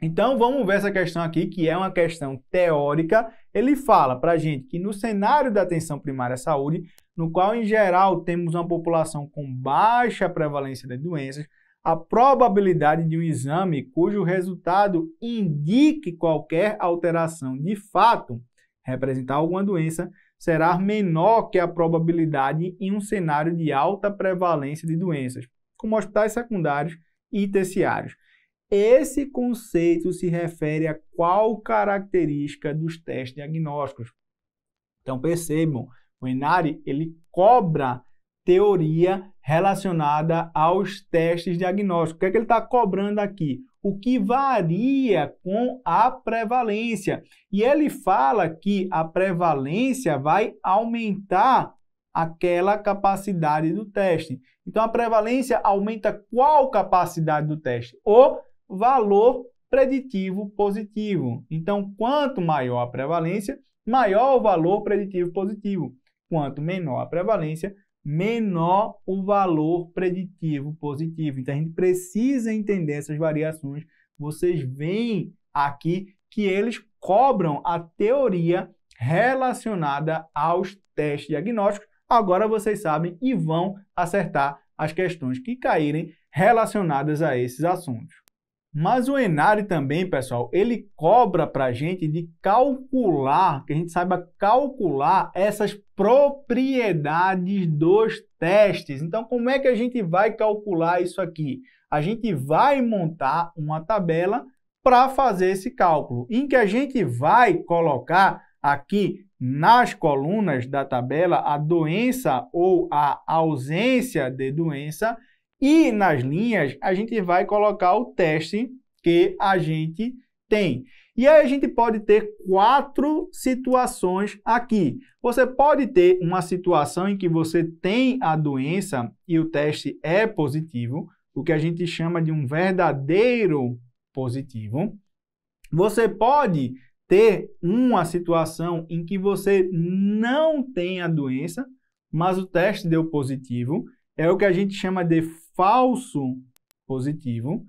Então vamos ver essa questão aqui, que é uma questão teórica. Ele fala para a gente que no cenário da atenção primária à saúde, no qual, em geral, temos uma população com baixa prevalência de doenças, a probabilidade de um exame cujo resultado indique qualquer alteração de fato representar alguma doença será menor que a probabilidade em um cenário de alta prevalência de doenças, como hospitais secundários e terciários. Esse conceito se refere a qual característica dos testes diagnósticos. Então percebam, o Enari ele cobra teoria relacionada aos testes diagnósticos. O que, é que ele está cobrando aqui? O que varia com a prevalência. E ele fala que a prevalência vai aumentar aquela capacidade do teste. Então a prevalência aumenta qual capacidade do teste? O valor preditivo positivo. Então, quanto maior a prevalência, maior o valor preditivo positivo. Quanto menor a prevalência, menor o valor preditivo positivo. Então a gente precisa entender essas variações. Vocês veem aqui que eles cobram a teoria relacionada aos testes diagnósticos. Agora vocês sabem e vão acertar as questões que caírem relacionadas a esses assuntos. Mas o Enari também, pessoal, ele cobra para a gente de calcular, que a gente saiba calcular essas propriedades dos testes. Então, como é que a gente vai calcular isso aqui? A gente vai montar uma tabela para fazer esse cálculo, em que a gente vai colocar aqui nas colunas da tabela a doença ou a ausência de doença e nas linhas a gente vai colocar o teste que a gente tem. E aí a gente pode ter quatro situações aqui. Você pode ter uma situação em que você tem a doença e o teste é positivo, o que a gente chama de um verdadeiro positivo. Você pode ter uma situação em que você não tem a doença, mas o teste deu positivo, é o que a gente chama de falso positivo.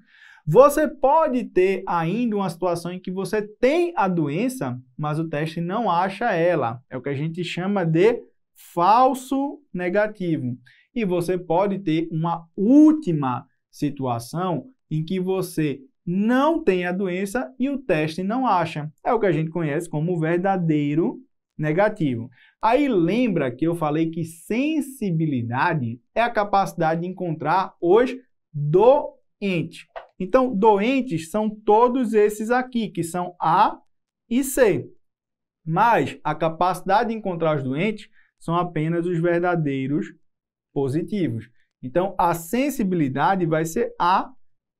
Você pode ter ainda uma situação em que você tem a doença, mas o teste não acha ela. É o que a gente chama de falso negativo. E você pode ter uma última situação em que você não tem a doença e o teste não acha. É o que a gente conhece como verdadeiro negativo. Aí lembra que eu falei que sensibilidade é a capacidade de encontrar os doentes. Então, doentes são todos esses aqui, que são A e C. Mas a capacidade de encontrar os doentes são apenas os verdadeiros positivos. Então, a sensibilidade vai ser A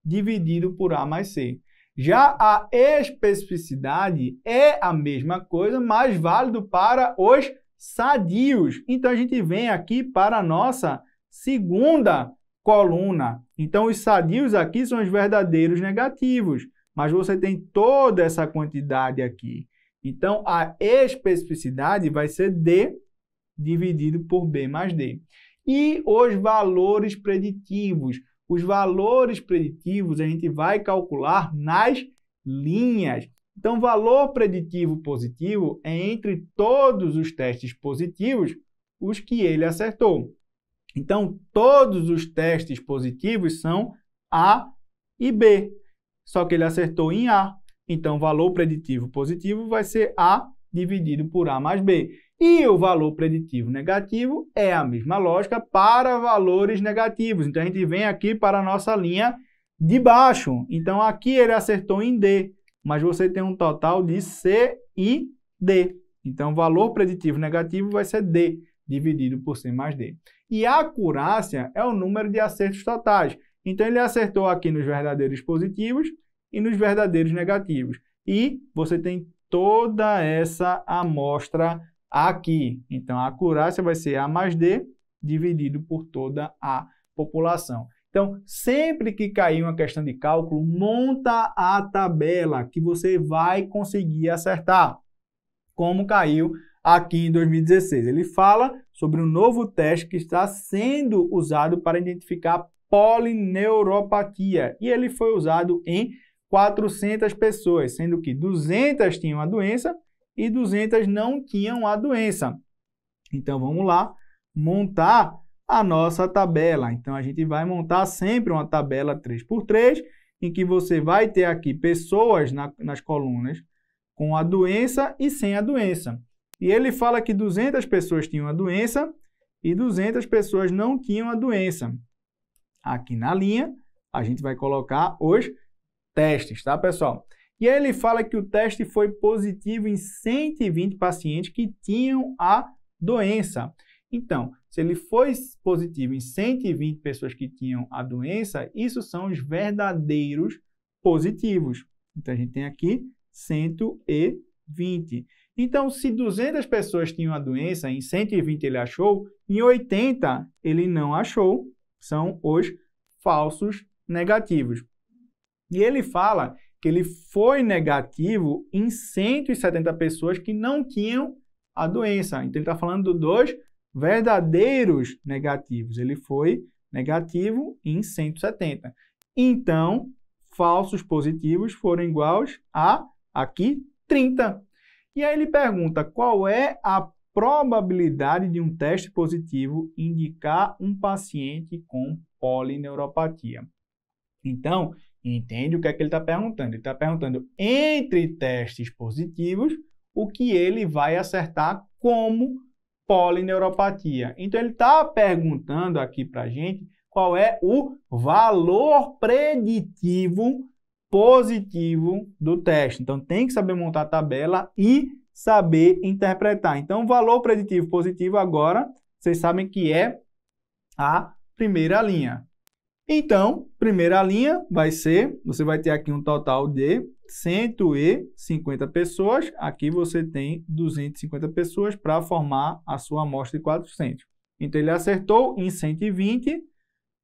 dividido por A mais C. Já a especificidade é a mesma coisa, mas válido para os sadios. Então, a gente vem aqui para a nossa segunda coluna. Então, os sadios aqui são os verdadeiros negativos, mas você tem toda essa quantidade aqui. Então, a especificidade vai ser D dividido por B mais D. E os valores preditivos. Os valores preditivos a gente vai calcular nas linhas. Então, valor preditivo positivo é entre todos os testes positivos os que ele acertou. Então, todos os testes positivos são A e B, só que ele acertou em A. Então, o valor preditivo positivo vai ser A dividido por A mais B. E o valor preditivo negativo é a mesma lógica para valores negativos. Então, a gente vem aqui para a nossa linha de baixo. Então, aqui ele acertou em D, mas você tem um total de C e D. Então, o valor preditivo negativo vai ser D dividido por C mais D. E a acurácia é o número de acertos totais. Então, ele acertou aqui nos verdadeiros positivos e nos verdadeiros negativos. E você tem toda essa amostra aqui. Então, a acurácia vai ser A mais D dividido por toda a população. Então, sempre que cair uma questão de cálculo, monta a tabela que você vai conseguir acertar, como caiu aqui em 2016. Ele fala sobre um novo teste que está sendo usado para identificar polineuropatia. E ele foi usado em 400 pessoas, sendo que 200 tinham a doença e 200 não tinham a doença. Então vamos lá montar a nossa tabela. Então a gente vai montar sempre uma tabela 3x3, em que você vai ter aqui pessoas na, nas colunas com a doença e sem a doença. E ele fala que 200 pessoas tinham a doença e 200 pessoas não tinham a doença. Aqui na linha, a gente vai colocar os testes, tá, pessoal? E aí ele fala que o teste foi positivo em 120 pacientes que tinham a doença. Então, se ele foi positivo em 120 pessoas que tinham a doença, isso são os verdadeiros positivos. Então, a gente tem aqui 120. Então, se 200 pessoas tinham a doença, em 120 ele achou, em 80 ele não achou, são os falsos negativos. E ele fala que ele foi negativo em 170 pessoas que não tinham a doença. Então, ele está falando dos dois verdadeiros negativos. Ele foi negativo em 170. Então, falsos positivos foram iguais a, aqui, 30. E aí ele pergunta qual é a probabilidade de um teste positivo indicar um paciente com polineuropatia. Então, entende o que é que ele está perguntando? Ele está perguntando entre testes positivos o que ele vai acertar como polineuropatia. Então, ele está perguntando aqui para a gente qual é o valor preditivo positivo do teste. Então tem que saber montar a tabela e saber interpretar. Então, o valor preditivo positivo agora, vocês sabem que é a primeira linha. Então, primeira linha vai ser, você vai ter aqui um total de 150 pessoas, aqui você tem 250 pessoas para formar a sua amostra de 400. Então, ele acertou em 120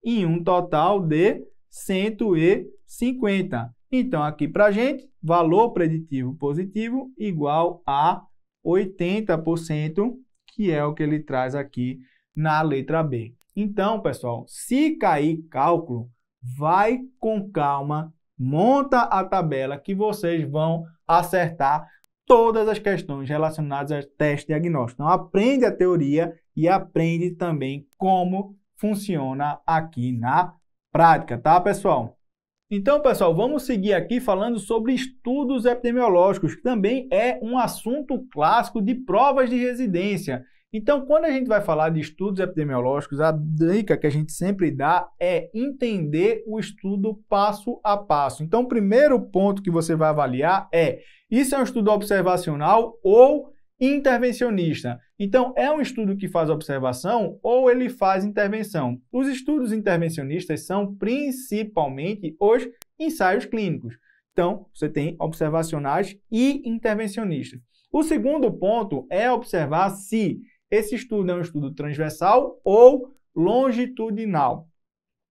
em um total de 150 50. Então, aqui para a gente, valor preditivo positivo igual a 80%, que é o que ele traz aqui na letra B. Então, pessoal, se cair cálculo, vai com calma, monta a tabela que vocês vão acertar todas as questões relacionadas ao teste diagnóstico. Então, aprende a teoria e aprende também como funciona aqui na prática, tá, pessoal? Então, pessoal, vamos seguir aqui falando sobre estudos epidemiológicos, que também é um assunto clássico de provas de residência. Então, quando a gente vai falar de estudos epidemiológicos, a dica que a gente sempre dá é entender o estudo passo a passo. Então, o primeiro ponto que você vai avaliar é: isso é um estudo observacional ou intervencionista. Então, é um estudo que faz observação ou ele faz intervenção. Os estudos intervencionistas são principalmente os ensaios clínicos. Então, você tem observacionais e intervencionistas. O segundo ponto é observar se esse estudo é um estudo transversal ou longitudinal.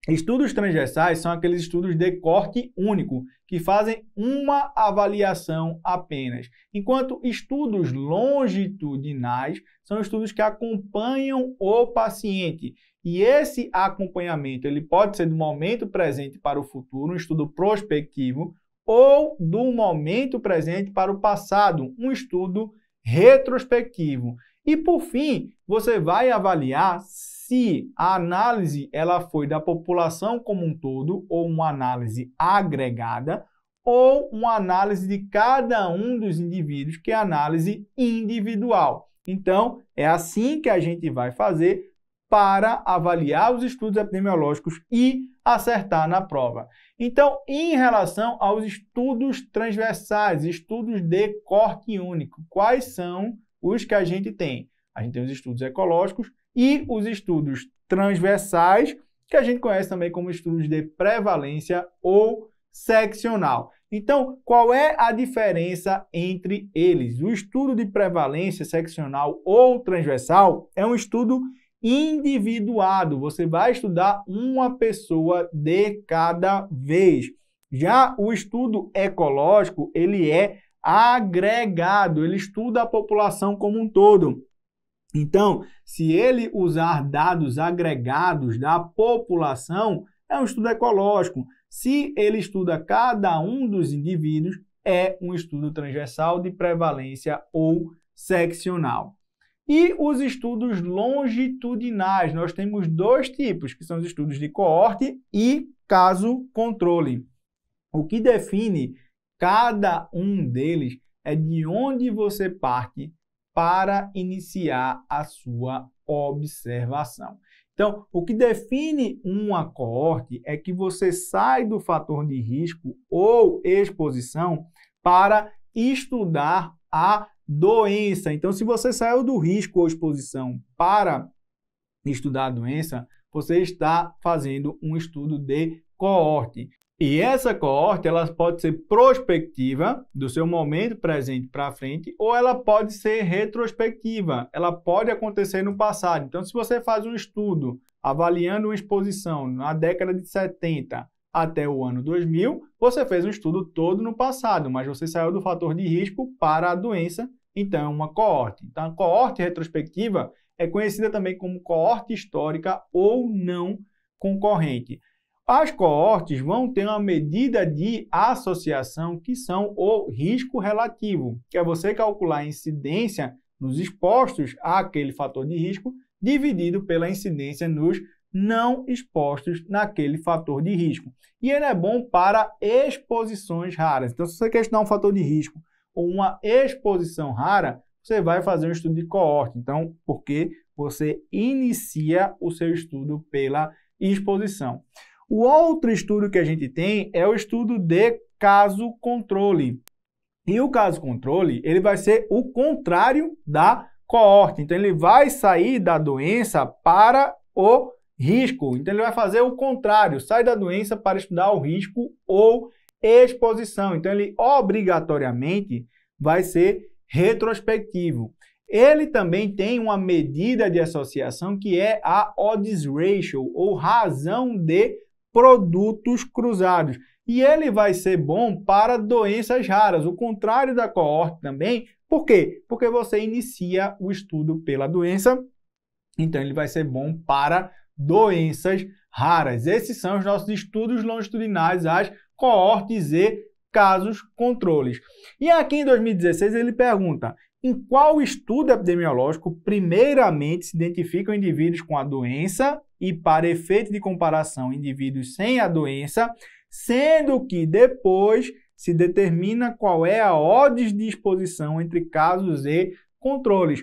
Estudos transversais são aqueles estudos de corte único, que fazem uma avaliação apenas, enquanto estudos longitudinais são estudos que acompanham o paciente. E esse acompanhamento ele pode ser do momento presente para o futuro, um estudo prospectivo, ou do momento presente para o passado, um estudo retrospectivo. E por fim, você vai avaliar se a análise ela foi da população como um todo ou uma análise agregada ou uma análise de cada um dos indivíduos, que é análise individual. Então, é assim que a gente vai fazer para avaliar os estudos epidemiológicos e acertar na prova. Então, em relação aos estudos transversais, estudos de corte único, quais são os que a gente tem? A gente tem os estudos ecológicos, e os estudos transversais, que a gente conhece também como estudos de prevalência ou seccional. Então, qual é a diferença entre eles? O estudo de prevalência seccional ou transversal é um estudo individuado. Você vai estudar uma pessoa de cada vez. Já o estudo ecológico, ele é agregado, ele estuda a população como um todo. Então, se ele usar dados agregados da população, é um estudo ecológico. Se ele estuda cada um dos indivíduos, é um estudo transversal de prevalência ou seccional. E os estudos longitudinais, nós temos dois tipos, que são os estudos de coorte e caso controle. O que define cada um deles é de onde você parte para iniciar a sua observação. Então, o que define uma coorte é que você sai do fator de risco ou exposição para estudar a doença. Então, se você saiu do risco ou exposição para estudar a doença, você está fazendo um estudo de coorte. E essa coorte ela pode ser prospectiva do seu momento presente para frente ou ela pode ser retrospectiva. Ela pode acontecer no passado. Então, se você faz um estudo avaliando uma exposição na década de 70 até o ano 2000, você fez um estudo todo no passado, mas você saiu do fator de risco para a doença, então é uma coorte. Então, a coorte retrospectiva é conhecida também como coorte histórica ou não concorrente. As coortes vão ter uma medida de associação que são o risco relativo, que é você calcular a incidência nos expostos àquele fator de risco dividido pela incidência nos não expostos naquele fator de risco. E ele é bom para exposições raras. Então, se você questionar um fator de risco ou uma exposição rara, você vai fazer um estudo de coorte. Então, porque você inicia o seu estudo pela exposição. O outro estudo que a gente tem é o estudo de caso controle. E o caso controle, ele vai ser o contrário da coorte. Então ele vai sair da doença para o risco. Então ele vai fazer o contrário, sai da doença para estudar o risco ou exposição. Então ele obrigatoriamente vai ser retrospectivo. Ele também tem uma medida de associação que é a odds ratio, ou razão de produtos cruzados. E ele vai ser bom para doenças raras, o contrário da coorte também. Por quê? Porque você inicia o estudo pela doença, então ele vai ser bom para doenças raras. Esses são os nossos estudos longitudinais, as coortes e casos controles. E aqui em 2016 ele pergunta: em qual estudo epidemiológico primeiramente se identificam indivíduos com a doença e, para efeito de comparação, indivíduos sem a doença, sendo que depois se determina qual é a odds de exposição entre casos e controles.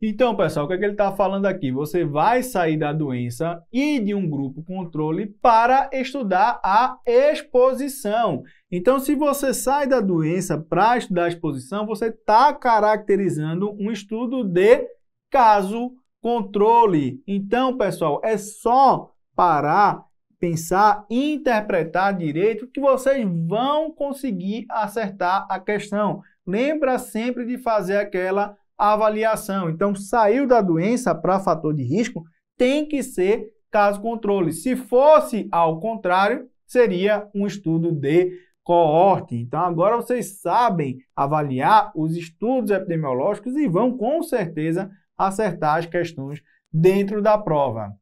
Então, pessoal, o que, é que ele está falando aqui? Você vai sair da doença e de um grupo controle para estudar a exposição. Então, se você sai da doença para estudar a exposição, você está caracterizando um estudo de caso controle. Então, pessoal, é só parar, pensar, interpretar direito que vocês vão conseguir acertar a questão. Lembra sempre de fazer aquela avaliação. Então, saiu da doença para fator de risco tem que ser caso controle. Se fosse ao contrário, seria um estudo de coorte. Então, agora vocês sabem avaliar os estudos epidemiológicos e vão com certeza acertar as questões dentro da prova.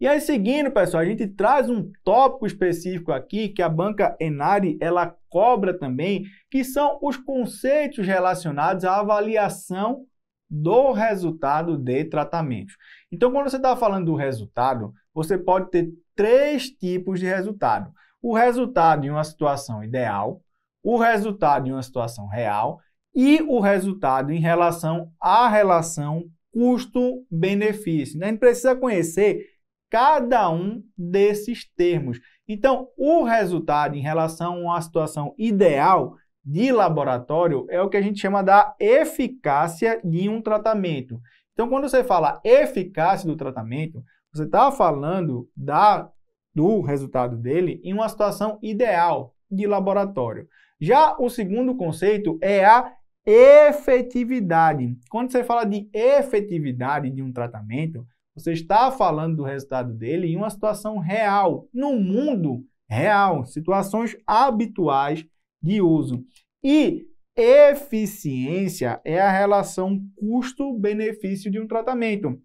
E aí, seguindo, pessoal, a gente traz um tópico específico aqui que a banca Enari ela cobra também, que são os conceitos relacionados à avaliação do resultado de tratamento. Então, quando você está falando do resultado, você pode ter três tipos de resultado: o resultado em uma situação ideal, o resultado em uma situação real e o resultado em relação à relação custo-benefício. Né? A gente precisa conhecer cada um desses termos. Então, o resultado em relação a uma situação ideal de laboratório é o que a gente chama da eficácia de um tratamento. Então, quando você fala eficácia do tratamento, você está falando da, do resultado dele em uma situação ideal de laboratório. Já o segundo conceito é a efetividade. Quando você fala de efetividade de um tratamento, você está falando do resultado dele em uma situação real, no mundo real, situações habituais de uso. E eficiência é a relação custo-benefício de um tratamento.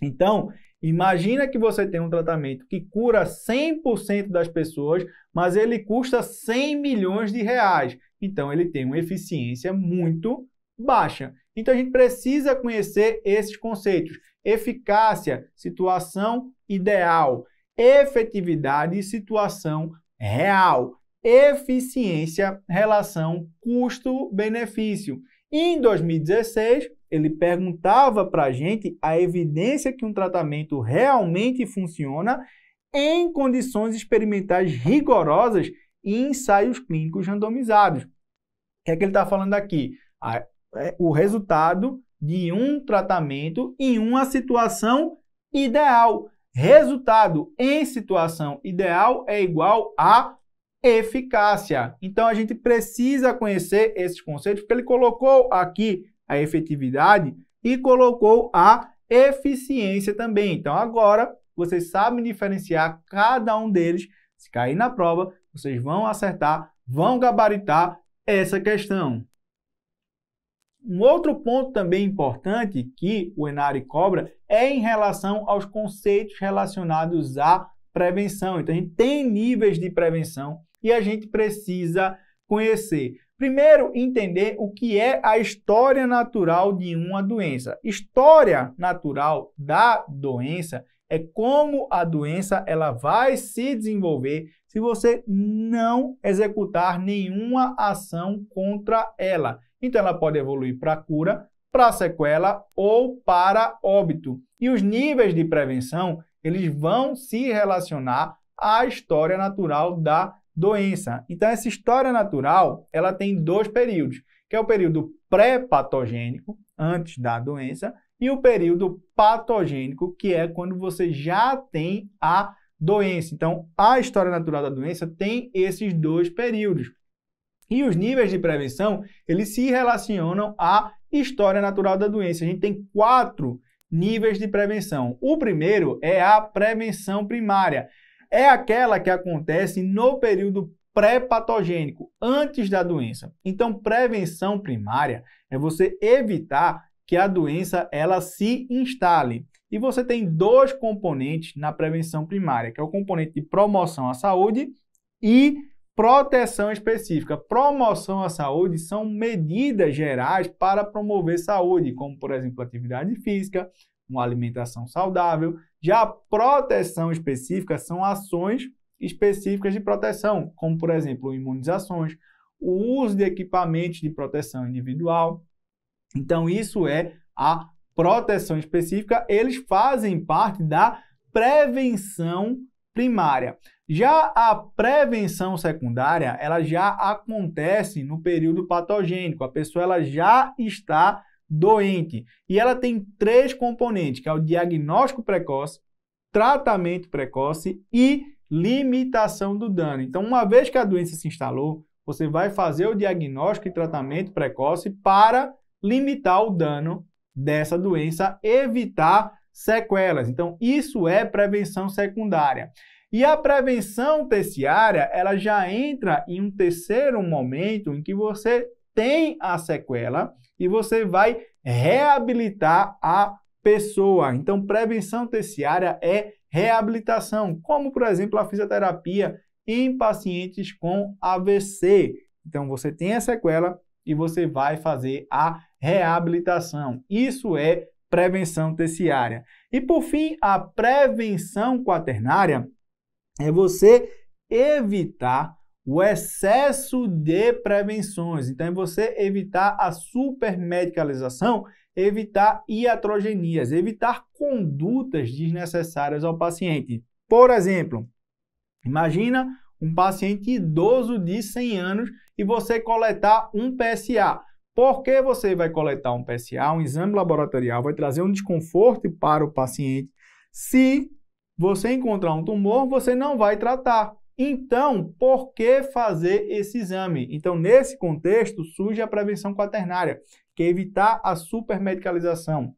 Então, imagina que você tem um tratamento que cura 100% das pessoas, mas ele custa 100 milhões de reais. Então, ele tem uma eficiência muito baixa. Então, a gente precisa conhecer esses conceitos eficácia, situação ideal, efetividade, situação real, eficiência, relação custo-benefício. Em 2016, ele perguntava para a gente a evidência que um tratamento realmente funciona em condições experimentais rigorosas e ensaios clínicos randomizados. O que é que ele está falando aqui? É, o resultado de um tratamento em uma situação ideal. Resultado em situação ideal é igual a eficácia. Então a gente precisa conhecer esses conceitos, porque ele colocou aqui a efetividade e colocou a eficiência também. Então agora vocês sabem diferenciar cada um deles. Se cair na prova, vocês vão acertar, vão gabaritar essa questão. Um outro ponto também importante que o Enari cobra é em relação aos conceitos relacionados à prevenção. Então, a gente tem níveis de prevenção e a gente precisa conhecer. Primeiro, entender o que é a história natural de uma doença. História natural da doença é como a doença ela vai se desenvolver se você não executar nenhuma ação contra ela. Então ela pode evoluir para cura, para sequela ou para óbito. E os níveis de prevenção, eles vão se relacionar à história natural da doença. Então essa história natural, ela tem dois períodos, que é o período pré-patogênico, antes da doença, e o período patogênico, que é quando você já tem a doença. Então, a história natural da doença tem esses dois períodos. E os níveis de prevenção, eles se relacionam à história natural da doença. A gente tem quatro níveis de prevenção. O primeiro é a prevenção primária. É aquela que acontece no período pré-patogênico, antes da doença. Então, prevenção primária é você evitar que a doença ela se instale. E você tem dois componentes na prevenção primária, que é o componente de promoção à saúde e Proteção específica, promoção à saúde são medidas gerais para promover saúde, como por exemplo atividade física, uma alimentação saudável. Já proteção específica são ações específicas de proteção, como por exemplo imunizações, o uso de equipamentos de proteção individual. Então isso é a proteção específica, eles fazem parte da prevenção primária. Já a prevenção secundária, ela já acontece no período patogênico. A pessoa ela já está doente e ela tem três componentes, que é o diagnóstico precoce, tratamento precoce e limitação do dano. Então, uma vez que a doença se instalou, você vai fazer o diagnóstico e tratamento precoce para limitar o dano dessa doença, evitar sequelas. Então, isso é prevenção secundária. E a prevenção terciária, ela já entra em um terceiro momento em que você tem a sequela e você vai reabilitar a pessoa. Então, prevenção terciária é reabilitação, como por exemplo a fisioterapia em pacientes com AVC. Então, você tem a sequela e você vai fazer a reabilitação. Isso é prevenção terciária. E por fim, a prevenção quaternária é você evitar o excesso de prevenções. Então, é você evitar a supermedicalização, evitar iatrogenias, evitar condutas desnecessárias ao paciente. Por exemplo, imagina um paciente idoso de 100 anos e você coletar um PSA. Por que você vai coletar um PSA? Um exame laboratorial vai trazer um desconforto para o paciente se você encontrar um tumor, você não vai tratar. Então, por que fazer esse exame? Então, nesse contexto, surge a prevenção quaternária, que é evitar a supermedicalização,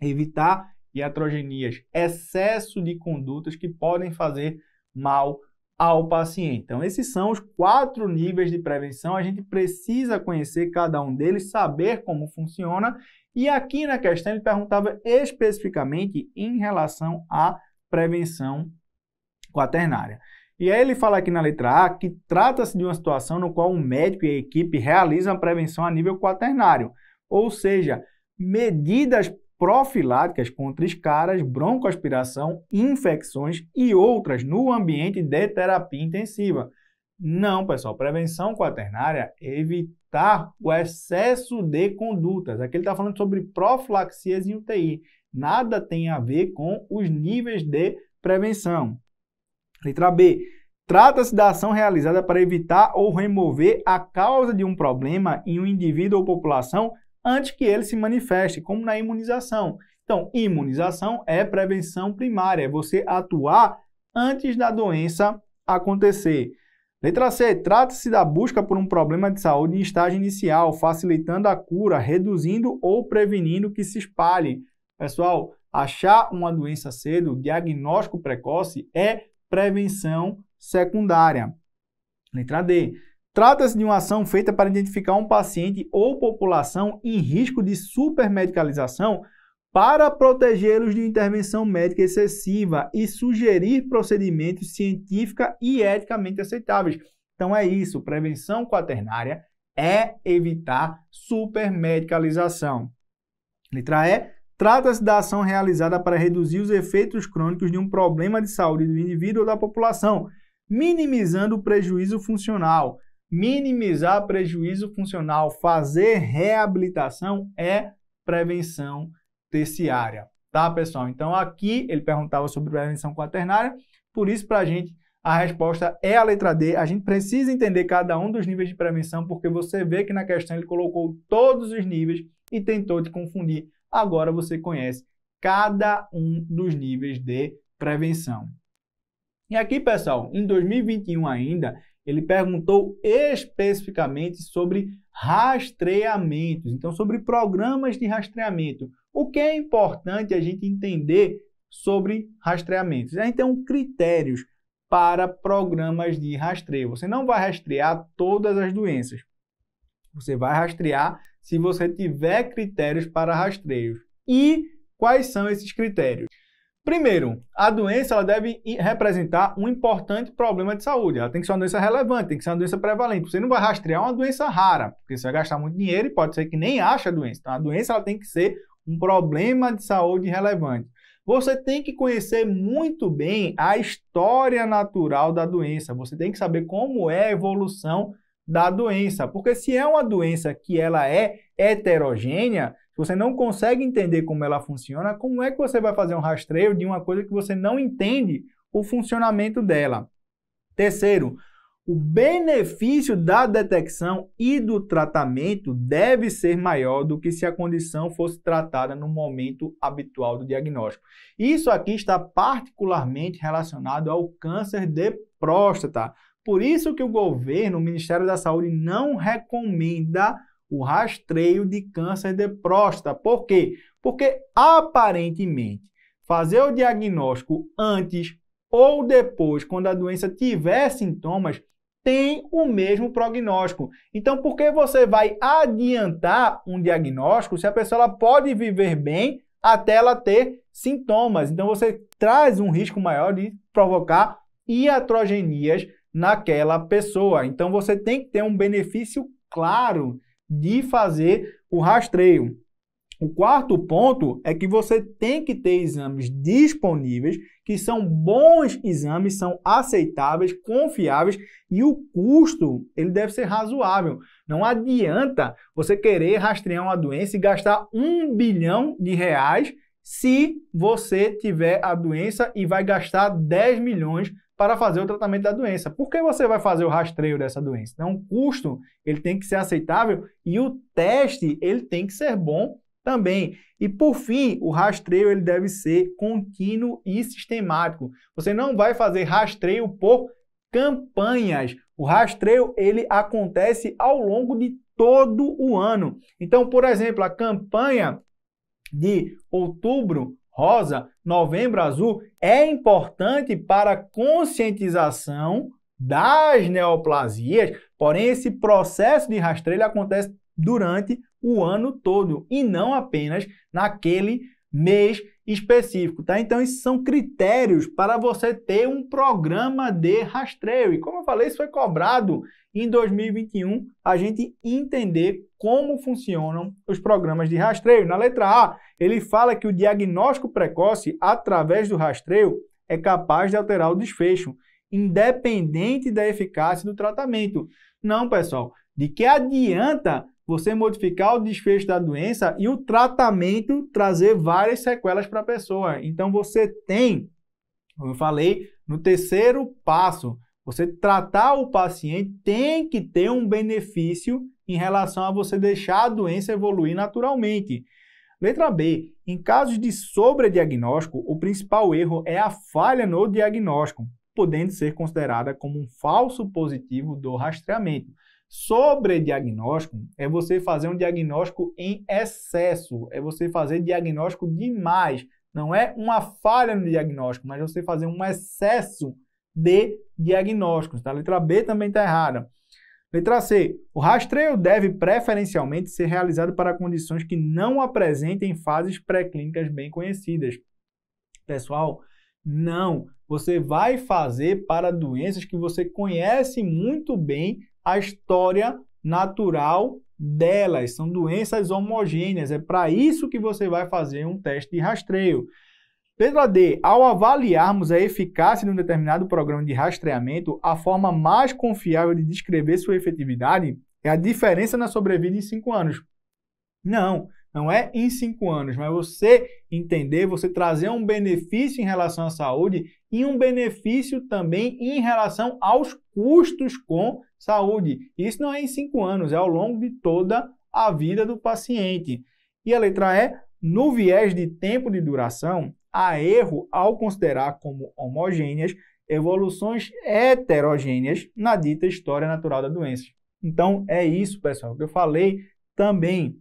evitar iatrogenias, excesso de condutas que podem fazer mal ao paciente. Então, esses são os quatro níveis de prevenção. A gente precisa conhecer cada um deles, saber como funciona. E aqui na questão, ele perguntava especificamente em relação a prevenção quaternária. E aí ele fala aqui na letra A que trata-se de uma situação no qual o médico e a equipe realizam a prevenção a nível quaternário, ou seja, medidas profiláticas contra escaras, broncoaspiração, infecções e outras no ambiente de terapia intensiva. Não, pessoal, prevenção quaternária é evitar o excesso de condutas. Aqui ele está falando sobre profilaxias em UTI nada tem a ver com os níveis de prevenção. Letra B. Trata-se da ação realizada para evitar ou remover a causa de um problema em um indivíduo ou população antes que ele se manifeste, como na imunização. Então, imunização é prevenção primária, é você atuar antes da doença acontecer. Letra C. Trata-se da busca por um problema de saúde em estágio inicial, facilitando a cura, reduzindo ou prevenindo que se espalhe. Pessoal, achar uma doença cedo, diagnóstico precoce, é prevenção secundária. Letra D. Trata-se de uma ação feita para identificar um paciente ou população em risco de supermedicalização para protegê-los de intervenção médica excessiva e sugerir procedimentos científica e eticamente aceitáveis. Então é isso, prevenção quaternária é evitar supermedicalização. Letra E, Trata-se da ação realizada para reduzir os efeitos crônicos de um problema de saúde do indivíduo ou da população, minimizando o prejuízo funcional. Minimizar prejuízo funcional, fazer reabilitação é prevenção terciária, tá, pessoal? Então aqui ele perguntava sobre prevenção quaternária, por isso para a gente a resposta é a letra D. A gente precisa entender cada um dos níveis de prevenção, porque você vê que na questão ele colocou todos os níveis e tentou te confundir agora você conhece cada um dos níveis de prevenção. E aqui, pessoal, em 2021 ainda, ele perguntou especificamente sobre rastreamentos, então sobre programas de rastreamento. O que é importante a gente entender sobre rastreamentos? Então, critérios para programas de rastreio. Você não vai rastrear todas as doenças. Você vai rastrear se você tiver critérios para rastreio E quais são esses critérios? Primeiro, a doença ela deve representar um importante problema de saúde. Ela tem que ser uma doença relevante, tem que ser uma doença prevalente. Você não vai rastrear uma doença rara, porque você vai gastar muito dinheiro e pode ser que nem ache a doença. Então, a doença ela tem que ser um problema de saúde relevante. Você tem que conhecer muito bem a história natural da doença. Você tem que saber como é a evolução da doença. Porque se é uma doença que ela é heterogênea, você não consegue entender como ela funciona, como é que você vai fazer um rastreio de uma coisa que você não entende o funcionamento dela? Terceiro, o benefício da detecção e do tratamento deve ser maior do que se a condição fosse tratada no momento habitual do diagnóstico. Isso aqui está particularmente relacionado ao câncer de próstata, por isso que o governo, o Ministério da Saúde, não recomenda o rastreio de câncer de próstata. Por quê? Porque aparentemente fazer o diagnóstico antes ou depois, quando a doença tiver sintomas, tem o mesmo prognóstico. Então, por que você vai adiantar um diagnóstico se a pessoa pode viver bem até ela ter sintomas? Então, você traz um risco maior de provocar iatrogenias naquela pessoa. Então você tem que ter um benefício claro de fazer o rastreio. O quarto ponto é que você tem que ter exames disponíveis, que são bons exames, são aceitáveis, confiáveis e o custo ele deve ser razoável. Não adianta você querer rastrear uma doença e gastar um bilhão de reais se você tiver a doença e vai gastar 10 milhões para fazer o tratamento da doença. Por que você vai fazer o rastreio dessa doença? Então, é o custo ele tem que ser aceitável e o teste ele tem que ser bom também. E por fim, o rastreio ele deve ser contínuo e sistemático. Você não vai fazer rastreio por campanhas. O rastreio ele acontece ao longo de todo o ano. Então, por exemplo, a campanha de outubro rosa, novembro azul, é importante para a conscientização das neoplasias, porém esse processo de rastreio acontece durante o ano todo e não apenas naquele mês específico, tá? Então, esses são critérios para você ter um programa de rastreio. E como eu falei, isso foi cobrado em 2021, a gente entender como funcionam os programas de rastreio. Na letra A, ele fala que o diagnóstico precoce, através do rastreio, é capaz de alterar o desfecho, independente da eficácia do tratamento. Não, pessoal, de que adianta você modificar o desfecho da doença e o tratamento trazer várias sequelas para a pessoa. Então você tem, como eu falei, no terceiro passo, você tratar o paciente tem que ter um benefício em relação a você deixar a doença evoluir naturalmente. Letra B. Em casos de sobrediagnóstico, o principal erro é a falha no diagnóstico, podendo ser considerada como um falso positivo do rastreamento. Sobrediagnóstico é você fazer um diagnóstico em excesso, é você fazer diagnóstico demais. Não é uma falha no diagnóstico, mas você fazer um excesso de diagnósticos. Tá? A letra B também está errada. Letra C. O rastreio deve preferencialmente ser realizado para condições que não apresentem fases pré-clínicas bem conhecidas. Pessoal, não. Você vai fazer para doenças que você conhece muito bem a história natural delas. São doenças homogêneas. É para isso que você vai fazer um teste de rastreio. Letra D. Ao avaliarmos a eficácia de um determinado programa de rastreamento, a forma mais confiável de descrever sua efetividade é a diferença na sobrevida em 5 anos. Não, não é em 5 anos, mas você entender, você trazer um benefício em relação à saúde e um benefício também em relação aos custos com saúde. Isso não é em 5 anos, é ao longo de toda a vida do paciente. E a letra E, no viés de tempo de duração, a erro ao considerar como homogêneas evoluções heterogêneas na dita história natural da doença. Então é isso, pessoal, que eu falei também.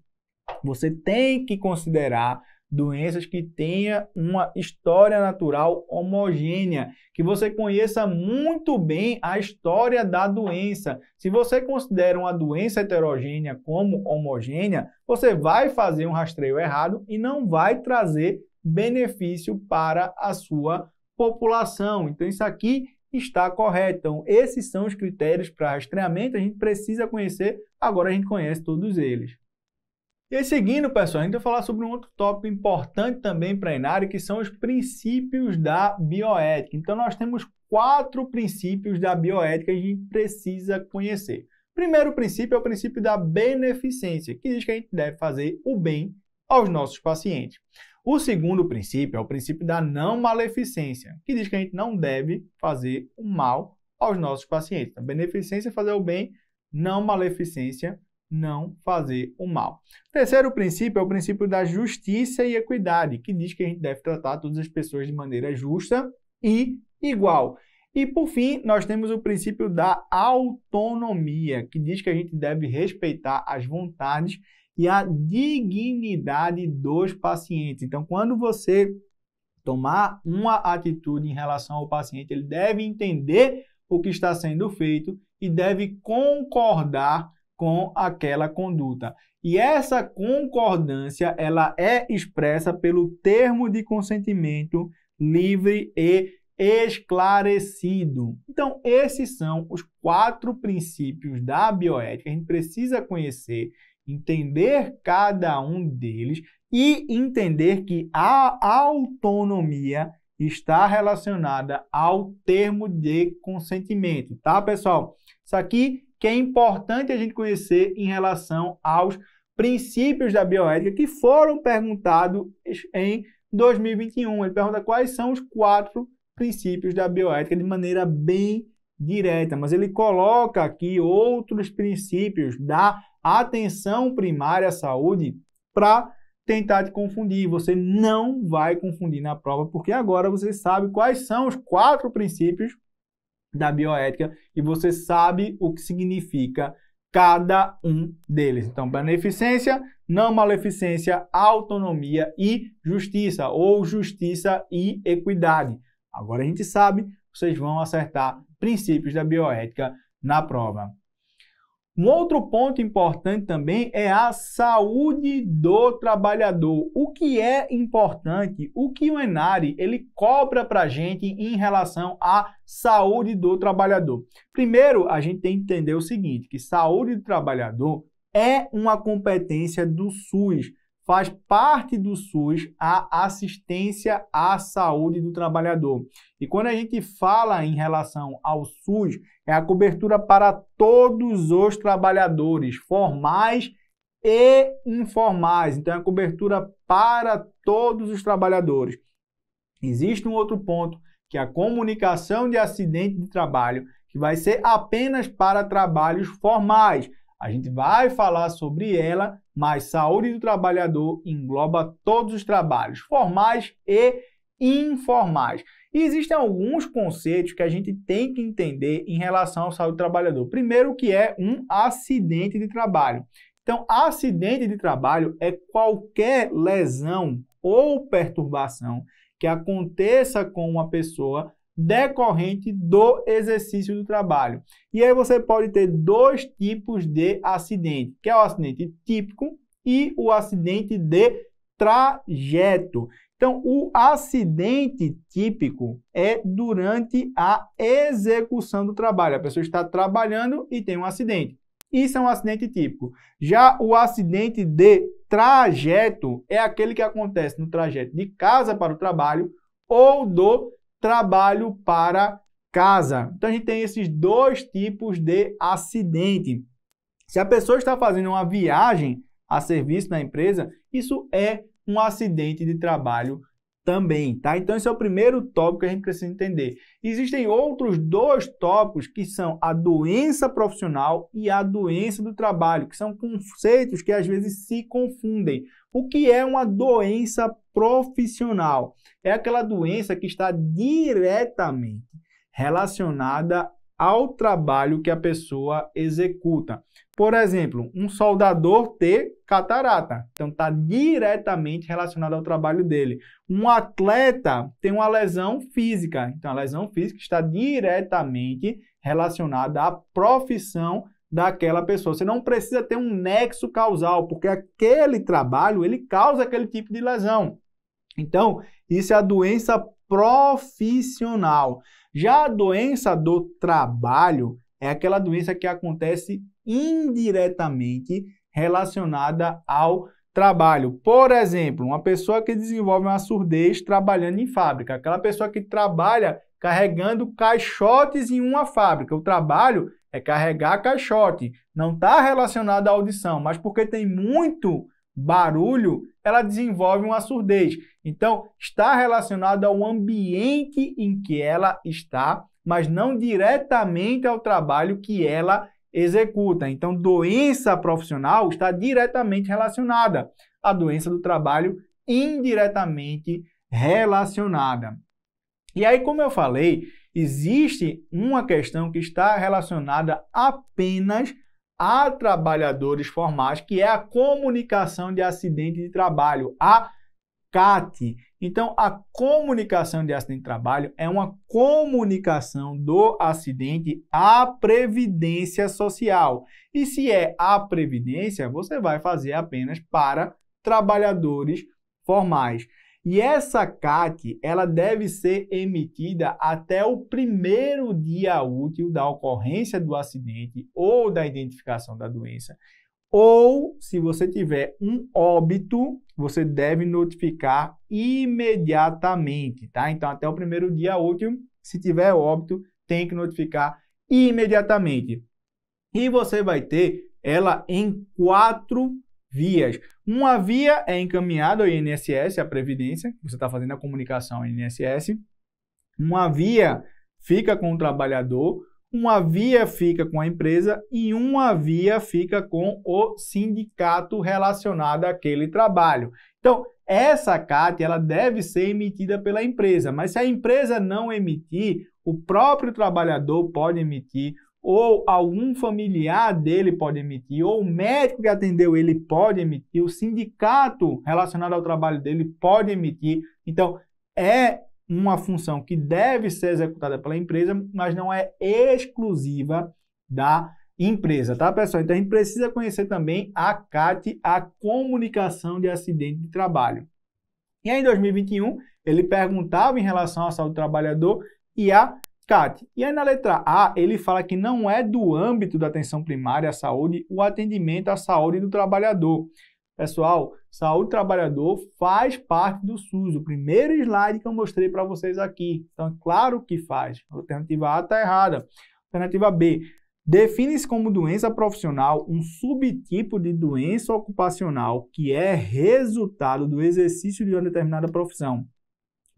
Você tem que considerar doenças que tenha uma história natural homogênea, que você conheça muito bem a história da doença. Se você considera uma doença heterogênea como homogênea, você vai fazer um rastreio errado e não vai trazer benefício para a sua população. Então, isso aqui está correto. Então, esses são os critérios para rastreamento, a gente precisa conhecer, agora a gente conhece todos eles. E aí, seguindo, pessoal, a gente vai falar sobre um outro tópico importante também para a Inari, que são os princípios da bioética. Então, nós temos quatro princípios da bioética que a gente precisa conhecer. Primeiro princípio é o princípio da beneficência, que diz que a gente deve fazer o bem aos nossos pacientes. O segundo princípio é o princípio da não maleficência, que diz que a gente não deve fazer o mal aos nossos pacientes. A então, beneficência é fazer o bem, não maleficência, não fazer o mal. O terceiro princípio é o princípio da justiça e equidade, que diz que a gente deve tratar todas as pessoas de maneira justa e igual. E por fim, nós temos o princípio da autonomia, que diz que a gente deve respeitar as vontades e a dignidade dos pacientes. Então, quando você tomar uma atitude em relação ao paciente, ele deve entender o que está sendo feito e deve concordar com aquela conduta. E essa concordância, ela é expressa pelo termo de consentimento livre e esclarecido. Então, esses são os quatro princípios da bioética. A gente precisa conhecer entender cada um deles e entender que a autonomia está relacionada ao termo de consentimento, tá, pessoal? Isso aqui que é importante a gente conhecer em relação aos princípios da bioética que foram perguntados em 2021. Ele pergunta quais são os quatro princípios da bioética de maneira bem direta, mas ele coloca aqui outros princípios da atenção primária à saúde para tentar te confundir. Você não vai confundir na prova, porque agora você sabe quais são os quatro princípios da bioética e você sabe o que significa cada um deles. Então, beneficência, não maleficência, autonomia e justiça, ou justiça e equidade. Agora a gente sabe, vocês vão acertar princípios da bioética na prova. Um outro ponto importante também é a saúde do trabalhador. O que é importante, o que o Enari ele cobra para a gente em relação à saúde do trabalhador. Primeiro, a gente tem que entender o seguinte, que saúde do trabalhador é uma competência do SUS faz parte do SUS a assistência à saúde do trabalhador. E quando a gente fala em relação ao SUS, é a cobertura para todos os trabalhadores, formais e informais. Então, é a cobertura para todos os trabalhadores. Existe um outro ponto, que é a comunicação de acidente de trabalho, que vai ser apenas para trabalhos formais. A gente vai falar sobre ela, mas saúde do trabalhador engloba todos os trabalhos, formais e informais. E existem alguns conceitos que a gente tem que entender em relação à saúde do trabalhador. Primeiro, que é um acidente de trabalho. Então, acidente de trabalho é qualquer lesão ou perturbação que aconteça com uma pessoa decorrente do exercício do trabalho. E aí você pode ter dois tipos de acidente, que é o acidente típico e o acidente de trajeto. Então, o acidente típico é durante a execução do trabalho. A pessoa está trabalhando e tem um acidente. Isso é um acidente típico. Já o acidente de trajeto é aquele que acontece no trajeto de casa para o trabalho ou do trabalho para casa. Então a gente tem esses dois tipos de acidente. Se a pessoa está fazendo uma viagem a serviço na empresa, isso é um acidente de trabalho também, tá? Então esse é o primeiro tópico que a gente precisa entender. Existem outros dois tópicos que são a doença profissional e a doença do trabalho, que são conceitos que às vezes se confundem. O que é uma doença profissional? é aquela doença que está diretamente relacionada ao trabalho que a pessoa executa. Por exemplo, um soldador ter catarata, então está diretamente relacionado ao trabalho dele. Um atleta tem uma lesão física, então a lesão física está diretamente relacionada à profissão daquela pessoa. Você não precisa ter um nexo causal, porque aquele trabalho ele causa aquele tipo de lesão. Então, isso é a doença profissional. Já a doença do trabalho é aquela doença que acontece indiretamente relacionada ao trabalho. Por exemplo, uma pessoa que desenvolve uma surdez trabalhando em fábrica, aquela pessoa que trabalha carregando caixotes em uma fábrica. O trabalho é carregar caixote, não está relacionado à audição, mas porque tem muito barulho, ela desenvolve uma surdez. Então, está relacionado ao ambiente em que ela está, mas não diretamente ao trabalho que ela executa. Então, doença profissional está diretamente relacionada à doença do trabalho, indiretamente relacionada. E aí, como eu falei, existe uma questão que está relacionada apenas a trabalhadores formais, que é a comunicação de acidente de trabalho, a CAT. Então, a comunicação de acidente de trabalho é uma comunicação do acidente à Previdência Social. E se é à Previdência, você vai fazer apenas para trabalhadores formais. E essa CAT, ela deve ser emitida até o primeiro dia útil da ocorrência do acidente ou da identificação da doença. Ou, se você tiver um óbito, você deve notificar imediatamente, tá? Então, até o primeiro dia útil, se tiver óbito, tem que notificar imediatamente. E você vai ter ela em quatro vias. Uma via é encaminhada ao INSS, a Previdência, você está fazendo a comunicação ao INSS. Uma via fica com o trabalhador, uma via fica com a empresa e uma via fica com o sindicato relacionado àquele trabalho. Então, essa CAT ela deve ser emitida pela empresa, mas se a empresa não emitir, o próprio trabalhador pode emitir, ou algum familiar dele pode emitir, ou o médico que atendeu ele pode emitir, o sindicato relacionado ao trabalho dele pode emitir. Então, é uma função que deve ser executada pela empresa, mas não é exclusiva da empresa, tá, pessoal? Então a gente precisa conhecer também a CAT, a comunicação de acidente de trabalho. E aí, em 2021, ele perguntava em relação à saúde do trabalhador e a CAT. E aí, na letra A, ele fala que não é do âmbito da atenção primária à saúde o atendimento à saúde do trabalhador. Pessoal, saúde trabalhador faz parte do SUS. O primeiro slide que eu mostrei para vocês aqui. Então, é claro que faz. A alternativa A está errada. Alternativa B. Define-se como doença profissional um subtipo de doença ocupacional que é resultado do exercício de uma determinada profissão,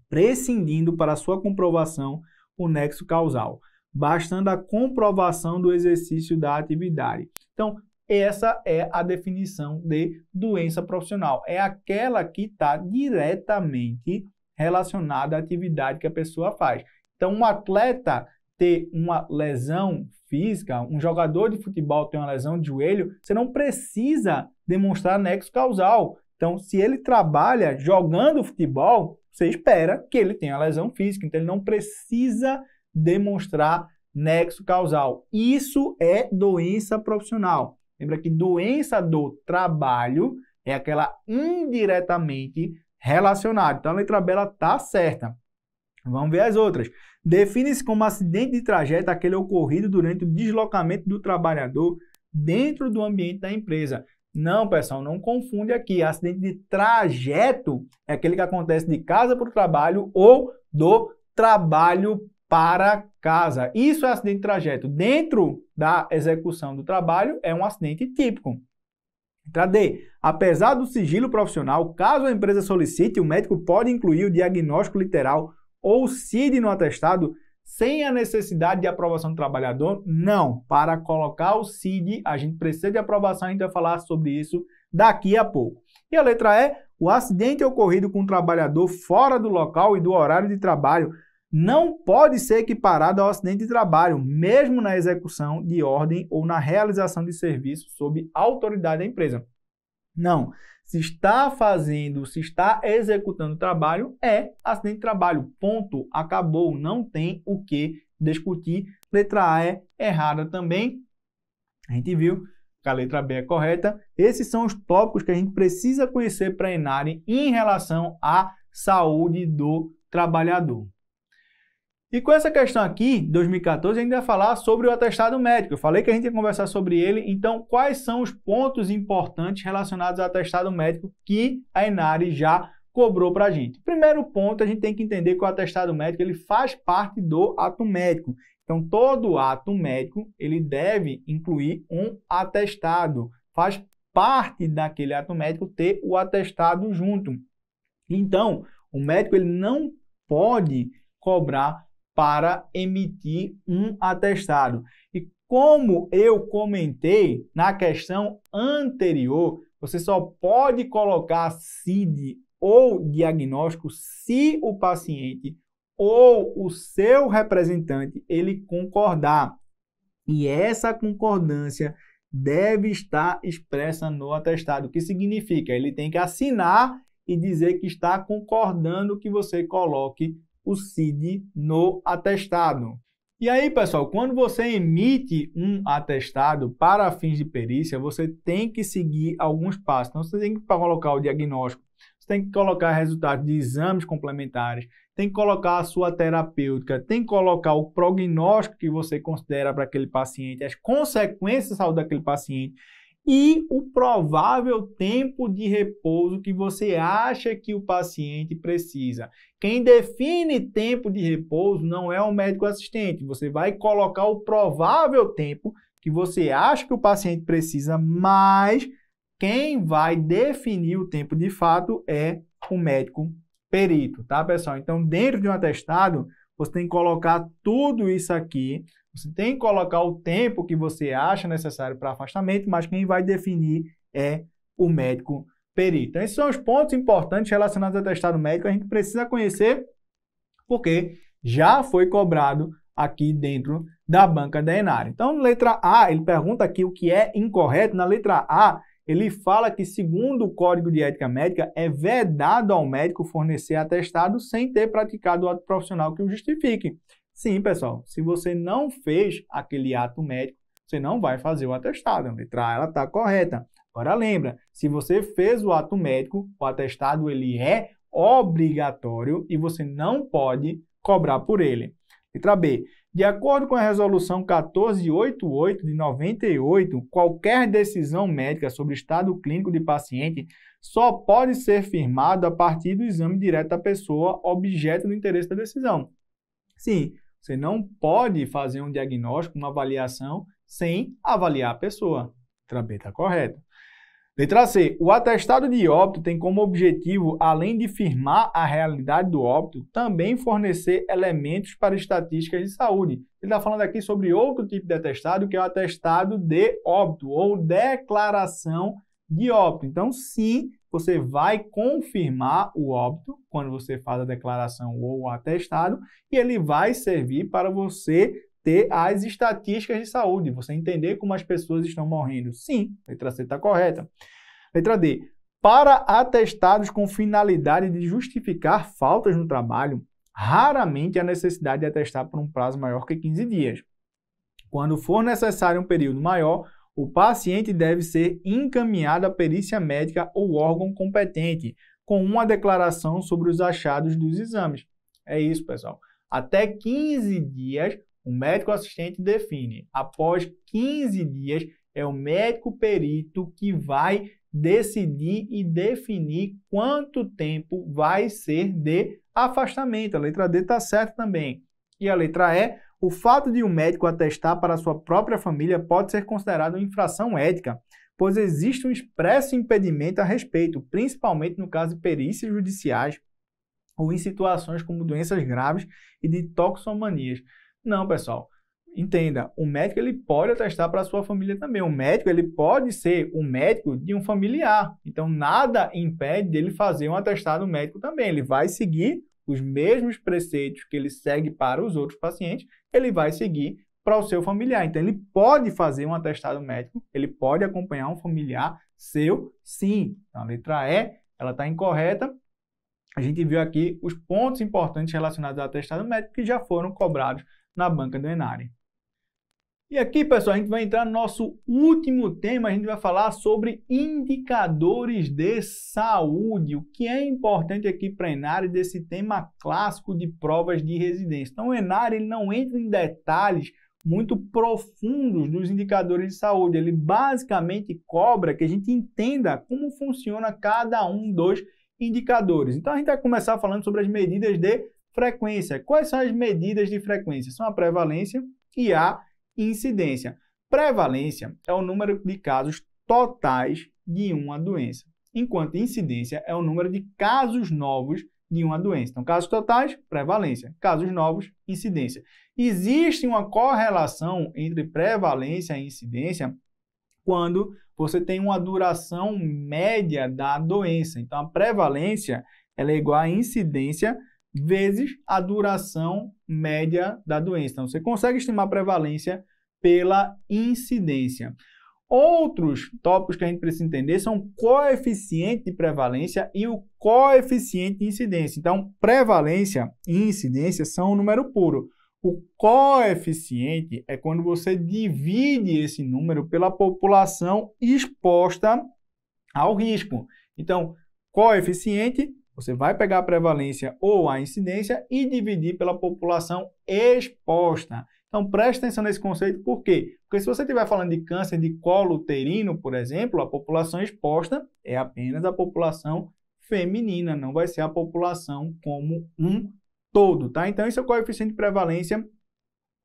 prescindindo para sua comprovação o nexo causal, bastando a comprovação do exercício da atividade. Então, essa é a definição de doença profissional. É aquela que está diretamente relacionada à atividade que a pessoa faz. Então, um atleta ter uma lesão física, um jogador de futebol ter uma lesão de joelho, você não precisa demonstrar nexo causal. Então, se ele trabalha jogando futebol, você espera que ele tenha lesão física, então ele não precisa demonstrar nexo causal. Isso é doença profissional. Lembra que doença do trabalho é aquela indiretamente relacionada. Então a letra B está certa. Vamos ver as outras. Define-se como acidente de trajeto aquele ocorrido durante o deslocamento do trabalhador dentro do ambiente da empresa. Não, pessoal, não confunde aqui. Acidente de trajeto é aquele que acontece de casa para o trabalho ou do trabalho para casa. Isso é acidente de trajeto. Dentro da execução do trabalho, é um acidente típico. Letra D. Apesar do sigilo profissional, caso a empresa solicite, o médico pode incluir o diagnóstico literal ou CID no atestado sem a necessidade de aprovação do trabalhador? Não. Para colocar o CID, a gente precisa de aprovação, a gente vai falar sobre isso daqui a pouco. E a letra E, o acidente ocorrido com o trabalhador fora do local e do horário de trabalho não pode ser equiparado ao acidente de trabalho, mesmo na execução de ordem ou na realização de serviço sob autoridade da empresa. Não. Se está fazendo, se está executando trabalho, é acidente de trabalho. Ponto. Acabou. Não tem o que discutir. Letra A é errada também. A gente viu que a letra B é correta. Esses são os tópicos que a gente precisa conhecer para a em relação à saúde do trabalhador. E com essa questão aqui, 2014, a gente vai falar sobre o atestado médico. Eu falei que a gente ia conversar sobre ele, então quais são os pontos importantes relacionados ao atestado médico que a Inari já cobrou para a gente? Primeiro ponto, a gente tem que entender que o atestado médico ele faz parte do ato médico. Então todo ato médico ele deve incluir um atestado. Faz parte daquele ato médico ter o atestado junto. Então o médico ele não pode cobrar para emitir um atestado. E como eu comentei na questão anterior, você só pode colocar CID ou diagnóstico se o paciente ou o seu representante ele concordar. E essa concordância deve estar expressa no atestado, o que significa ele tem que assinar e dizer que está concordando que você coloque o CID no atestado. E aí, pessoal, quando você emite um atestado para fins de perícia, você tem que seguir alguns passos. Então, você tem que colocar o diagnóstico, você tem que colocar resultados de exames complementares, tem que colocar a sua terapêutica, tem que colocar o prognóstico que você considera para aquele paciente, as consequências da saúde daquele paciente e o provável tempo de repouso que você acha que o paciente precisa. Quem define tempo de repouso não é o médico assistente, você vai colocar o provável tempo que você acha que o paciente precisa, mas quem vai definir o tempo de fato é o médico perito, tá pessoal? Então, dentro de um atestado, você tem que colocar tudo isso aqui você tem que colocar o tempo que você acha necessário para afastamento, mas quem vai definir é o médico perito. Então, esses são os pontos importantes relacionados ao testado médico. A gente precisa conhecer porque já foi cobrado aqui dentro da banca da Enara. Então, letra A, ele pergunta aqui o que é incorreto. Na letra A, ele fala que, segundo o Código de Ética Médica, é vedado ao médico fornecer atestado sem ter praticado o ato profissional que o justifique. Sim, pessoal, se você não fez aquele ato médico, você não vai fazer o atestado. A letra ela está correta. Agora lembra, se você fez o ato médico, o atestado ele é obrigatório e você não pode cobrar por ele. Letra B. De acordo com a resolução 1488 de 98, qualquer decisão médica sobre estado clínico de paciente só pode ser firmada a partir do exame direto da pessoa objeto do interesse da decisão. Sim, você não pode fazer um diagnóstico, uma avaliação, sem avaliar a pessoa. Letra B está correta. Letra C. O atestado de óbito tem como objetivo, além de firmar a realidade do óbito, também fornecer elementos para estatísticas de saúde. Ele está falando aqui sobre outro tipo de atestado, que é o atestado de óbito ou declaração de óbito. Então, sim, você vai confirmar o óbito quando você faz a declaração ou o atestado, e ele vai servir para você ter as estatísticas de saúde, você entender como as pessoas estão morrendo. Sim, letra C está correta. Letra D. Para atestados com finalidade de justificar faltas no trabalho, raramente há necessidade de atestar por um prazo maior que 15 dias. Quando for necessário um período maior, o paciente deve ser encaminhado à perícia médica ou órgão competente, com uma declaração sobre os achados dos exames. É isso, pessoal. Até 15 dias, o médico assistente define. Após 15 dias, é o médico perito que vai decidir e definir quanto tempo vai ser de afastamento. A letra D está certa também. E a letra E, o fato de um médico atestar para sua própria família pode ser considerado uma infração ética, pois existe um expresso impedimento a respeito, principalmente no caso de perícias judiciais ou em situações como doenças graves e de toxomanias. Não, pessoal. Entenda, o médico ele pode atestar para a sua família também. O médico ele pode ser o médico de um familiar. Então nada impede dele fazer um atestado médico também. Ele vai seguir os mesmos preceitos que ele segue para os outros pacientes ele vai seguir para o seu familiar. Então, ele pode fazer um atestado médico, ele pode acompanhar um familiar seu, sim. Então, a letra E, ela está incorreta. A gente viu aqui os pontos importantes relacionados ao atestado médico que já foram cobrados na banca do Enare. E aqui, pessoal, a gente vai entrar no nosso último tema, a gente vai falar sobre indicadores de saúde, o que é importante aqui para a Enare desse tema clássico de provas de residência. Então, o Enare ele não entra em detalhes muito profundos dos indicadores de saúde, ele basicamente cobra que a gente entenda como funciona cada um dos indicadores. Então, a gente vai começar falando sobre as medidas de frequência. Quais são as medidas de frequência? São a prevalência e a Incidência. Prevalência é o número de casos totais de uma doença, enquanto incidência é o número de casos novos de uma doença. Então, casos totais, prevalência. Casos novos, incidência. Existe uma correlação entre prevalência e incidência quando você tem uma duração média da doença. Então, a prevalência ela é igual à incidência vezes a duração média da doença. Então, você consegue estimar a prevalência pela incidência. Outros tópicos que a gente precisa entender são coeficiente de prevalência e o coeficiente de incidência. Então, prevalência e incidência são um número puro. O coeficiente é quando você divide esse número pela população exposta ao risco. Então, coeficiente você vai pegar a prevalência ou a incidência e dividir pela população exposta. Então preste atenção nesse conceito, por quê? Porque se você estiver falando de câncer de colo uterino, por exemplo, a população exposta é apenas a população feminina, não vai ser a população como um todo, tá? Então isso é o coeficiente de prevalência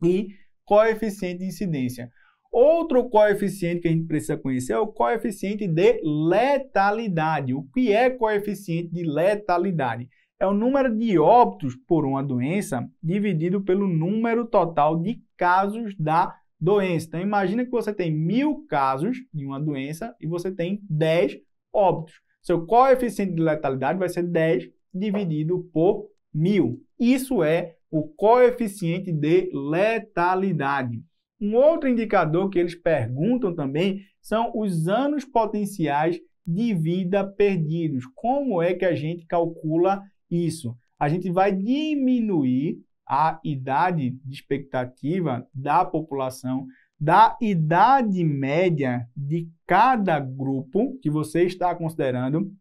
e coeficiente de incidência. Outro coeficiente que a gente precisa conhecer é o coeficiente de letalidade. O que é coeficiente de letalidade? É o número de óbitos por uma doença dividido pelo número total de casos da doença. Então, imagina que você tem mil casos de uma doença e você tem 10 óbitos. Seu coeficiente de letalidade vai ser 10 dividido por mil. Isso é o coeficiente de letalidade. Um outro indicador que eles perguntam também são os anos potenciais de vida perdidos. Como é que a gente calcula isso? A gente vai diminuir a idade de expectativa da população, da idade média de cada grupo que você está considerando.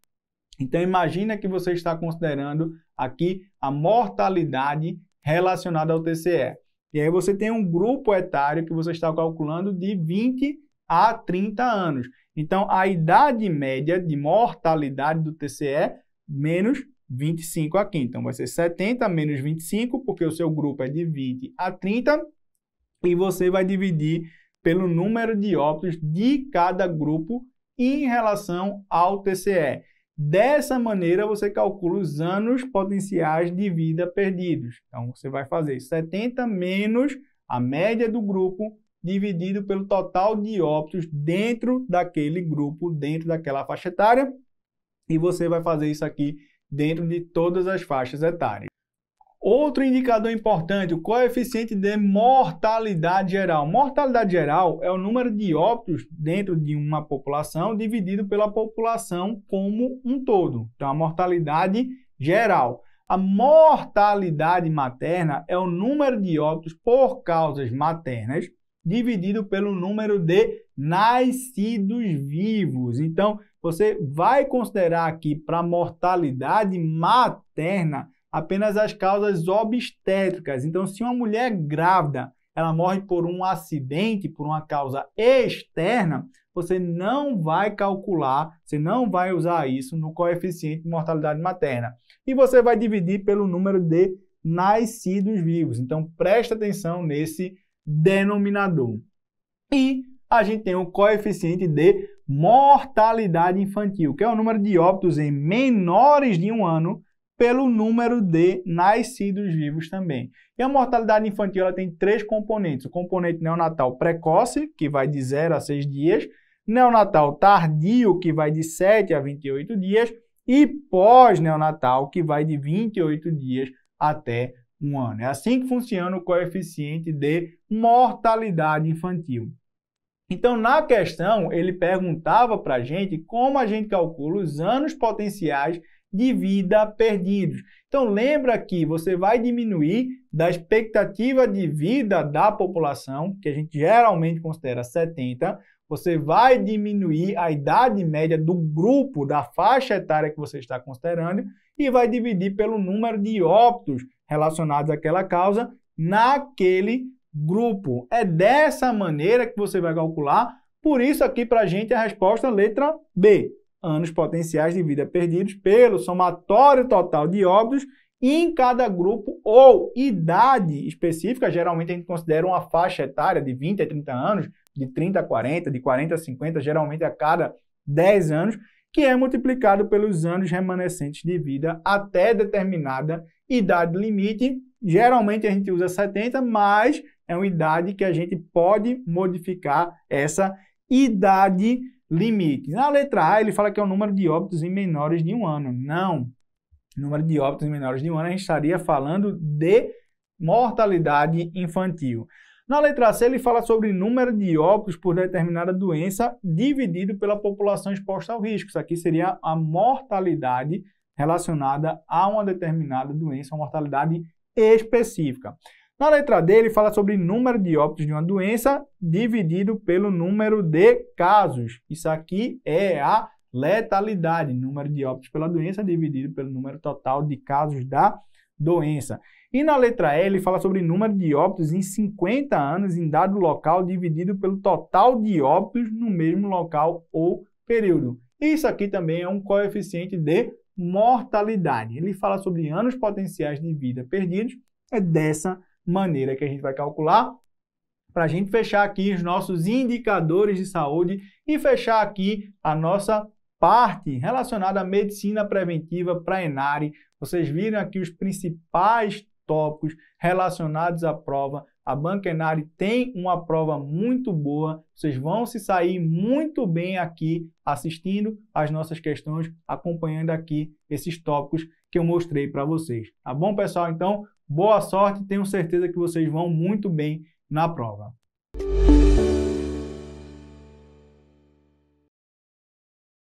Então imagina que você está considerando aqui a mortalidade relacionada ao TCE. E aí você tem um grupo etário que você está calculando de 20 a 30 anos. Então, a idade média de mortalidade do TCE, é menos 25 aqui. Então, vai ser 70 menos 25, porque o seu grupo é de 20 a 30, e você vai dividir pelo número de óbitos de cada grupo em relação ao TCE. Dessa maneira, você calcula os anos potenciais de vida perdidos. Então, você vai fazer 70 menos a média do grupo dividido pelo total de óbitos dentro daquele grupo, dentro daquela faixa etária. E você vai fazer isso aqui dentro de todas as faixas etárias. Outro indicador importante, o coeficiente de mortalidade geral. Mortalidade geral é o número de óbitos dentro de uma população dividido pela população como um todo. Então, a mortalidade geral. A mortalidade materna é o número de óbitos por causas maternas dividido pelo número de nascidos vivos. Então, você vai considerar aqui para mortalidade materna apenas as causas obstétricas. Então, se uma mulher grávida ela morre por um acidente, por uma causa externa, você não vai calcular, você não vai usar isso no coeficiente de mortalidade materna. E você vai dividir pelo número de nascidos vivos. Então, preste atenção nesse denominador. E a gente tem o coeficiente de mortalidade infantil, que é o número de óbitos em menores de um ano pelo número de nascidos vivos também. E a mortalidade infantil ela tem três componentes: o componente neonatal precoce, que vai de 0 a 6 dias, neonatal tardio, que vai de 7 a 28 dias, e pós-neonatal, que vai de 28 dias até um ano. É assim que funciona o coeficiente de mortalidade infantil. Então, na questão, ele perguntava para a gente como a gente calcula os anos potenciais de vida perdidos. Então lembra que você vai diminuir da expectativa de vida da população, que a gente geralmente considera 70, você vai diminuir a idade média do grupo, da faixa etária que você está considerando, e vai dividir pelo número de óbitos relacionados àquela causa naquele grupo. É dessa maneira que você vai calcular. Por isso, aqui para a gente a resposta é letra B anos potenciais de vida perdidos pelo somatório total de óbitos em cada grupo ou idade específica. Geralmente a gente considera uma faixa etária de 20 a 30 anos, de 30 a 40, de 40 a 50, geralmente a cada 10 anos, que é multiplicado pelos anos remanescentes de vida até determinada idade limite. Geralmente a gente usa 70, mas é uma idade que a gente pode modificar essa idade limite. Na letra A, ele fala que é o número de óbitos em menores de um ano. Não. Número de óbitos em menores de um ano, a gente estaria falando de mortalidade infantil. Na letra C, ele fala sobre número de óbitos por determinada doença dividido pela população exposta ao risco. Isso aqui seria a mortalidade relacionada a uma determinada doença, uma mortalidade específica. Na letra D, ele fala sobre número de óbitos de uma doença dividido pelo número de casos. Isso aqui é a letalidade, número de óbitos pela doença dividido pelo número total de casos da doença. E na letra E, ele fala sobre número de óbitos em 50 anos em dado local dividido pelo total de óbitos no mesmo local ou período. Isso aqui também é um coeficiente de mortalidade. Ele fala sobre anos potenciais de vida perdidos, é dessa maneira que a gente vai calcular para a gente fechar aqui os nossos indicadores de saúde e fechar aqui a nossa parte relacionada à medicina preventiva para Enare. Vocês viram aqui os principais tópicos relacionados à prova. A Banca Enari tem uma prova muito boa. Vocês vão se sair muito bem aqui assistindo às nossas questões, acompanhando aqui esses tópicos que eu mostrei para vocês. Tá bom, pessoal? Então, Boa sorte, tenho certeza que vocês vão muito bem na prova.